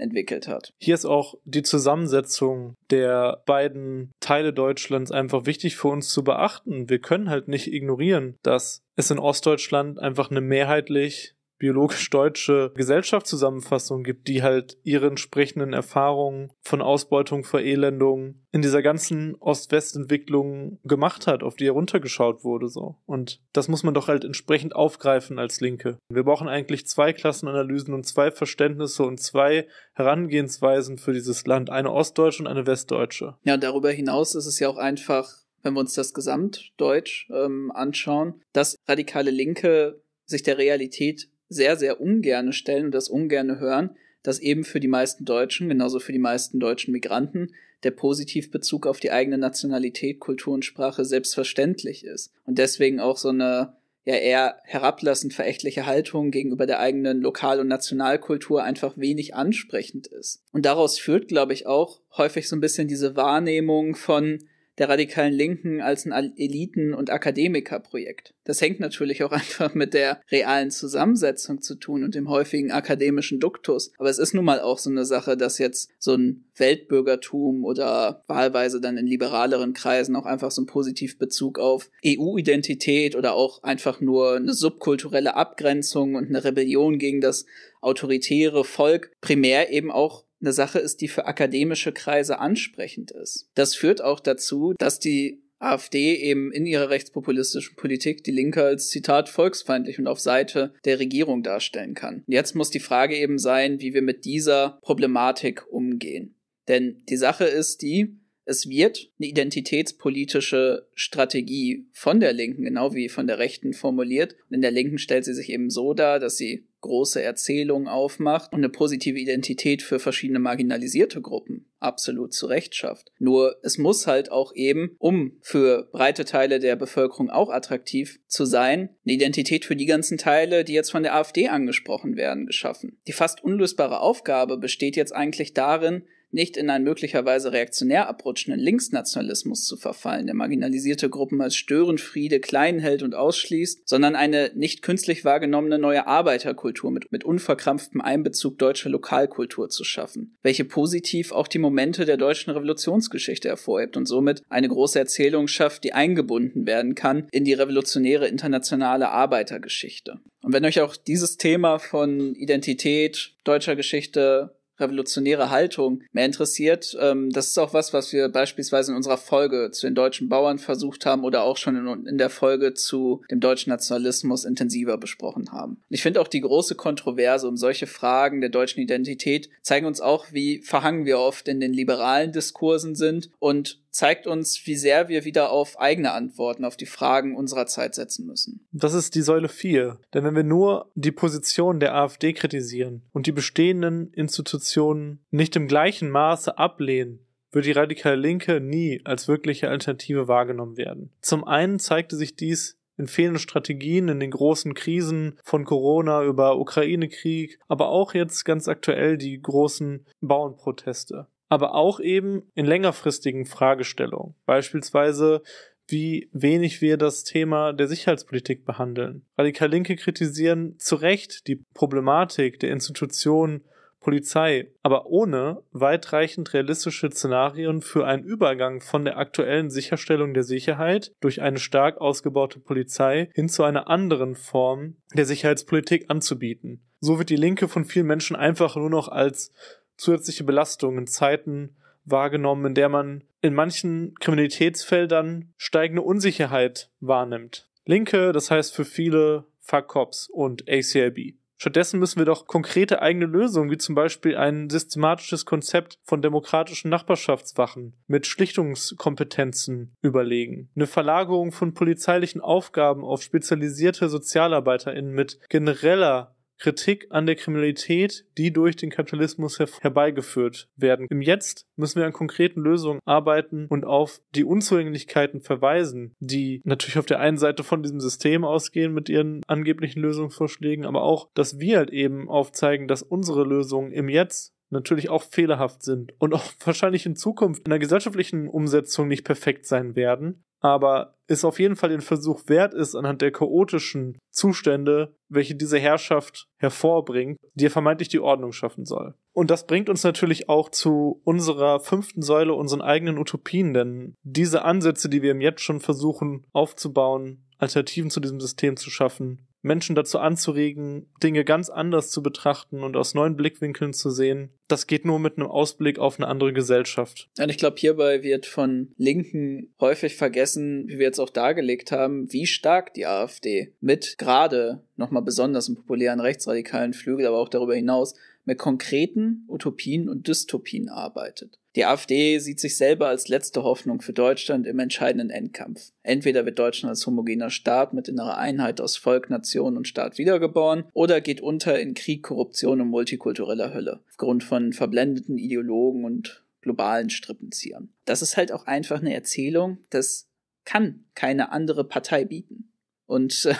entwickelt hat. Hier ist auch die Zusammensetzung der beiden Teile Deutschlands einfach wichtig für uns zu beachten. Wir können halt nicht ignorieren, dass es in Ostdeutschland einfach eine mehrheitlich biologisch-deutsche Gesellschaftszusammenfassung gibt, die halt ihre entsprechenden Erfahrungen von Ausbeutung, Verelendung in dieser ganzen Ost-West-Entwicklung gemacht hat, auf die heruntergeschaut wurde, so. Und das muss man doch halt entsprechend aufgreifen als Linke. Wir brauchen eigentlich zwei Klassenanalysen und zwei Verständnisse und zwei Herangehensweisen für dieses Land. Eine ostdeutsche und eine westdeutsche. Ja, darüber hinaus ist es ja auch einfach, wenn wir uns das Gesamtdeutsch ähm, anschauen, dass radikale Linke sich der Realität sehr, sehr ungerne stellen und das ungerne hören, dass eben für die meisten Deutschen, genauso für die meisten deutschen Migranten, der Positivbezug auf die eigene Nationalität, Kultur und Sprache selbstverständlich ist. Und deswegen auch so eine ja eher herablassend verächtliche Haltung gegenüber der eigenen Lokal- und Nationalkultur einfach wenig ansprechend ist. Und daraus führt, glaube ich, auch häufig so ein bisschen diese Wahrnehmung von, der radikalen Linken als ein Eliten- und Akademikerprojekt. Das hängt natürlich auch [laughs] einfach mit der realen Zusammensetzung zu tun und dem häufigen akademischen Duktus. Aber es ist nun mal auch so eine Sache, dass jetzt so ein Weltbürgertum oder wahlweise dann in liberaleren Kreisen auch einfach so ein Positivbezug auf EU-Identität oder auch einfach nur eine subkulturelle Abgrenzung und eine Rebellion gegen das autoritäre Volk primär eben auch eine Sache ist, die für akademische Kreise ansprechend ist. Das führt auch dazu, dass die AfD eben in ihrer rechtspopulistischen Politik die Linke als Zitat volksfeindlich und auf Seite der Regierung darstellen kann. Jetzt muss die Frage eben sein, wie wir mit dieser Problematik umgehen. Denn die Sache ist die, es wird eine identitätspolitische Strategie von der Linken, genau wie von der Rechten formuliert. Und in der Linken stellt sie sich eben so dar, dass sie große Erzählung aufmacht und eine positive Identität für verschiedene marginalisierte Gruppen absolut zurecht schafft. Nur es muss halt auch eben, um für breite Teile der Bevölkerung auch attraktiv zu sein, eine Identität für die ganzen Teile, die jetzt von der AfD angesprochen werden, geschaffen. Die fast unlösbare Aufgabe besteht jetzt eigentlich darin, nicht in einen möglicherweise reaktionär abrutschenden Linksnationalismus zu verfallen, der marginalisierte Gruppen als Störenfriede klein hält und ausschließt, sondern eine nicht künstlich wahrgenommene neue Arbeiterkultur mit, mit unverkrampftem Einbezug deutscher Lokalkultur zu schaffen, welche positiv auch die Momente der deutschen Revolutionsgeschichte hervorhebt und somit eine große Erzählung schafft, die eingebunden werden kann in die revolutionäre internationale Arbeitergeschichte. Und wenn euch auch dieses Thema von Identität, deutscher Geschichte, revolutionäre Haltung mehr interessiert, ähm, das ist auch was, was wir beispielsweise in unserer Folge zu den deutschen Bauern versucht haben oder auch schon in, in der Folge zu dem deutschen Nationalismus intensiver besprochen haben. ich finde auch die große Kontroverse um solche Fragen der deutschen Identität zeigen uns auch, wie verhangen wir oft in den liberalen Diskursen sind und zeigt uns, wie sehr wir wieder auf eigene Antworten auf die Fragen unserer Zeit setzen müssen. Das ist die Säule 4. Denn wenn wir nur die Position der AfD kritisieren und die bestehenden Institutionen nicht im gleichen Maße ablehnen, wird die radikale Linke nie als wirkliche Alternative wahrgenommen werden. Zum einen zeigte sich dies in fehlenden Strategien, in den großen Krisen von Corona über Ukraine-Krieg, aber auch jetzt ganz aktuell die großen Bauernproteste aber auch eben in längerfristigen Fragestellungen. Beispielsweise, wie wenig wir das Thema der Sicherheitspolitik behandeln. Radikal Linke kritisieren zu Recht die Problematik der Institutionen Polizei, aber ohne weitreichend realistische Szenarien für einen Übergang von der aktuellen Sicherstellung der Sicherheit durch eine stark ausgebaute Polizei hin zu einer anderen Form der Sicherheitspolitik anzubieten. So wird die Linke von vielen Menschen einfach nur noch als zusätzliche Belastungen, Zeiten wahrgenommen, in der man in manchen Kriminalitätsfeldern steigende Unsicherheit wahrnimmt. Linke, das heißt für viele Fuck Cops und ACLB. Stattdessen müssen wir doch konkrete eigene Lösungen, wie zum Beispiel ein systematisches Konzept von demokratischen Nachbarschaftswachen mit Schlichtungskompetenzen überlegen. Eine Verlagerung von polizeilichen Aufgaben auf spezialisierte SozialarbeiterInnen mit genereller Kritik an der Kriminalität, die durch den Kapitalismus herbeigeführt werden. Im Jetzt müssen wir an konkreten Lösungen arbeiten und auf die Unzulänglichkeiten verweisen, die natürlich auf der einen Seite von diesem System ausgehen mit ihren angeblichen Lösungsvorschlägen, aber auch, dass wir halt eben aufzeigen, dass unsere Lösungen im Jetzt natürlich auch fehlerhaft sind und auch [laughs] wahrscheinlich in Zukunft in der gesellschaftlichen Umsetzung nicht perfekt sein werden, aber es auf jeden Fall den Versuch wert ist, anhand der chaotischen Zustände, welche diese Herrschaft hervorbringt, die ja vermeintlich die Ordnung schaffen soll. Und das bringt uns natürlich auch zu unserer fünften Säule, unseren eigenen Utopien, denn diese Ansätze, die wir jetzt schon versuchen aufzubauen, Alternativen zu diesem System zu schaffen, Menschen dazu anzuregen, Dinge ganz anders zu betrachten und aus neuen Blickwinkeln zu sehen. Das geht nur mit einem Ausblick auf eine andere Gesellschaft. Und ich glaube, hierbei wird von Linken häufig vergessen, wie wir jetzt auch dargelegt haben, wie stark die AfD mit gerade nochmal besonders im populären rechtsradikalen Flügel, aber auch darüber hinaus mit konkreten Utopien und Dystopien arbeitet. Die AfD sieht sich selber als letzte Hoffnung für Deutschland im entscheidenden Endkampf. Entweder wird Deutschland als homogener Staat mit innerer Einheit aus Volk, Nation und Staat wiedergeboren oder geht unter in Krieg, Korruption und multikultureller Hölle. Aufgrund von verblendeten Ideologen und globalen Strippenziehern. Das ist halt auch einfach eine Erzählung, das kann keine andere Partei bieten. Und äh,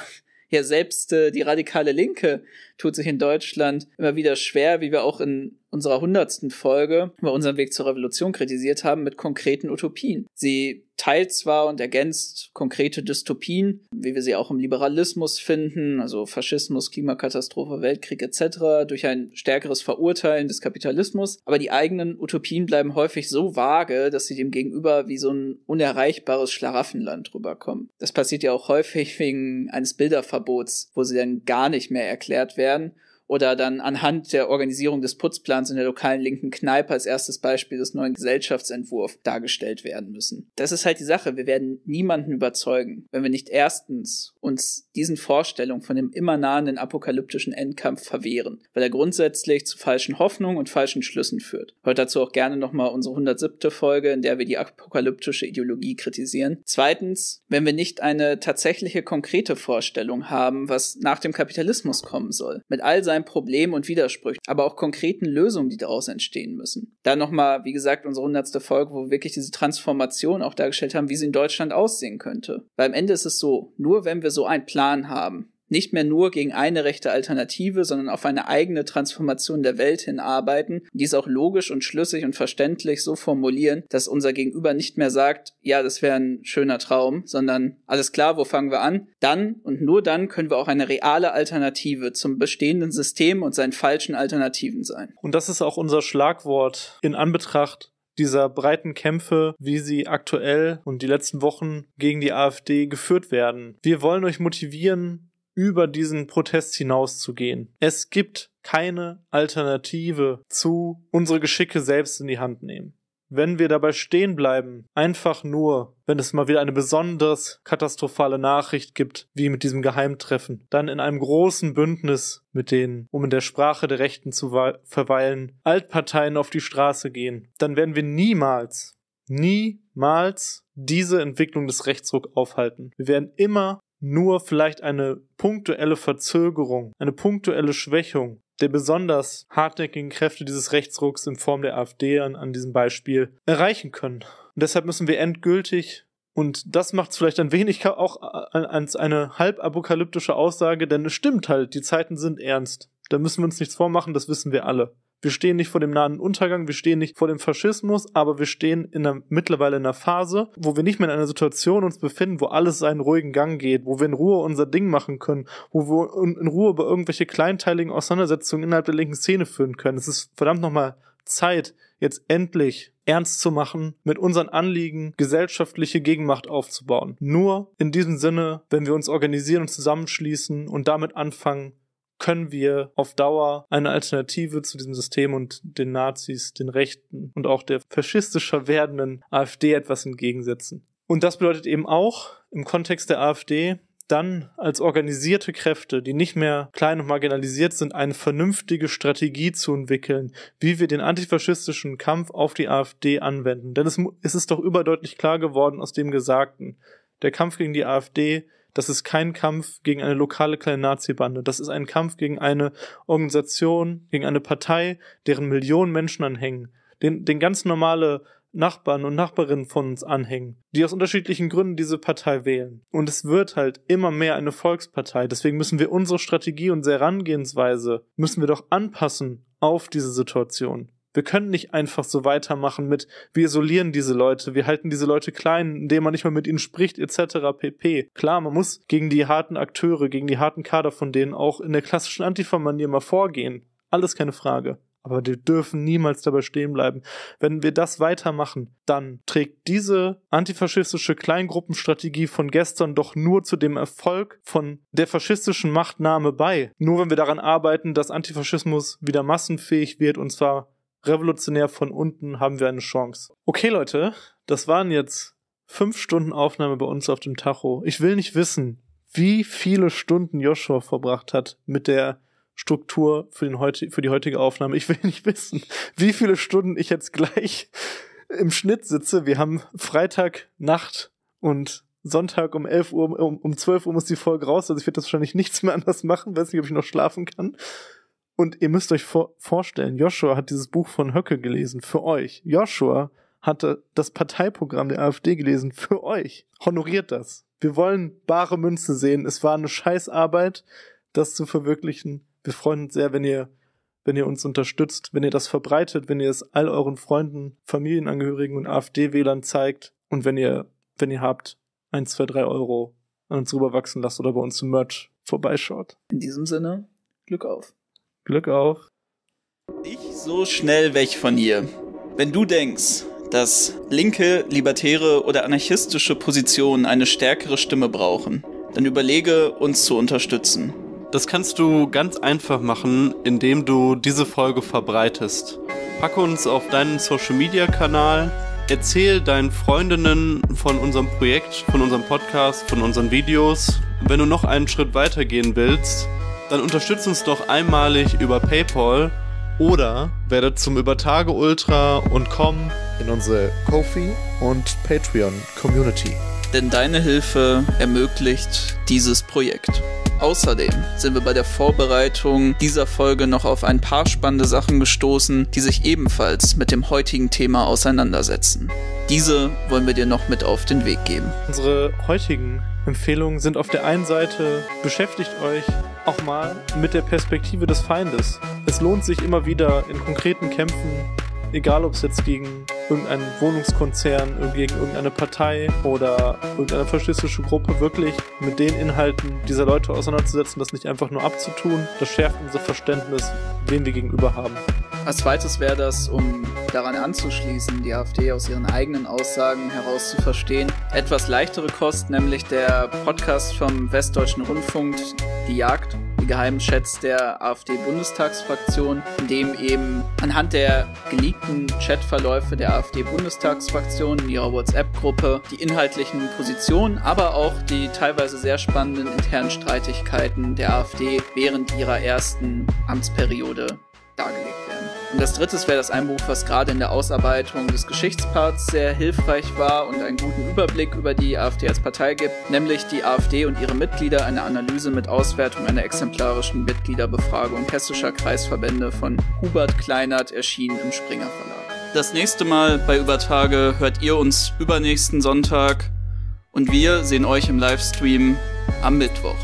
ja, selbst äh, die radikale Linke tut sich in Deutschland immer wieder schwer, wie wir auch in unserer hundertsten Folge über unseren Weg zur Revolution kritisiert haben, mit konkreten Utopien. Sie teilt zwar und ergänzt konkrete Dystopien, wie wir sie auch im Liberalismus finden, also Faschismus, Klimakatastrophe, Weltkrieg etc., durch ein stärkeres Verurteilen des Kapitalismus, aber die eigenen Utopien bleiben häufig so vage, dass sie dem Gegenüber wie so ein unerreichbares Schlaraffenland rüberkommen. Das passiert ja auch häufig wegen eines Bilderverbots, wo sie dann gar nicht mehr erklärt werden oder dann anhand der Organisierung des Putzplans in der lokalen linken Kneipe als erstes Beispiel des neuen Gesellschaftsentwurfs dargestellt werden müssen. Das ist halt die Sache. Wir werden niemanden überzeugen, wenn wir nicht erstens uns diesen Vorstellungen von dem immer nahenden apokalyptischen Endkampf verwehren, weil er grundsätzlich zu falschen Hoffnungen und falschen Schlüssen führt. Hört dazu auch gerne nochmal unsere 107. Folge, in der wir die apokalyptische Ideologie kritisieren. Zweitens, wenn wir nicht eine tatsächliche konkrete Vorstellung haben, was nach dem Kapitalismus kommen soll, mit all seinen allgemeinen Problemen und Widersprüchen, aber auch konkreten Lösungen, die daraus entstehen müssen. Dann nochmal, wie gesagt, unsere hundertste Folge, wo wir wirklich diese Transformation auch dargestellt haben, wie sie in Deutschland aussehen könnte. Weil am Ende ist es so, nur wenn wir so einen Plan haben, nicht mehr nur gegen eine rechte Alternative, sondern auf eine eigene Transformation der Welt hinarbeiten, dies auch logisch und schlüssig und verständlich so formulieren, dass unser Gegenüber nicht mehr sagt, ja, das wäre ein schöner Traum, sondern alles klar, wo fangen wir an? Dann und nur dann können wir auch eine reale Alternative zum bestehenden System und seinen falschen Alternativen sein. Und das ist auch unser Schlagwort in Anbetracht dieser breiten Kämpfe, wie sie aktuell und die letzten Wochen gegen die AfD geführt werden. Wir wollen euch motivieren, über diesen Protest hinauszugehen. Es gibt keine Alternative zu unsere Geschicke selbst in die Hand nehmen. Wenn wir dabei stehen bleiben, einfach nur, wenn es mal wieder eine besonders katastrophale Nachricht gibt, wie mit diesem Geheimtreffen, dann in einem großen Bündnis mit denen, um in der Sprache der Rechten zu verweilen, Altparteien auf die Straße gehen, dann werden wir niemals niemals diese Entwicklung des Rechtsruck aufhalten. Wir werden immer nur vielleicht eine punktuelle Verzögerung, eine punktuelle Schwächung der besonders hartnäckigen Kräfte dieses Rechtsrucks in Form der AfD an, an diesem Beispiel erreichen können. Und deshalb müssen wir endgültig und das macht es vielleicht ein wenig auch als eine halbapokalyptische Aussage, denn es stimmt halt, die Zeiten sind ernst. Da müssen wir uns nichts vormachen, das wissen wir alle. Wir stehen nicht vor dem nahen Untergang, wir stehen nicht vor dem Faschismus, aber wir stehen in einer, mittlerweile in einer Phase, wo wir nicht mehr in einer Situation uns befinden, wo alles seinen ruhigen Gang geht, wo wir in Ruhe unser Ding machen können, wo wir in Ruhe über irgendwelche kleinteiligen Auseinandersetzungen innerhalb der linken Szene führen können. Es ist verdammt nochmal Zeit, jetzt endlich ernst zu machen, mit unseren Anliegen gesellschaftliche Gegenmacht aufzubauen. Nur in diesem Sinne, wenn wir uns organisieren und zusammenschließen und damit anfangen, können wir auf Dauer eine Alternative zu diesem System und den Nazis, den Rechten und auch der faschistischer werdenden AfD etwas entgegensetzen. Und das bedeutet eben auch im Kontext der AfD, dann als organisierte Kräfte, die nicht mehr klein und marginalisiert sind, eine vernünftige Strategie zu entwickeln, wie wir den antifaschistischen Kampf auf die AfD anwenden. Denn es, ist doch überdeutlich klar geworden aus dem Gesagten. Der Kampf gegen die AfD das ist kein Kampf gegen eine lokale kleine Nazi-Bande. Das ist ein Kampf gegen eine Organisation, gegen eine Partei, deren Millionen Menschen anhängen. Den, den ganz normale Nachbarn und Nachbarinnen von uns anhängen, die aus unterschiedlichen Gründen diese Partei wählen. Und es wird halt immer mehr eine Volkspartei. Deswegen müssen wir unsere Strategie, unsere Herangehensweise, müssen wir doch anpassen auf diese Situation. Wir können nicht einfach so weitermachen mit, wir isolieren diese Leute, wir halten diese Leute klein, indem man nicht mal mit ihnen spricht, etc. pp. Klar, man muss gegen die harten Akteure, gegen die harten Kader von denen auch in der klassischen Antifa-Manier mal vorgehen. Alles keine Frage. Aber wir dürfen niemals dabei stehen bleiben. Wenn wir das weitermachen, dann trägt diese antifaschistische Kleingruppenstrategie von gestern doch nur zu dem Erfolg von der faschistischen Machtnahme bei. Nur wenn wir daran arbeiten, dass Antifaschismus wieder massenfähig wird und zwar revolutionär von unten haben wir eine Chance. Okay, Leute, das waren jetzt fünf Stunden Aufnahme bei uns auf dem Tacho. Ich will nicht wissen, wie viele Stunden Joshua verbracht hat mit der Struktur für, den heut, für die heutige Aufnahme. Ich will [laughs] nicht wissen, wie viele Stunden ich jetzt gleich im Schnitt sitze. Wir haben Freitag Nacht und Sonntag um 11 Uhr, um, um 12 Uhr muss die Folge raus. Also ich werde das wahrscheinlich nichts mehr [laughs] anders machen. Weiß nicht, ob ich noch schlafen kann. Und ihr müsst euch vor vorstellen, Joshua hat dieses Buch von Höcke gelesen, für euch. Joshua hatte das Parteiprogramm der AfD gelesen, für euch. Honoriert das. Wir wollen bare Münze sehen. Es war eine Scheißarbeit, das zu verwirklichen. Wir freuen uns sehr, wenn ihr wenn ihr uns unterstützt, wenn ihr das verbreitet, wenn ihr es all euren Freunden, Familienangehörigen und AfD-Wählern zeigt und wenn ihr, wenn ihr habt, 1, 2, 3 Euro an uns rüberwachsen lasst oder bei uns im Merch vorbeischaut. In diesem Sinne, Glück auf. Glück auch. Ich so schnell weg von hier. Wenn du denkst, dass linke, libertäre oder anarchistische Positionen eine stärkere Stimme brauchen, dann überlege, uns zu unterstützen. Das kannst du ganz einfach machen, indem du diese Folge verbreitest. Pack uns auf deinen Social Media Kanal, erzähl deinen Freundinnen von unserem Projekt, von unserem Podcast, von unseren Videos. Wenn du noch einen Schritt weiter gehen willst, dann unterstützt uns doch einmalig über PayPal oder werdet zum Übertage Ultra und komm in unsere Kofi und Patreon Community. Denn deine Hilfe ermöglicht dieses Projekt. Außerdem sind wir bei der Vorbereitung dieser Folge noch auf ein paar spannende Sachen gestoßen, die sich ebenfalls mit dem heutigen Thema auseinandersetzen. Diese wollen wir dir noch mit auf den Weg geben. Unsere heutigen Empfehlungen sind auf der einen Seite, beschäftigt euch auch mal mit der Perspektive des Feindes. Es lohnt sich immer wieder in konkreten Kämpfen, egal ob es jetzt gegen irgendeinen Wohnungskonzern, gegen irgendeine Partei oder irgendeine faschistische Gruppe, wirklich mit den Inhalten dieser Leute auseinanderzusetzen, das nicht einfach nur abzutun. Das schärft unser Verständnis, wem wir gegenüber haben. Als zweites wäre das, um daran anzuschließen, die AfD aus ihren eigenen Aussagen heraus zu verstehen, etwas leichtere Kost, nämlich der Podcast vom Westdeutschen Rundfunk, Die Jagd, die Geheimchats der AfD-Bundestagsfraktion, in dem eben anhand der geleakten Chatverläufe der AfD-Bundestagsfraktion in ihrer WhatsApp-Gruppe die inhaltlichen Positionen, aber auch die teilweise sehr spannenden internen Streitigkeiten der AfD während ihrer ersten Amtsperiode dargelegt werden. Und das dritte wäre das ein Buch, was gerade in der Ausarbeitung des Geschichtsparts sehr hilfreich war und einen guten Überblick über die AfD als Partei gibt, nämlich die AfD und ihre Mitglieder, eine Analyse mit Auswertung einer exemplarischen Mitgliederbefragung hessischer Kreisverbände von Hubert Kleinert, erschienen im Springer Verlag. Das nächste Mal bei Übertage hört ihr uns übernächsten Sonntag und wir sehen euch im Livestream am Mittwoch.